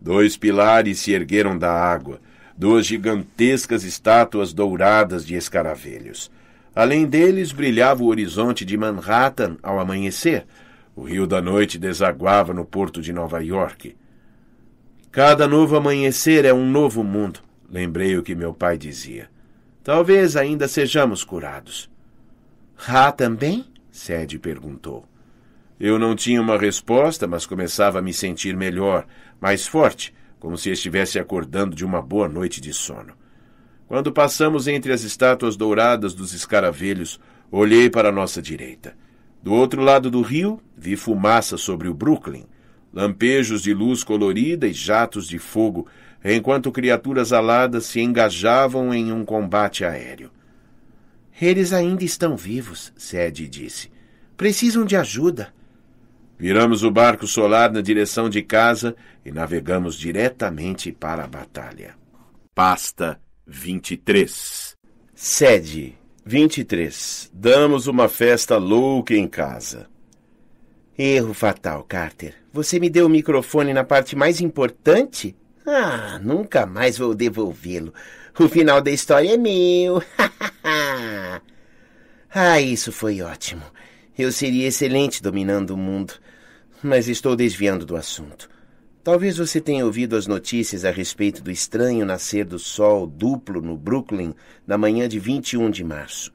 Dois pilares se ergueram da água duas gigantescas estátuas douradas de escaravelhos. Além deles, brilhava o horizonte de Manhattan ao amanhecer. O rio da noite desaguava no porto de Nova York. Cada novo amanhecer é um novo mundo, lembrei o que meu pai dizia. Talvez ainda sejamos curados. Rá também? Sede perguntou. Eu não tinha uma resposta, mas começava a me sentir melhor, mais forte como se estivesse acordando de uma boa noite de sono. Quando passamos entre as estátuas douradas dos escaravelhos, olhei para nossa direita. Do outro lado do rio, vi fumaça sobre o Brooklyn, lampejos de luz colorida e jatos de fogo, enquanto criaturas aladas se engajavam em um combate aéreo. Eles ainda estão vivos, Sede disse. Precisam de ajuda. Viramos o barco solar na direção de casa e navegamos diretamente para a batalha. Pasta 23 Sede 23 Damos uma festa louca em casa. Erro fatal, Carter. Você me deu o microfone na parte mais importante? Ah, nunca mais vou devolvê-lo. O final da história é meu. ah, isso foi ótimo. Eu seria excelente dominando o mundo mas estou desviando do assunto. Talvez você tenha ouvido as notícias a respeito do estranho nascer do sol duplo no Brooklyn na manhã de 21 de março.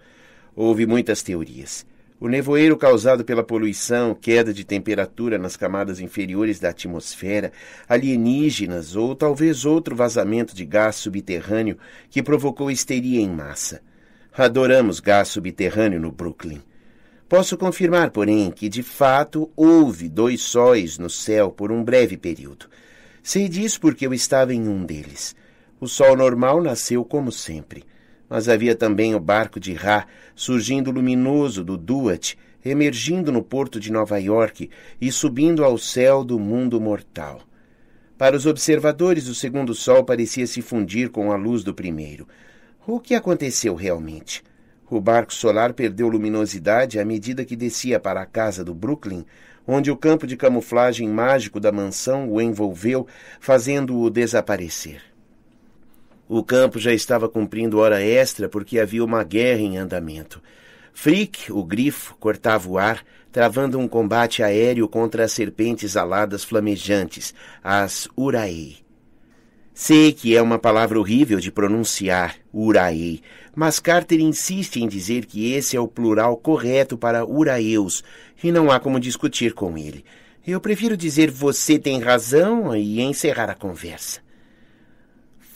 Houve muitas teorias. O nevoeiro causado pela poluição, queda de temperatura nas camadas inferiores da atmosfera, alienígenas ou talvez outro vazamento de gás subterrâneo que provocou histeria em massa. Adoramos gás subterrâneo no Brooklyn. Posso confirmar, porém, que de fato houve dois sóis no céu por um breve período. Sei disso porque eu estava em um deles. O sol normal nasceu como sempre, mas havia também o barco de Ra surgindo luminoso do Duat, emergindo no porto de Nova York e subindo ao céu do mundo mortal. Para os observadores, o segundo sol parecia se fundir com a luz do primeiro. O que aconteceu realmente? O barco solar perdeu luminosidade à medida que descia para a casa do Brooklyn, onde o campo de camuflagem mágico da mansão o envolveu, fazendo-o desaparecer. O campo já estava cumprindo hora extra porque havia uma guerra em andamento. Frick, o grifo, cortava o ar, travando um combate aéreo contra as serpentes aladas flamejantes, as Uraei. Sei que é uma palavra horrível de pronunciar, Uraei, mas Carter insiste em dizer que esse é o plural correto para uraeus, e não há como discutir com ele. Eu prefiro dizer você tem razão e encerrar a conversa.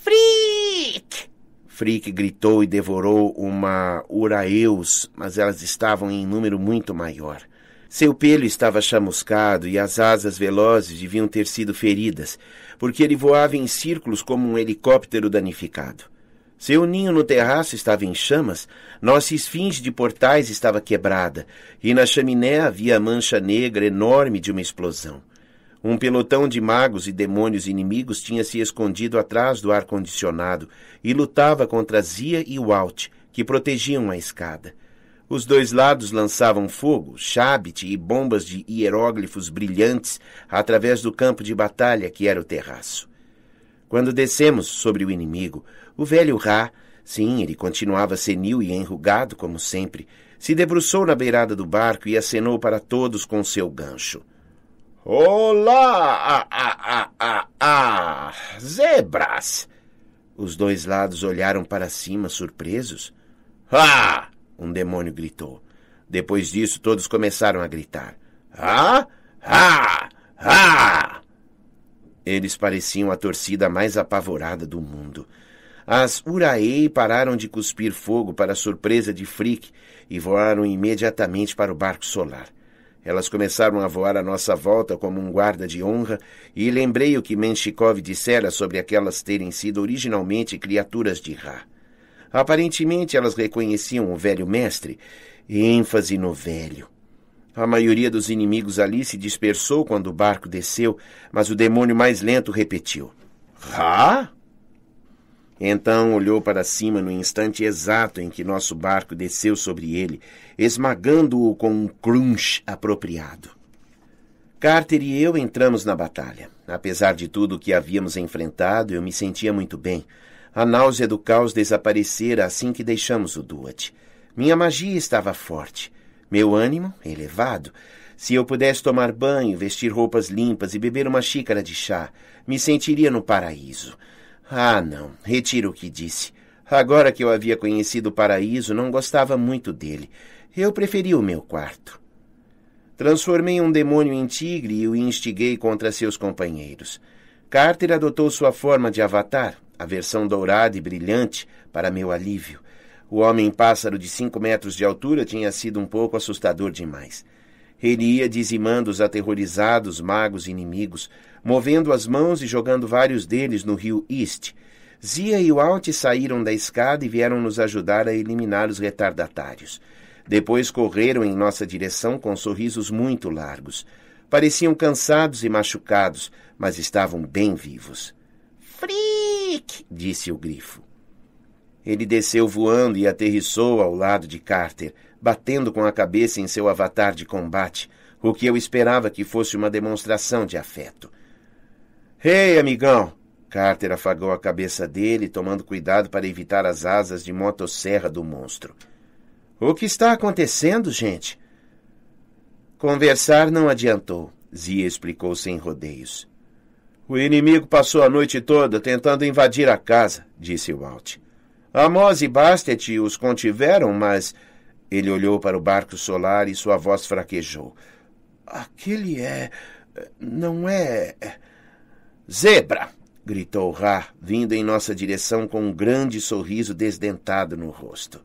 Freak! Freak gritou e devorou uma uraeus, mas elas estavam em número muito maior. Seu pelo estava chamuscado e as asas velozes deviam ter sido feridas, porque ele voava em círculos como um helicóptero danificado. Seu ninho no terraço estava em chamas, nossa esfinge de portais estava quebrada, e na chaminé havia a mancha negra enorme de uma explosão. Um pelotão de magos e demônios inimigos tinha se escondido atrás do ar-condicionado e lutava contra Zia e Walt, que protegiam a escada. Os dois lados lançavam fogo, chabit e bombas de hieróglifos brilhantes através do campo de batalha que era o terraço. Quando descemos sobre o inimigo, o velho Rá, sim, ele continuava senil e enrugado, como sempre, se debruçou na beirada do barco e acenou para todos com seu gancho. Olá! Ah, ah, ah, ah, ah. Zebras! Os dois lados olharam para cima, surpresos. Ah! Um demônio gritou. Depois disso, todos começaram a gritar. Ah! Ah! Ah! Eles pareciam a torcida mais apavorada do mundo. As Uraei pararam de cuspir fogo para surpresa de Frick e voaram imediatamente para o barco solar. Elas começaram a voar à nossa volta como um guarda de honra, e lembrei o que Menshikov dissera sobre aquelas terem sido originalmente criaturas de Ra. Aparentemente elas reconheciam o velho mestre, ênfase no velho. A maioria dos inimigos ali se dispersou quando o barco desceu, mas o demônio mais lento repetiu: Ra? Então olhou para cima no instante exato em que nosso barco desceu sobre ele, esmagando-o com um crunch apropriado. Carter e eu entramos na batalha. Apesar de tudo o que havíamos enfrentado, eu me sentia muito bem. A náusea do caos desaparecera assim que deixamos o Duat. Minha magia estava forte, meu ânimo elevado. Se eu pudesse tomar banho, vestir roupas limpas e beber uma xícara de chá, me sentiria no paraíso. Ah, não, retiro o que disse. Agora que eu havia conhecido o paraíso, não gostava muito dele. Eu preferia o meu quarto. Transformei um demônio em tigre e o instiguei contra seus companheiros. Carter adotou sua forma de avatar, a versão dourada e brilhante, para meu alívio. O homem-pássaro de cinco metros de altura tinha sido um pouco assustador demais. Ele ia dizimando os aterrorizados magos inimigos, movendo as mãos e jogando vários deles no rio East. Zia e Walt saíram da escada e vieram nos ajudar a eliminar os retardatários. Depois correram em nossa direção com sorrisos muito largos. Pareciam cansados e machucados, mas estavam bem vivos. Freak! disse o grifo. Ele desceu voando e aterrissou ao lado de Carter, batendo com a cabeça em seu avatar de combate, o que eu esperava que fosse uma demonstração de afeto. Ei, amigão! Carter afagou a cabeça dele, tomando cuidado para evitar as asas de motosserra do monstro. O que está acontecendo, gente? Conversar não adiantou. Zia explicou sem rodeios. O inimigo passou a noite toda tentando invadir a casa, disse Walt. Amos e Bastet os contiveram, mas. Ele olhou para o barco solar e sua voz fraquejou. Aquele é. não é. Zebra! gritou Ra, vindo em nossa direção com um grande sorriso desdentado no rosto.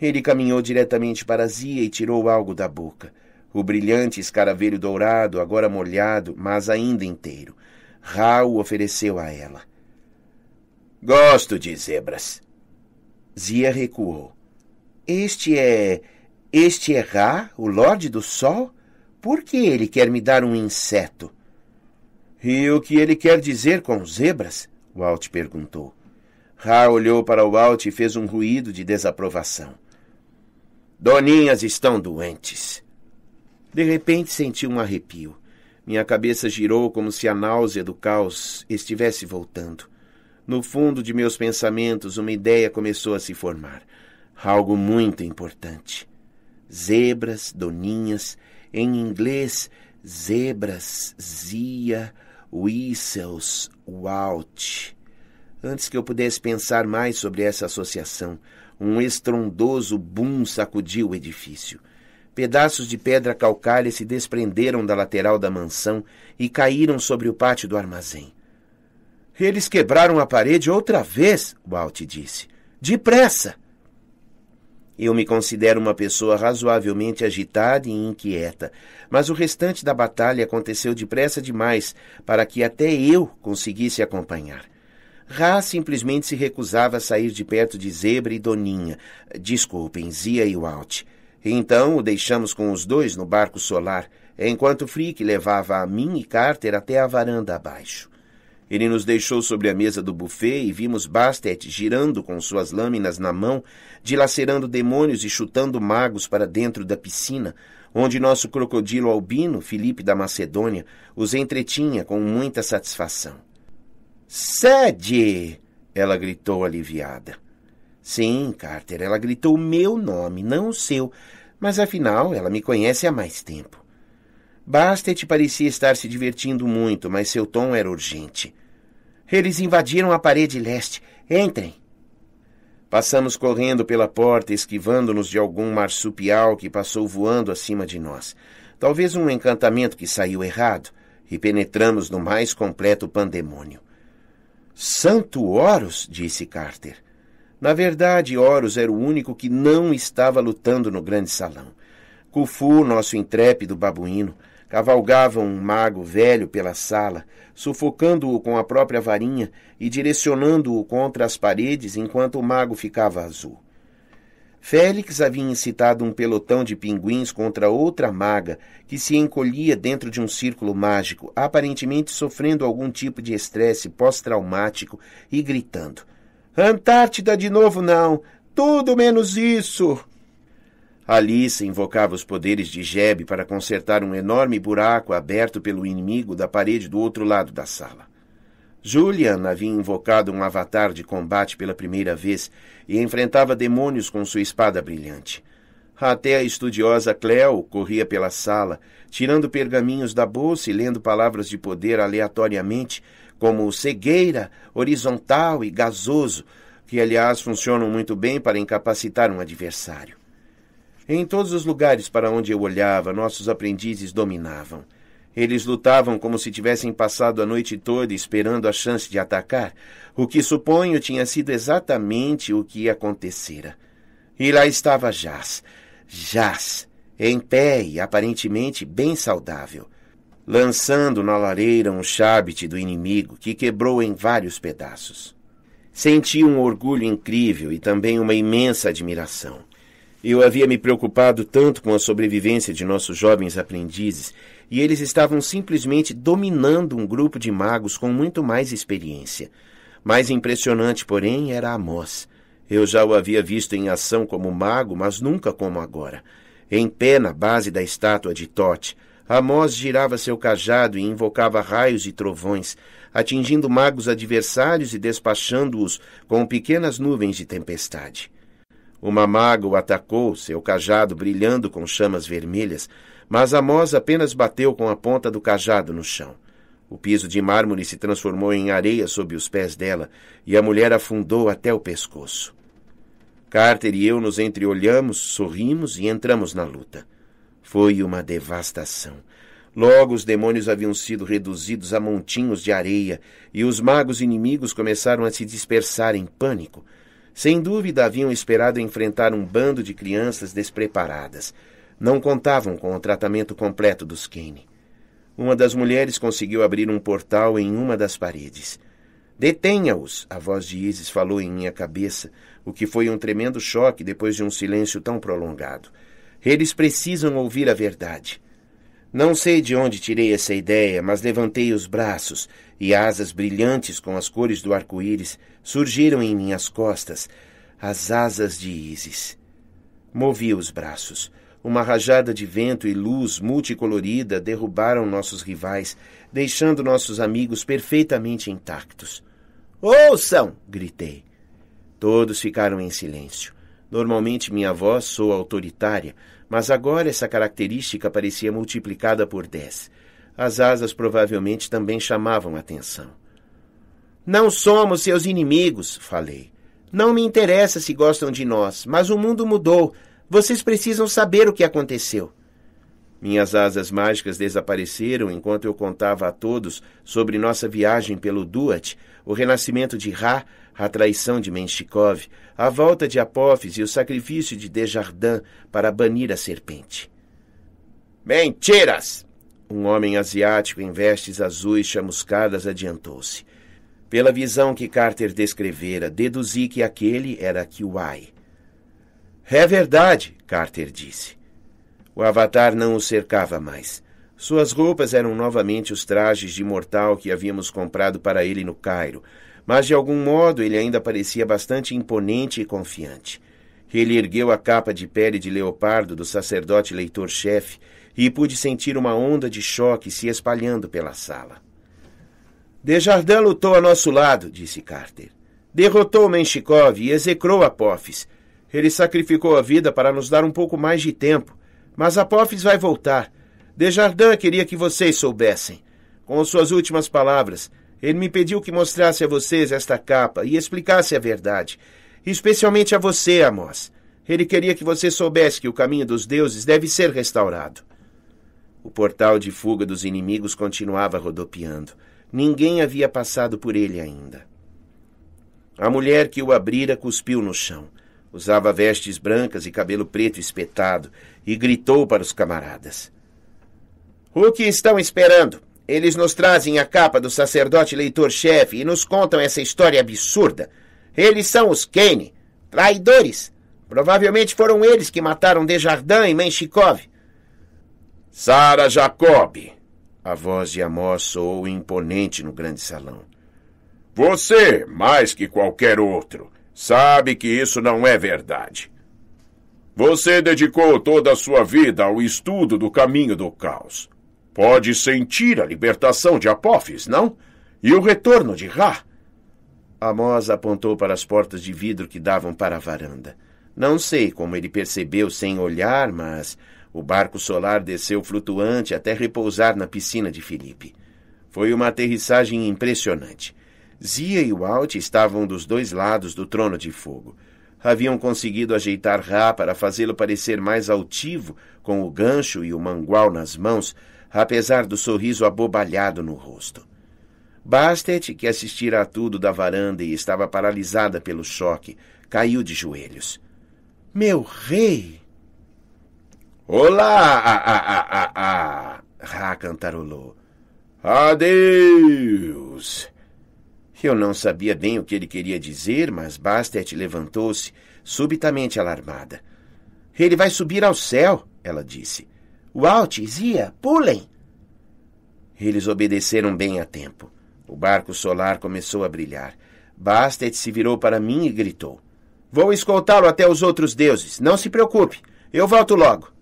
Ele caminhou diretamente para Zia e tirou algo da boca. O brilhante escaravelho dourado, agora molhado, mas ainda inteiro. Ra o ofereceu a ela. Gosto de zebras. Zia recuou. Este é. Este é Ra, o Lorde do Sol? Por que ele quer me dar um inseto? E o que ele quer dizer com zebras? Walt perguntou. Ra olhou para Walt e fez um ruído de desaprovação. Doninhas estão doentes. De repente senti um arrepio. Minha cabeça girou como se a náusea do caos estivesse voltando. No fundo de meus pensamentos, uma ideia começou a se formar. Algo muito importante. Zebras, doninhas, em inglês, zebras, zia, Wissels Walt. Antes que eu pudesse pensar mais sobre essa associação, um estrondoso boom sacudiu o edifício. Pedaços de pedra calcária se desprenderam da lateral da mansão e caíram sobre o pátio do armazém. Eles quebraram a parede outra vez, Walt disse. Depressa! Eu me considero uma pessoa razoavelmente agitada e inquieta, mas o restante da batalha aconteceu depressa demais para que até eu conseguisse acompanhar. Ra simplesmente se recusava a sair de perto de Zebra e Doninha, desculpem, Zia e Walt. Então o deixamos com os dois no barco solar, enquanto Frick levava a mim e Carter até a varanda abaixo. Ele nos deixou sobre a mesa do buffet e vimos Bastet girando com suas lâminas na mão dilacerando demônios e chutando magos para dentro da piscina, onde nosso crocodilo albino, Felipe da Macedônia, os entretinha com muita satisfação. Sede! ela gritou aliviada. Sim, Carter, ela gritou meu nome, não o seu, mas afinal ela me conhece há mais tempo. Bastet parecia estar se divertindo muito, mas seu tom era urgente. Eles invadiram a parede leste. Entrem! Passamos correndo pela porta, esquivando-nos de algum marsupial que passou voando acima de nós. Talvez um encantamento que saiu errado, e penetramos no mais completo pandemônio. Santo Horus, disse Carter. Na verdade, Horus era o único que não estava lutando no grande salão. Kufu, nosso intrépido babuíno, cavalgavam um mago velho pela sala, sufocando-o com a própria varinha e direcionando-o contra as paredes enquanto o mago ficava azul. Félix havia incitado um pelotão de pinguins contra outra maga que se encolhia dentro de um círculo mágico, aparentemente sofrendo algum tipo de estresse pós-traumático e gritando: Antártida de novo não! Tudo menos isso! Alice invocava os poderes de Jeb para consertar um enorme buraco aberto pelo inimigo da parede do outro lado da sala. Julian havia invocado um avatar de combate pela primeira vez e enfrentava demônios com sua espada brilhante. Até a estudiosa Cleo corria pela sala, tirando pergaminhos da bolsa e lendo palavras de poder aleatoriamente, como cegueira, horizontal e gasoso, que aliás funcionam muito bem para incapacitar um adversário. Em todos os lugares para onde eu olhava, nossos aprendizes dominavam. Eles lutavam como se tivessem passado a noite toda esperando a chance de atacar, o que suponho tinha sido exatamente o que acontecera. E lá estava Jaz. Jaz, em pé e aparentemente bem saudável, lançando na lareira um chábite do inimigo que quebrou em vários pedaços. Senti um orgulho incrível e também uma imensa admiração. Eu havia me preocupado tanto com a sobrevivência de nossos jovens aprendizes, e eles estavam simplesmente dominando um grupo de magos com muito mais experiência. Mais impressionante, porém, era Amós. Eu já o havia visto em ação como mago, mas nunca como agora. Em pé na base da estátua de Tote, Amós girava seu cajado e invocava raios e trovões, atingindo magos adversários e despachando-os com pequenas nuvens de tempestade. Uma maga o atacou, seu cajado brilhando com chamas vermelhas, mas Amós apenas bateu com a ponta do cajado no chão. O piso de mármore se transformou em areia sob os pés dela, e a mulher afundou até o pescoço. Carter e eu nos entreolhamos, sorrimos e entramos na luta. Foi uma devastação. Logo os demônios haviam sido reduzidos a montinhos de areia, e os magos inimigos começaram a se dispersar em pânico. Sem dúvida haviam esperado enfrentar um bando de crianças despreparadas. Não contavam com o tratamento completo dos Kane. Uma das mulheres conseguiu abrir um portal em uma das paredes. Detenha-os! A voz de Isis falou em minha cabeça, o que foi um tremendo choque depois de um silêncio tão prolongado. Eles precisam ouvir a verdade. Não sei de onde tirei essa ideia, mas levantei os braços e asas brilhantes com as cores do arco-íris Surgiram em minhas costas as asas de ísis. Movi os braços. Uma rajada de vento e luz multicolorida derrubaram nossos rivais, deixando nossos amigos perfeitamente intactos. Ouçam! gritei. Todos ficaram em silêncio. Normalmente minha voz soa autoritária, mas agora essa característica parecia multiplicada por dez. As asas provavelmente também chamavam atenção. Não somos seus inimigos, falei. Não me interessa se gostam de nós, mas o mundo mudou. Vocês precisam saber o que aconteceu. Minhas asas mágicas desapareceram enquanto eu contava a todos sobre nossa viagem pelo Duat, o renascimento de Ra, a traição de Menshikov, a volta de Apophis e o sacrifício de Desjardins para banir a serpente. Mentiras! Um homem asiático em vestes azuis chamuscadas adiantou-se. Pela visão que Carter descrevera, deduzi que aquele era Kiwai. É verdade, Carter disse. O avatar não o cercava mais. Suas roupas eram novamente os trajes de mortal que havíamos comprado para ele no Cairo, mas de algum modo ele ainda parecia bastante imponente e confiante. Ele ergueu a capa de pele de leopardo do sacerdote leitor-chefe e pude sentir uma onda de choque se espalhando pela sala. Desjardins lutou a nosso lado, disse Carter. Derrotou Menchikov e execrou Apophis. Ele sacrificou a vida para nos dar um pouco mais de tempo. Mas Apophis vai voltar. Desjardins queria que vocês soubessem. Com suas últimas palavras, ele me pediu que mostrasse a vocês esta capa e explicasse a verdade. Especialmente a você, Amos. Ele queria que você soubesse que o caminho dos deuses deve ser restaurado. O portal de fuga dos inimigos continuava rodopiando. Ninguém havia passado por ele ainda. A mulher que o abrira cuspiu no chão. Usava vestes brancas e cabelo preto espetado e gritou para os camaradas: O que estão esperando? Eles nos trazem a capa do sacerdote leitor-chefe e nos contam essa história absurda. Eles são os Kane, traidores. Provavelmente foram eles que mataram Desjardins e Menchikov. Sara Jacob, a voz de Amós soou imponente no grande salão. Você, mais que qualquer outro, sabe que isso não é verdade. Você dedicou toda a sua vida ao estudo do caminho do caos. Pode sentir a libertação de Apófis, não? E o retorno de Ra. Amós apontou para as portas de vidro que davam para a varanda. Não sei como ele percebeu sem olhar, mas o barco solar desceu flutuante até repousar na piscina de Felipe. Foi uma aterrissagem impressionante. Zia e Walt estavam dos dois lados do trono de fogo. Haviam conseguido ajeitar Rá para fazê-lo parecer mais altivo, com o gancho e o mangual nas mãos, apesar do sorriso abobalhado no rosto. Bastet, que assistira a tudo da varanda e estava paralisada pelo choque, caiu de joelhos. Meu rei! Olá! Ah, ah, ah, ah, ah. Ra cantarolou. Adeus! Eu não sabia bem o que ele queria dizer, mas Bastet levantou-se, subitamente alarmada. Ele vai subir ao céu, ela disse. Walt, Zia, pulem! Eles obedeceram bem a tempo. O barco solar começou a brilhar. Bastet se virou para mim e gritou: Vou escoltá-lo até os outros deuses. Não se preocupe. Eu volto logo.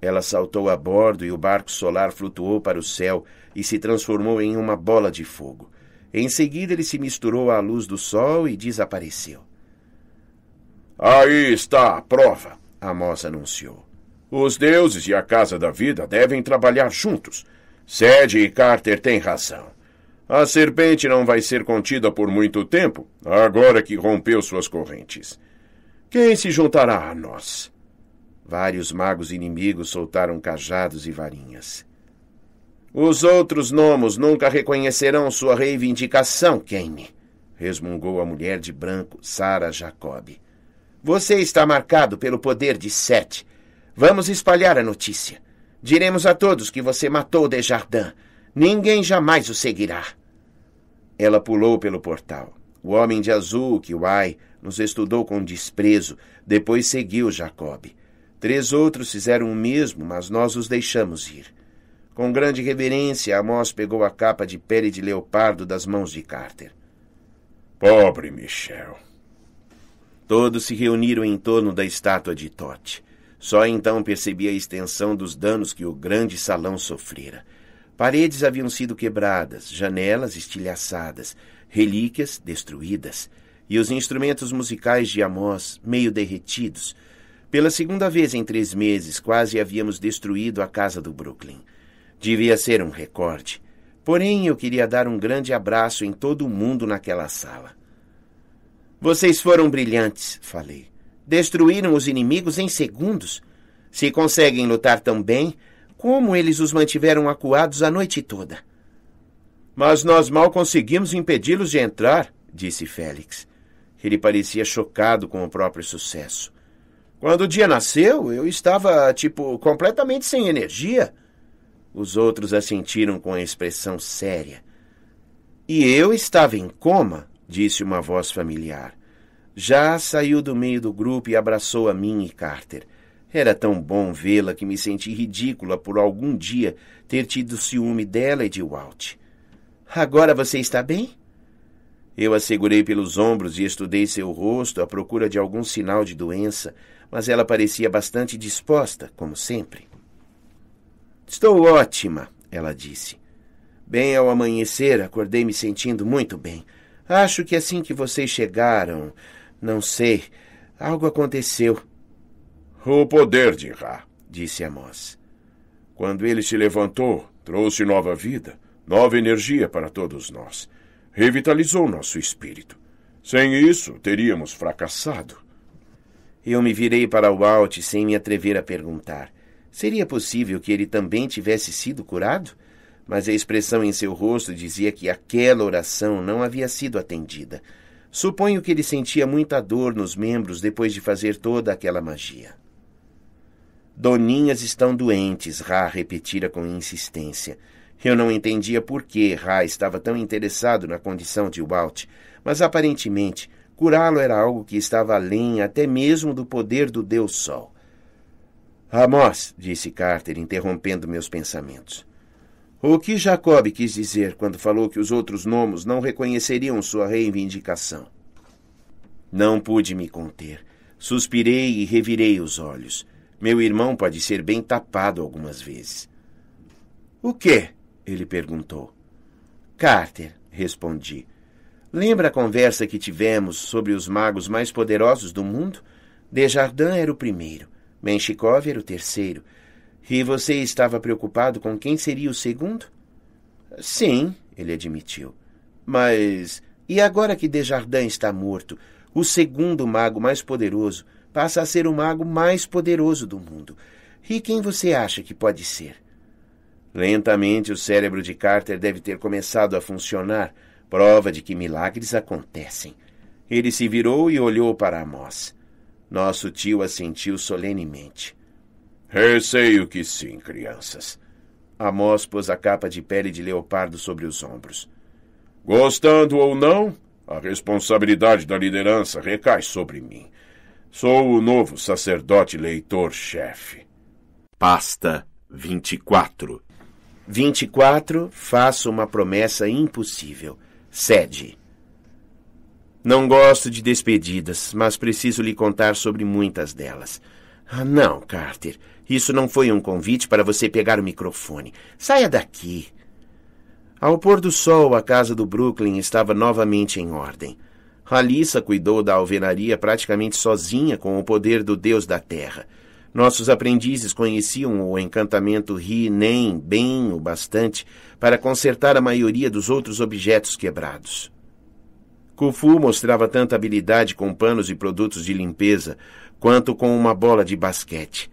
Ela saltou a bordo e o barco solar flutuou para o céu e se transformou em uma bola de fogo. Em seguida, ele se misturou à luz do sol e desapareceu. Aí está a prova, Amós anunciou. Os deuses e a casa da vida devem trabalhar juntos. Sede e Carter têm razão. A serpente não vai ser contida por muito tempo, agora que rompeu suas correntes. Quem se juntará a nós? Vários magos inimigos soltaram cajados e varinhas. Os outros gnomos nunca reconhecerão sua reivindicação, Kane, resmungou a mulher de branco, Sara Jacob. Você está marcado pelo poder de Sete. Vamos espalhar a notícia. Diremos a todos que você matou Desjardins. Ninguém jamais o seguirá. Ela pulou pelo portal. O homem de azul, Kiwai, nos estudou com desprezo, depois seguiu Jacob. Três outros fizeram o mesmo, mas nós os deixamos ir. Com grande reverência, Amós pegou a capa de pele de leopardo das mãos de Carter. Pobre Michel. Todos se reuniram em torno da estátua de Tote. Só então percebi a extensão dos danos que o grande salão sofrera. Paredes haviam sido quebradas, janelas estilhaçadas, relíquias destruídas, e os instrumentos musicais de Amós meio derretidos, pela segunda vez em três meses, quase havíamos destruído a casa do Brooklyn. Devia ser um recorde. Porém, eu queria dar um grande abraço em todo o mundo naquela sala. Vocês foram brilhantes, falei. Destruíram os inimigos em segundos. Se conseguem lutar tão bem, como eles os mantiveram acuados a noite toda? Mas nós mal conseguimos impedi-los de entrar, disse Félix. Ele parecia chocado com o próprio sucesso. Quando o dia nasceu, eu estava, tipo, completamente sem energia. Os outros assentiram com expressão séria. E eu estava em coma, disse uma voz familiar. Já saiu do meio do grupo e abraçou a mim e Carter. Era tão bom vê-la que me senti ridícula por algum dia ter tido ciúme dela e de Walt. Agora você está bem? Eu a segurei pelos ombros e estudei seu rosto à procura de algum sinal de doença mas ela parecia bastante disposta, como sempre. Estou ótima, ela disse. Bem ao amanhecer, acordei me sentindo muito bem. Acho que assim que vocês chegaram, não sei, algo aconteceu. O poder de Ra, disse Amos. Quando ele se levantou, trouxe nova vida, nova energia para todos nós. Revitalizou nosso espírito. Sem isso, teríamos fracassado. Eu me virei para o Walt sem me atrever a perguntar. Seria possível que ele também tivesse sido curado? Mas a expressão em seu rosto dizia que aquela oração não havia sido atendida. Suponho que ele sentia muita dor nos membros depois de fazer toda aquela magia. Doninhas estão doentes, Ra repetira com insistência. Eu não entendia por que Ra estava tão interessado na condição de Walt, mas aparentemente Curá-lo era algo que estava além até mesmo do poder do Deus Sol. Amós, disse Carter, interrompendo meus pensamentos. O que Jacob quis dizer quando falou que os outros nomos não reconheceriam sua reivindicação? Não pude me conter. Suspirei e revirei os olhos. Meu irmão pode ser bem tapado algumas vezes. O quê? ele perguntou. Carter, respondi. Lembra a conversa que tivemos sobre os magos mais poderosos do mundo? Desjardins era o primeiro, Menchikov era o terceiro. E você estava preocupado com quem seria o segundo? Sim, ele admitiu. Mas e agora que Desjardins está morto, o segundo mago mais poderoso passa a ser o mago mais poderoso do mundo. E quem você acha que pode ser? Lentamente o cérebro de Carter deve ter começado a funcionar prova de que milagres acontecem. Ele se virou e olhou para Amós. Nosso tio assentiu solenemente. Receio que sim, crianças. Amós pôs a capa de pele de leopardo sobre os ombros. Gostando ou não, a responsabilidade da liderança recai sobre mim. Sou o novo sacerdote leitor-chefe. Pasta 24 24 Faço uma promessa impossível. Sede. Não gosto de despedidas, mas preciso lhe contar sobre muitas delas. Ah, não, Carter. Isso não foi um convite para você pegar o microfone. Saia daqui. Ao pôr do sol, a casa do Brooklyn estava novamente em ordem. Alissa cuidou da alvenaria praticamente sozinha com o poder do Deus da Terra. Nossos aprendizes conheciam o encantamento ri nem bem o bastante para consertar a maioria dos outros objetos quebrados. Kufu mostrava tanta habilidade com panos e produtos de limpeza quanto com uma bola de basquete.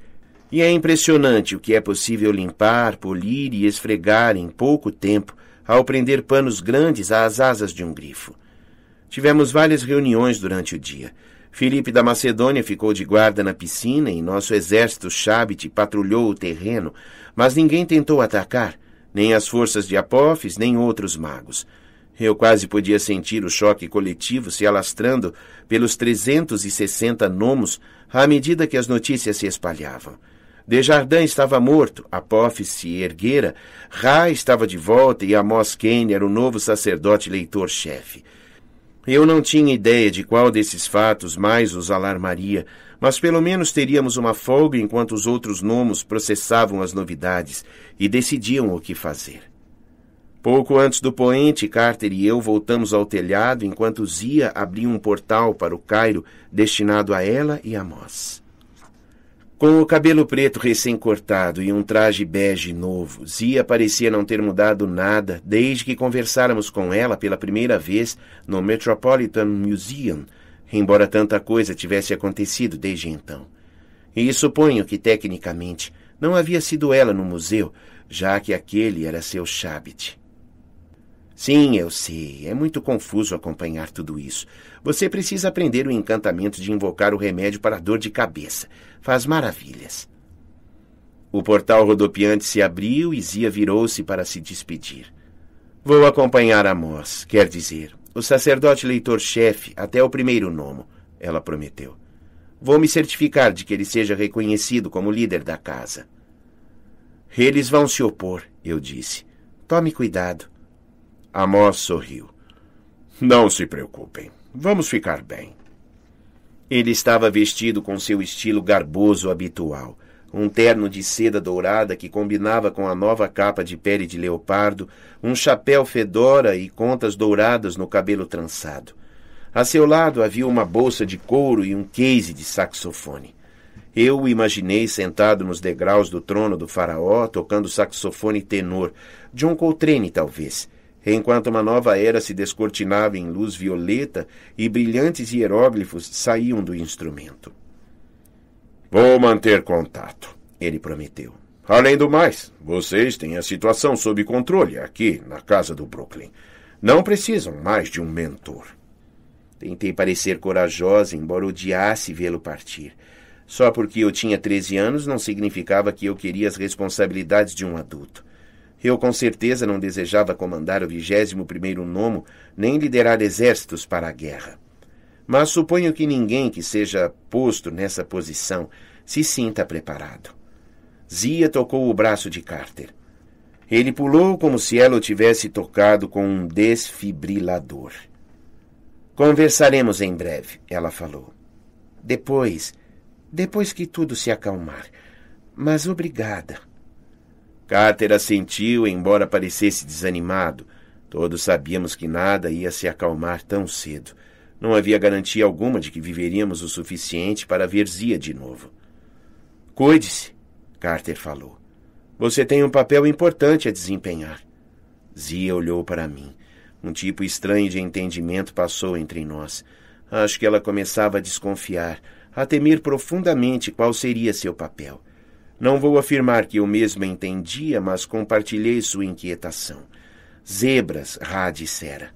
E é impressionante o que é possível limpar, polir e esfregar em pouco tempo ao prender panos grandes às asas de um grifo. Tivemos várias reuniões durante o dia. Filipe da Macedônia ficou de guarda na piscina e nosso exército Chabit patrulhou o terreno, mas ninguém tentou atacar, nem as forças de Apófis, nem outros magos. Eu quase podia sentir o choque coletivo se alastrando pelos 360 nomos à medida que as notícias se espalhavam. Desjardins estava morto, Apófis se erguera, Ra estava de volta e Amos Kane era o novo sacerdote leitor-chefe. Eu não tinha ideia de qual desses fatos mais os alarmaria, mas pelo menos teríamos uma folga enquanto os outros nomos processavam as novidades e decidiam o que fazer. Pouco antes do poente, Carter e eu voltamos ao telhado enquanto Zia abria um portal para o Cairo destinado a ela e a Moss. Com o cabelo preto recém-cortado e um traje bege novo, Zia parecia não ter mudado nada desde que conversáramos com ela pela primeira vez no Metropolitan Museum, embora tanta coisa tivesse acontecido desde então. E suponho que, tecnicamente, não havia sido ela no museu, já que aquele era seu Shabbat. Sim, eu sei. É muito confuso acompanhar tudo isso. Você precisa aprender o encantamento de invocar o remédio para a dor de cabeça, faz maravilhas. O portal rodopiante se abriu e Zia virou-se para se despedir. Vou acompanhar Amós, quer dizer, o sacerdote leitor-chefe, até o primeiro nomo, ela prometeu. Vou me certificar de que ele seja reconhecido como líder da casa. Eles vão se opor, eu disse. Tome cuidado. Amós sorriu. Não se preocupem. Vamos ficar bem. Ele estava vestido com seu estilo garboso habitual, um terno de seda dourada que combinava com a nova capa de pele de leopardo, um chapéu fedora e contas douradas no cabelo trançado. A seu lado havia uma bolsa de couro e um case de saxofone. Eu o imaginei sentado nos degraus do trono do faraó, tocando saxofone tenor, John Coltrane talvez enquanto uma nova era se descortinava em luz violeta e brilhantes hieróglifos saíam do instrumento. Vou manter contato, ele prometeu. Além do mais, vocês têm a situação sob controle aqui na casa do Brooklyn. Não precisam mais de um mentor. Tentei parecer corajosa, embora odiasse vê-lo partir. Só porque eu tinha 13 anos não significava que eu queria as responsabilidades de um adulto. Eu com certeza não desejava comandar o vigésimo primeiro Nomo, nem liderar exércitos para a guerra. Mas suponho que ninguém que seja posto nessa posição se sinta preparado. Zia tocou o braço de Carter. Ele pulou como se ela o tivesse tocado com um desfibrilador. Conversaremos em breve, ela falou. Depois, depois que tudo se acalmar. Mas obrigada. Carter assentiu, embora parecesse desanimado. Todos sabíamos que nada ia se acalmar tão cedo. Não havia garantia alguma de que viveríamos o suficiente para ver Zia de novo. Cuide-se, Carter falou. Você tem um papel importante a desempenhar. Zia olhou para mim. Um tipo estranho de entendimento passou entre nós. Acho que ela começava a desconfiar, a temer profundamente qual seria seu papel. Não vou afirmar que eu mesmo entendia, mas compartilhei sua inquietação. Zebras, Rá dissera.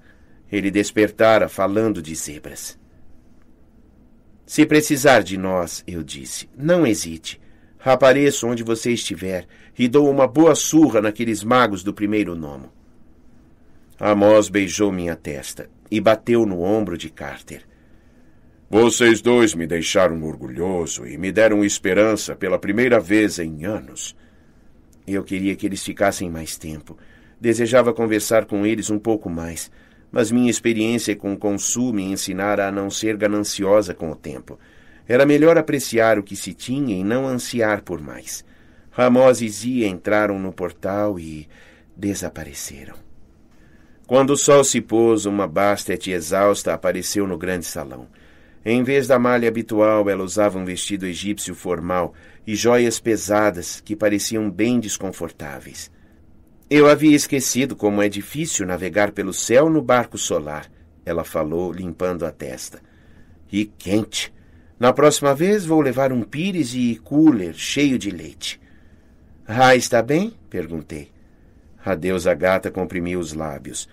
Ele despertara falando de zebras. Se precisar de nós, eu disse, não hesite. Apareço onde você estiver e dou uma boa surra naqueles magos do primeiro nomo. Amós beijou minha testa e bateu no ombro de Carter. Vocês dois me deixaram orgulhoso e me deram esperança pela primeira vez em anos. Eu queria que eles ficassem mais tempo. Desejava conversar com eles um pouco mais, mas minha experiência com o consumo me ensinara a não ser gananciosa com o tempo. Era melhor apreciar o que se tinha e não ansiar por mais. Ramos e Zia entraram no portal e desapareceram. Quando o sol se pôs, uma Bastet exausta apareceu no grande salão. Em vez da malha habitual, ela usava um vestido egípcio formal e joias pesadas que pareciam bem desconfortáveis. Eu havia esquecido como é difícil navegar pelo céu no barco solar, ela falou, limpando a testa. E quente. Na próxima vez vou levar um pires e cooler cheio de leite. Ah, está bem? perguntei. A deusa gata comprimiu os lábios.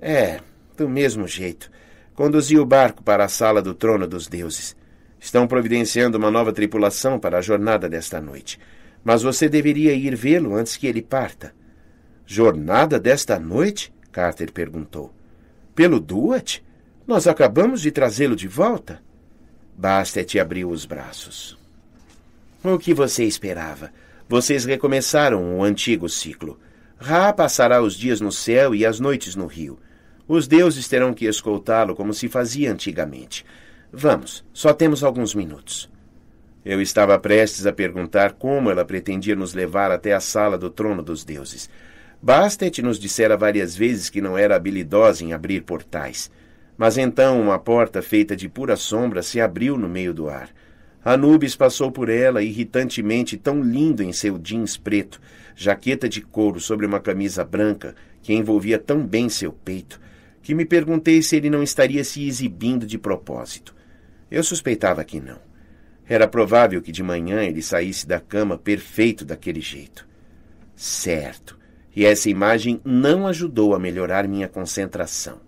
É, do mesmo jeito conduzi o barco para a sala do trono dos deuses. Estão providenciando uma nova tripulação para a jornada desta noite. Mas você deveria ir vê-lo antes que ele parta. Jornada desta noite? Carter perguntou. Pelo Duat? Nós acabamos de trazê-lo de volta. te abriu os braços. O que você esperava? Vocês recomeçaram o antigo ciclo. Ra passará os dias no céu e as noites no rio. Os deuses terão que escoltá-lo como se fazia antigamente. Vamos, só temos alguns minutos. Eu estava prestes a perguntar como ela pretendia nos levar até a sala do trono dos deuses. Bastet nos dissera várias vezes que não era habilidosa em abrir portais. Mas então uma porta feita de pura sombra se abriu no meio do ar. Anubis passou por ela, irritantemente tão lindo em seu jeans preto, jaqueta de couro sobre uma camisa branca que envolvia tão bem seu peito, que me perguntei se ele não estaria se exibindo de propósito. Eu suspeitava que não. Era provável que de manhã ele saísse da cama perfeito daquele jeito. Certo. E essa imagem não ajudou a melhorar minha concentração.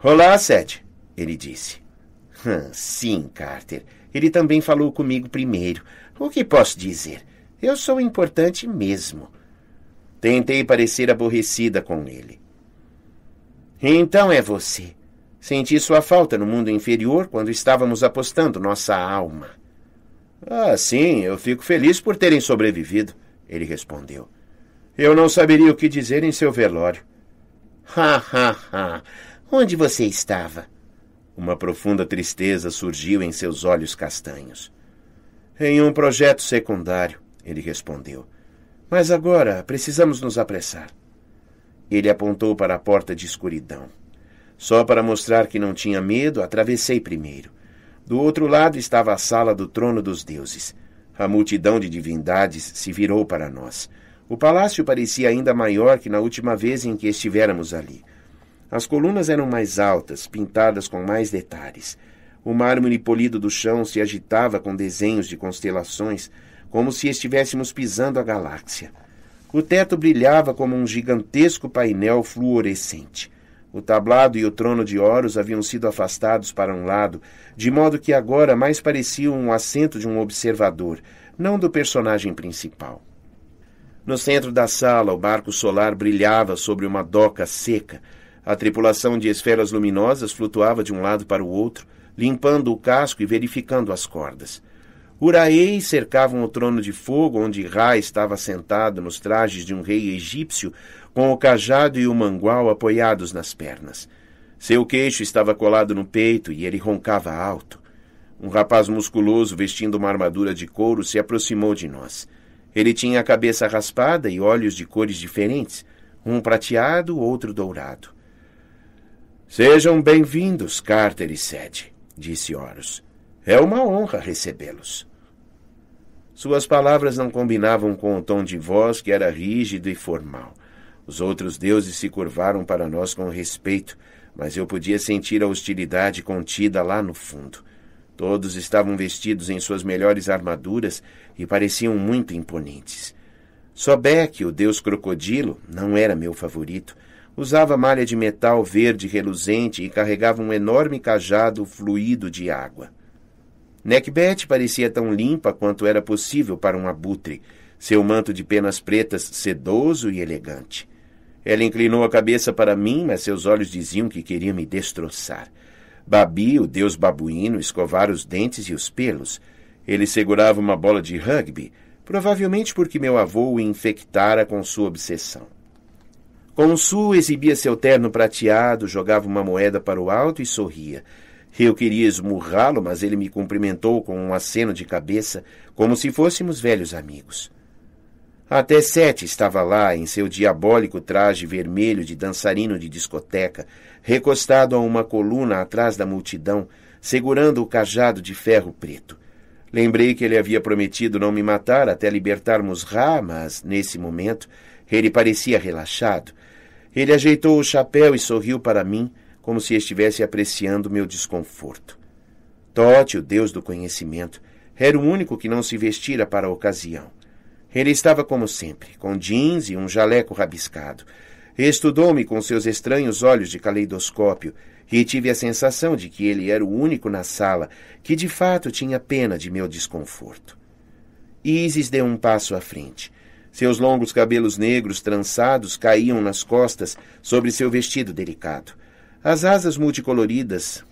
Olá, Seth, ele disse. Hum, sim, Carter. Ele também falou comigo primeiro. O que posso dizer? Eu sou importante mesmo. Tentei parecer aborrecida com ele. Então é você. Senti sua falta no mundo inferior quando estávamos apostando nossa alma. Ah, sim, eu fico feliz por terem sobrevivido, ele respondeu. Eu não saberia o que dizer em seu velório. Ha, ha, ha! Onde você estava? Uma profunda tristeza surgiu em seus olhos castanhos. Em um projeto secundário, ele respondeu. Mas agora precisamos nos apressar. Ele apontou para a porta de escuridão. Só para mostrar que não tinha medo, atravessei primeiro. Do outro lado estava a sala do trono dos deuses. A multidão de divindades se virou para nós. O palácio parecia ainda maior que na última vez em que estivéramos ali. As colunas eram mais altas, pintadas com mais detalhes. O mármore polido do chão se agitava com desenhos de constelações, como se estivéssemos pisando a galáxia. O teto brilhava como um gigantesco painel fluorescente. O tablado e o trono de oros haviam sido afastados para um lado, de modo que agora mais pareciam um assento de um observador, não do personagem principal. No centro da sala, o barco solar brilhava sobre uma doca seca. A tripulação de esferas luminosas flutuava de um lado para o outro, limpando o casco e verificando as cordas. Uraei cercavam o trono de fogo, onde Ra estava sentado nos trajes de um rei egípcio, com o cajado e o mangual apoiados nas pernas. Seu queixo estava colado no peito e ele roncava alto. Um rapaz musculoso vestindo uma armadura de couro se aproximou de nós. Ele tinha a cabeça raspada e olhos de cores diferentes, um prateado, outro dourado. Sejam bem-vindos, Carter e Sede, disse Horus. É uma honra recebê-los. Suas palavras não combinavam com o tom de voz que era rígido e formal. Os outros deuses se curvaram para nós com respeito, mas eu podia sentir a hostilidade contida lá no fundo. Todos estavam vestidos em suas melhores armaduras e pareciam muito imponentes. Sobek, o deus crocodilo, não era meu favorito. Usava malha de metal verde reluzente e carregava um enorme cajado fluído de água. Necbeth parecia tão limpa quanto era possível para um abutre, seu manto de penas pretas sedoso e elegante. Ela inclinou a cabeça para mim, mas seus olhos diziam que queria me destroçar. Babi, o deus babuíno, escovara os dentes e os pelos. Ele segurava uma bola de rugby, provavelmente porque meu avô o infectara com sua obsessão. Consu exibia seu terno prateado, jogava uma moeda para o alto e sorria. Eu queria esmurrá-lo, mas ele me cumprimentou com um aceno de cabeça, como se fôssemos velhos amigos. Até sete estava lá, em seu diabólico traje vermelho de dançarino de discoteca, recostado a uma coluna atrás da multidão, segurando o cajado de ferro preto. Lembrei que ele havia prometido não me matar até libertarmos Ra, mas, nesse momento, ele parecia relaxado. Ele ajeitou o chapéu e sorriu para mim, como se estivesse apreciando meu desconforto. Tote, o deus do conhecimento, era o único que não se vestira para a ocasião. Ele estava como sempre, com jeans e um jaleco rabiscado. Estudou-me com seus estranhos olhos de caleidoscópio e tive a sensação de que ele era o único na sala que de fato tinha pena de meu desconforto. Isis deu um passo à frente. Seus longos cabelos negros trançados caíam nas costas sobre seu vestido delicado. As asas multicoloridas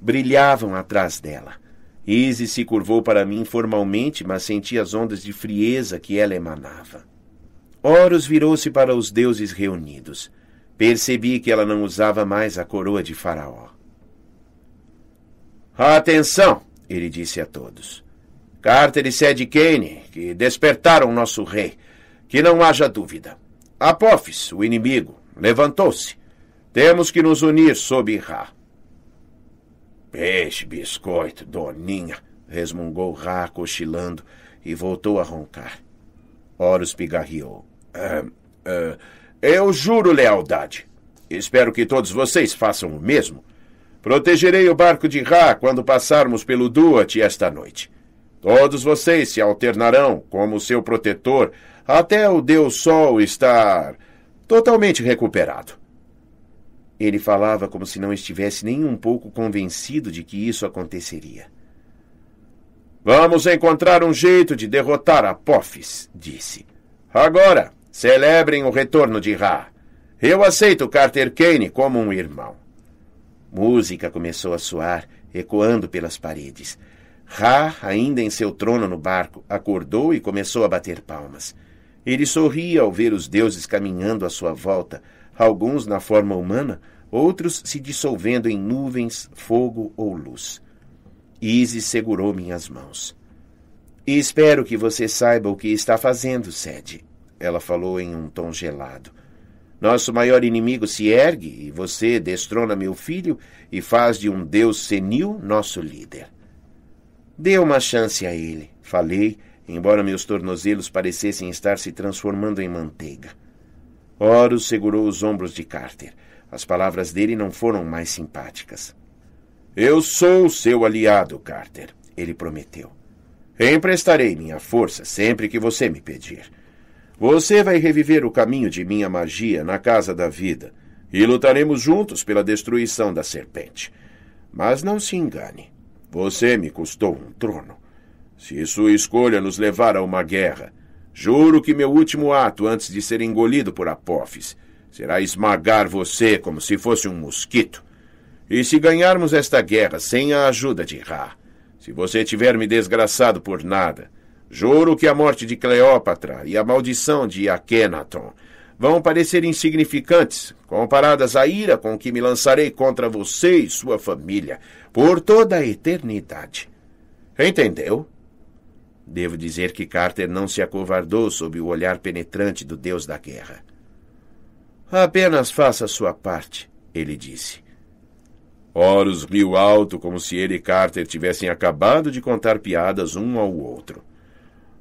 brilhavam atrás dela. Izzy se curvou para mim formalmente, mas senti as ondas de frieza que ela emanava. Horus virou-se para os deuses reunidos. Percebi que ela não usava mais a coroa de Faraó. Atenção! ele disse a todos. Carter e Sede Kane, que despertaram nosso rei. Que não haja dúvida. Apophis, o inimigo, levantou-se. Temos que nos unir, sob Ra Peixe, biscoito, doninha, resmungou Ra cochilando, e voltou a roncar. Horus pigarriou Ah, ah, eu juro lealdade. Espero que todos vocês façam o mesmo. Protegerei o barco de Ra quando passarmos pelo Duat esta noite. Todos vocês se alternarão como seu protetor até o Deus Sol estar totalmente recuperado. Ele falava como se não estivesse nem um pouco convencido de que isso aconteceria. Vamos encontrar um jeito de derrotar Apophis, disse. Agora, celebrem o retorno de Ra. Eu aceito Carter Kane como um irmão. Música começou a soar, ecoando pelas paredes. Ra, ainda em seu trono no barco, acordou e começou a bater palmas. Ele sorria ao ver os deuses caminhando à sua volta, alguns na forma humana, outros se dissolvendo em nuvens, fogo ou luz. Isis segurou minhas mãos. E espero que você saiba o que está fazendo, Sede. Ela falou em um tom gelado. Nosso maior inimigo se ergue e você destrona meu filho e faz de um deus senil nosso líder. Dê uma chance a ele, falei, embora meus tornozelos parecessem estar se transformando em manteiga. Horus segurou os ombros de Carter. As palavras dele não foram mais simpáticas. Eu sou seu aliado, Carter, ele prometeu. Emprestarei minha força sempre que você me pedir. Você vai reviver o caminho de minha magia na Casa da Vida e lutaremos juntos pela destruição da serpente. Mas não se engane. Você me custou um trono. Se sua escolha nos levar a uma guerra, Juro que meu último ato antes de ser engolido por Apófis será esmagar você como se fosse um mosquito. E se ganharmos esta guerra sem a ajuda de Ra, se você tiver me desgraçado por nada, juro que a morte de Cleópatra e a maldição de Akhenaton vão parecer insignificantes comparadas à ira com que me lançarei contra você e sua família por toda a eternidade. Entendeu? Devo dizer que Carter não se acovardou sob o olhar penetrante do deus da guerra. Apenas faça sua parte, ele disse. Horus riu alto como se ele e Carter tivessem acabado de contar piadas um ao outro.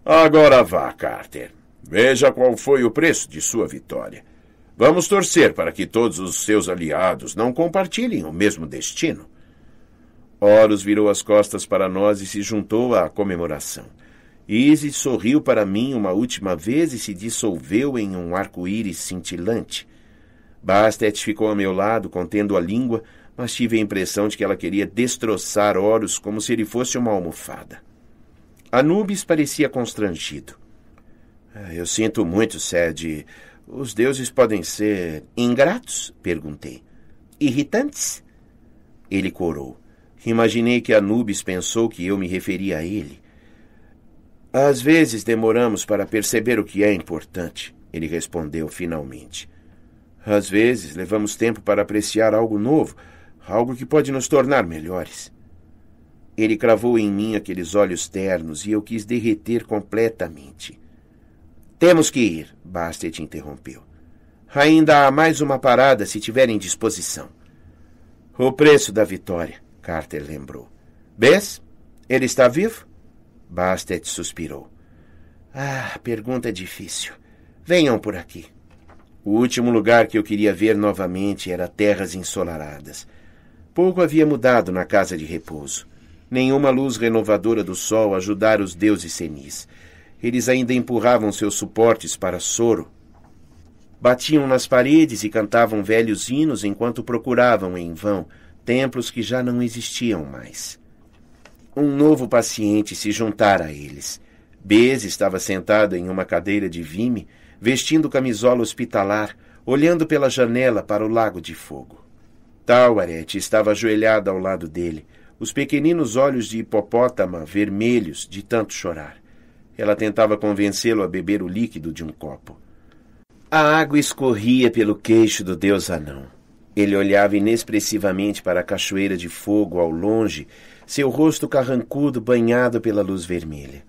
Agora vá, Carter. Veja qual foi o preço de sua vitória. Vamos torcer para que todos os seus aliados não compartilhem o mesmo destino. Horus virou as costas para nós e se juntou à comemoração. Isis sorriu para mim uma última vez e se dissolveu em um arco-íris cintilante. Bastet ficou a meu lado, contendo a língua, mas tive a impressão de que ela queria destroçar Horus como se ele fosse uma almofada. Anubis parecia constrangido. Ah, eu sinto muito, Sede. Os deuses podem ser ingratos? perguntei. Irritantes? Ele corou. Imaginei que Anubis pensou que eu me referia a ele. Às vezes demoramos para perceber o que é importante, ele respondeu finalmente. Às vezes levamos tempo para apreciar algo novo, algo que pode nos tornar melhores. Ele cravou em mim aqueles olhos ternos e eu quis derreter completamente. Temos que ir, Bastet interrompeu. Ainda há mais uma parada se tiverem disposição. O preço da vitória, Carter lembrou. Bess, ele está vivo? Bastet suspirou. Ah, pergunta difícil. Venham por aqui. O último lugar que eu queria ver novamente era terras ensolaradas. Pouco havia mudado na casa de repouso. Nenhuma luz renovadora do sol ajudara os deuses senis. Eles ainda empurravam seus suportes para soro. Batiam nas paredes e cantavam velhos hinos enquanto procuravam em vão templos que já não existiam mais um novo paciente se juntara a eles. Bez estava sentada em uma cadeira de vime, vestindo camisola hospitalar, olhando pela janela para o lago de fogo. Tawaret estava ajoelhada ao lado dele, os pequeninos olhos de hipopótama vermelhos de tanto chorar. Ela tentava convencê-lo a beber o líquido de um copo. A água escorria pelo queixo do deus anão. Ele olhava inexpressivamente para a cachoeira de fogo ao longe seu rosto carrancudo banhado pela luz vermelha.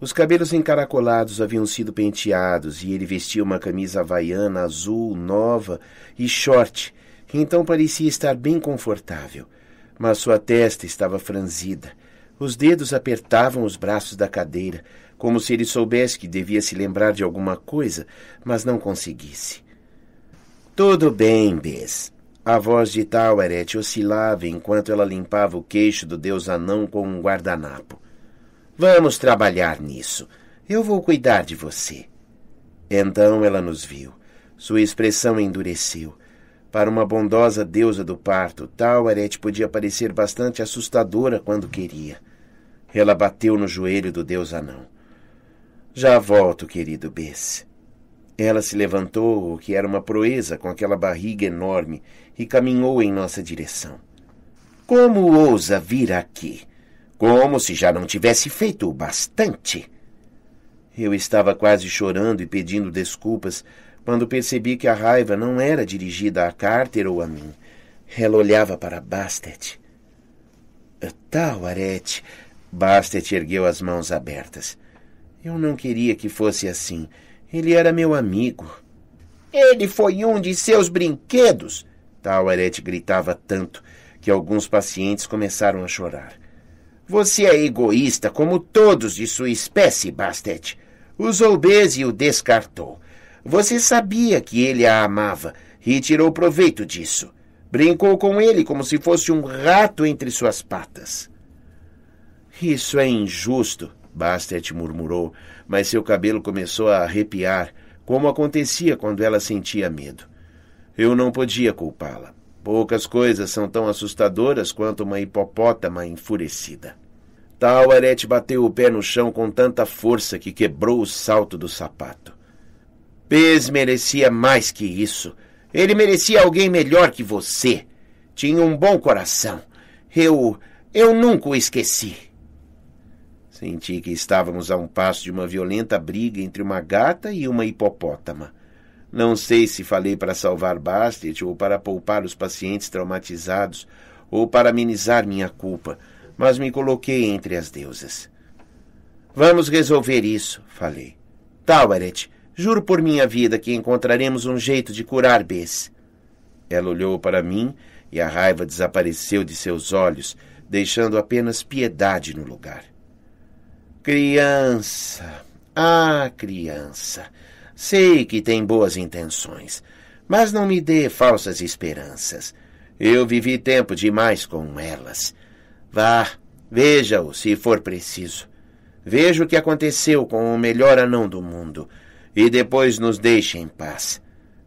Os cabelos encaracolados haviam sido penteados e ele vestia uma camisa havaiana azul nova e short, então parecia estar bem confortável. Mas sua testa estava franzida. Os dedos apertavam os braços da cadeira, como se ele soubesse que devia se lembrar de alguma coisa, mas não conseguisse. Tudo bem, Bess. A voz de Taueret oscilava enquanto ela limpava o queixo do deus anão com um guardanapo. Vamos trabalhar nisso. Eu vou cuidar de você. Então ela nos viu. Sua expressão endureceu. Para uma bondosa deusa do parto, Taueret podia parecer bastante assustadora quando queria. Ela bateu no joelho do deus anão. Já volto, querido Bess. Ela se levantou, o que era uma proeza com aquela barriga enorme, e caminhou em nossa direção. Como ousa vir aqui? Como se já não tivesse feito o bastante. Eu estava quase chorando e pedindo desculpas quando percebi que a raiva não era dirigida a Carter ou a mim. Ela olhava para Bastet. Ah, tal, Arete. Bastet ergueu as mãos abertas. Eu não queria que fosse assim. Ele era meu amigo. Ele foi um de seus brinquedos. Arete gritava tanto que alguns pacientes começaram a chorar. Você é egoísta como todos de sua espécie, Bastet. Usou Bez e o descartou. Você sabia que ele a amava e tirou proveito disso. Brincou com ele como se fosse um rato entre suas patas. Isso é injusto, Bastet murmurou, mas seu cabelo começou a arrepiar, como acontecia quando ela sentia medo. Eu não podia culpá-la. Poucas coisas são tão assustadoras quanto uma hipopótama enfurecida. Tawaret bateu o pé no chão com tanta força que quebrou o salto do sapato. Pez merecia mais que isso. Ele merecia alguém melhor que você. Tinha um bom coração. Eu. eu nunca o esqueci. Senti que estávamos a um passo de uma violenta briga entre uma gata e uma hipopótama. Não sei se falei para salvar Bastet ou para poupar os pacientes traumatizados ou para amenizar minha culpa, mas me coloquei entre as deusas. Vamos resolver isso, falei. Tawaret, juro por minha vida que encontraremos um jeito de curar Bess. Ela olhou para mim e a raiva desapareceu de seus olhos, deixando apenas piedade no lugar. Criança! Ah, criança! Sei que tem boas intenções, mas não me dê falsas esperanças. Eu vivi tempo demais com elas. Vá, veja-o se for preciso. Veja o que aconteceu com o melhor anão do mundo e depois nos deixe em paz.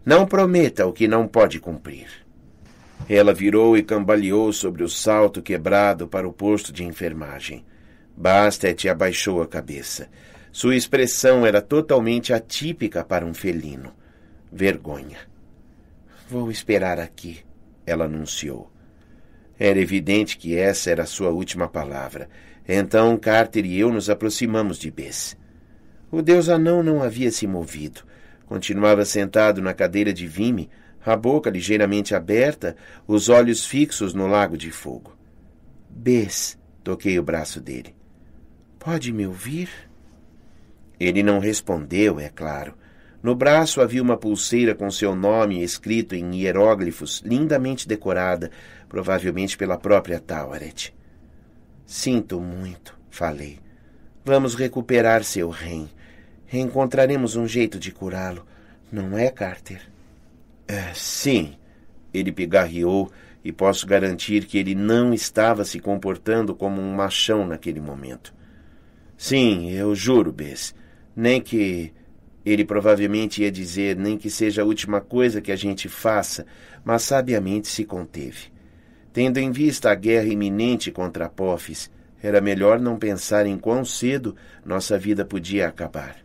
Não prometa o que não pode cumprir. Ela virou e cambaleou sobre o salto quebrado para o posto de enfermagem. Bastet é abaixou a cabeça. Sua expressão era totalmente atípica para um felino. Vergonha. Vou esperar aqui, ela anunciou. Era evidente que essa era a sua última palavra. Então Carter e eu nos aproximamos de Bess. O deus anão não havia se movido. Continuava sentado na cadeira de vime, a boca ligeiramente aberta, os olhos fixos no lago de fogo. Bess, toquei o braço dele. Pode me ouvir? Ele não respondeu, é claro. No braço havia uma pulseira com seu nome escrito em hieróglifos, lindamente decorada, provavelmente pela própria Tawaret. Sinto muito, falei. Vamos recuperar seu rei. Reencontraremos um jeito de curá-lo, não é, Carter? É, sim, ele pigarreou, e posso garantir que ele não estava se comportando como um machão naquele momento. Sim, eu juro, Bess. Nem que ele provavelmente ia dizer, nem que seja a última coisa que a gente faça, mas sabiamente se conteve. Tendo em vista a guerra iminente contra Apophis, era melhor não pensar em quão cedo nossa vida podia acabar.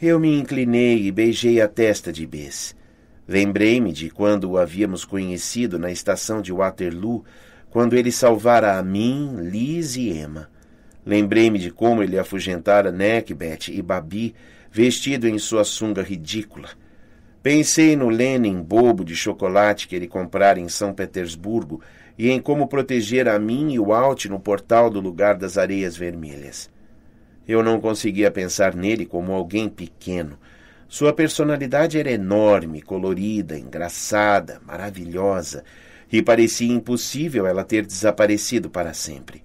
Eu me inclinei e beijei a testa de Bess. Lembrei-me de quando o havíamos conhecido na estação de Waterloo, quando ele salvara a mim, Liz e Emma. Lembrei-me de como ele afugentara Necbet e Babi, vestido em sua sunga ridícula. Pensei no Lenin bobo de chocolate que ele comprara em São Petersburgo e em como proteger a mim e o Alt no portal do lugar das areias vermelhas. Eu não conseguia pensar nele como alguém pequeno. Sua personalidade era enorme, colorida, engraçada, maravilhosa, e parecia impossível ela ter desaparecido para sempre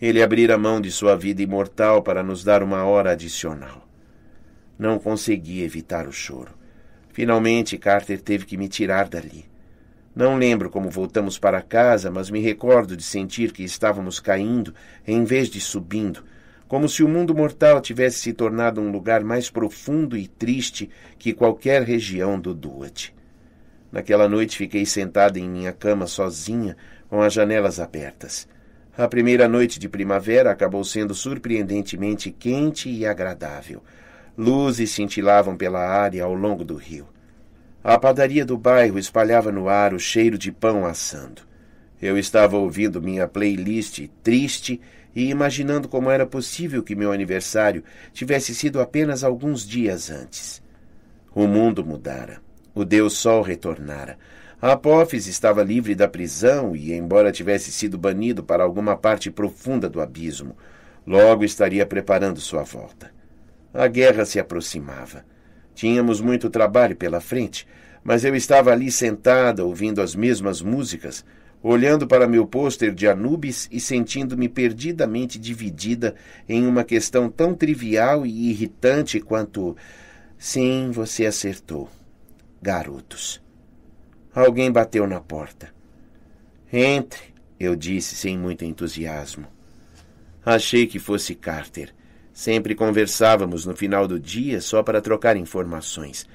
ele abrira mão de sua vida imortal para nos dar uma hora adicional. Não consegui evitar o choro. Finalmente, Carter teve que me tirar dali. Não lembro como voltamos para casa, mas me recordo de sentir que estávamos caindo em vez de subindo, como se o mundo mortal tivesse se tornado um lugar mais profundo e triste que qualquer região do Duat. Naquela noite fiquei sentada em minha cama sozinha, com as janelas abertas. A primeira noite de primavera acabou sendo surpreendentemente quente e agradável. Luzes cintilavam pela área ao longo do rio. A padaria do bairro espalhava no ar o cheiro de pão assando. Eu estava ouvindo minha playlist triste e imaginando como era possível que meu aniversário tivesse sido apenas alguns dias antes. O mundo mudara. O Deus Sol retornara. Apófis estava livre da prisão e, embora tivesse sido banido para alguma parte profunda do abismo, logo estaria preparando sua volta. A guerra se aproximava. Tínhamos muito trabalho pela frente, mas eu estava ali sentada ouvindo as mesmas músicas, olhando para meu pôster de Anubis e sentindo-me perdidamente dividida em uma questão tão trivial e irritante quanto: Sim, você acertou. Garotos. Alguém bateu na porta. Entre, eu disse sem muito entusiasmo. Achei que fosse Carter. Sempre conversávamos no final do dia só para trocar informações.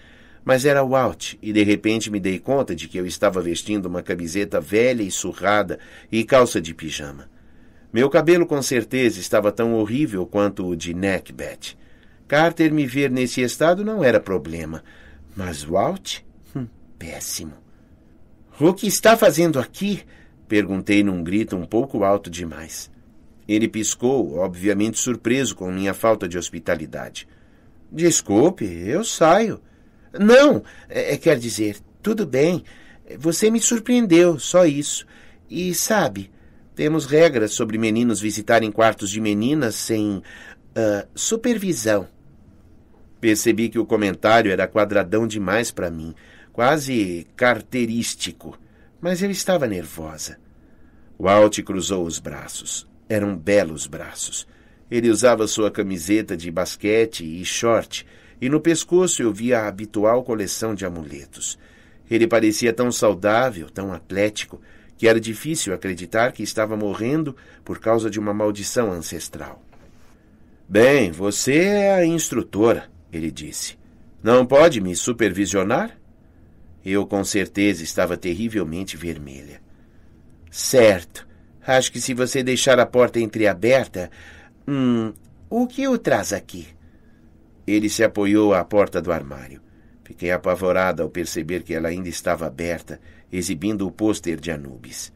Mas era Walt, e de repente me dei conta de que eu estava vestindo uma camiseta velha e surrada e calça de pijama. Meu cabelo com certeza estava tão horrível quanto o de Neckbet. Carter me ver nesse estado não era problema, mas Walt? Hum, péssimo. O que está fazendo aqui? Perguntei num grito um pouco alto demais. Ele piscou, obviamente surpreso com minha falta de hospitalidade. Desculpe, eu saio. Não, é, é quer dizer, tudo bem. Você me surpreendeu, só isso. E sabe, temos regras sobre meninos visitarem quartos de meninas sem uh, supervisão. Percebi que o comentário era quadradão demais para mim quase característico, mas eu estava nervosa. Walt cruzou os braços. Eram belos braços. Ele usava sua camiseta de basquete e short, e no pescoço eu via a habitual coleção de amuletos. Ele parecia tão saudável, tão atlético, que era difícil acreditar que estava morrendo por causa de uma maldição ancestral. Bem, você é a instrutora, ele disse. Não pode me supervisionar? Eu com certeza estava terrivelmente vermelha. Certo. Acho que se você deixar a porta entreaberta. Hum. O que o traz aqui? Ele se apoiou à porta do armário. Fiquei apavorada ao perceber que ela ainda estava aberta, exibindo o pôster de Anubis.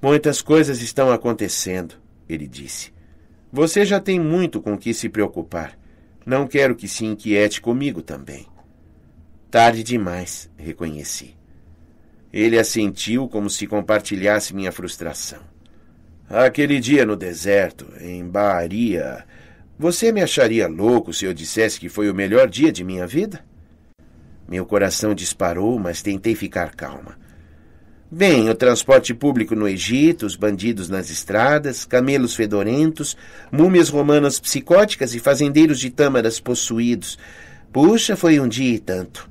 Muitas coisas estão acontecendo, ele disse. Você já tem muito com que se preocupar. Não quero que se inquiete comigo também. Tarde demais, reconheci. Ele assentiu como se compartilhasse minha frustração. Aquele dia no deserto, em Bahia, você me acharia louco se eu dissesse que foi o melhor dia de minha vida? Meu coração disparou, mas tentei ficar calma. Bem, o transporte público no Egito, os bandidos nas estradas, camelos fedorentos, múmias romanas psicóticas e fazendeiros de tâmaras possuídos. Puxa, foi um dia e tanto.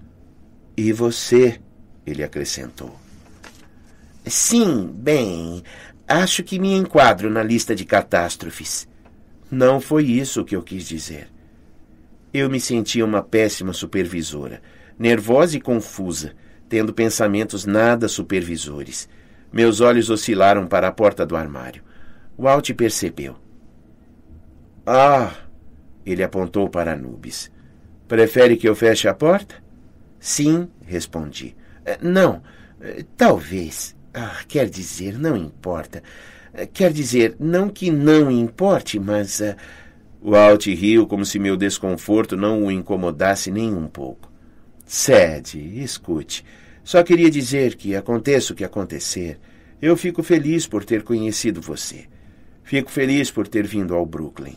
E você? Ele acrescentou. Sim, bem, acho que me enquadro na lista de catástrofes. Não foi isso que eu quis dizer. Eu me sentia uma péssima supervisora, nervosa e confusa, tendo pensamentos nada supervisores. Meus olhos oscilaram para a porta do armário. Walt percebeu. Ah! Ele apontou para Nubes. Prefere que eu feche a porta? Sim, respondi. Eh, não, eh, talvez. Ah, quer dizer, não importa. Eh, quer dizer, não que não importe, mas. Uh... O Alt riu como se meu desconforto não o incomodasse nem um pouco. Sede, escute. Só queria dizer que, aconteça o que acontecer, eu fico feliz por ter conhecido você. Fico feliz por ter vindo ao Brooklyn.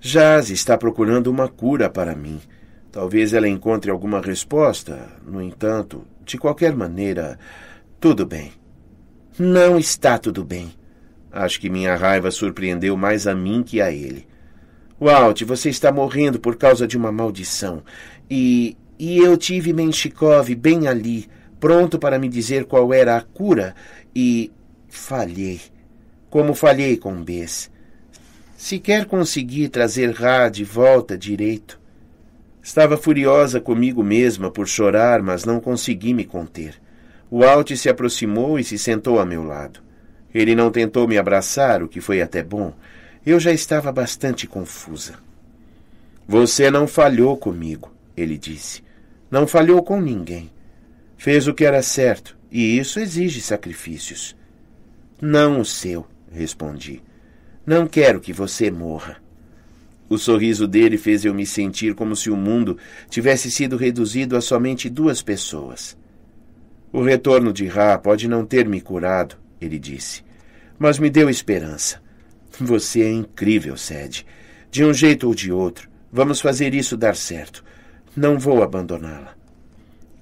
Jaz está procurando uma cura para mim. Talvez ela encontre alguma resposta. No entanto, de qualquer maneira, tudo bem. Não está tudo bem. Acho que minha raiva surpreendeu mais a mim que a ele. Walt, você está morrendo por causa de uma maldição. E. e eu tive Menshikov bem ali, pronto para me dizer qual era a cura, e. falhei. Como falhei com Bess. Sequer consegui trazer Ra de volta direito. Estava furiosa comigo mesma por chorar, mas não consegui me conter. O Alt se aproximou e se sentou a meu lado. Ele não tentou me abraçar, o que foi até bom. Eu já estava bastante confusa. Você não falhou comigo, ele disse. Não falhou com ninguém. Fez o que era certo, e isso exige sacrifícios. Não o seu, respondi. Não quero que você morra. O sorriso dele fez eu me sentir como se o mundo tivesse sido reduzido a somente duas pessoas. O retorno de Ra pode não ter me curado, ele disse, mas me deu esperança. Você é incrível, Sede. De um jeito ou de outro, vamos fazer isso dar certo. Não vou abandoná-la.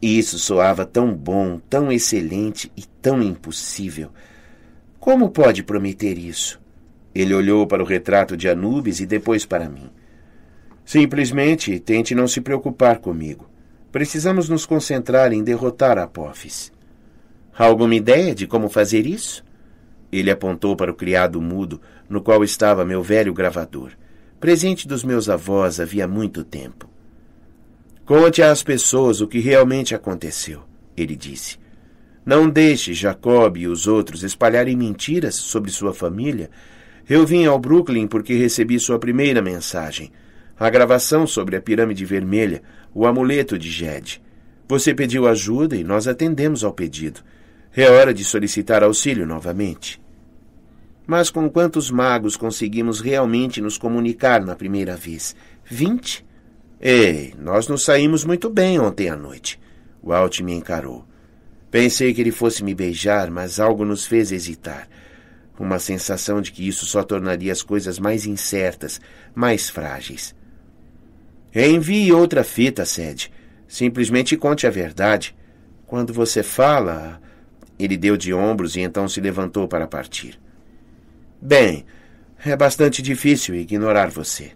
Isso soava tão bom, tão excelente e tão impossível. Como pode prometer isso? Ele olhou para o retrato de Anubis e depois para mim. Simplesmente tente não se preocupar comigo. Precisamos nos concentrar em derrotar Apophis. Há alguma ideia de como fazer isso? Ele apontou para o criado mudo, no qual estava meu velho gravador, presente dos meus avós havia muito tempo. Conte às pessoas o que realmente aconteceu, ele disse. Não deixe Jacob e os outros espalharem mentiras sobre sua família eu vim ao Brooklyn porque recebi sua primeira mensagem. A gravação sobre a pirâmide vermelha, o amuleto de Jed. Você pediu ajuda e nós atendemos ao pedido. É hora de solicitar auxílio novamente. Mas com quantos magos conseguimos realmente nos comunicar na primeira vez? Vinte? Ei, nós nos saímos muito bem ontem à noite. Walt me encarou. Pensei que ele fosse me beijar, mas algo nos fez hesitar uma sensação de que isso só tornaria as coisas mais incertas, mais frágeis. Envie outra fita, Sede. Simplesmente conte a verdade. Quando você fala. Ele deu de ombros e então se levantou para partir. Bem, é bastante difícil ignorar você.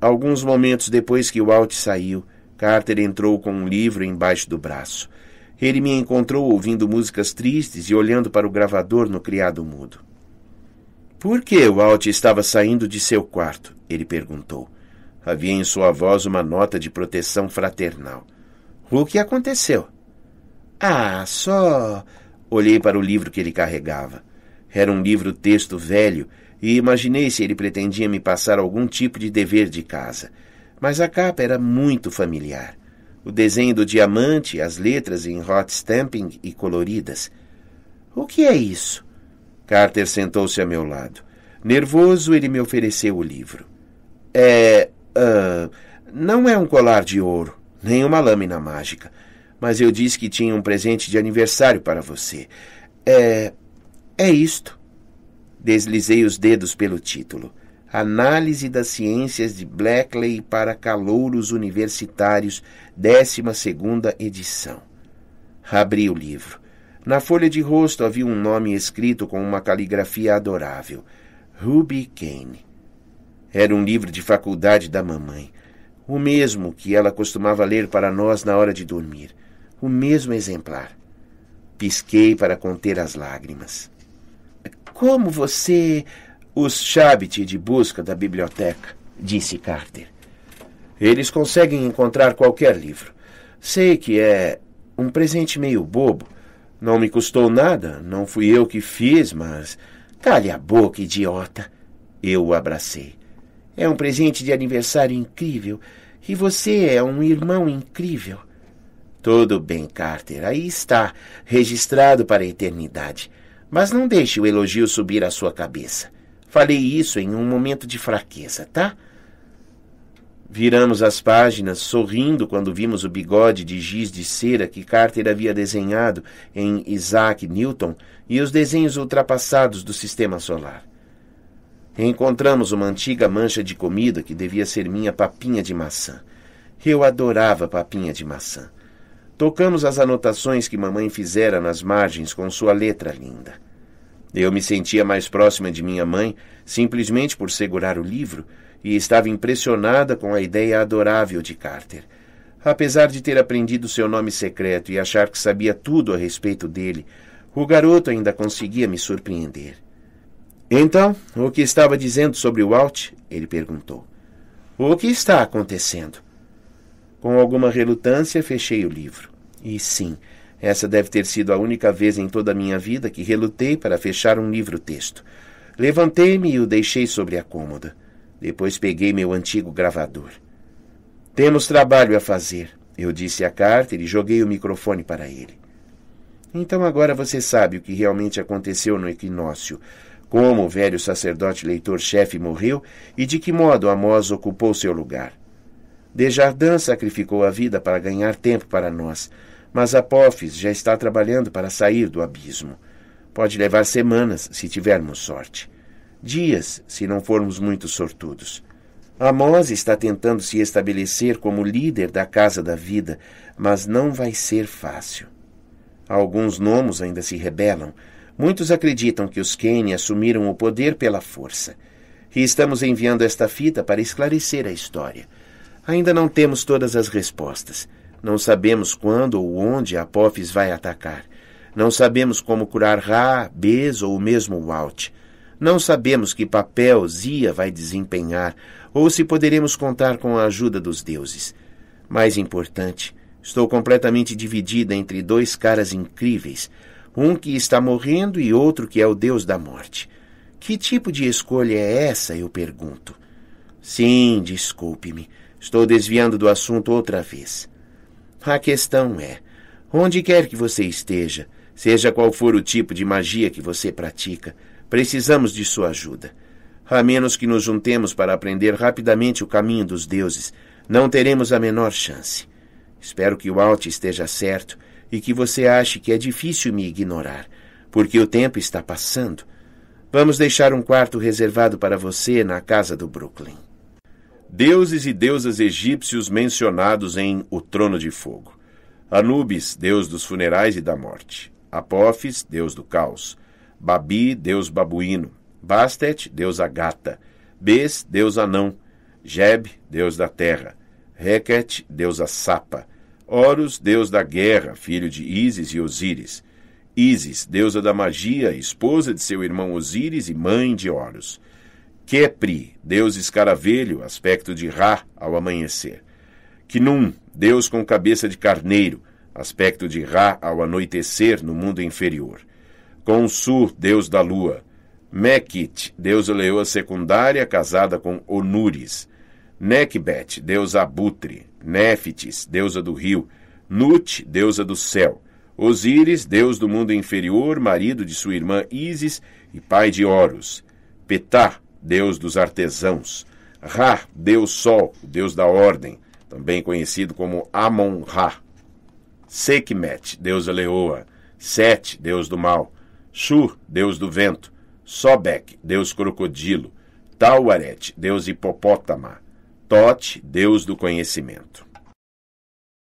Alguns momentos depois que Walt saiu, Carter entrou com um livro embaixo do braço. Ele me encontrou ouvindo músicas tristes e olhando para o gravador no criado mudo. Por que Walt estava saindo de seu quarto? ele perguntou. Havia em sua voz uma nota de proteção fraternal. O que aconteceu? Ah, só. Olhei para o livro que ele carregava. Era um livro-texto velho e imaginei se ele pretendia me passar algum tipo de dever de casa. Mas a capa era muito familiar o desenho do diamante, as letras em hot stamping e coloridas. O que é isso? Carter sentou-se a meu lado. Nervoso, ele me ofereceu o livro. É. Uh, não é um colar de ouro, nem uma lâmina mágica. Mas eu disse que tinha um presente de aniversário para você. É. É isto. Deslizei os dedos pelo título. Análise das Ciências de Blackley para Calouros Universitários, 12 edição. Abri o livro. Na folha de rosto havia um nome escrito com uma caligrafia adorável: Ruby Kane. Era um livro de faculdade da mamãe. O mesmo que ela costumava ler para nós na hora de dormir. O mesmo exemplar. Pisquei para conter as lágrimas. Como você os Shabbat de busca da biblioteca, disse Carter. Eles conseguem encontrar qualquer livro. Sei que é um presente meio bobo. Não me custou nada, não fui eu que fiz, mas. Cale a boca, idiota! Eu o abracei. É um presente de aniversário incrível e você é um irmão incrível. Tudo bem, Carter, aí está, registrado para a eternidade. Mas não deixe o elogio subir à sua cabeça. Falei isso em um momento de fraqueza, tá? Viramos as páginas, sorrindo quando vimos o bigode de giz de cera que Carter havia desenhado em Isaac Newton e os desenhos ultrapassados do sistema solar. Encontramos uma antiga mancha de comida que devia ser minha papinha de maçã. Eu adorava papinha de maçã. Tocamos as anotações que mamãe fizera nas margens com sua letra linda. Eu me sentia mais próxima de minha mãe simplesmente por segurar o livro e estava impressionada com a ideia adorável de Carter. Apesar de ter aprendido seu nome secreto e achar que sabia tudo a respeito dele, o garoto ainda conseguia me surpreender. Então, o que estava dizendo sobre Walt? Ele perguntou. O que está acontecendo? Com alguma relutância, fechei o livro. E sim, essa deve ter sido a única vez em toda a minha vida que relutei para fechar um livro-texto. Levantei-me e o deixei sobre a cômoda. Depois peguei meu antigo gravador. Temos trabalho a fazer, eu disse a Carter e joguei o microfone para ele. Então agora você sabe o que realmente aconteceu no equinócio, como o velho sacerdote leitor-chefe morreu e de que modo Amós ocupou seu lugar. Desjardins sacrificou a vida para ganhar tempo para nós. Mas Apophis já está trabalhando para sair do abismo. Pode levar semanas, se tivermos sorte. Dias, se não formos muito sortudos. Amós está tentando se estabelecer como líder da casa da vida, mas não vai ser fácil. Alguns nomos ainda se rebelam. Muitos acreditam que os Kane assumiram o poder pela força. E estamos enviando esta fita para esclarecer a história. Ainda não temos todas as respostas. Não sabemos quando ou onde Apophis vai atacar. Não sabemos como curar Ra, Bez ou mesmo Walt. Não sabemos que papel Zia vai desempenhar ou se poderemos contar com a ajuda dos deuses. Mais importante, estou completamente dividida entre dois caras incríveis, um que está morrendo e outro que é o deus da morte. Que tipo de escolha é essa, eu pergunto? Sim, desculpe-me. Estou desviando do assunto outra vez. A questão é: onde quer que você esteja, seja qual for o tipo de magia que você pratica, precisamos de sua ajuda. A menos que nos juntemos para aprender rapidamente o caminho dos deuses, não teremos a menor chance. Espero que o Alt esteja certo e que você ache que é difícil me ignorar, porque o tempo está passando. Vamos deixar um quarto reservado para você na casa do Brooklyn deuses e deusas egípcios mencionados em O Trono de Fogo. Anubis, deus dos funerais e da morte. Apófis, deus do caos. Babi, deus babuíno. Bastet, deusa gata. Bes, deus anão. Jeb, deus da terra. Reket, deusa sapa. Horus, deus da guerra, filho de Ísis e Osíris. Ísis, deusa da magia, esposa de seu irmão Osíris e mãe de Horus. Kepri, deus escaravelho, aspecto de Ra ao amanhecer. Kinum, deus com cabeça de carneiro, aspecto de Ra ao anoitecer no mundo inferior. Khonsu, deus da lua. Mekit, deusa leoa secundária casada com Onuris. Nekbet, deusa abutre. Néfitis, deusa do rio. Nut, deusa do céu. Osíris, deus do mundo inferior, marido de sua irmã Isis e pai de Horus. Petá, Deus dos artesãos. Ra, Deus Sol, Deus da ordem, também conhecido como Amon-Ra. Sekhmet, Deus da leoa. Set, Deus do mal. Shur, Deus do vento. Sobek, Deus crocodilo. Tauaret, Deus hipopótama. Tote, Deus do conhecimento.